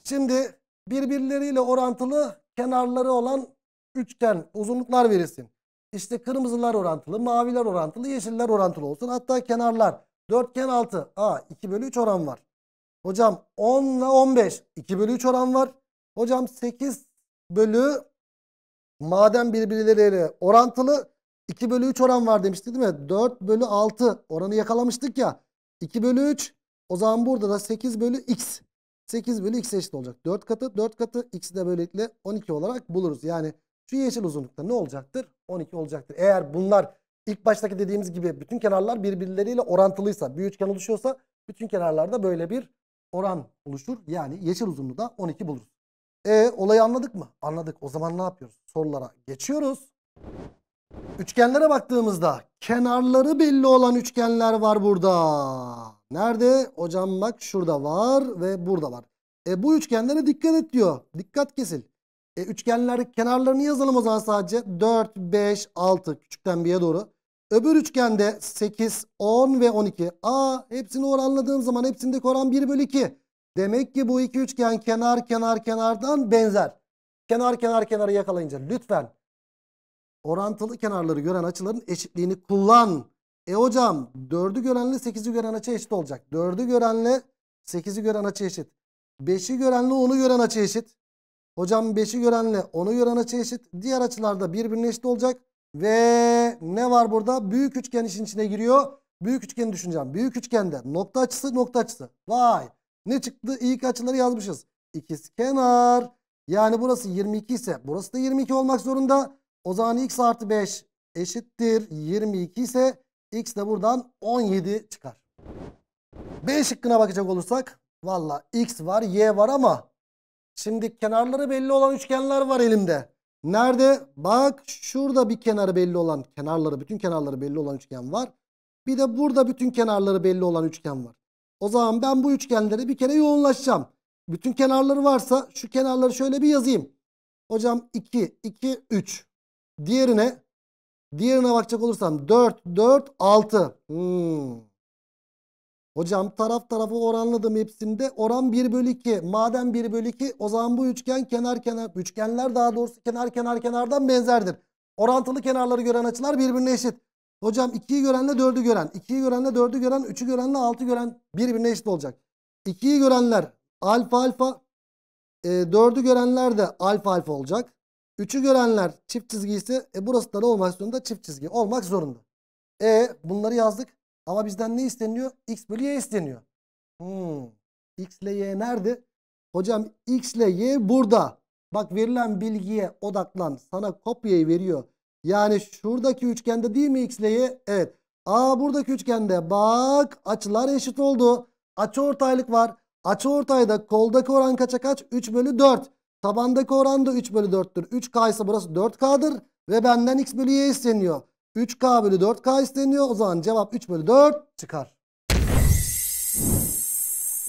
Şimdi birbirleriyle orantılı kenarları olan üçgen uzunluklar verilsin. İşte kırmızılar orantılı, maviler orantılı, yeşiller orantılı olsun. Hatta kenarlar ken 6. Aa 2 bölü 3 oran var. Hocam 10 ile 15 2 bölü 3 oran var. Hocam 8 bölü madem birbirleriyle orantılı 2 bölü 3 oran var demişti değil mi? 4 bölü 6 oranı yakalamıştık ya. 2 bölü 3 o zaman burada da 8 bölü x. 8 bölü x eşit olacak. 4 katı 4 katı x'i de böylelikle 12 olarak buluruz. Yani şu yeşil uzunlukta ne olacaktır? 12 olacaktır. Eğer bunlar ilk baştaki dediğimiz gibi bütün kenarlar birbirleriyle orantılıysa, bir üçgen oluşuyorsa bütün kenarlarda böyle bir oran oluşur. Yani yeşil uzunluğu da 12 buluruz. E olayı anladık mı? Anladık. O zaman ne yapıyoruz? Sorulara geçiyoruz. Üçgenlere baktığımızda kenarları belli olan üçgenler var burada. Nerede? Hocam bak şurada var ve burada var. E bu üçgenlere dikkat et diyor. Dikkat kesil. E, üçgenler kenarlarını yazalım o zaman sadece. 4, 5, 6 küçükten 1'ye doğru. Öbür üçgende 8, 10 ve 12. Aa hepsini oranladığım zaman hepsindeki oran 1 bölü 2. Demek ki bu iki üçgen kenar kenar kenardan benzer. Kenar kenar kenarı yakalayınca lütfen orantılı kenarları gören açıların eşitliğini kullan. E hocam 4'ü görenle 8'i gören açı eşit olacak. 4'ü görenle 8'i gören açı eşit. 5'i görenle 10'u gören açı eşit. Hocam 5'i görenle onu gören açı eşit. Diğer açılarda birbirine eşit olacak. Ve ne var burada? Büyük üçgen işin içine giriyor. Büyük üçgeni düşüneceğim. Büyük üçgende nokta açısı nokta açısı. Vay ne çıktı? İlk açıları yazmışız. İkisi kenar. Yani burası 22 ise burası da 22 olmak zorunda. O zaman x artı 5 eşittir 22 ise x de buradan 17 çıkar. B şıkkına bakacak olursak valla x var y var ama Şimdi kenarları belli olan üçgenler var elimde. Nerede? Bak şurada bir kenarı belli olan kenarları bütün kenarları belli olan üçgen var. Bir de burada bütün kenarları belli olan üçgen var. O zaman ben bu üçgenlere bir kere yoğunlaşacağım. Bütün kenarları varsa şu kenarları şöyle bir yazayım. Hocam 2, 2, 3. Diğerine diğerine bakacak olursam 4, 4, 6. Hmm. Hocam taraf tarafı oranladım hepsinde. Oran 1 bölü 2. Madem 1 bölü 2 o zaman bu üçgen kenar kenar. Üçgenler daha doğrusu kenar kenar kenardan benzerdir. Orantılı kenarları gören açılar birbirine eşit. Hocam 2'yi görenle 4'ü gören. 2'yi görenle 4'ü gören. 3'ü görenle 6'ı gören birbirine eşit olacak. 2'yi görenler alfa alfa. E, 4'ü görenler de alfa alfa olacak. 3'ü görenler çift çizgi ise e, burası da ne olmak zorunda? Çift çizgi olmak zorunda. E bunları yazdık. Ama bizden ne isteniyor? X bölü Y isteniyor. Hmm. X ile Y nerede? Hocam X ile Y burada. Bak verilen bilgiye odaklan. Sana kopyayı veriyor. Yani şuradaki üçgende değil mi X ile Y? Evet. A buradaki üçgende. Bak açılar eşit oldu. Açı ortaylık var. Açı ortayda koldaki oran kaça kaç? 3 bölü 4. Tabandaki oran da 3 bölü 4'tür. 3K ise burası 4K'dır. Ve benden X bölü Y isteniyor. 3K bölü 4K isteniyor. O zaman cevap 3 bölü 4 çıkar.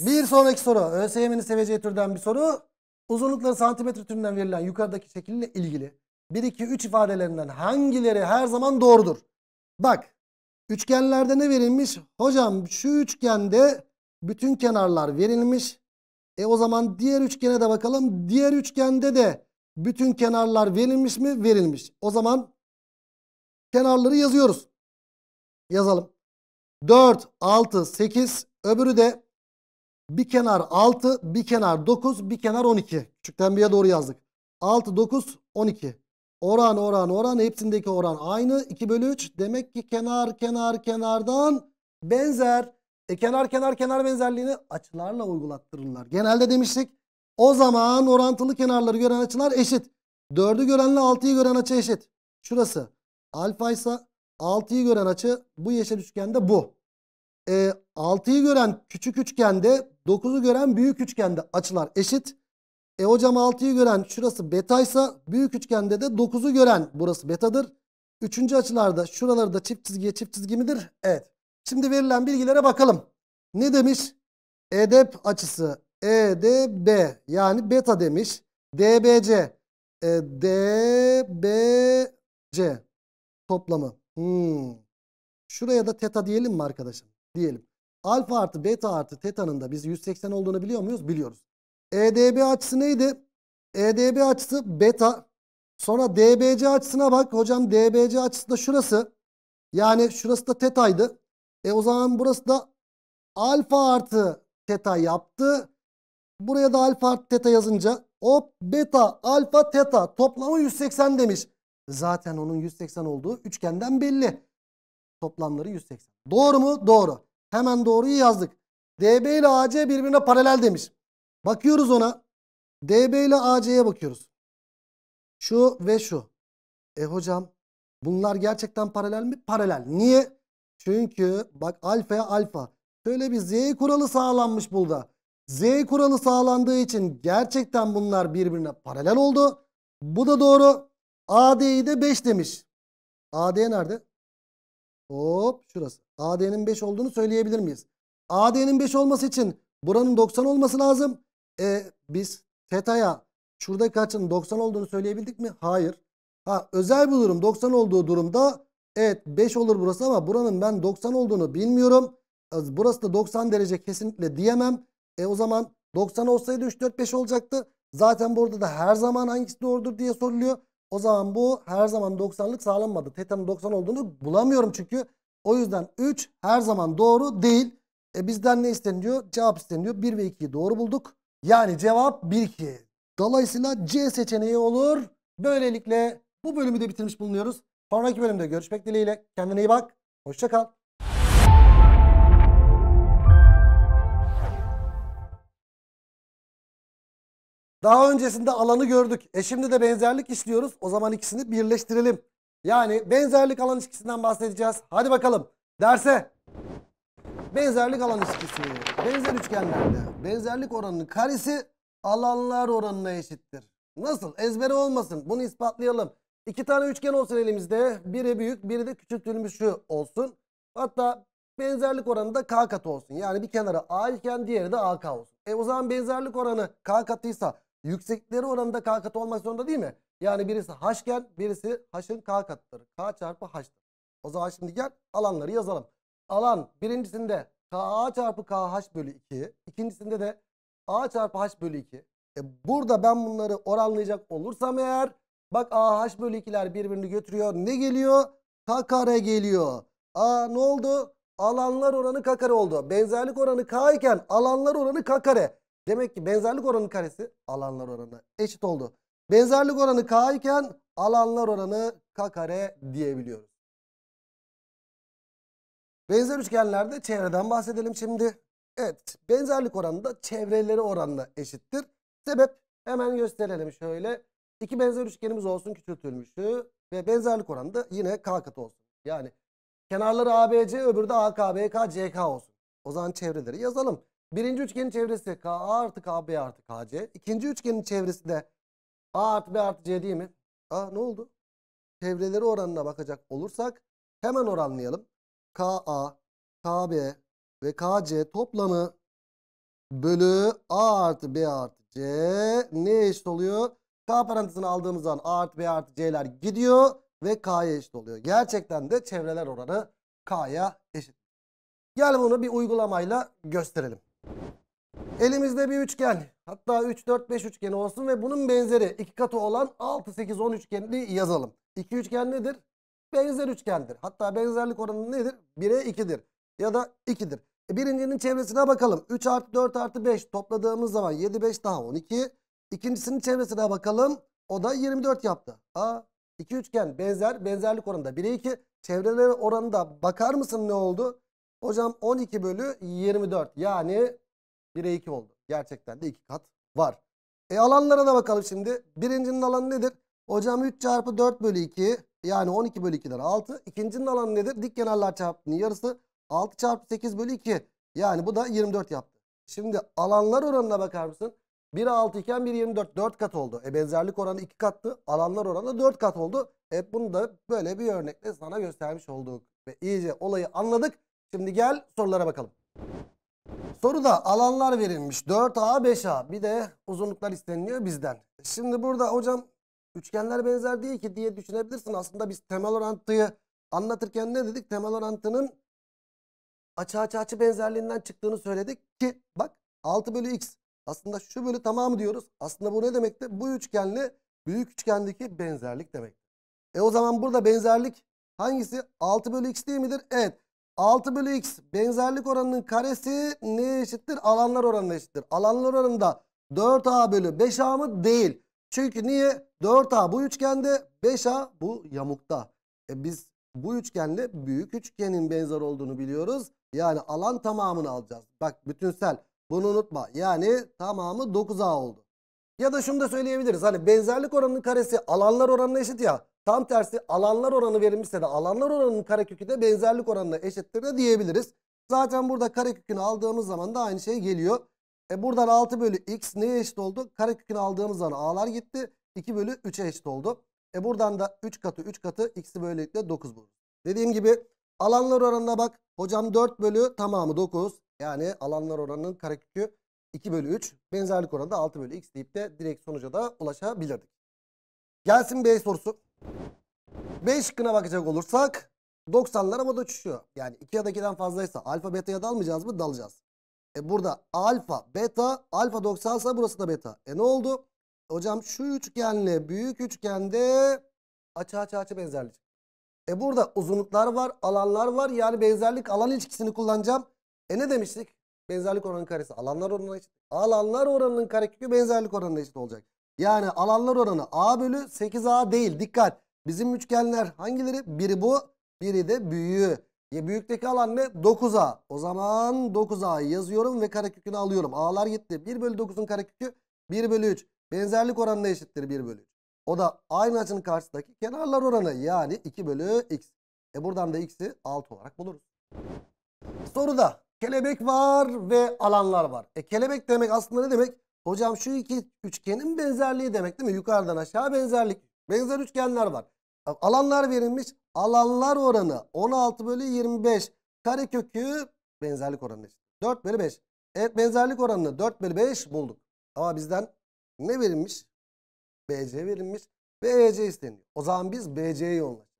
Bir sonraki soru. ÖSYM'nin seveceği türden bir soru. Uzunlukları santimetre türünden verilen yukarıdaki şekille ilgili. 1, 2, 3 ifadelerinden hangileri her zaman doğrudur? Bak. Üçgenlerde ne verilmiş? Hocam şu üçgende bütün kenarlar verilmiş. E o zaman diğer üçgene de bakalım. Diğer üçgende de bütün kenarlar verilmiş mi? Verilmiş. O zaman Kenarları yazıyoruz. Yazalım. 4, 6, 8. Öbürü de bir kenar 6, bir kenar 9, bir kenar 12. Küçükten bir'e doğru yazdık. 6, 9, 12. Oran, oran, oran. Hepsindeki oran aynı. 2 bölü 3. Demek ki kenar, kenar, kenardan benzer. E kenar, kenar, kenar benzerliğini açılarla uygulattırırlar. Genelde demiştik. O zaman orantılı kenarları gören açılar eşit. 4'ü görenle 6'yı gören açı eşit. Şurası. Alfa ise 6'yı gören açı bu yeşil üçgende bu. E, 6'yı gören küçük üçgende 9'u gören büyük üçgende açılar eşit. E hocam 6'yı gören şurası beta ise büyük üçgende de 9'u gören burası betadır. Üçüncü açılarda şuraları da çift çizgiye çift çizgi midir? Evet. Şimdi verilen bilgilere bakalım. Ne demiş? EDP açısı EDB yani beta demiş. DBC e, DBC toplamı. Hmm. Şuraya da teta diyelim mi arkadaşım? Diyelim. Alfa artı beta artı tetanın da biz 180 olduğunu biliyor muyuz? Biliyoruz. EDB açısı neydi? EDB açısı beta. Sonra DBC açısına bak. Hocam DBC açısı da şurası. Yani şurası da tetaydı. E o zaman burası da alfa artı teta yaptı. Buraya da alfa artı teta yazınca hop beta alfa teta toplamı 180 demiş. Zaten onun 180 olduğu üçgenden belli. Toplamları 180. Doğru mu? Doğru. Hemen doğruyu yazdık. DB ile AC birbirine paralel demiş. Bakıyoruz ona. DB ile AC'ye bakıyoruz. Şu ve şu. E hocam bunlar gerçekten paralel mi? Paralel. Niye? Çünkü bak alfaya alfa. Şöyle bir Z kuralı sağlanmış burada. Z kuralı sağlandığı için gerçekten bunlar birbirine paralel oldu. Bu da doğru. AD'yi de 5 demiş. AD nerede? Hop şurası. AD'nin 5 olduğunu söyleyebilir miyiz? AD'nin 5 olması için buranın 90 olması lazım. E, biz teta'ya şurada kaçın 90 olduğunu söyleyebildik mi? Hayır. Ha özel bir durum 90 olduğu durumda evet 5 olur burası ama buranın ben 90 olduğunu bilmiyorum. Burası da 90 derece kesinlikle diyemem. E o zaman 90 olsaydı 3 4 5 olacaktı. Zaten burada da her zaman hangisi doğrudur diye soruluyor. O zaman bu her zaman 90'lık sağlanmadı. Teta'nın 90 olduğunu bulamıyorum çünkü. O yüzden 3 her zaman doğru değil. E bizden ne isteniyor? Cevap isteniyor. 1 ve 2'yi doğru bulduk. Yani cevap 1 2. Dolayısıyla C seçeneği olur. Böylelikle bu bölümü de bitirmiş bulunuyoruz. Sonraki bölümde görüşmek dileğiyle. Kendine iyi bak. Hoşçakal. Daha öncesinde alanı gördük. E şimdi de benzerlik işliyoruz. O zaman ikisini birleştirelim. Yani benzerlik alan ilişkisinden bahsedeceğiz. Hadi bakalım derse. Benzerlik alan ilişkisi. Benzer üçgenlerde benzerlik oranının karesi alanlar oranına eşittir. Nasıl? Ezberi olmasın. Bunu ispatlayalım. İki tane üçgen olsun elimizde. Biri büyük, biri de küçültülmüş şu olsun. Hatta benzerlik oranı da k katı olsun. Yani bir kenara a iken diğeri de ak olsun. E o zaman benzerlik oranı k katıysa yüksekleri oranında k katı olmak zorunda değil mi? Yani birisi haşken, birisi haşın k katıdır. k çarpı h'tır. O zaman şimdi gel alanları yazalım. Alan birincisinde ka çarpı kh bölü 2. ikincisinde de a çarpı h bölü 2. E burada ben bunları oranlayacak olursam eğer bak ah bölü 2'ler birbirini götürüyor. Ne geliyor? K kare geliyor. Aa ne oldu? Alanlar oranı k kare oldu. Benzerlik oranı k iken alanlar oranı k kare. Demek ki benzerlik oranı karesi alanlar oranı eşit oldu. Benzerlik oranı K iken alanlar oranı K kare diyebiliyoruz. Benzer üçgenlerde çevreden bahsedelim şimdi. Evet benzerlik oranı da çevreleri oranına eşittir. Sebep hemen gösterelim şöyle. İki benzer üçgenimiz olsun küçültülmüşü ve benzerlik oranı da yine K katı olsun. Yani kenarları ABC öbürü de AKBK CK olsun. O zaman çevreleri yazalım. Birinci üçgenin çevresi KA artı KB artı KC. İkinci üçgenin çevresi de A artı B artı C değil mi? Aa ne oldu? Çevreleri oranına bakacak olursak hemen oranlayalım. KA, KB ve KC toplamı bölü A artı B artı C ne eşit oluyor? K parantezini aldığımız zaman A artı B artı C'ler gidiyor ve K'ya eşit oluyor. Gerçekten de çevreler oranı K'ya eşit. Gel bunu bir uygulamayla gösterelim. Elimizde bir üçgen hatta 3 4 5 üçgeni olsun ve bunun benzeri iki katı olan 6 8 10 üçgenini yazalım. İki üçgen nedir? Benzer üçgendir. Hatta benzerlik oranı nedir? 1'e 2'dir ya da 2'dir. E birincinin çevresine bakalım. 3 artı 4 artı 5 topladığımız zaman 7 5 daha 12. İkincisinin çevresine bakalım. O da 24 yaptı. Aa, iki üçgen benzer benzerlik oranı oranında 1'e 2. Çevreleri da bakar mısın ne oldu? Hocam 12 bölü 24 yani 1'e 2 oldu. Gerçekten de 2 kat var. E alanlara da bakalım şimdi. Birincinin alanı nedir? Hocam 3 çarpı 4 bölü 2 yani 12 bölü 2'den 6. İkincinin alanı nedir? Dik kenarlar çarpımının yarısı 6 çarpı 8 bölü 2 yani bu da 24 yaptı. Şimdi alanlar oranına bakar mısın? 1 6 iken 1 24 4 kat oldu. E benzerlik oranı 2 kattı. Alanlar oranı 4 kat oldu. E bunu da böyle bir örnekle sana göstermiş olduk. Ve iyice olayı anladık. Şimdi gel sorulara bakalım. Soruda alanlar verilmiş. 4A, 5A. Bir de uzunluklar isteniliyor bizden. Şimdi burada hocam üçgenler benzer değil ki diye düşünebilirsin. Aslında biz temel orantıyı anlatırken ne dedik? Temel orantının açı açı açı benzerliğinden çıktığını söyledik ki bak 6 bölü x. Aslında şu bölü tamamı diyoruz. Aslında bu ne demekti? Bu üçgenle büyük üçgendeki benzerlik demek. E o zaman burada benzerlik hangisi? 6 bölü x değil midir? Evet. 6 bölü x benzerlik oranının karesi neye eşittir? Alanlar oranına eşittir. Alanlar oranında 4a bölü 5a mı? Değil. Çünkü niye? 4a bu üçgende 5a bu yamukta. E biz bu üçgenle büyük üçgenin benzer olduğunu biliyoruz. Yani alan tamamını alacağız. Bak bütünsel bunu unutma. Yani tamamı 9a oldu. Ya da şunu da söyleyebiliriz. Hani benzerlik oranının karesi alanlar oranına eşit ya. Tam tersi alanlar oranı verilmişse de alanlar oranının karekökü de benzerlik oranına eşittir de diyebiliriz. Zaten burada karekökünü aldığımız zaman da aynı şey geliyor. E buradan 6 bölü x neye eşit oldu? Karekökünü aldığımız zaman a'lar gitti. 2 bölü 3'e eşit oldu. E buradan da 3 katı 3 katı x'i böylelikle 9 buluruz. Dediğim gibi alanlar oranına bak. Hocam 4 bölü tamamı 9. Yani alanlar oranının karekökü 2 bölü 3. Benzerlik oranı da 6 bölü x deyip de direkt sonuca da ulaşabilirdik. Gelsin B sorusu. B şıkkına bakacak olursak 90'lar ama da uçuşuyor. Yani 2 ya da 2'den fazlaysa alfa beta'ya dalmayacağız mı? Dalacağız. E burada alfa beta alfa 90 ise burası da beta. E ne oldu? Hocam şu üçgenle büyük üçgende açı açı açı benzerlik. E burada uzunluklar var, alanlar var. Yani benzerlik alan ilişkisini kullanacağım. E ne demiştik? Benzerlik oranının karesi alanlar oranına eşit. Alanlar oranının kare karekökü benzerlik oranına eşit olacak. Yani alanlar oranı A bölü 8A değil. Dikkat. Bizim üçgenler hangileri? Biri bu, biri de büyüğü. Ya büyükteki alan ne? 9A. O zaman 9 A yazıyorum ve karekökünü alıyorum. A'lar gitti. 1 bölü 9'un karekökü 1 bölü 3. Benzerlik oranına eşittir 1 bölü 3. O da aynı açının karşısındaki kenarlar oranı. Yani 2 bölü x. E buradan da x'i 6 olarak buluruz. Soruda kelebek var ve alanlar var. E kelebek demek aslında ne demek? Hocam şu iki üçgenin benzerliği demek değil mi? Yukarıdan aşağı benzerlik. Benzer üçgenler var. Alanlar verilmiş. Alanlar oranı 16 bölü 25. Karekökü benzerlik oranı. 4 bölü 5. Evet benzerlik oranını 4 bölü 5 bulduk. Ama bizden ne verilmiş? BC verilmiş ve isteniyor. O zaman biz BC'ye yoğunlaştık.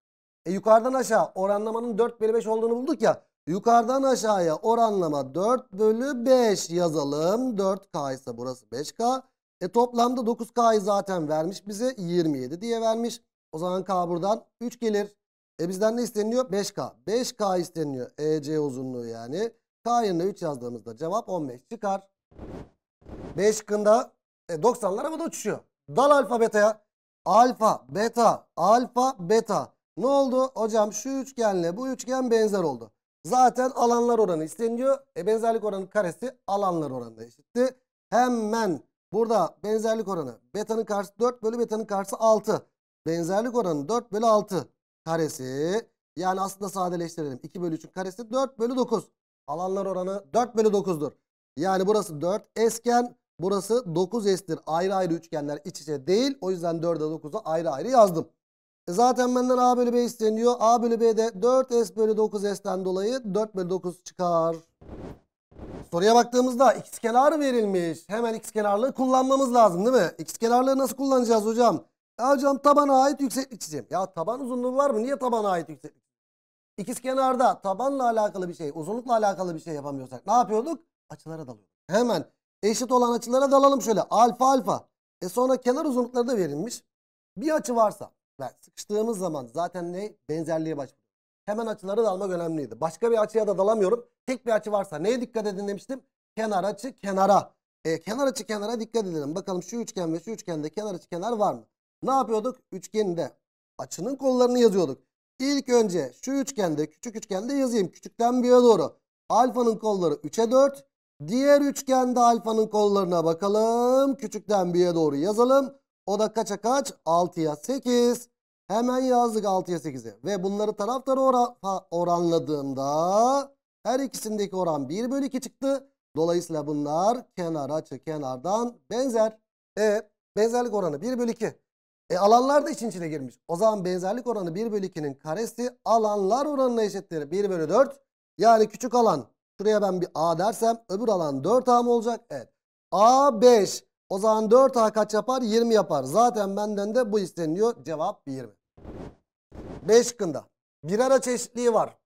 E yukarıdan aşağı oranlamanın 4 bölü 5 olduğunu bulduk ya. Yukarıdan aşağıya oranlama 4 bölü 5 yazalım. 4K ise burası 5K. E toplamda 9K'yı zaten vermiş bize 27 diye vermiş. O zaman K buradan 3 gelir. E bizden ne isteniyor? 5K. 5K isteniyor. EC uzunluğu yani. K yerine 3 yazdığımızda cevap 15 çıkar. B k'ında e, 90'lar havada uçuşuyor. Dal alfa beta'ya. Alfa, beta, alfa, beta. Ne oldu? Hocam şu üçgenle bu üçgen benzer oldu. Zaten alanlar oranı isteniyor. E benzerlik oranı karesi alanlar oranına eşitti. Hemen burada benzerlik oranı betanın karşısı 4 bölü betanın karşısı 6. Benzerlik oranı 4 bölü 6 karesi. Yani aslında sadeleştirelim. 2 bölü 3'ün karesi 4 bölü 9. Alanlar oranı 4 bölü 9'dur. Yani burası 4 esken burası 9 estir. Ayrı ayrı üçgenler iç içe değil. O yüzden 4'e 9'a ayrı ayrı yazdım. E, zaten benden A bölü B isteniyor. A bölü B'de 4S bölü 9S'ten dolayı 4 bölü 9 çıkar. Soruya baktığımızda x kenar verilmiş. Hemen x kenarlığı kullanmamız lazım değil mi? X kenarlığı nasıl kullanacağız hocam? Ya hocam tabana ait yükseklik çizeyim. Ya taban uzunluğu var mı? Niye tabana ait yükseklik? İkiz kenarda tabanla alakalı bir şey, uzunlukla alakalı bir şey yapamıyorsak ne yapıyorduk? Açılara dalıyorduk. Hemen eşit olan açılara dalalım şöyle. Alfa alfa. E sonra kenar uzunlukları da verilmiş. Bir açı varsa açılar. Sıkıştığımız zaman zaten ne? Benzerliğe başvuruyoruz. Hemen açıları dalmak önemliydi. Başka bir açıya da dalamıyorum. Tek bir açı varsa neye dikkat edin demiştim? Kenar açı kenara. E, kenar açı kenara dikkat edelim. Bakalım şu üçgen ve şu üçgende kenar açı kenar var mı? Ne yapıyorduk? Üçgeninde açının kollarını yazıyorduk. İlk önce şu üçgende küçük üçgende yazayım. Küçükten büyüğe doğru. Alfanın kolları 3'e 4. Diğer üçgende alfanın kollarına bakalım. Küçükten bire doğru yazalım. O da kaça kaç? 6'ya 8. Hemen yazdık 6'ya 8'e. Ve bunları taraftar ora oranladığımda her ikisindeki oran 1 bölü 2 çıktı. Dolayısıyla bunlar kenar açı kenardan benzer. E benzerlik oranı 1 bölü 2. E alanlar da için içine girmiş. O zaman benzerlik oranı 1 bölü 2'nin karesi alanlar oranına eşittir. 1 bölü 4. Yani küçük alan şuraya ben bir A dersem öbür alan 4A mı olacak? Evet. A 5. O zaman 4A kaç yapar? 20 yapar. Zaten benden de bu isteniyor. Cevap 20. B şıkkında. Bir ara çeşitliği var.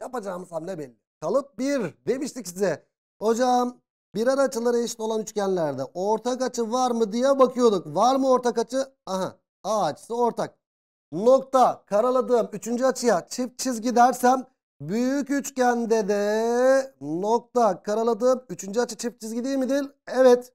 Yapacağımız hamle belli. Kalıp 1 demiştik size. Hocam bir ara açıları eşit olan üçgenlerde ortak açı var mı diye bakıyorduk. Var mı ortak açı? Aha A açısı ortak. Nokta karaladığım üçüncü açıya çift çizgi dersem büyük üçgende de nokta karaladığım üçüncü açı çift çizgi değil midir? Evet.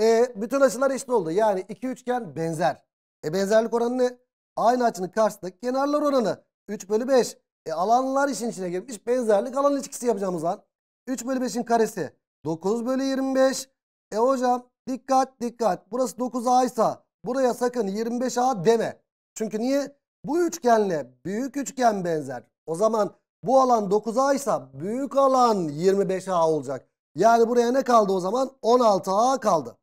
E, bütün açılar eşit oldu. Yani iki üçgen benzer. E benzerlik oranı ne? Aynı açının karşısındaki kenarlar oranı 3 bölü 5. E alanlar işin içine girmiş. Benzerlik alan ilişkisi yapacağımız lan. 3 bölü 5'in karesi 9 bölü 25. E hocam dikkat dikkat. Burası 9A ise buraya sakın 25A deme. Çünkü niye? Bu üçgenle büyük üçgen benzer. O zaman bu alan 9A ise büyük alan 25A olacak. Yani buraya ne kaldı o zaman? 16A kaldı.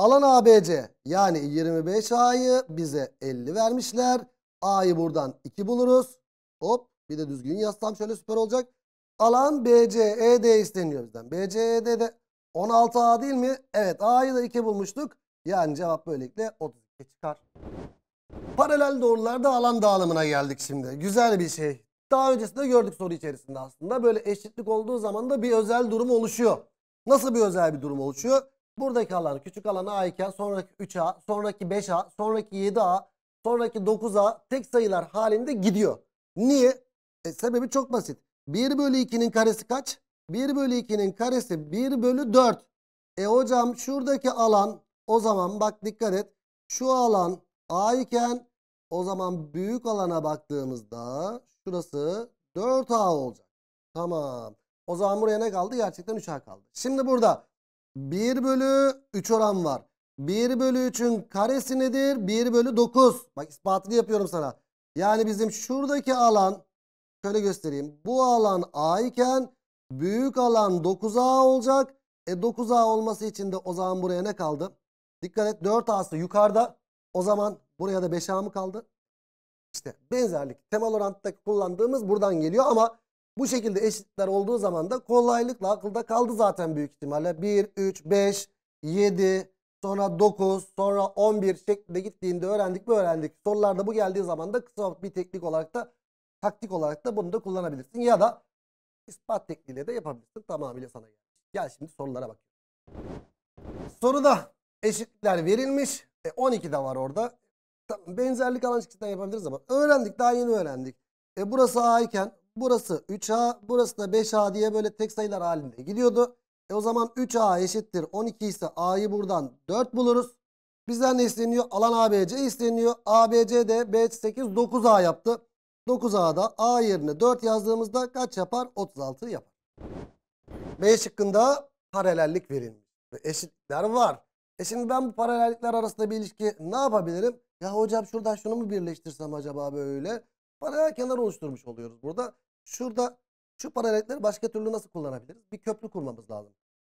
Alan ABC yani 25 A'yı bize 50 vermişler. A'yı buradan 2 buluruz. Hop bir de düzgün yazsam şöyle süper olacak. Alan BCED isteniyor bizden. E, de 16 A değil mi? Evet A'yı da 2 bulmuştuk. Yani cevap böylelikle 32 çıkar. Paralel doğrularda alan dağılımına geldik şimdi. Güzel bir şey. Daha öncesinde gördük soru içerisinde aslında. Böyle eşitlik olduğu zaman da bir özel durum oluşuyor. Nasıl bir özel bir durum oluşuyor? Buradaki alan küçük alana A iken sonraki 3A, sonraki 5A, sonraki 7A, sonraki 9A tek sayılar halinde gidiyor. Niye? E, sebebi çok basit. 1 bölü 2'nin karesi kaç? 1 bölü 2'nin karesi 1 bölü 4. E hocam şuradaki alan o zaman bak dikkat et. Şu alan A iken o zaman büyük alana baktığımızda şurası 4A olacak. Tamam. O zaman buraya ne kaldı? Gerçekten 3A kaldı. Şimdi burada 1 bölü 3 oran var. 1 bölü 3'ün karesi nedir? 1 bölü 9. Bak ispatını yapıyorum sana. Yani bizim şuradaki alan şöyle göstereyim. Bu alan A iken büyük alan 9A olacak. E 9A olması için de o zaman buraya ne kaldı? Dikkat et 4A'sı yukarıda. O zaman buraya da 5A mı kaldı? İşte benzerlik temel orantıdaki kullandığımız buradan geliyor ama bu şekilde eşitler olduğu zaman da kolaylıkla akılda kaldı zaten büyük ihtimalle. 1, 3, 5, 7, sonra 9, sonra 11 şeklinde gittiğinde öğrendik mi öğrendik. Sorularda bu geldiği zaman da kısa bir teknik olarak da taktik olarak da bunu da kullanabilirsin. Ya da ispat tekniğiyle de yapabilirsin. Tamamıyla sana gel. Gel şimdi sorulara bak. Soruda eşitler verilmiş. E, 12 de var orada. benzerlik alan çıkışından yapabiliriz ama öğrendik daha yeni öğrendik. E, burası A iken burası 3A, burası da 5A diye böyle tek sayılar halinde gidiyordu. E o zaman 3A eşittir 12 ise A'yı buradan 4 buluruz. Bizden ne isteniyor? Alan ABC isteniyor. ABC de B 8 9A yaptı. 9A'da A yerine 4 yazdığımızda kaç yapar? 36 yapar. B şıkkında paralellik verilmiş. Eşitler var. E şimdi ben bu paralellikler arasında bir ilişki ne yapabilirim? Ya hocam şuradan şunu mu birleştirsem acaba böyle? Paralel kenar oluşturmuş oluyoruz burada. Şurada şu paralellikleri başka türlü nasıl kullanabiliriz? Bir köprü kurmamız lazım.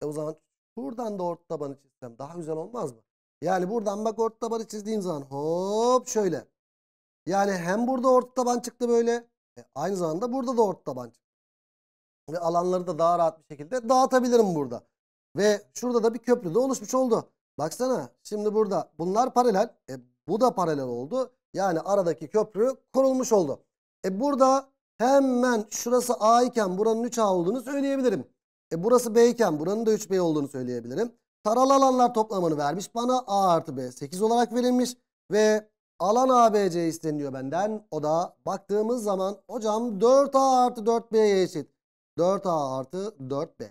E o zaman buradan da orta tabanı çizsem daha güzel olmaz mı? Yani buradan bak orta tabanı çizdiğim zaman hop şöyle. Yani hem burada orta taban çıktı böyle. E aynı zamanda burada da orta taban çıktı. Ve alanları da daha rahat bir şekilde dağıtabilirim burada. Ve şurada da bir köprü de oluşmuş oldu. Baksana şimdi burada bunlar paralel. E bu da paralel oldu. Yani aradaki köprü kurulmuş oldu. E burada hemen şurası A iken buranın 3A olduğunu söyleyebilirim. E burası B iken buranın da 3B olduğunu söyleyebilirim. Taralı alanlar toplamını vermiş bana. A artı B 8 olarak verilmiş. Ve alan ABC isteniyor benden. O da baktığımız zaman hocam 4A artı 4B'ye eşit. 4A artı 4B.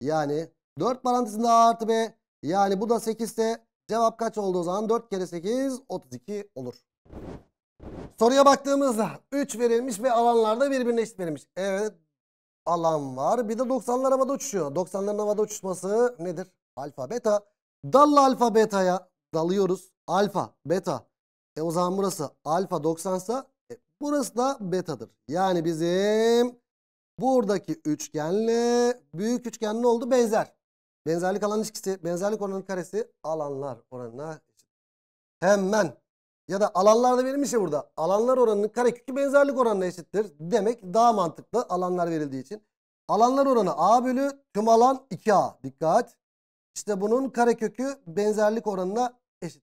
Yani 4 parantezinde A artı B. Yani bu da 8 cevap kaç oldu o zaman? 4 kere 8 32 olur. Soruya baktığımızda 3 verilmiş ve alanlarda birbirine eşit verilmiş. Evet alan var. Bir de 90'lar havada uçuşuyor. 90'ların havada uçuşması nedir? Alfa beta. Dalla alfa beta'ya dalıyoruz. Alfa beta. E o zaman burası alfa 90 e, burası da betadır. Yani bizim buradaki üçgenle büyük üçgen ne oldu? Benzer. Benzerlik alan ilişkisi, benzerlik oranının karesi alanlar oranına. Hemen ya da alanlarda verilmişse burada alanlar oranının karekökü benzerlik oranına eşittir. Demek daha mantıklı alanlar verildiği için. Alanlar oranı A bölü tüm alan 2A. Dikkat. İşte bunun karekökü benzerlik oranına eşit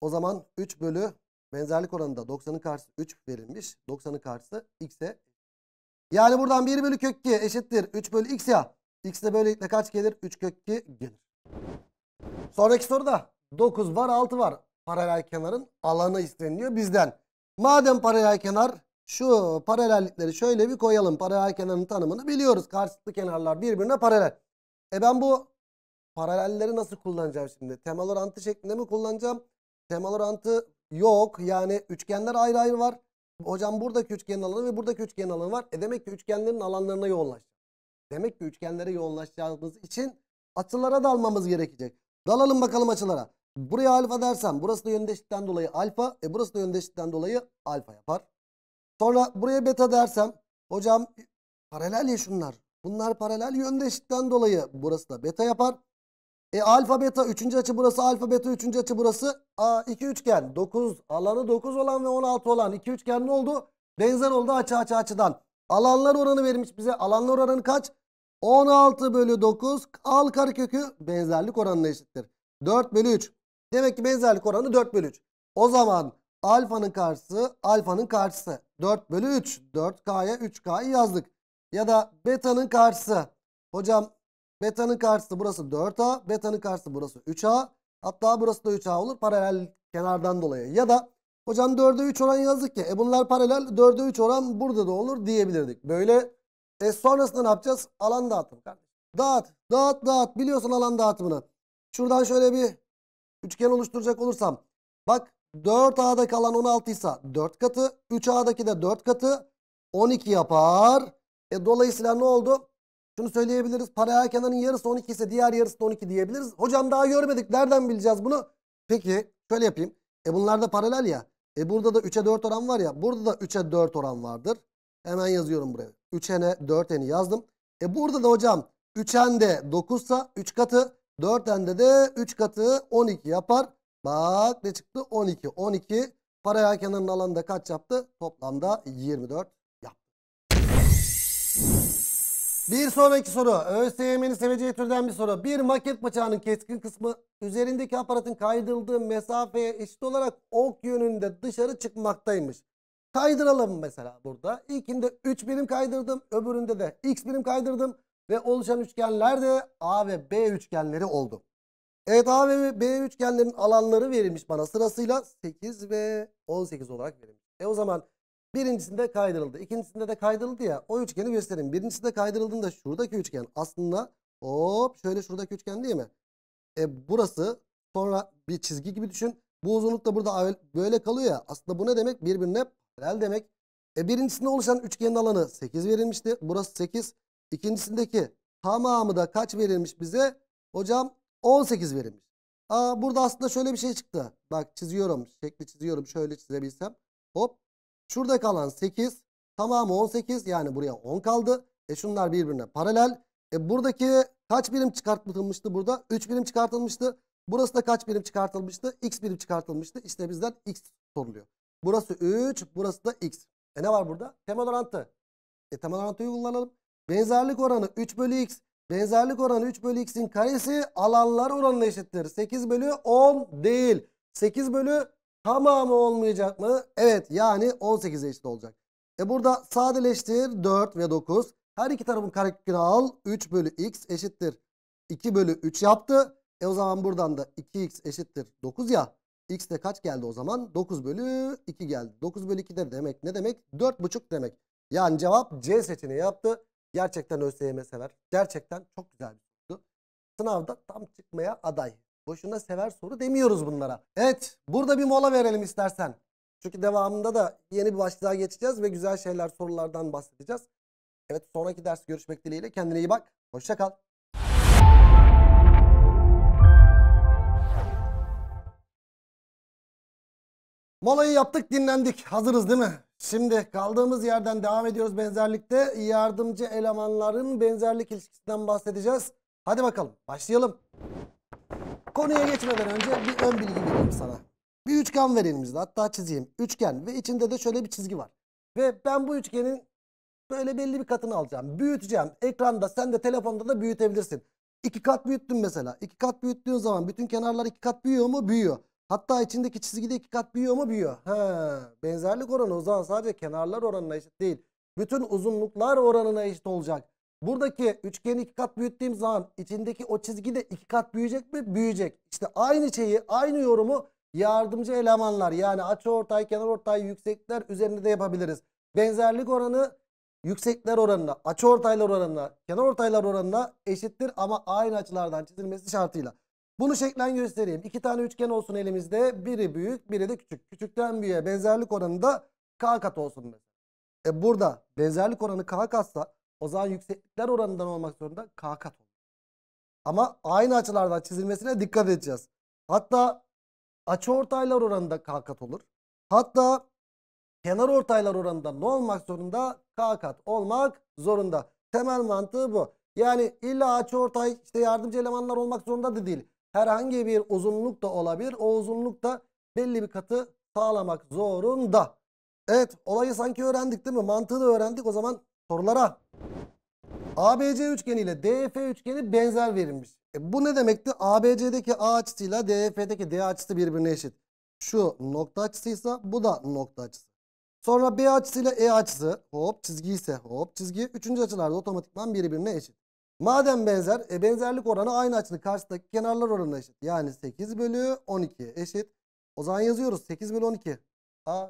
O zaman 3 bölü benzerlik oranında 90'ın karşısı 3 verilmiş. 90'ın karşısı x'e. Yani buradan 1 bölü kök 2 eşittir. 3 bölü x ya. X de böylelikle kaç gelir? 3 kök 2 gelir. Sonraki soruda 9 var 6 var paralel kenarın alanı isteniliyor bizden. Madem paralel kenar şu paralellikleri şöyle bir koyalım. Paralel kenarın tanımını biliyoruz. Karşılıklı kenarlar birbirine paralel. E ben bu paralelleri nasıl kullanacağım şimdi? Temel orantı şeklinde mi kullanacağım? Temel orantı yok. Yani üçgenler ayrı ayrı var. Hocam buradaki üçgenin alanı ve buradaki üçgenin alanı var. E demek ki üçgenlerin alanlarına yoğunlaşacağız. Demek ki üçgenlere yoğunlaşacağımız için açılara dalmamız gerekecek. Dalalım bakalım açılara. Buraya alfa dersem burası da yöndeşlikten dolayı alfa. E burası da yöndeşlikten dolayı alfa yapar. Sonra buraya beta dersem hocam paralel ya şunlar. Bunlar paralel yöndeşlikten dolayı burası da beta yapar. E alfa beta 3. açı burası alfa beta 3. açı burası. A, 2 üçgen 9 alanı 9 olan ve 16 olan 2 üçgen ne oldu? Benzer oldu açı açı açıdan. Alanlar oranı verilmiş bize. Alanlar oranı kaç? 16 bölü 9 al karekökü benzerlik oranına eşittir. 4 bölü 3. Demek ki benzerlik oranı 4 bölü 3. O zaman alfanın karşısı alfanın karşısı. 4 bölü 3. 4K'ya 3K'yı yazdık. Ya da betanın karşısı. Hocam betanın karşısı burası 4A. Betanın karşısı burası 3A. Hatta burası da 3A olur paralel kenardan dolayı. Ya da hocam 4'e 3 oran yazdık ya. E bunlar paralel 4'e 3 oran burada da olur diyebilirdik. Böyle e sonrasında ne yapacağız? Alan dağıtım. Dağıt, dağıt, dağıt. Biliyorsun alan dağıtımını. Şuradan şöyle bir üçgen oluşturacak olursam bak 4A'da kalan 16 ise 4 katı 3A'daki de 4 katı 12 yapar. E, dolayısıyla ne oldu? Şunu söyleyebiliriz. Paralel kenarın yarısı 12 ise diğer yarısı da 12 diyebiliriz. Hocam daha görmedik. Nereden bileceğiz bunu? Peki şöyle yapayım. E bunlar da paralel ya. E burada da 3'e 4 oran var ya. Burada da 3'e 4 oran vardır. Hemen yazıyorum buraya. 3n'e 4n'i yazdım. E burada da hocam 3n de 9 ise 3 katı. 4n'de de 3 katı 12 yapar. Bak ne çıktı? 12. 12 paraya kenarın alanında kaç yaptı? Toplamda 24 yaptı. Bir sonraki soru. ÖSYM'nin seveceği türden bir soru. Bir maket bıçağının keskin kısmı üzerindeki aparatın kaydırıldığı mesafeye eşit olarak ok yönünde dışarı çıkmaktaymış. Kaydıralım mesela burada. İlkinde 3 birim kaydırdım. Öbüründe de x birim kaydırdım. Ve oluşan üçgenler de A ve B üçgenleri oldu. Evet A ve B üçgenlerin alanları verilmiş bana sırasıyla 8 ve 18 olarak verilmiş. E o zaman birincisinde kaydırıldı. ikincisinde de kaydırıldı ya o üçgeni göstereyim. Birincisinde kaydırıldığında şuradaki üçgen aslında hop şöyle şuradaki üçgen değil mi? E burası sonra bir çizgi gibi düşün. Bu uzunluk da burada böyle kalıyor ya. Aslında bu ne demek? Birbirine paralel demek. E birincisinde oluşan üçgenin alanı 8 verilmişti. Burası 8. İkincisindeki tamamı da kaç verilmiş bize? Hocam 18 verilmiş. Aa burada aslında şöyle bir şey çıktı. Bak çiziyorum. Şekli çiziyorum. Şöyle çizebilsem. Hop. Şurada kalan 8. Tamamı 18. Yani buraya 10 kaldı. E şunlar birbirine paralel. E buradaki kaç birim çıkartılmıştı burada? 3 birim çıkartılmıştı. Burası da kaç birim çıkartılmıştı? X birim çıkartılmıştı. İşte bizden X soruluyor. Burası 3. Burası da X. E ne var burada? Temel orantı. E temel orantıyı kullanalım. Benzerlik oranı 3 bölü x. Benzerlik oranı 3 bölü x'in karesi alanlar oranına eşittir. 8 bölü 10 değil. 8 bölü tamamı olmayacak mı? Evet yani 18'e eşit olacak. E burada sadeleştir 4 ve 9. Her iki tarafın karekökünü al. 3 bölü x eşittir. 2 bölü 3 yaptı. E o zaman buradan da 2x eşittir 9 ya. X de kaç geldi o zaman? 9 bölü 2 geldi. 9 bölü 2 de demek ne demek? 4,5 demek. Yani cevap C seçeneği yaptı. Gerçekten ÖSYM sever. Gerçekten çok güzel bir soru. Sınavda tam çıkmaya aday. Boşuna sever soru demiyoruz bunlara. Evet burada bir mola verelim istersen. Çünkü devamında da yeni bir başlığa geçeceğiz ve güzel şeyler sorulardan bahsedeceğiz. Evet sonraki ders görüşmek dileğiyle. Kendine iyi bak. Hoşça kal. Molayı yaptık dinlendik. Hazırız değil mi? Şimdi kaldığımız yerden devam ediyoruz benzerlikte. Yardımcı elemanların benzerlik ilişkisinden bahsedeceğiz. Hadi bakalım başlayalım. Konuya geçmeden önce bir ön bilgi vereyim sana. Bir üçgen verelim bize hatta çizeyim. Üçgen ve içinde de şöyle bir çizgi var. Ve ben bu üçgenin böyle belli bir katını alacağım. Büyüteceğim. Ekranda sen de telefonda da büyütebilirsin. İki kat büyüttün mesela. İki kat büyüttüğün zaman bütün kenarlar iki kat büyüyor mu? Büyüyor. Hatta içindeki çizgide iki kat büyüyor mu? Büyüyor. Ha, benzerlik oranı o zaman sadece kenarlar oranına eşit değil. Bütün uzunluklar oranına eşit olacak. Buradaki üçgeni iki kat büyüttüğüm zaman içindeki o çizgi de iki kat büyüyecek mi? Büyüyecek. İşte aynı şeyi, aynı yorumu yardımcı elemanlar yani açı ortay kenar ortay yüksekler üzerinde de yapabiliriz. Benzerlik oranı yüksekler oranına, açı ortaylar oranına, kenar ortaylar oranına eşittir ama aynı açılardan çizilmesi şartıyla. Bunu şeklen göstereyim. İki tane üçgen olsun elimizde. Biri büyük, biri de küçük. Küçükten büyüğe benzerlik oranı da k kat olsun mesela. E burada benzerlik oranı k katsa o zaman yükseklikler oranından olmak zorunda k kat olur. Ama aynı açılardan çizilmesine dikkat edeceğiz. Hatta açı ortaylar oranında k kat olur. Hatta kenar ortaylar oranında ne olmak zorunda? K kat olmak zorunda. Temel mantığı bu. Yani illa açı ortay işte yardımcı elemanlar olmak zorunda da değil herhangi bir uzunluk da olabilir. O uzunluk da belli bir katı sağlamak zorunda. Evet olayı sanki öğrendik değil mi? Mantığı da öğrendik o zaman sorulara. ABC üçgeni ile DF üçgeni benzer verilmiş. E bu ne demekti? ABC'deki A açısıyla DF'deki D açısı birbirine eşit. Şu nokta açısıysa bu da nokta açısı. Sonra B açısıyla E açısı hop çizgi ise hop çizgi. Üçüncü açılarda otomatikman birbirine eşit. Madem benzer, e, benzerlik oranı aynı açının karşısındaki kenarlar oranına eşit. Yani 8 bölü 12 eşit. O zaman yazıyoruz 8 bölü 12. A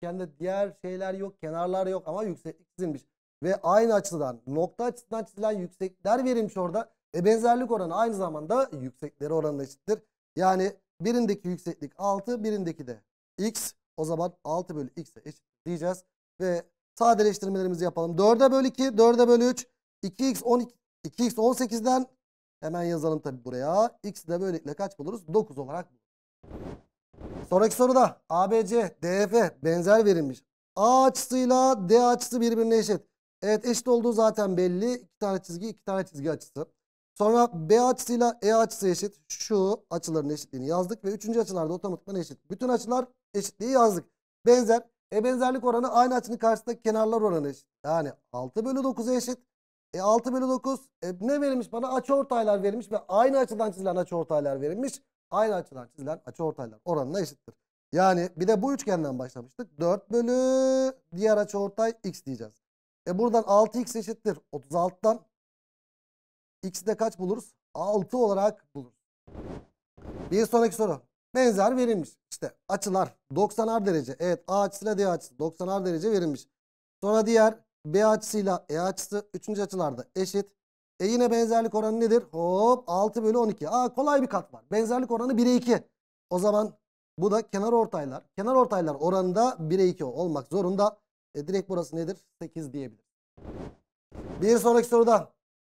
kendi diğer şeyler yok, kenarlar yok ama yükseklik çizilmiş. Ve aynı açıdan, nokta açısından çizilen yüksekler verilmiş orada. E benzerlik oranı aynı zamanda yüksekleri oranına eşittir. Yani birindeki yükseklik 6, birindeki de x. O zaman 6 bölü x'e eşit diyeceğiz. Ve sadeleştirmelerimizi yapalım. 4'e bölü 2, 4'e bölü 3, 2x 12 2x 18'den hemen yazalım tabi buraya. X de böylelikle kaç buluruz? 9 olarak Sonraki soruda ABC, DF benzer verilmiş. A açısıyla D açısı birbirine eşit. Evet eşit olduğu zaten belli. İki tane çizgi, iki tane çizgi açısı. Sonra B açısıyla E açısı eşit. Şu açıların eşitliğini yazdık ve üçüncü açılarda otomatikman eşit. Bütün açılar eşitliği yazdık. Benzer. E benzerlik oranı aynı açının karşısındaki kenarlar oranı eşit. Yani 6 bölü 9'a eşit. E 6 bölü 9 e, ne verilmiş bana? Açı ortaylar verilmiş ve aynı açıdan çizilen açı ortaylar verilmiş. Aynı açıdan çizilen açı ortaylar oranına eşittir. Yani bir de bu üçgenden başlamıştık. 4 bölü diğer açı ortay x diyeceğiz. E buradan 6x eşittir 36'dan. X'i de kaç buluruz? 6 olarak buluruz. Bir sonraki soru. Benzer verilmiş. İşte açılar 90'ar derece. Evet A açısıyla D açısı 90'ar derece verilmiş. Sonra diğer B açısıyla E açısı 3. açılarda eşit. E yine benzerlik oranı nedir? Hop 6 bölü 12. Aa kolay bir kat var. Benzerlik oranı 1'e 2. O zaman bu da kenar ortaylar. Kenar ortaylar oranında 1'e 2 olmak zorunda. E, direkt burası nedir? 8 diyebilir. Bir sonraki soruda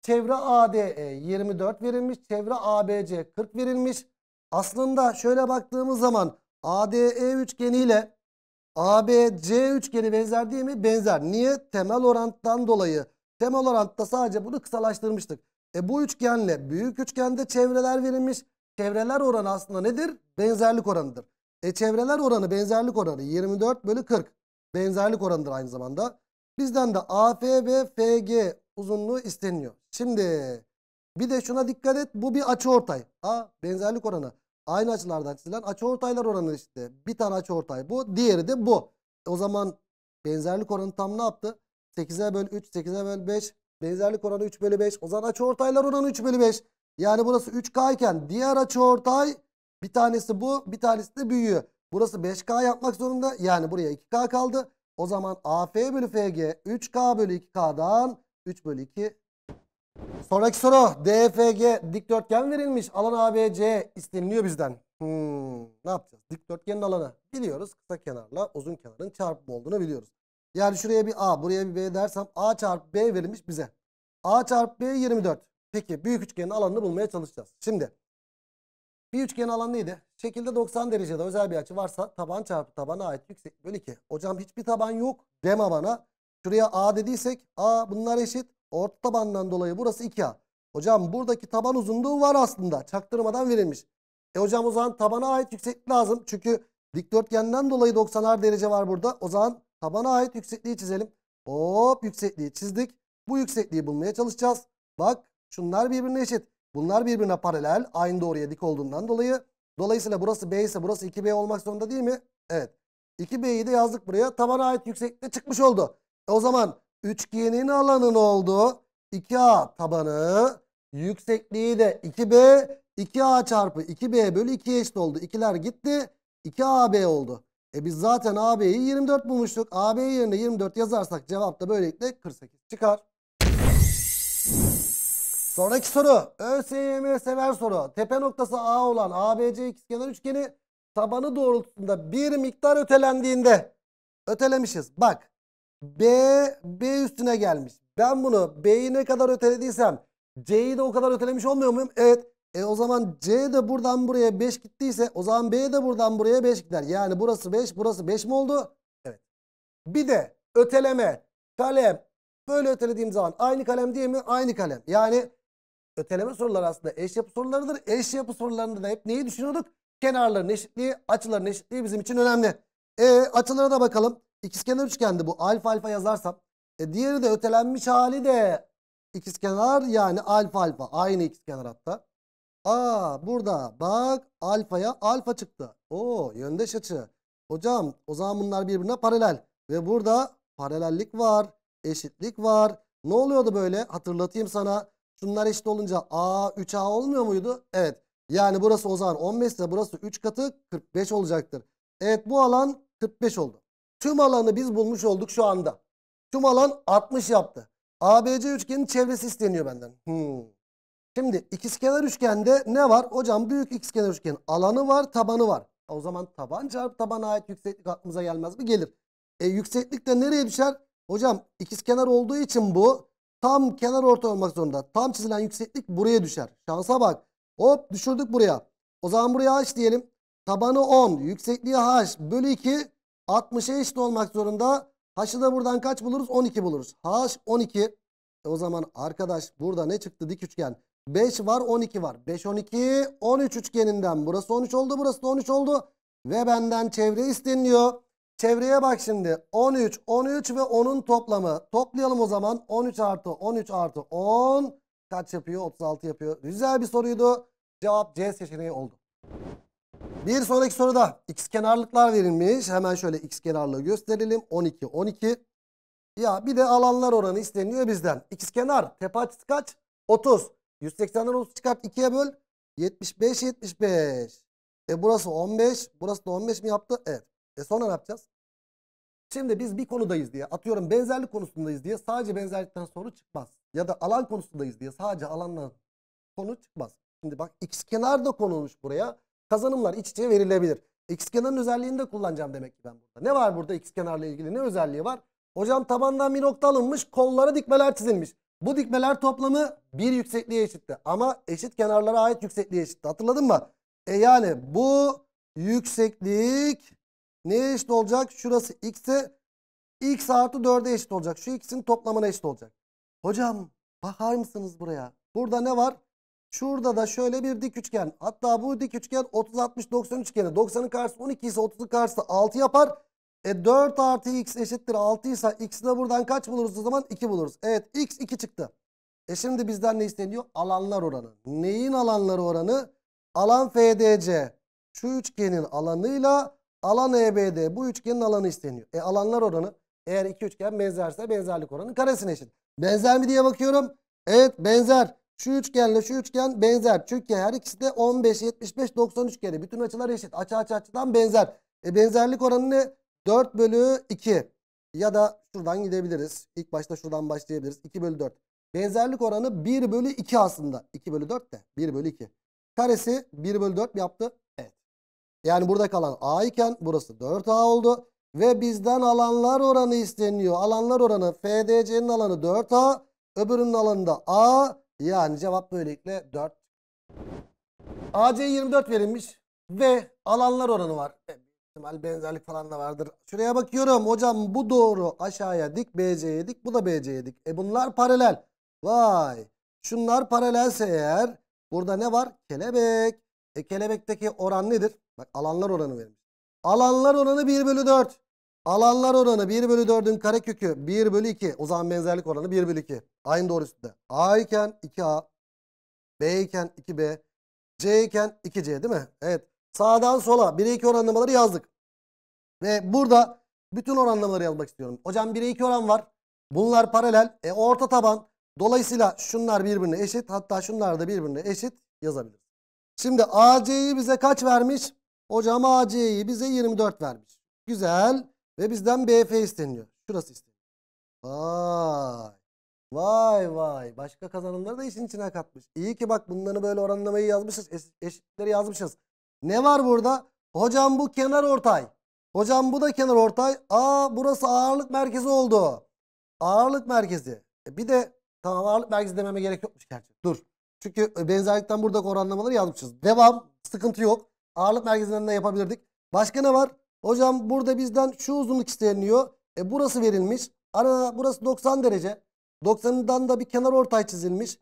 çevre ADE 24 verilmiş. Çevre ABC 40 verilmiş. Aslında şöyle baktığımız zaman ADE üçgeniyle ABC üçgeni benzer değil mi? Benzer. Niye? Temel oranttan dolayı. Temel orantta sadece bunu kısalaştırmıştık. E bu üçgenle büyük üçgende çevreler verilmiş. Çevreler oranı aslında nedir? Benzerlik oranıdır. E çevreler oranı benzerlik oranı 24 bölü 40. Benzerlik oranıdır aynı zamanda. Bizden de AF ve FG uzunluğu isteniyor. Şimdi bir de şuna dikkat et. Bu bir açı ortay. A benzerlik oranı. Aynı açılardan çizilen açıortaylar oranı işte. Bir tane açıortay bu. Diğeri de bu. E, o zaman benzerlik oranı tam ne yaptı? 8'e böl 3, 8'e böl 5. Benzerlik oranı 3 bölü 5. O zaman açıortaylar oranı 3 bölü 5. Yani burası 3K iken diğer açıortay bir tanesi bu, bir tanesi de büyüyor. Burası 5K yapmak zorunda. Yani buraya 2K kaldı. O zaman AF bölü FG 3K bölü 2K'dan 3 bölü 2 Sonraki soru DFG dikdörtgen verilmiş. Alan ABC isteniliyor bizden. Hmm, ne yapacağız? Dikdörtgenin alanı biliyoruz. Kısa kenarla uzun kenarın çarpımı olduğunu biliyoruz. Yani şuraya bir A, buraya bir B dersem A çarpı B verilmiş bize. A çarpı B 24. Peki büyük üçgenin alanını bulmaya çalışacağız. Şimdi bir üçgenin alanı neydi? Şekilde 90 derecede özel bir açı varsa taban çarpı tabana ait yüksek bölü 2. Hocam hiçbir taban yok deme bana. Şuraya A dediysek A bunlar eşit. Orta tabandan dolayı burası 2A. Hocam buradaki taban uzunluğu var aslında. Çaktırmadan verilmiş. E hocam o zaman tabana ait yükseklik lazım. Çünkü dikdörtgenden dolayı 90'ar derece var burada. O zaman tabana ait yüksekliği çizelim. Hop yüksekliği çizdik. Bu yüksekliği bulmaya çalışacağız. Bak şunlar birbirine eşit. Bunlar birbirine paralel. Aynı doğruya dik olduğundan dolayı. Dolayısıyla burası B ise burası 2B olmak zorunda değil mi? Evet. 2B'yi de yazdık buraya. Tabana ait yükseklikte çıkmış oldu. E o zaman üçgenin alanın oldu. 2A tabanı yüksekliği de 2B 2A çarpı 2B bölü 2 eşit oldu. İkiler gitti. 2AB oldu. E biz zaten AB'yi 24 bulmuştuk. AB yerine 24 yazarsak cevap da böylelikle 48 çıkar. Sonraki soru. ÖSYM sever soru. Tepe noktası A olan ABC ikizkenar üçgeni tabanı doğrultusunda bir miktar ötelendiğinde ötelemişiz. Bak B, B üstüne gelmiş. Ben bunu B'yi ne kadar ötelediysem C'yi de o kadar ötelemiş olmuyor muyum? Evet. E o zaman C de buradan buraya 5 gittiyse o zaman B de buradan buraya 5 gider. Yani burası 5 burası 5 mi oldu? Evet. Bir de öteleme kalem böyle ötelediğim zaman aynı kalem değil mi? Aynı kalem. Yani öteleme soruları aslında eş yapı sorularıdır. Eş yapı sorularında da hep neyi düşünüyorduk? Kenarların eşitliği açıların eşitliği bizim için önemli. E açılara da bakalım. İkizkenar üçgende bu alfa alfa yazarsam. E diğeri de ötelenmiş hali de ikizkenar yani alfa alfa. Aynı ikizkenar hatta. Aa burada bak alfaya alfa çıktı. Oo yöndeş açı. Hocam o zaman bunlar birbirine paralel. Ve burada paralellik var. Eşitlik var. Ne oluyordu böyle? Hatırlatayım sana. Şunlar eşit olunca A 3A olmuyor muydu? Evet. Yani burası o zaman 15 ise burası 3 katı 45 olacaktır. Evet bu alan 45 oldu. Tüm alanı biz bulmuş olduk şu anda. Tüm alan 60 yaptı. ABC üçgenin çevresi isteniyor benden. Hmm. Şimdi ikizkenar üçgende ne var? Hocam büyük ikizkenar üçgenin alanı var, tabanı var. E, o zaman taban çarpı tabana ait yükseklik aklımıza gelmez mi? Gelir. E, yükseklik de nereye düşer? Hocam ikizkenar olduğu için bu tam kenar orta olmak zorunda. Tam çizilen yükseklik buraya düşer. Şansa bak. Hop düşürdük buraya. O zaman buraya h diyelim. Tabanı 10, yüksekliği h bölü 2 60'a eşit olmak zorunda. H'ı da buradan kaç buluruz? 12 buluruz. H 12. E o zaman arkadaş burada ne çıktı dik üçgen? 5 var 12 var. 5 12 13 üçgeninden. Burası 13 oldu burası da 13 oldu. Ve benden çevre isteniliyor. Çevreye bak şimdi. 13 13 ve 10'un toplamı. Toplayalım o zaman. 13 artı 13 artı 10 kaç yapıyor? 36 yapıyor. Güzel bir soruydu. Cevap C seçeneği oldu. Bir sonraki soruda x kenarlıklar verilmiş. Hemen şöyle x kenarlığı gösterelim. 12, 12. Ya bir de alanlar oranı isteniyor bizden. X kenar tepe açısı kaç? 30. 180'den 30 çıkart 2'ye böl. 75, 75. E burası 15. Burası da 15 mi yaptı? Evet. E sonra ne yapacağız? Şimdi biz bir konudayız diye atıyorum benzerlik konusundayız diye sadece benzerlikten soru çıkmaz. Ya da alan konusundayız diye sadece alandan konu çıkmaz. Şimdi bak x kenar da konulmuş buraya kazanımlar iç içe verilebilir. X kenarın özelliğini de kullanacağım demek ki ben burada. Ne var burada X kenarla ilgili ne özelliği var? Hocam tabandan bir nokta alınmış kollara dikmeler çizilmiş. Bu dikmeler toplamı bir yüksekliğe eşitti. Ama eşit kenarlara ait yüksekliğe eşitti. Hatırladın mı? E yani bu yükseklik neye eşit olacak? Şurası x'e x artı 4'e eşit olacak. Şu x'in toplamına eşit olacak. Hocam bakar mısınız buraya? Burada ne var? Şurada da şöyle bir dik üçgen. Hatta bu dik üçgen 30 60 90 üçgeni. 90'ın karşısı 12 ise 30'ın karşısı 6 yapar. E 4 artı x eşittir 6 ise x'i de buradan kaç buluruz o zaman? 2 buluruz. Evet x 2 çıktı. E şimdi bizden ne isteniyor? Alanlar oranı. Neyin alanları oranı? Alan FDC. Şu üçgenin alanıyla alan EBD. Bu üçgenin alanı isteniyor. E alanlar oranı eğer iki üçgen benzerse benzerlik oranı karesine eşit. Benzer mi diye bakıyorum. Evet benzer. Şu üçgenle şu üçgen benzer. Çünkü her ikisi de 15, 75, 90 üçgeni. Bütün açılar eşit. Açı açı açıdan benzer. E benzerlik oranı ne? 4 bölü 2. Ya da şuradan gidebiliriz. İlk başta şuradan başlayabiliriz. 2 bölü 4. Benzerlik oranı 1 bölü 2 aslında. 2 bölü 4 de 1 bölü 2. Karesi 1 bölü 4 yaptı? Evet. Yani burada kalan A iken burası 4A oldu. Ve bizden alanlar oranı isteniyor. Alanlar oranı FDC'nin alanı 4A. Öbürünün alanı da A. Yani cevap böylelikle 4. AC 24 verilmiş ve alanlar oranı var. E, ihtimal benzerlik falan da vardır. Şuraya bakıyorum. Hocam bu doğru. Aşağıya dik BC'ye dik. Bu da BC'ye dik. E bunlar paralel. Vay. Şunlar paralelse eğer burada ne var? Kelebek. E kelebekteki oran nedir? Bak alanlar oranı verilmiş. Alanlar oranı 1 bölü 4. Alanlar oranı 1 bölü 4'ün karekökü 1 bölü 2. O zaman benzerlik oranı 1 bölü 2. Aynı doğrusunda. A iken 2A. B iken 2B. C iken 2C değil mi? Evet. Sağdan sola 1'e 2 oranlamaları yazdık. Ve burada bütün oranlamaları yazmak istiyorum. Hocam 1'e 2 oran var. Bunlar paralel. E, orta taban. Dolayısıyla şunlar birbirine eşit. Hatta şunlar da birbirine eşit yazabiliriz. Şimdi AC'yi bize kaç vermiş? Hocam AC'yi bize 24 vermiş. Güzel. Ve bizden BF isteniyor. Şurası isteniyor. Vay. Vay vay. Başka kazanımları da işin içine katmış. İyi ki bak bunları böyle oranlamayı yazmışız. eşitleri yazmışız. Ne var burada? Hocam bu kenar ortay. Hocam bu da kenar ortay. Aa burası ağırlık merkezi oldu. Ağırlık merkezi. E bir de tamam ağırlık merkezi dememe gerek yokmuş gerçi. Dur. Çünkü e, benzerlikten buradaki oranlamaları yazmışız. Devam. Sıkıntı yok. Ağırlık merkezinden de yapabilirdik. Başka ne var? Hocam burada bizden şu uzunluk isteniyor. E burası verilmiş. Ana burası 90 derece. 90'dan da bir kenar ortay çizilmiş.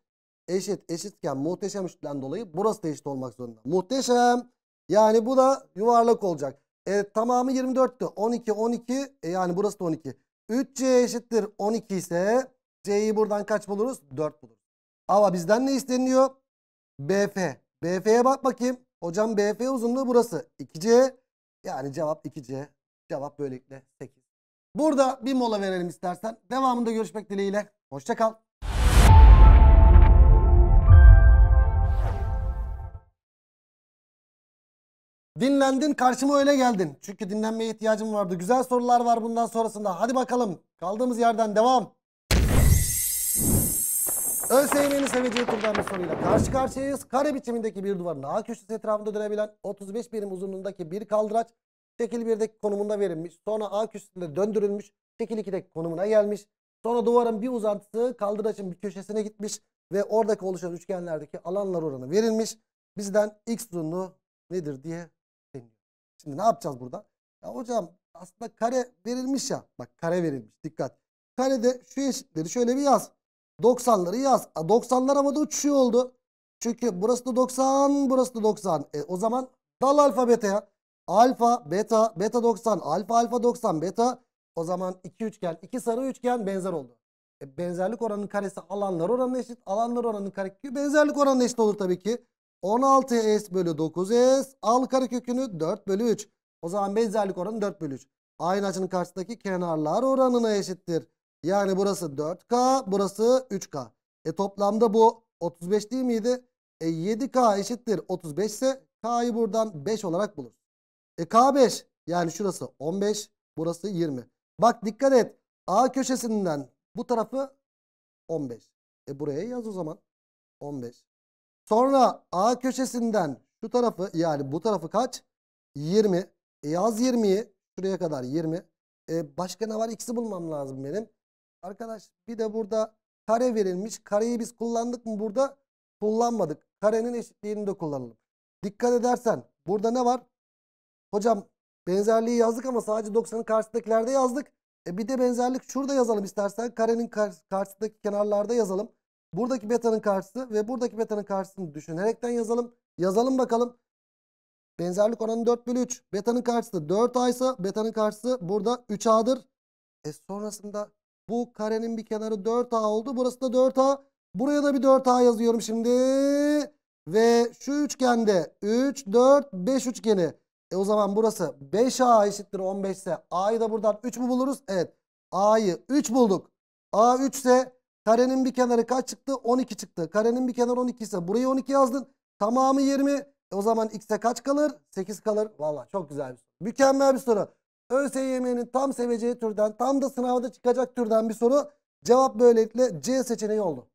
Eşit eşitken muhteşem üçlüden dolayı burası da eşit olmak zorunda. Muhteşem. Yani bu da yuvarlak olacak. E, tamamı 24'tü. 12 12 e, yani burası da 12. 3C eşittir 12 ise C'yi buradan kaç buluruz? 4 buluruz. Ama bizden ne isteniyor? BF. BF'ye bak bakayım. Hocam BF uzunluğu burası. 2C yani cevap 2C. Cevap böylelikle 8. Burada bir mola verelim istersen. Devamında görüşmek dileğiyle. Hoşçakal. Dinlendin karşıma öyle geldin. Çünkü dinlenmeye ihtiyacım vardı. Güzel sorular var bundan sonrasında. Hadi bakalım kaldığımız yerden devam. ÖSYM'nin seveceği bir soruyla karşı karşıyayız. Kare biçimindeki bir duvarın A köşesi etrafında dönebilen 35 birim uzunluğundaki bir kaldıraç şekil 1'deki konumunda verilmiş. Sonra A köşesinde döndürülmüş. Şekil 2'deki konumuna gelmiş. Sonra duvarın bir uzantısı kaldıraçın bir köşesine gitmiş ve oradaki oluşan üçgenlerdeki alanlar oranı verilmiş. Bizden x uzunluğu nedir diye deniyor. Şimdi ne yapacağız burada? Ya hocam aslında kare verilmiş ya. Bak kare verilmiş. Dikkat. Karede şu eşitleri şöyle bir yaz. 90'ları yaz. 90'lar ama da uçuşuyor oldu. Çünkü burası da 90, burası da 90. E, o zaman dal alfabete ya. Alfa, beta, beta 90, alfa, alfa 90, beta. O zaman iki üçgen, iki sarı üçgen benzer oldu. E, benzerlik oranının karesi alanlar oranına eşit. Alanlar oranının karekökü benzerlik oranına eşit olur tabii ki. 16s bölü 9s al karekökünü 4 bölü 3. O zaman benzerlik oranı 4 bölü 3. Aynı açının karşısındaki kenarlar oranına eşittir. Yani burası 4K, burası 3K. E toplamda bu 35 değil miydi? E 7K eşittir 35 ise K'yı buradan 5 olarak bulur. E K5 yani şurası 15, burası 20. Bak dikkat et. A köşesinden bu tarafı 15. E buraya yaz o zaman. 15. Sonra A köşesinden şu tarafı yani bu tarafı kaç? 20. E yaz 20'yi. Şuraya kadar 20. E başka ne var? X'i bulmam lazım benim. Arkadaş bir de burada kare verilmiş. Kareyi biz kullandık mı burada? Kullanmadık. Karenin eşitliğini de kullanalım. Dikkat edersen burada ne var? Hocam benzerliği yazdık ama sadece 90'ın karşısındakilerde yazdık. E bir de benzerlik şurada yazalım istersen. Karenin karşısındaki kenarlarda yazalım. Buradaki betanın karşısı ve buradaki betanın karşısını düşünerekten yazalım. Yazalım bakalım. Benzerlik oranı 4 bölü 3. Betanın karşısı 4A ise betanın karşısı burada 3A'dır. E sonrasında bu karenin bir kenarı 4A oldu. Burası da 4A. Buraya da bir 4A yazıyorum şimdi. Ve şu üçgende 3, 4, 5 üçgeni. E o zaman burası 5A eşittir 15 ise A'yı da buradan 3 mü buluruz? Evet. A'yı 3 bulduk. A 3 ise karenin bir kenarı kaç çıktı? 12 çıktı. Karenin bir kenarı 12 ise burayı 12 yazdın. Tamamı 20. E o zaman x'e kaç kalır? 8 kalır. Valla çok güzel bir soru. Mükemmel bir soru. ÖSYM'nin tam seveceği türden, tam da sınavda çıkacak türden bir soru. Cevap böylelikle C seçeneği oldu.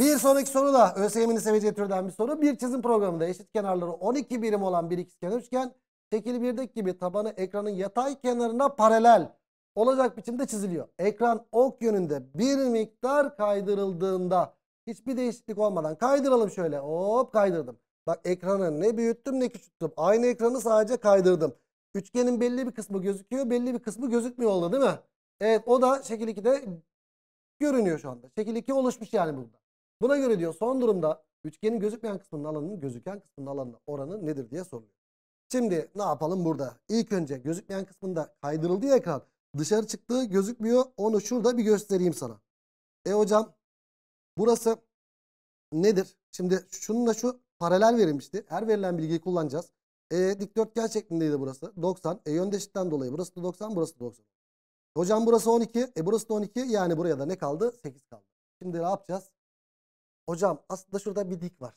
Bir sonraki soru da ÖSYM'nin seveceği türden bir soru. Bir çizim programında eşit kenarları 12 birim olan bir ikizkenar üçgen şekil 1'deki gibi tabanı ekranın yatay kenarına paralel olacak biçimde çiziliyor. Ekran ok yönünde bir miktar kaydırıldığında hiçbir değişiklik olmadan kaydıralım şöyle hop kaydırdım. Bak ekranı ne büyüttüm ne küçülttüm. Aynı ekranı sadece kaydırdım. Üçgenin belli bir kısmı gözüküyor, belli bir kısmı gözükmüyor oldu değil mi? Evet o da şekil 2'de görünüyor şu anda. Şekil 2 oluşmuş yani burada. Buna göre diyor son durumda üçgenin gözükmeyen kısmının alanının gözüken kısmının alanına oranı nedir diye soruyor. Şimdi ne yapalım burada? İlk önce gözükmeyen kısmında kaydırıldı ya ekran. Dışarı çıktığı gözükmüyor. Onu şurada bir göstereyim sana. E hocam burası nedir? Şimdi şununla şu paralel verilmişti. Her verilen bilgiyi kullanacağız. E, dikdörtgen şeklindeydi burası. 90. E, yön değişikliğinden dolayı burası da 90, burası da 90. Hocam burası 12. E, burası da 12. Yani buraya da ne kaldı? 8 kaldı. Şimdi ne yapacağız? Hocam aslında şurada bir dik var.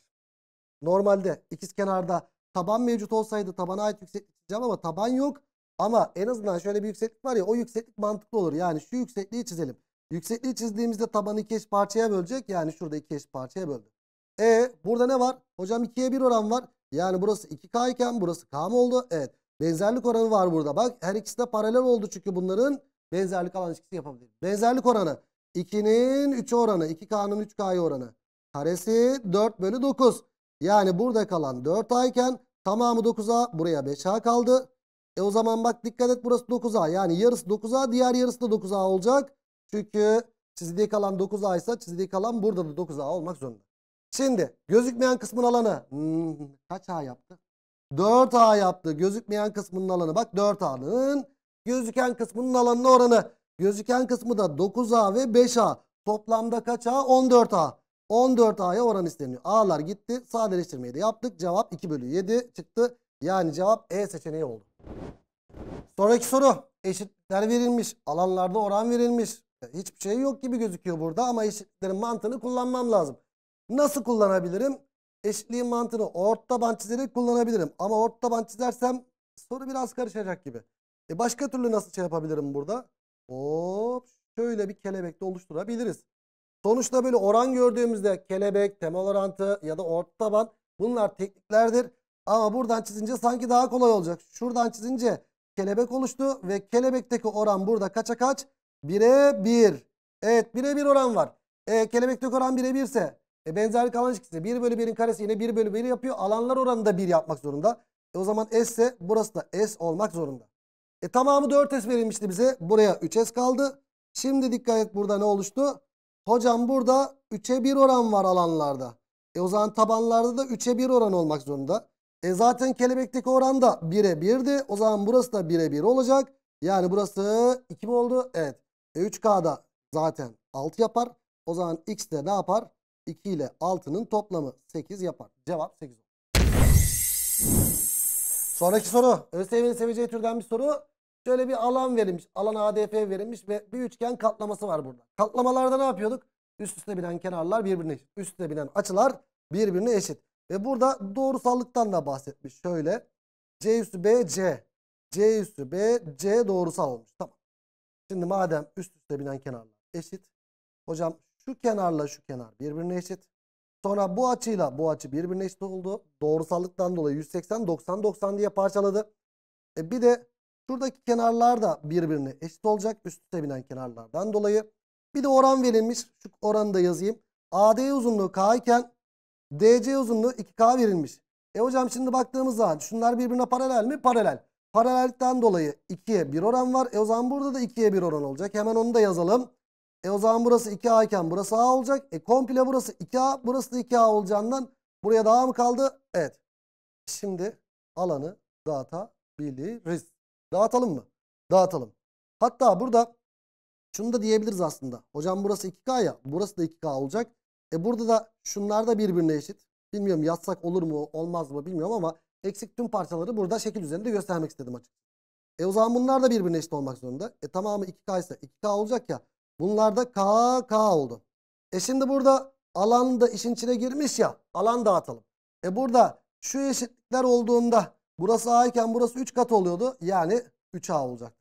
Normalde ikiz kenarda taban mevcut olsaydı tabana ait yükseklik çizeceğim ama taban yok. Ama en azından şöyle bir yükseklik var ya o yükseklik mantıklı olur. Yani şu yüksekliği çizelim. Yüksekliği çizdiğimizde tabanı iki eş parçaya bölecek. Yani şurada iki eş parçaya böldü. E burada ne var? Hocam 2'ye 1 oran var. Yani burası 2K iken burası K mı oldu? Evet. Benzerlik oranı var burada. Bak her ikisi de paralel oldu çünkü bunların benzerlik alan ilişkisi yapabilir. Benzerlik oranı 2'nin 3'e oranı. 2K'nın 3K'ya oranı. Karesi 4 bölü 9. Yani burada kalan 4A iken tamamı 9A buraya 5A kaldı. E o zaman bak dikkat et burası 9A. Yani yarısı 9A diğer yarısı da 9A olacak. Çünkü çizdiği kalan 9A ise çizdiği kalan burada da 9A olmak zorunda. Şimdi gözükmeyen kısmın alanı hmm, kaç A yaptı? 4A yaptı. Gözükmeyen kısmının alanı bak 4A'nın gözüken kısmının alanına oranı. Gözüken kısmı da 9A ve 5A. Toplamda kaç A? 14A. 14A'ya oran isteniyor. A'lar gitti. Sadeleştirmeyi de yaptık. Cevap 2 bölü 7 çıktı. Yani cevap E seçeneği oldu. Sonraki soru. eşitler verilmiş. Alanlarda oran verilmiş. Hiçbir şey yok gibi gözüküyor burada ama eşitlerin mantığını kullanmam lazım. Nasıl kullanabilirim? Eşitliğin mantığını ort taban çizerek kullanabilirim. Ama ort taban çizersem soru biraz karışacak gibi. E başka türlü nasıl şey yapabilirim burada? Hop şöyle bir kelebek de oluşturabiliriz. Sonuçta böyle oran gördüğümüzde kelebek, temel orantı ya da ort taban bunlar tekniklerdir. Ama buradan çizince sanki daha kolay olacak. Şuradan çizince kelebek oluştu ve kelebekteki oran burada kaça kaç? 1'e 1. Evet 1'e 1 oran var. E, kelebekteki oran 1'e 1 ise e benzerlik alan ilişkisi 1 bölü 1'in karesi yine 1 bölü 1 yapıyor. Alanlar oranı da 1 yapmak zorunda. E o zaman S ise burası da S olmak zorunda. E tamamı 4S verilmişti bize. Buraya 3S kaldı. Şimdi dikkat et burada ne oluştu? Hocam burada 3'e 1 oran var alanlarda. E o zaman tabanlarda da 3'e 1 oran olmak zorunda. E zaten kelebekteki oran da 1'e 1'di. O zaman burası da 1'e 1 olacak. Yani burası 2 mi oldu? Evet. E 3K'da zaten 6 yapar. O zaman X de ne yapar? 2 ile 6'nın toplamı 8 yapar. Cevap 8 olur. Sonraki soru. ÖSYM'nin seveceği türden bir soru. Şöyle bir alan verilmiş. Alan ADF verilmiş ve bir üçgen katlaması var burada. Katlamalarda ne yapıyorduk? Üst üste binen kenarlar birbirine eşit. Üst üste binen açılar birbirine eşit. Ve burada doğrusallıktan da bahsetmiş. Şöyle C üstü B C. C üstü B C doğrusal olmuş. Tamam. Şimdi madem üst üste binen kenarlar eşit. Hocam şu kenarla şu kenar birbirine eşit. Sonra bu açıyla bu açı birbirine eşit oldu. Doğrusallıktan dolayı 180, 90, 90 diye parçaladı. E bir de şuradaki kenarlar da birbirine eşit olacak. Üst üste binen kenarlardan dolayı. Bir de oran verilmiş. Şu oranı da yazayım. AD uzunluğu K iken DC uzunluğu 2K verilmiş. E hocam şimdi baktığımız zaman şunlar birbirine paralel mi? Paralel. Paralellikten dolayı 2'ye 1 oran var. E o zaman burada da 2'ye 1 oran olacak. Hemen onu da yazalım. E o zaman burası 2A iken burası A olacak. E komple burası 2A burası da 2A olacağından buraya daha mı kaldı? Evet. Şimdi alanı dağıtabiliriz. Dağıtalım mı? Dağıtalım. Hatta burada şunu da diyebiliriz aslında. Hocam burası 2K ya burası da 2K olacak. E burada da şunlar da birbirine eşit. Bilmiyorum yazsak olur mu olmaz mı bilmiyorum ama eksik tüm parçaları burada şekil üzerinde göstermek istedim açıkçası. E o zaman bunlar da birbirine eşit olmak zorunda. E tamamı 2K ise 2K olacak ya. Bunlarda da KK oldu. E şimdi burada alan da işin içine girmiş ya. Alan dağıtalım. E burada şu eşitlikler olduğunda burası A iken burası 3 kat oluyordu. Yani 3A olacak.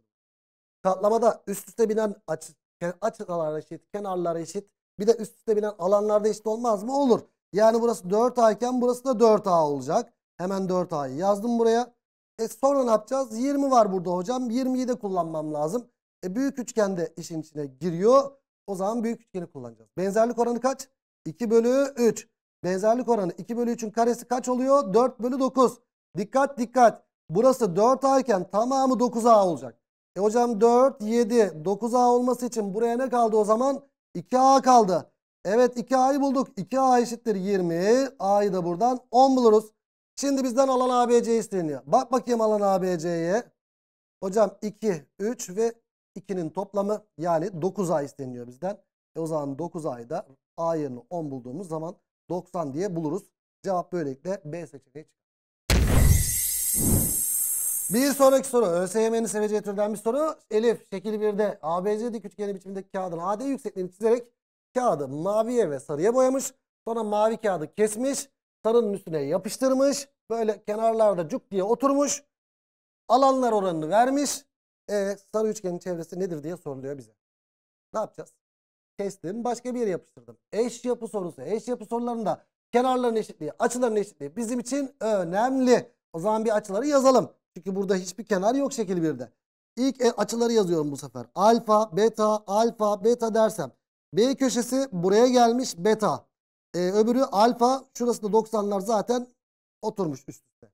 Katlamada üst üste binen açı, açılar eşit, kenarlar eşit. Bir de üst üste binen alanlarda eşit olmaz mı? Olur. Yani burası 4A iken burası da 4A olacak. Hemen 4A'yı yazdım buraya. E sonra ne yapacağız? 20 var burada hocam. 20'yi de kullanmam lazım. E büyük üçgen de işin içine giriyor. O zaman büyük üçgeni kullanacağız. Benzerlik oranı kaç? 2 bölü 3. Benzerlik oranı 2 bölü 3'ün karesi kaç oluyor? 4 bölü 9. Dikkat dikkat. Burası 4A iken tamamı 9A olacak. E hocam 4, 7, 9A olması için buraya ne kaldı o zaman? 2A kaldı. Evet 2A'yı bulduk. 2A eşittir 20. A'yı da buradan 10 buluruz. Şimdi bizden alan ABC isteniyor. Bak bakayım alan ABC'ye. Hocam 2, 3 ve 2'nin toplamı yani 9 ay isteniyor bizden. E o zaman 9 ayda da A yerine 10 bulduğumuz zaman 90 diye buluruz. Cevap böylelikle B seçeneği çıkar. Bir sonraki soru. ÖSYM'nin seveceği türden bir soru. Elif şekil 1'de ABC dik üçgeni biçimindeki kağıdın AD yüksekliğini çizerek kağıdı maviye ve sarıya boyamış. Sonra mavi kağıdı kesmiş. Sarının üstüne yapıştırmış. Böyle kenarlarda cuk diye oturmuş. Alanlar oranını vermiş. E sarı üçgenin çevresi nedir diye soruluyor bize. Ne yapacağız? Kestim başka bir yere yapıştırdım. Eş yapı sorusu. Eş yapı sorularında kenarların eşitliği, açıların eşitliği bizim için önemli. O zaman bir açıları yazalım. Çünkü burada hiçbir kenar yok şekil birde. İlk e, açıları yazıyorum bu sefer. Alfa, beta, alfa, beta dersem. B köşesi buraya gelmiş beta. Ee, öbürü alfa. Şurası da 90'lar zaten oturmuş üst üste.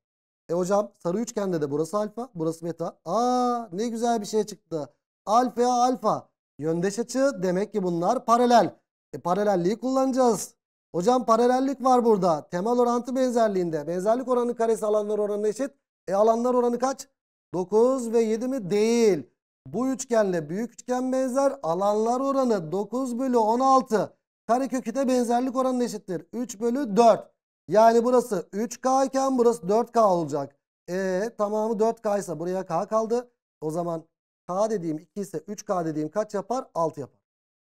E hocam sarı üçgende de burası alfa, burası beta. Aa ne güzel bir şey çıktı. Alfaya alfa. Yöndeş açı demek ki bunlar paralel. E paralelliği kullanacağız. Hocam paralellik var burada. Temel orantı benzerliğinde. Benzerlik oranı karesi alanlar oranı eşit. E alanlar oranı kaç? 9 ve 7 mi? Değil. Bu üçgenle büyük üçgen benzer. Alanlar oranı 9 bölü 16. Karekökü de benzerlik oranı eşittir. 3 bölü 4. Yani burası 3K iken burası 4K olacak. E tamamı 4K ise buraya K kaldı. O zaman K dediğim 2 ise 3K dediğim kaç yapar? 6 yapar.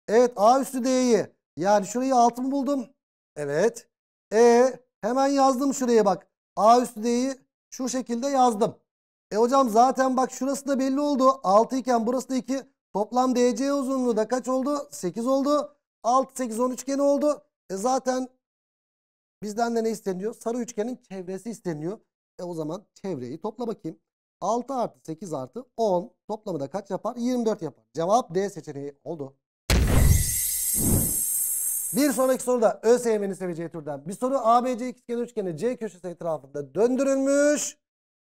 Evet A üstü D'yi. Yani şurayı 6 mı buldum? Evet. E hemen yazdım şuraya bak. A üstü D'yi şu şekilde yazdım. E hocam zaten bak şurası da belli oldu. 6 iken burası da 2. Toplam DC uzunluğu da kaç oldu? 8 oldu. 6, 8, 10 üçgeni oldu. E zaten Bizden de ne isteniyor? Sarı üçgenin çevresi isteniyor. E o zaman çevreyi topla bakayım. 6 artı 8 artı 10 toplamı da kaç yapar? 24 yapar. Cevap D seçeneği oldu. Bir sonraki soruda ÖSYM'nin seveceği türden bir soru. ABC ikizkenar üçgeni C köşesi etrafında döndürülmüş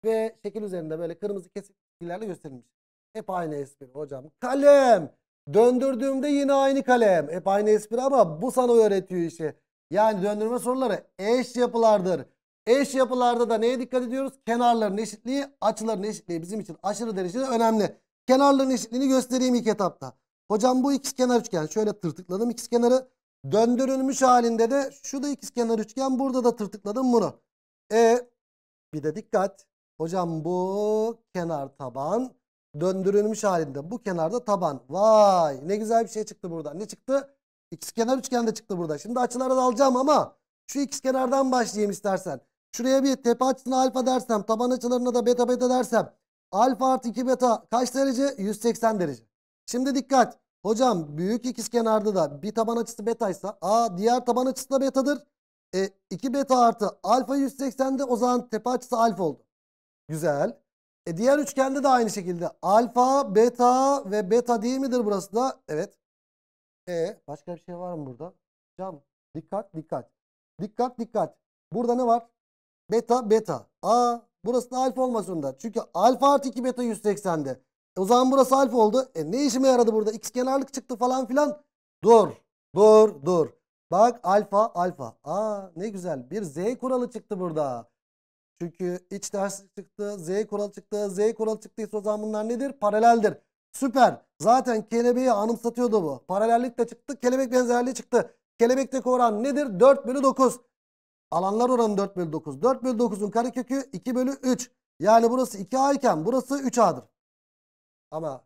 ve şekil üzerinde böyle kırmızı kesiklerle gösterilmiş. Hep aynı espri hocam. Kalem. Döndürdüğümde yine aynı kalem. Hep aynı espri ama bu sana öğretiyor işi. Yani döndürme soruları eş yapılardır. Eş yapılarda da neye dikkat ediyoruz? Kenarların eşitliği, açıların eşitliği bizim için aşırı derecede önemli. Kenarların eşitliğini göstereyim ilk etapta. Hocam bu ikiz kenar üçgen. Şöyle tırtıkladım ikiz kenarı Döndürülmüş halinde de şu da ikiz kenar üçgen. Burada da tırtıkladım bunu. E bir de dikkat. Hocam bu kenar taban döndürülmüş halinde. Bu kenarda taban. Vay ne güzel bir şey çıktı buradan. Ne çıktı? İkizkenar üçgen de çıktı burada. Şimdi açıları da alacağım ama şu ikizkenardan başlayayım istersen. Şuraya bir tepe açısına alfa dersem taban açılarına da beta beta dersem alfa artı 2 beta kaç derece? 180 derece. Şimdi dikkat. Hocam büyük ikizkenarda da bir taban açısı betaysa a diğer taban açısı da betadır. E, 2 beta artı alfa 180'de o zaman tepe açısı alfa oldu. Güzel. E, diğer üçgende de aynı şekilde alfa, beta ve beta değil midir burası da? Evet. E başka bir şey var mı burada? Cam dikkat dikkat. Dikkat dikkat. Burada ne var? Beta beta. A burası da alfa olmak zorunda. Çünkü alfa artı 2 beta 180'de. E, o zaman burası alfa oldu. E ne işime yaradı burada? X kenarlık çıktı falan filan. Dur. Dur dur. Bak alfa alfa. Aa ne güzel. Bir Z kuralı çıktı burada. Çünkü iç ders çıktı, Z kuralı çıktı, Z kuralı çıktıysa o zaman bunlar nedir? Paraleldir. Süper. Zaten kelebeği anımsatıyordu bu. Paralellik de çıktı. Kelebek benzerliği çıktı. Kelebekteki oran nedir? 4 bölü 9. Alanlar oranı 4 bölü 9. 4 bölü 9'un karekökü 2 bölü 3. Yani burası 2A iken burası 3A'dır. Ama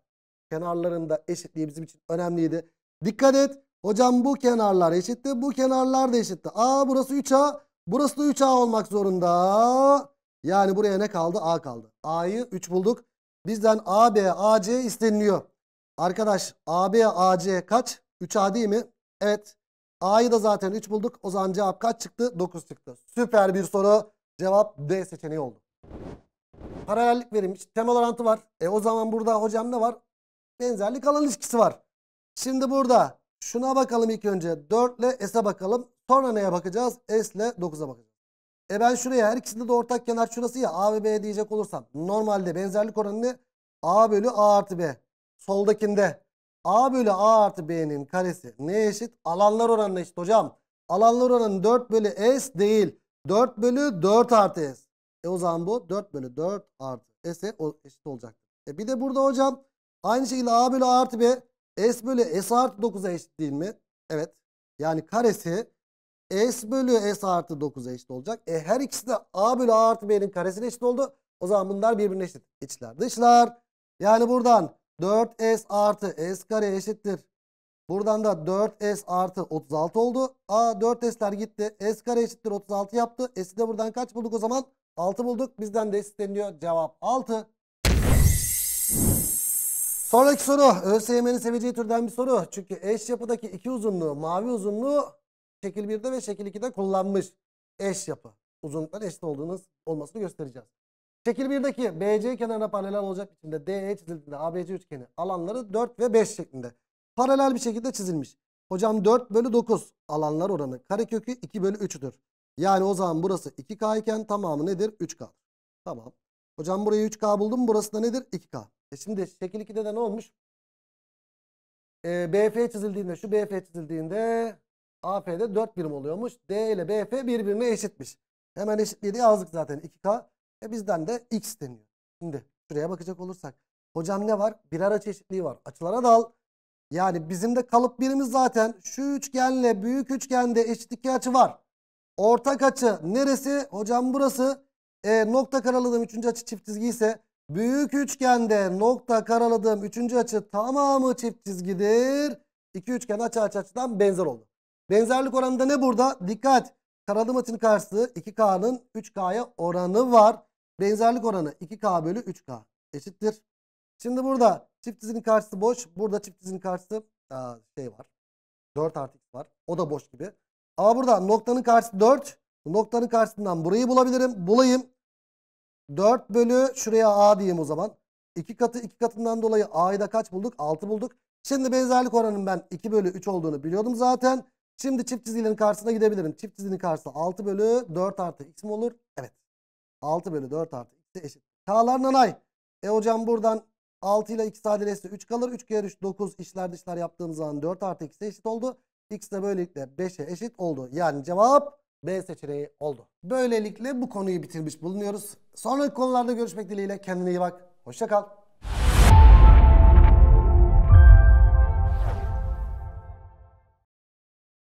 kenarlarında eşitliği bizim için önemliydi. Dikkat et. Hocam bu kenarlar eşitti. Bu kenarlar da eşitti. A burası 3A. Burası da 3A olmak zorunda. Yani buraya ne kaldı? A kaldı. A'yı 3 bulduk. Bizden AB, AC isteniliyor. Arkadaş AB, AC kaç? 3A değil mi? Evet. A'yı da zaten 3 bulduk. O zaman cevap kaç çıktı? 9 çıktı. Süper bir soru. Cevap D seçeneği oldu. Paralellik verilmiş. Temel orantı var. E o zaman burada hocam ne var? Benzerlik alan ilişkisi var. Şimdi burada şuna bakalım ilk önce. 4 ile S'e bakalım. Sonra neye bakacağız? S ile 9'a bakacağız. E ben şuraya her ikisinde de ortak kenar şurası ya A ve B diyecek olursam. Normalde benzerlik oranı ne? A bölü A artı B. Soldakinde A bölü A artı B'nin karesi ne eşit? Alanlar oranına eşit hocam. Alanlar oranı 4 bölü S değil. 4 bölü 4 artı S. E o zaman bu 4 bölü 4 artı S'e eşit olacak. E bir de burada hocam aynı şekilde A bölü A artı B S bölü S artı 9'a eşit değil mi? Evet. Yani karesi S bölü S artı 9 eşit olacak. E her ikisi de A bölü A artı B'nin karesine eşit oldu. O zaman bunlar birbirine eşit. İçler dışlar. Yani buradan 4S artı S kare eşittir. Buradan da 4S artı 36 oldu. A 4S'ler gitti. S kare eşittir 36 yaptı. S'i de buradan kaç bulduk o zaman? 6 bulduk. Bizden de isteniyor cevap 6. Sonraki soru ÖSYM'nin seveceği türden bir soru. Çünkü eş yapıdaki iki uzunluğu mavi uzunluğu şekil 1'de ve şekil 2'de kullanmış eş yapı. Uzunluklar eşit olduğunuz olmasını göstereceğiz. Şekil 1'deki BC kenarına paralel olacak biçimde DE çizildiğinde ABC üçgeni alanları 4 ve 5 şeklinde. Paralel bir şekilde çizilmiş. Hocam 4 bölü 9 alanlar oranı karekökü 2 bölü 3'tür. Yani o zaman burası 2K iken tamamı nedir? 3K. Tamam. Hocam burayı 3K buldum. Burası da nedir? 2K. E şimdi şekil 2'de de ne olmuş? E, BF çizildiğinde şu BF çizildiğinde AP'de 4 birim oluyormuş. D ile BF birbirine eşitmiş. Hemen eşitliği de yazdık zaten 2K. E bizden de X deniyor. Şimdi şuraya bakacak olursak. Hocam ne var? Birer açı eşitliği var. Açılara dal. Yani bizim de kalıp birimiz zaten şu üçgenle büyük üçgende eşitlik açı var. Ortak açı neresi? Hocam burası. E, nokta karaladığım üçüncü açı çift çizgi ise büyük üçgende nokta karaladığım üçüncü açı tamamı çift çizgidir. İki üçgen açı açı açıdan benzer oldu. Benzerlik oranında ne burada? Dikkat. Karalı maçın karşısı 2K'nın 3K'ya oranı var. Benzerlik oranı 2K bölü 3K eşittir. Şimdi burada çift dizinin karşısı boş. Burada çift dizinin karşısı aa, şey var. 4 artı x var. O da boş gibi. Ama burada noktanın karşısı 4. Noktanın karşısından burayı bulabilirim. Bulayım. 4 bölü şuraya a diyeyim o zaman. 2 katı 2 katından dolayı a'yı da kaç bulduk? 6 bulduk. Şimdi benzerlik oranının ben 2 bölü 3 olduğunu biliyordum zaten. Şimdi çift çizgilerin karşısına gidebilirim. Çift çizginin karşısı 6 bölü 4 artı x mi olur? Evet. 6 bölü 4 artı x eşit. Çağlar nanay. E hocam buradan 6 ile 2 sadeleşse 3 kalır. 3 kere 3 9 işler dışlar yaptığımız zaman 4 artı x'e eşit oldu. X de böylelikle 5'e eşit oldu. Yani cevap B seçeneği oldu. Böylelikle bu konuyu bitirmiş bulunuyoruz. Sonraki konularda görüşmek dileğiyle. Kendine iyi bak. Hoşça kal.